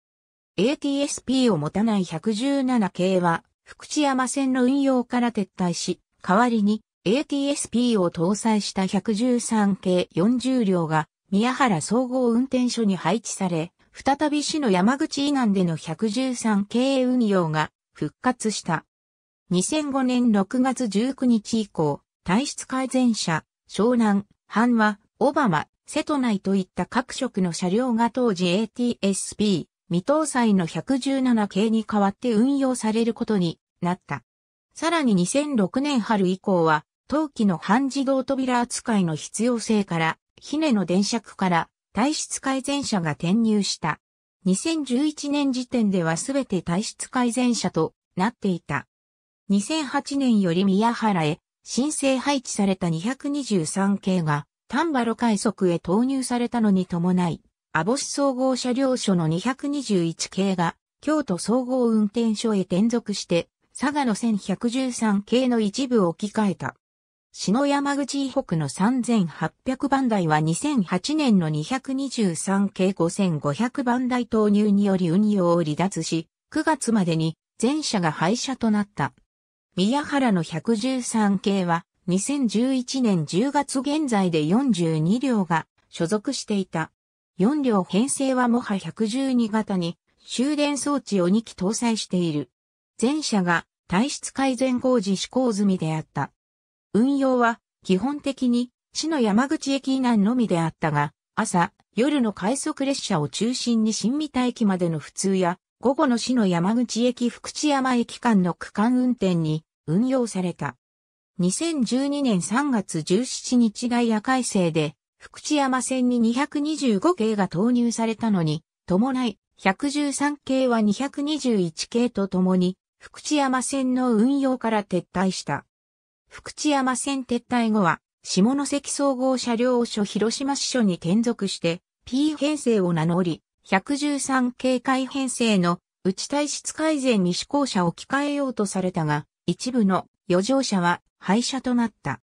ATSP を持たない117系は、福知山線の運用から撤退し、代わりに ATSP を搭載した113系40両が宮原総合運転所に配置され、再び市の山口以南での113系運用が復活した。2005年6月19日以降、体質改善車、湘南、阪和、オバマ、瀬戸内といった各色の車両が当時 ATSP、未搭載の117系に代わって運用されることになった。さらに2006年春以降は、陶器の半自動扉扱いの必要性から、ヒネの電車区から体質改善車が転入した。2011年時点ではすべて体質改善車となっていた。2008年より宮原へ申請配置された223系が丹波路快速へ投入されたのに伴い、網干総合車両所の221系が、京都総合運転所へ転属して、佐賀の1113系の一部を置き換えた。篠山口以北の3800番台は2008年の223系5500番台投入により運用を離脱し、9月までに全車が廃車となった。宮原の113系は2011年10月現在で42両が所属していた。4両編成はもは112型に終電装置を2機搭載している。前者が体質改善工事施行済みであった。運用は基本的に市の山口駅以南のみであったが、朝、夜の快速列車を中心に新三田駅までの普通や、午後の市の山口駅福知山駅間の区間運転に運用された。2012年3月17日ダイヤ改正で福知山線に225系が投入されたのに、伴い、113系は221系とともに、福知山線の運用から撤退した。福知山線撤退後は、下関総合車両所広島支所に転属して、P 編成を名乗り、113系改編成の内体質改善に試行車を置き換えようとされたが、一部の余剰車は廃車となった。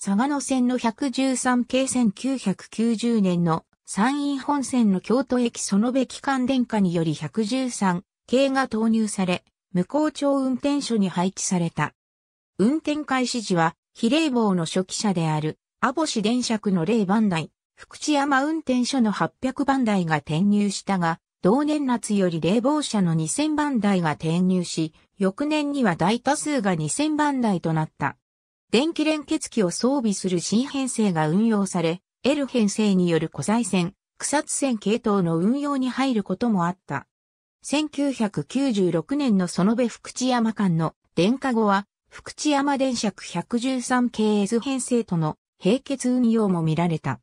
佐賀野線の113系1990年の山陰本線の京都駅園部機関電化により113系が投入され、無効町運転所に配置された。運転開始時は、比例棒の初期車である、阿保市電車区の0番台、福知山運転所の800番台が転入したが、同年夏より冷房車の2000番台が転入し、翌年には大多数が2000番台となった。電気連結機を装備する新編成が運用され、L 編成による古材線、草津線系統の運用に入ることもあった。1996年の園部福知山間の電化後は、福知山電尺113系 S 編成との並結運用も見られた。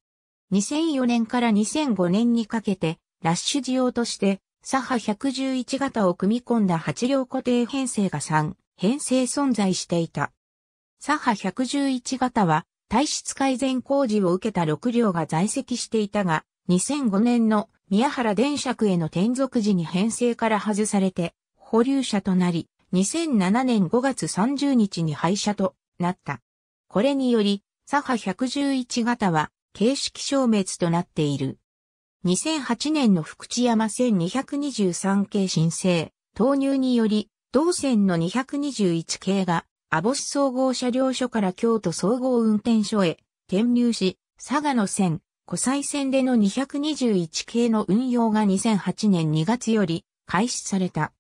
2004年から2005年にかけて、ラッシュ需要として、左派111型を組み込んだ8両固定編成が3編成存在していた。左派111型は、体質改善工事を受けた6両が在籍していたが、2005年の宮原電車区への転属時に編成から外されて、保留車となり、2007年5月30日に廃車となった。これにより、左派111型は形式消滅となっている。2008年の福知山1 223系申請、投入により、同線の221系が網干総合車両所から京都総合運転所へ転入し、佐賀の線、湖西線での221系の運用が2008年2月より開始された。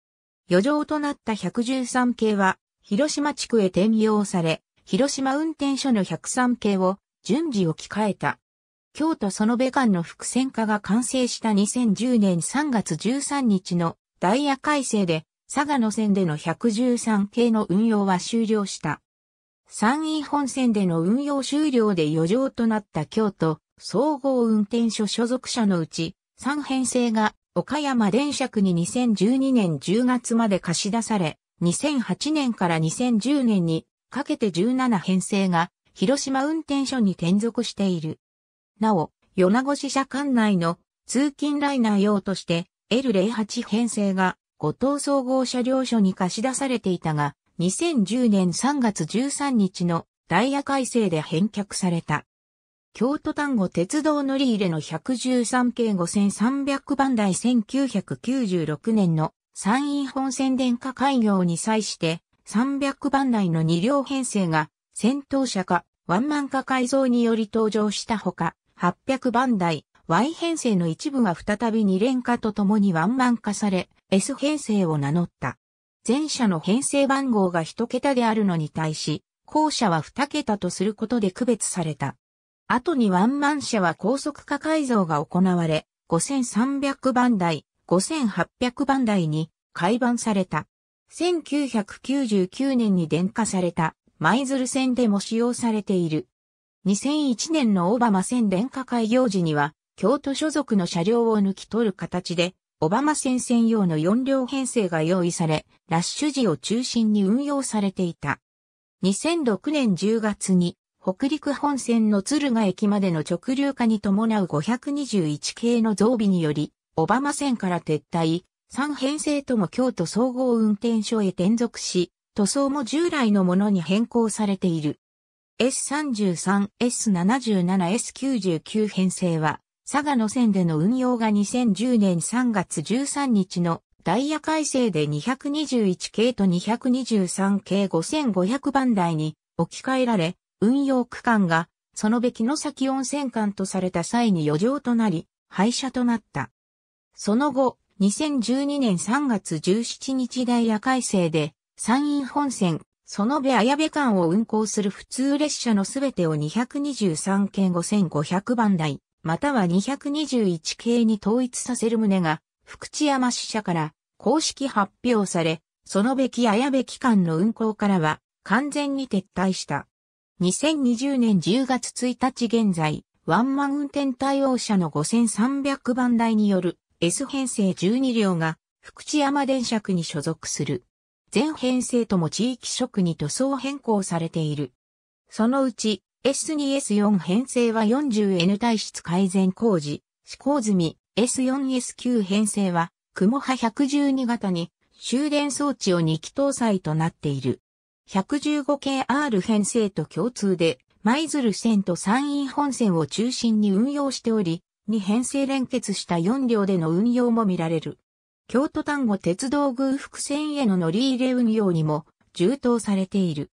余剰となった113系は、広島地区へ転用され、広島運転所の103系を順次置き換えた。京都園部間の伏線化が完成した2010年3月13日のダイヤ改正で佐賀の線での113系の運用は終了した。山陰本線での運用終了で余剰となった京都総合運転所所属者のうち3編成が岡山電車区に2012年10月まで貸し出され、2008年から2010年にかけて17編成が広島運転所に転属している。なお、米子支社管内の通勤ライナー用として L08 編成が五島総合車両所に貸し出されていたが、2010年3月13日のダイヤ改正で返却された。京都丹後鉄道乗り入れの113系5300番台1996年の山陰本線電化開業に際して300番台の2両編成が先頭車化、ワンマン化改造により登場したほか800番台 Y 編成の一部が再び2連化とともにワンマン化され S 編成を名乗った。前者の編成番号が1桁であるのに対し、後者は2桁とすることで区別された。後にワンマン車は高速化改造が行われ、5300番台、5800番台に改版された。1999年に電化された舞鶴線でも使用されている。2001年のオバマ線電化開業時には、京都所属の車両を抜き取る形でオバマ戦線用の4両編成が用意され、ラッシュ時を中心に運用されていた。2006年10月に、北陸本線の敦賀駅までの直流化に伴う521系の増備により、オバマ線から撤退、3編成とも京都総合運転所へ転属し、塗装も従来のものに変更されている。S33、S77、S99 編成は、佐賀の線での運用が2010年3月13日のダイヤ改正で221系と223系5500番台に置き換えられ、運用区間がそのべきの先温泉間とされた際に余剰となり、廃車となった。その後、2012年3月17日ダイヤ改正で、山陰本線、そのべ綾部間を運行する普通列車のすべてを223件5500番台、または221系に統一させる旨が、福知山支社から公式発表され、そのべき綾部期間の運行からは完全に撤退した。2020年10月1日現在、ワンマン運転対応車の5300番台による S 編成12両が福知山電車区に所属する。全編成とも地域職に塗装変更されている。そのうち S2S4 編成は 40N 体質改善工事、試行済み S4S9 編成は、雲波112型に終電装置を2機搭載となっている。115系 R 編成と共通で、舞鶴線と山陰本線を中心に運用しており、2編成連結した4両での運用も見られる。京都丹後鉄道偶福線への乗り入れ運用にも充当されている。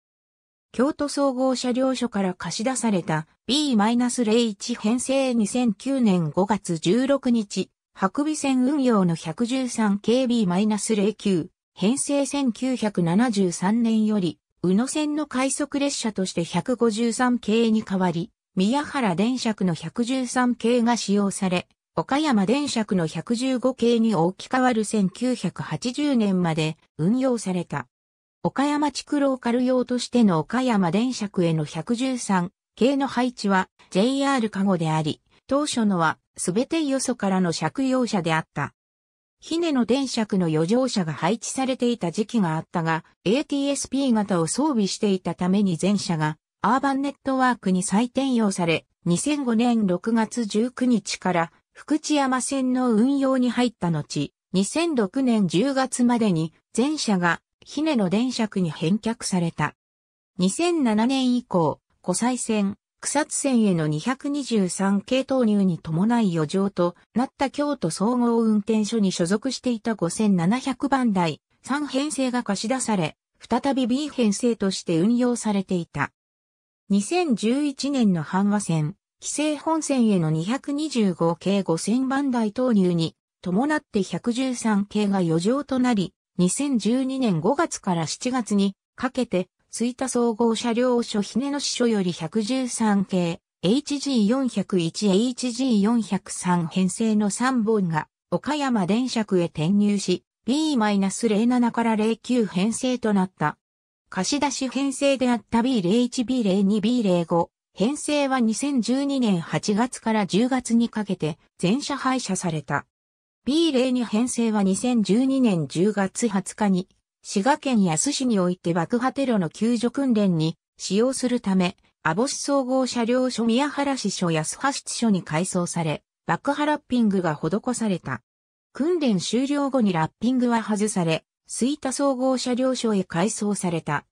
京都総合車両所から貸し出された B-01 編成2009年5月16日、白尾線運用の 113KB-09 編成1973年より、宇野線の快速列車として153系に変わり、宮原電車区の113系が使用され、岡山電車区の115系に置き換わる1980年まで運用された。岡山地区ローカル用としての岡山電車区への113系の配置は JR 加護であり、当初のはすべてよそからの借用車であった。ねの電車区の余剰車が配置されていた時期があったが、ATSP 型を装備していたために全車がアーバンネットワークに再転用され、2005年6月19日から福知山線の運用に入った後、2006年10月までに全車がひねの電区に返却された。2007年以降、湖西線、草津線への223系投入に伴い余剰となった京都総合運転所に所属していた5700番台3編成が貸し出され、再び B 編成として運用されていた。2011年の阪和線、規制本線への225系5000番台投入に伴って113系が余剰となり、2012年5月から7月にかけて、追加総合車両所ねの支所より113系、HG401、HG403 編成の3本が、岡山電車区へ転入し、B-07 から09編成となった。貸し出し編成であった B01、B02、B05。編成は2012年8月から10月にかけて全車廃車された。B02 編成は2012年10月20日に、滋賀県安市において爆破テロの救助訓練に使用するため、網干総合車両所宮原支所安橋支所に改装され、爆破ラッピングが施された。訓練終了後にラッピングは外され、吹田総合車両所へ改装された。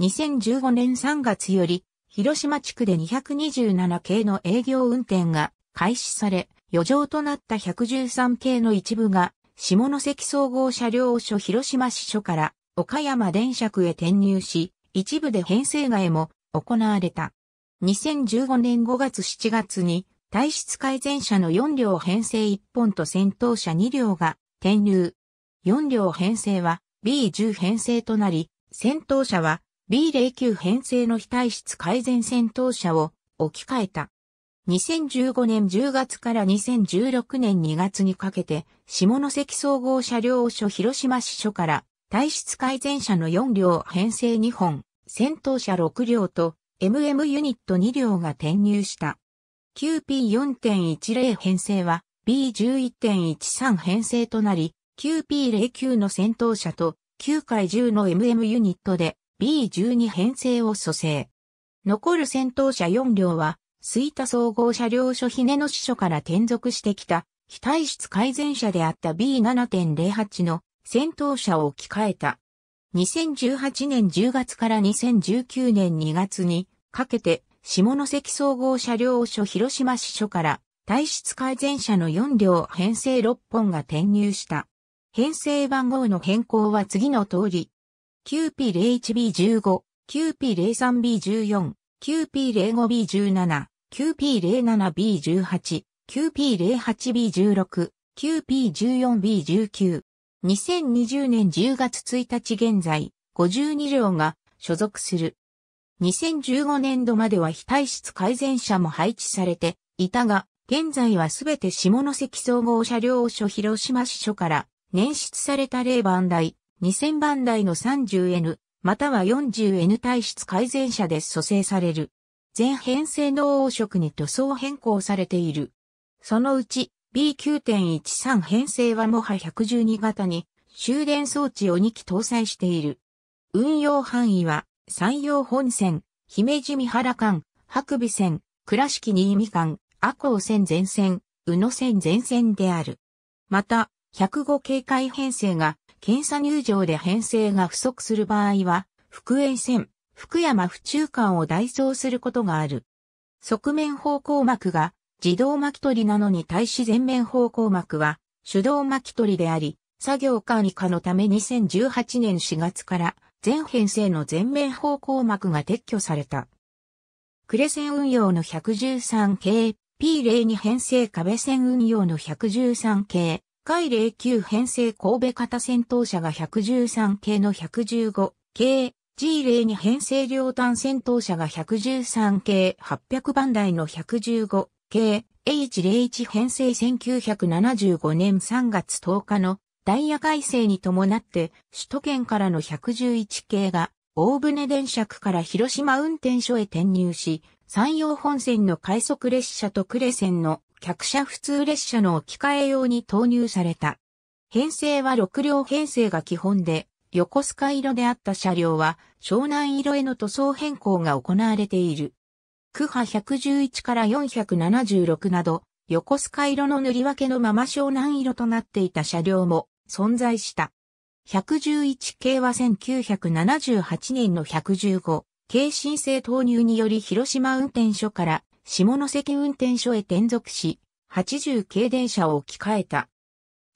2015年3月より、広島地区で227系の営業運転が開始され、余剰となった113系の一部が、下関総合車両所広島支所から岡山電車区へ転入し、一部で編成外も行われた。2015年5月7月に体質改善車の4両編成1本と戦闘車2両が転入。4両編成は B10 編成となり、戦闘車は B09 編成の非体質改善戦闘車を置き換えた。2015年10月から2016年2月にかけて、下関総合車両所広島支所から体質改善車の4両編成2本、戦闘車6両と MM ユニット2両が転入した。QP4.10 編成は B11.13 編成となり、QP09 の戦闘車と9回10の MM ユニットで B12 編成を組成。残る戦闘車4両はイ田総合車両所ひねの支所から転属してきた、非体質改善車であった B7.08 の先頭車を置き換えた。2018年10月から2019年2月にかけて下関総合車両所広島支所から体質改善車の4両編成6本が転入した。編成番号の変更は次の通り。9P01B15、9P03B14、9P05B17、QP07B18、QP08B16、QP14B19。2020年10月1日現在、52両が所属する。2015年度までは非体質改善車も配置されていたが、現在はすべて下関総合車両所広島支所から捻出された0番台、2000番台の 30N、または 40N 体質改善車で蘇生される。全編成の黄色に塗装変更されている。そのうち B9.13 編成はもは112型に終電装置を2機搭載している。運用範囲は山陽本線、姫路三原間、白尾線、倉敷新見間、阿光線全線、宇野線全線である。また、105警戒編成が検査入場で編成が不足する場合は、福営線、福山府中間を代走することがある。側面方向膜が自動巻き取りなのに対し前面方向膜は手動巻き取りであり、作業管理下のため2018年4月から全編成の全面方向膜が撤去された。クレ線運用の 113KP02 編成壁線運用の 113K 回09編成神戸型戦闘車が113系の 115K G 例に編成両端戦闘車が113系800番台の115系 H01 編成1975年3月10日のダイヤ改正に伴って首都圏からの111系が大船電車区から広島運転所へ転入し山陽本線の快速列車と呉線の客車普通列車の置き換え用に投入された。編成は6両編成が基本で、横須賀色であった車両は湘南色への塗装変更が行われている。区波111から476など、横須賀色の塗り分けのまま湘南色となっていた車両も存在した。111系は1978年の115系申請投入により広島運転所から下関運転所へ転属し、80系電車を置き換えた。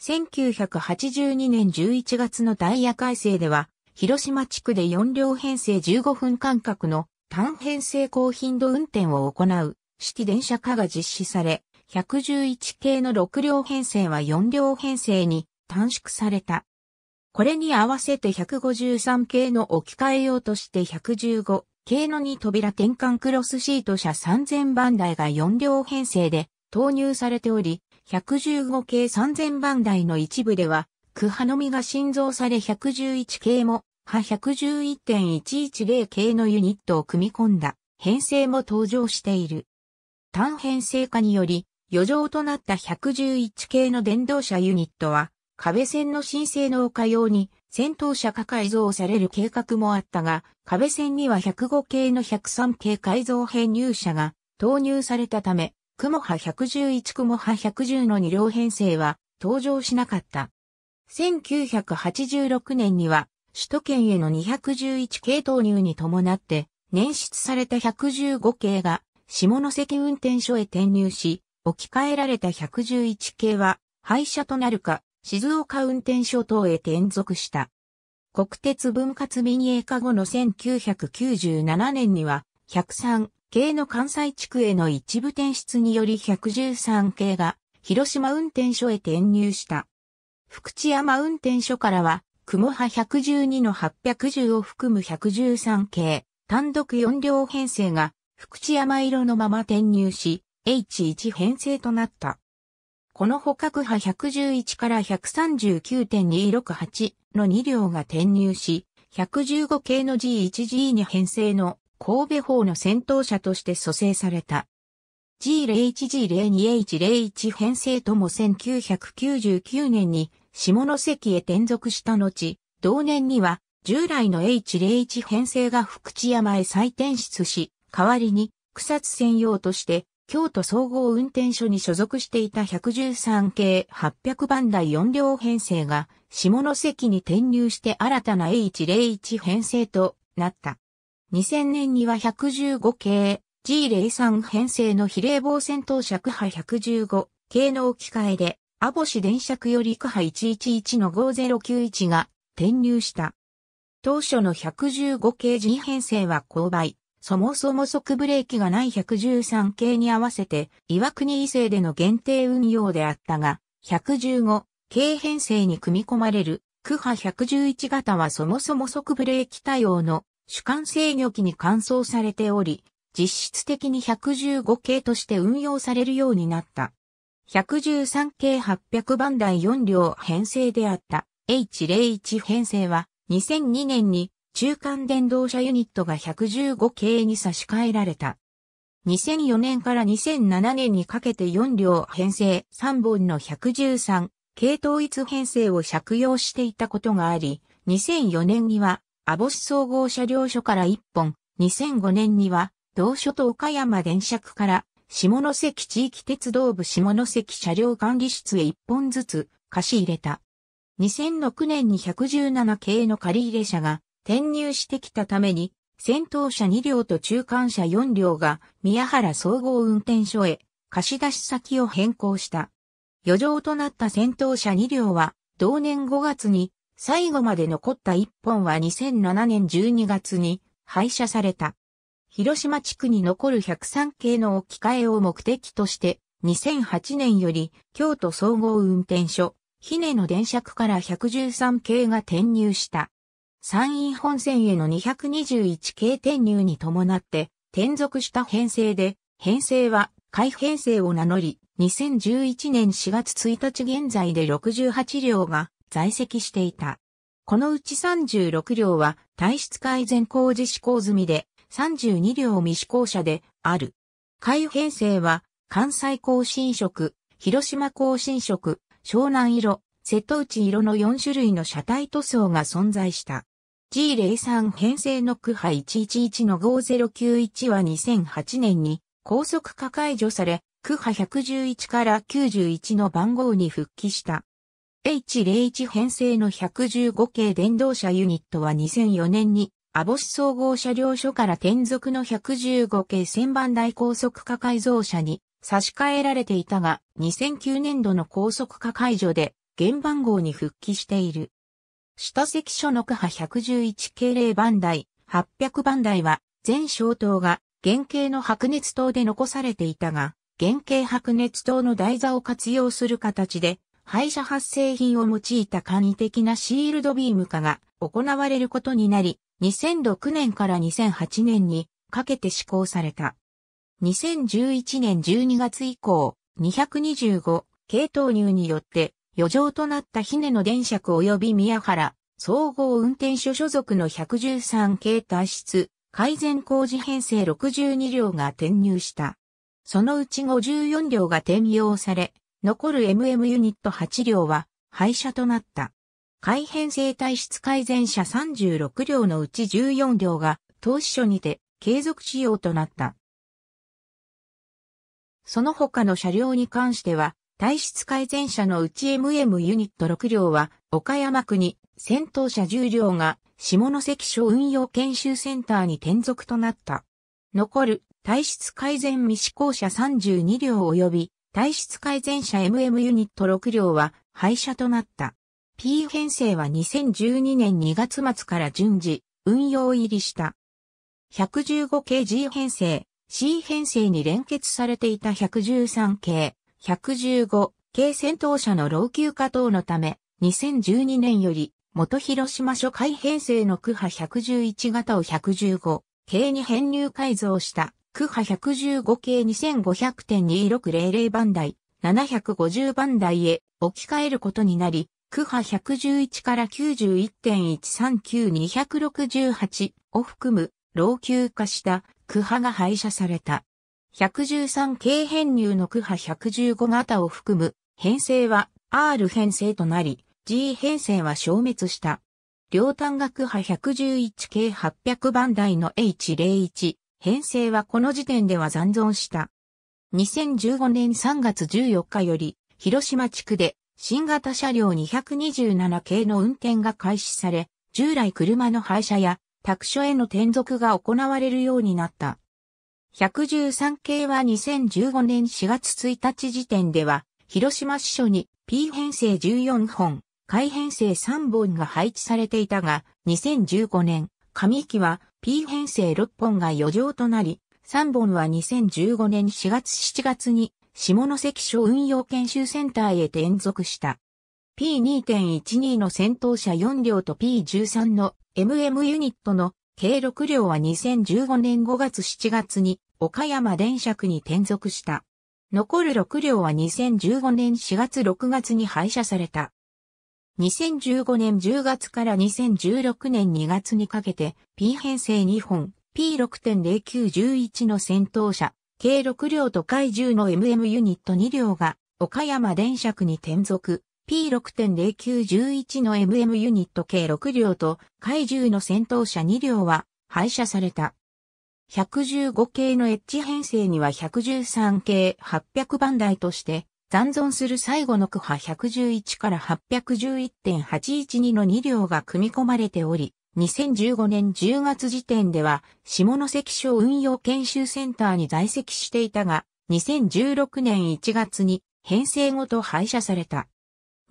1982年11月のダイヤ改正では、広島地区で4両編成15分間隔の単編成高頻度運転を行う式電車化が実施され、111系の6両編成は4両編成に短縮された。これに合わせて153系の置き換え用として115系の2扉転換クロスシート車3000番台が4両編成で投入されており、115系3000番台の一部では、クハのみが新造され111系も、波111.110系のユニットを組み込んだ編成も登場している。単編成化により、余剰となった111系の電動車ユニットは、壁線の新性能化用に戦闘車化改造される計画もあったが、壁線には105系の103系改造編入車が投入されたため、雲波111雲波110の2両編成は登場しなかった。1986年には首都圏への211系投入に伴って捻出された115系が下関運転所へ転入し、置き換えられた111系は廃車となるか静岡運転所等へ転属した。国鉄分割民営化後の1997年には103系の関西地区への一部転出により113系が広島運転所へ転入した。福知山運転所からは、雲波112の810を含む113系、単独4両編成が福知山色のまま転入し、H1 編成となった。この捕獲波111から139.268の2両が転入し、115系の G1G2 編成の神戸法の戦闘車として蘇生された。G01G02H01 編成とも1999年に下関へ転属した後、同年には従来の H01 編成が福知山へ再転出し、代わりに草津専用として京都総合運転所に所属していた113系800番台4両編成が下関に転入して新たな H01 編成となった。2000年には115系 G03 編成の比例防戦闘車区波115系の置き換えで、アボシ電車区より区波111の5091が転入した。当初の115系 G 編成は勾配。そもそも即ブレーキがない113系に合わせて、岩国異性での限定運用であったが、115系編成に組み込まれる、区波111型はそもそも即ブレーキ対応の主管制御機に換装されており、実質的に115系として運用されるようになった。113系800番台4両編成であった H01 編成は2002年に中間電動車ユニットが115系に差し替えられた。2004年から2007年にかけて4両編成3本の113系統一編成を借用していたことがあり、2004年には保市総合車両所から1本、2005年には、同所と岡山電車区から、下関地域鉄道部下関車両管理室へ1本ずつ貸し入れた。2006年に117系の借入車が転入してきたために、先頭車2両と中間車4両が宮原総合運転所へ貸し出し先を変更した。余剰となった先頭車2両は同年5月に最後まで残った一本は2007年12月に廃車された。広島地区に残る103系の置き換えを目的として2008年より京都総合運転所、ねの電車区から113系が転入した。山陰本線への221系転入に伴って転属した編成で、編成は改編成を名乗り、2011年4月1日現在で68両が在籍していた。このうち36両は体質改善工事施行済みで、32両未施行者である。改編成は、関西高新色、広島高新色、湘南色、瀬戸内色の4種類の車体塗装が存在した。G03 編成の区派111の5091は2008年に高速化解除され、区派111から91の番号に復帰した。H01 編成の115系電動車ユニットは2004年に網干総合車両所から転属の115系1000番台高速化改造車に差し替えられていたが2009年度の高速化解除で原番号に復帰している。下関所の区波111系0番台、800番台は全小灯が原型の白熱灯で残されていたが、原型白熱灯の台座を活用する形で廃車発生品を用いた簡易的なシールドビーム化が行われることになり、2006年から2008年にかけて施行された。2011年12月以降、225系投入によって余剰となったネの電車区及び宮原総合運転所所属の113系脱出改善工事編成62両が転入した。そのうち54両が転用され、残る MM ユニット8両は廃車となった。改変性体質改善車36両のうち14両が当初にて継続使用となった。その他の車両に関しては、体質改善車のうち MM ユニット6両は、岡山区に先頭車10両が下関所運用研修センターに転属となった。残る体質改善未試行車32両及び体質改善車 MM ユニット6両は廃車となった。P 編成は2012年2月末から順次、運用入りした。115系 G 編成、C 編成に連結されていた113系、115系戦闘車の老朽化等のため、2012年より、元広島初回編成の区派111型を115系に編入改造したクハ115系2500.2600番台、750番台へ置き換えることになり、クハ111から91.139268を含む老朽化したクハが廃車された。113系編入のクハ115型を含む編成は R 編成となり、G 編成は消滅した。両端がクハ111系800番台の H01、編成はこの時点では残存した。2015年3月14日より、広島地区で新型車両227系の運転が開始され、従来車の廃車や宅所への転属が行われるようになった。113系は2015年4月1日時点では、広島支所に P 編成14本、改編成3本が配置されていたが、2015年、上期は P 編成6本が余剰となり、3本は2015年4月7月に下関省運用研修センターへ転属した。P2.12 の戦闘車4両と P13 の MM ユニットの計6両は2015年5月7月に岡山電車区に転属した。残る6両は2015年4月6月に廃車された。2015年10月から2016年2月にかけて P 編成2本、P6.0911 の戦闘車、計6両と海獣の MM ユニット2両が岡山電車区に転属。P6.0911 の MM ユニット計6両と海獣の戦闘車2両は廃車された。115系のエッジ編成には113系800番台として残存する最後の区波111から811.812の2両が組み込まれており、2015年10月時点では、下関省運用研修センターに在籍していたが、2016年1月に編成ごと廃車された。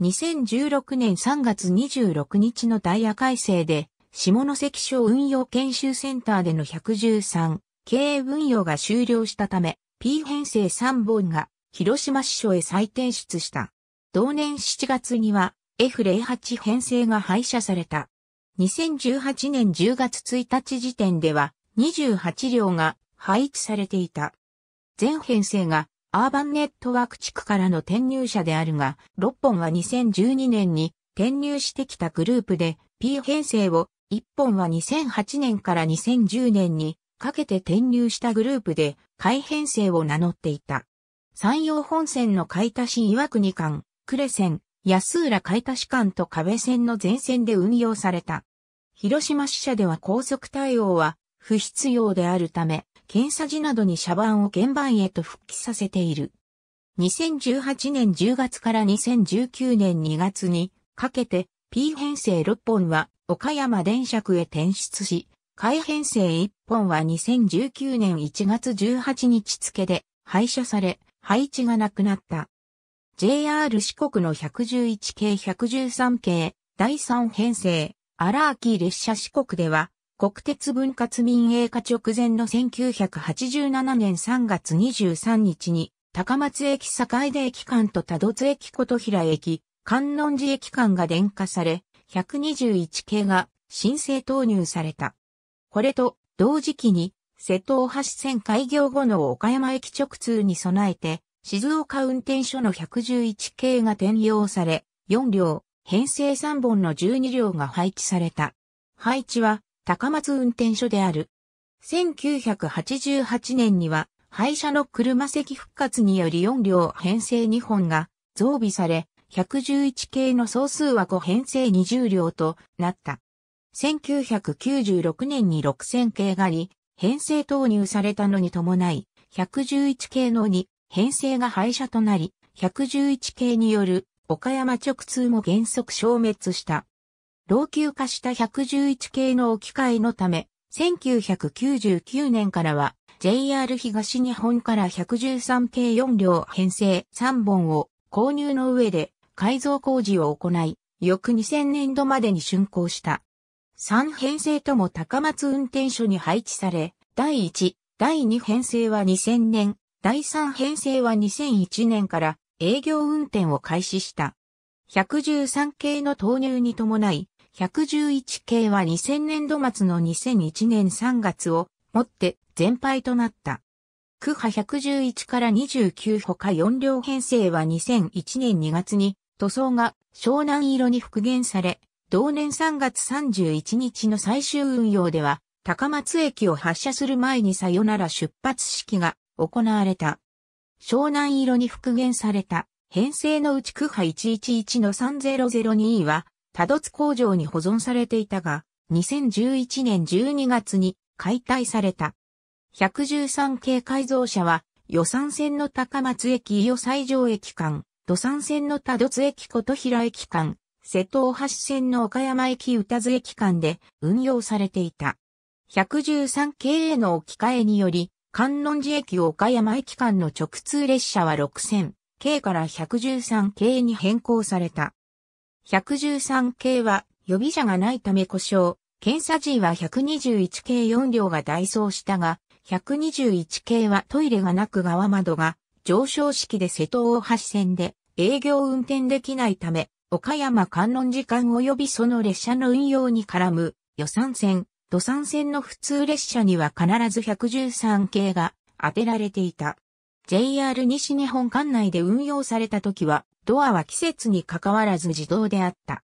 2016年3月26日のダイヤ改正で、下関省運用研修センターでの113、経営運用が終了したため、P 編成3本が広島市所へ再提出した。同年7月には F08 編成が廃車された。2018年10月1日時点では28両が配置されていた。全編成がアーバンネットワーク地区からの転入者であるが、6本は2012年に転入してきたグループで P 編成を1本は2008年から2010年にかけて転入したグループで改編成を名乗っていた。山陽本線の海田市岩国間、呉線、安浦海田市間と壁線の全線で運用された。広島支社では高速対応は不必要であるため、検査時などに車番を現番へと復帰させている。2018年10月から2019年2月にかけて P 編成6本は岡山電車区へ転出し、改編成1本は2019年1月18日付で廃車され、配置がなくなった。JR 四国の111系113系第3編成荒ー列車四国では国鉄分割民営化直前の1987年3月23日に高松駅坂出駅間と多度津駅琴平駅観音寺駅間が電化され121系が申請投入された。これと同時期に瀬戸大橋線開業後の岡山駅直通に備えて、静岡運転所の111系が転用され、4両、編成3本の12両が配置された。配置は高松運転所である。1988年には、廃車の車席復活により4両編成2本が増備され、111系の総数は5編成20両となった。1996年に6000系があり、編成投入されたのに伴い、111系の2、編成が廃車となり、111系による岡山直通も原則消滅した。老朽化した111系の置き換えのため、1999年からは JR 東日本から113系4両編成3本を購入の上で改造工事を行い、翌2000年度までに竣工した。3編成とも高松運転所に配置され、第1、第2編成は2000年、第3編成は2001年から営業運転を開始した。113系の投入に伴い、111系は2000年度末の2001年3月をもって全廃となった。区派111から29ほか4両編成は2001年2月に塗装が湘南色に復元され、同年3月31日の最終運用では、高松駅を発車する前にさよなら出発式が行われた。湘南色に復元された編成のうち区波111の3002は、多度津工場に保存されていたが、2011年12月に解体された。113系改造車は、予算線の高松駅伊予西条駅間、土産線の多度津駅琴平駅間、瀬戸大橋線の岡山駅宇多津駅間で運用されていた。113系への置き換えにより、観音寺駅岡山駅間の直通列車は6000系から113系に変更された。113系は予備車がないため故障、検査時は121系4両が代走したが、121系はトイレがなく側窓が上昇式で瀬戸大橋線で営業運転できないため、岡山観音時間及びその列車の運用に絡む予算線、土産線の普通列車には必ず113系が当てられていた。JR 西日本管内で運用された時は、ドアは季節に関わらず自動であった。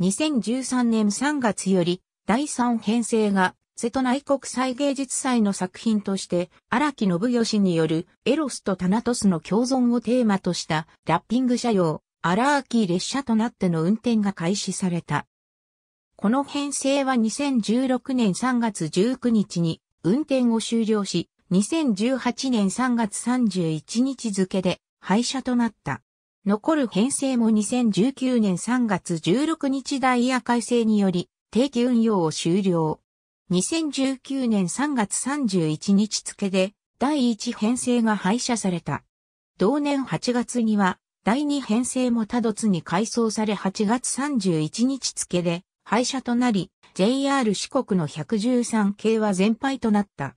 2013年3月より、第3編成が、瀬戸内国際芸術祭の作品として、荒木信義によるエロスとタナトスの共存をテーマとしたラッピング車用、荒ー列車となっての運転が開始された。この編成は2016年3月19日に運転を終了し、2018年3月31日付で廃車となった。残る編成も2019年3月16日ダイヤ改正により定期運用を終了。2019年3月31日付で第1編成が廃車された。同年8月には第二編成も多度津に改装され8月31日付で廃車となり、JR 四国の113系は全廃となった。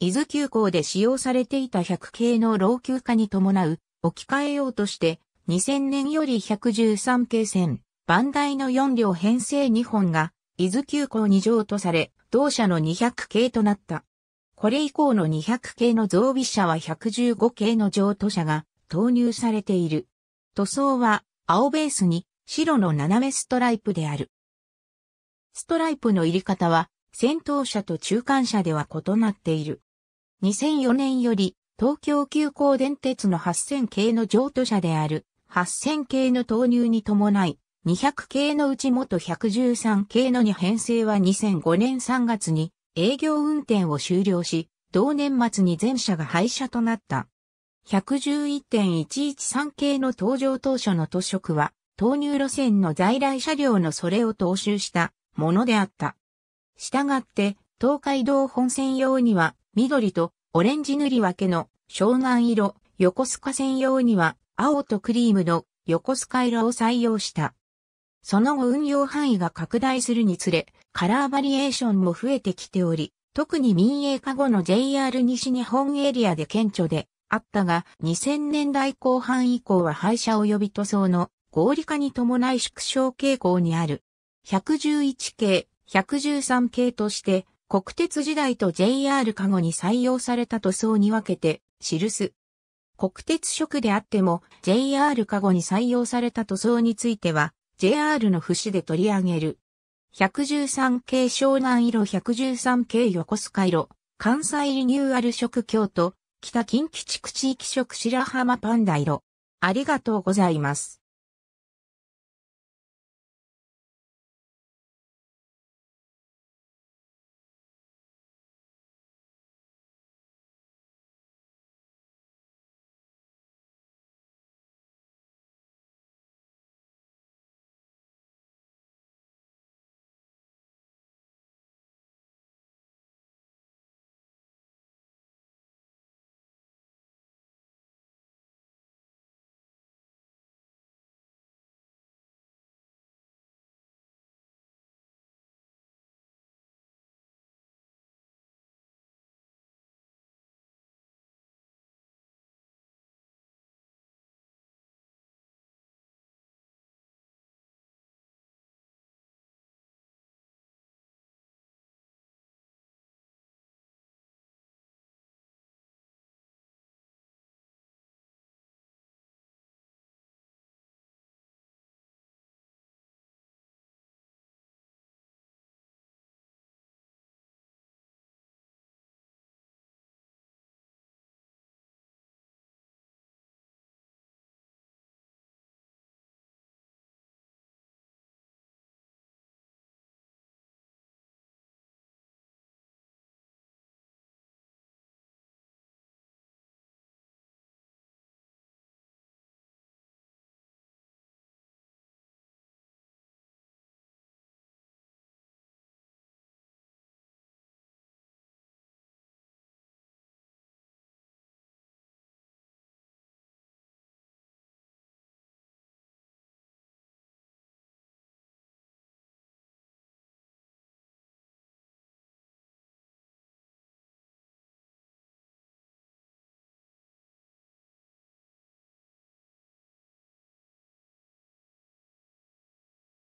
伊豆急行で使用されていた100系の老朽化に伴う置き換えようとして、2000年より113系線、番台の4両編成2本が、伊豆急行に譲渡され、同社の200系となった。これ以降の200系の増備車は115系の譲渡車が投入されている。塗装は青ベースに白の斜めストライプである。ストライプの入り方は先頭車と中間車では異なっている。2004年より東京急行電鉄の8000系の譲渡車である8000系の投入に伴い200系のうち元113系のに編成は2005年3月に営業運転を終了し、同年末に全車が廃車となった。111.113系の登場当初の都色は、投入路線の在来車両のそれを踏襲したものであった。したがって、東海道本線用には、緑とオレンジ塗り分けの湘南色、横須賀線用には、青とクリームの横須賀色を採用した。その後運用範囲が拡大するにつれ、カラーバリエーションも増えてきており、特に民営化後の JR 西日本エリアで顕著で、あったが、2000年代後半以降は廃車及び塗装の合理化に伴い縮小傾向にある。111系、113系として、国鉄時代と JR 加護に採用された塗装に分けて、記す。国鉄色であっても JR 加護に採用された塗装については JR の節で取り上げる。113系湘南色113系横須賀色、関西リニューアル色京都、北近畿地区地域色白浜パンダ色。ありがとうございます。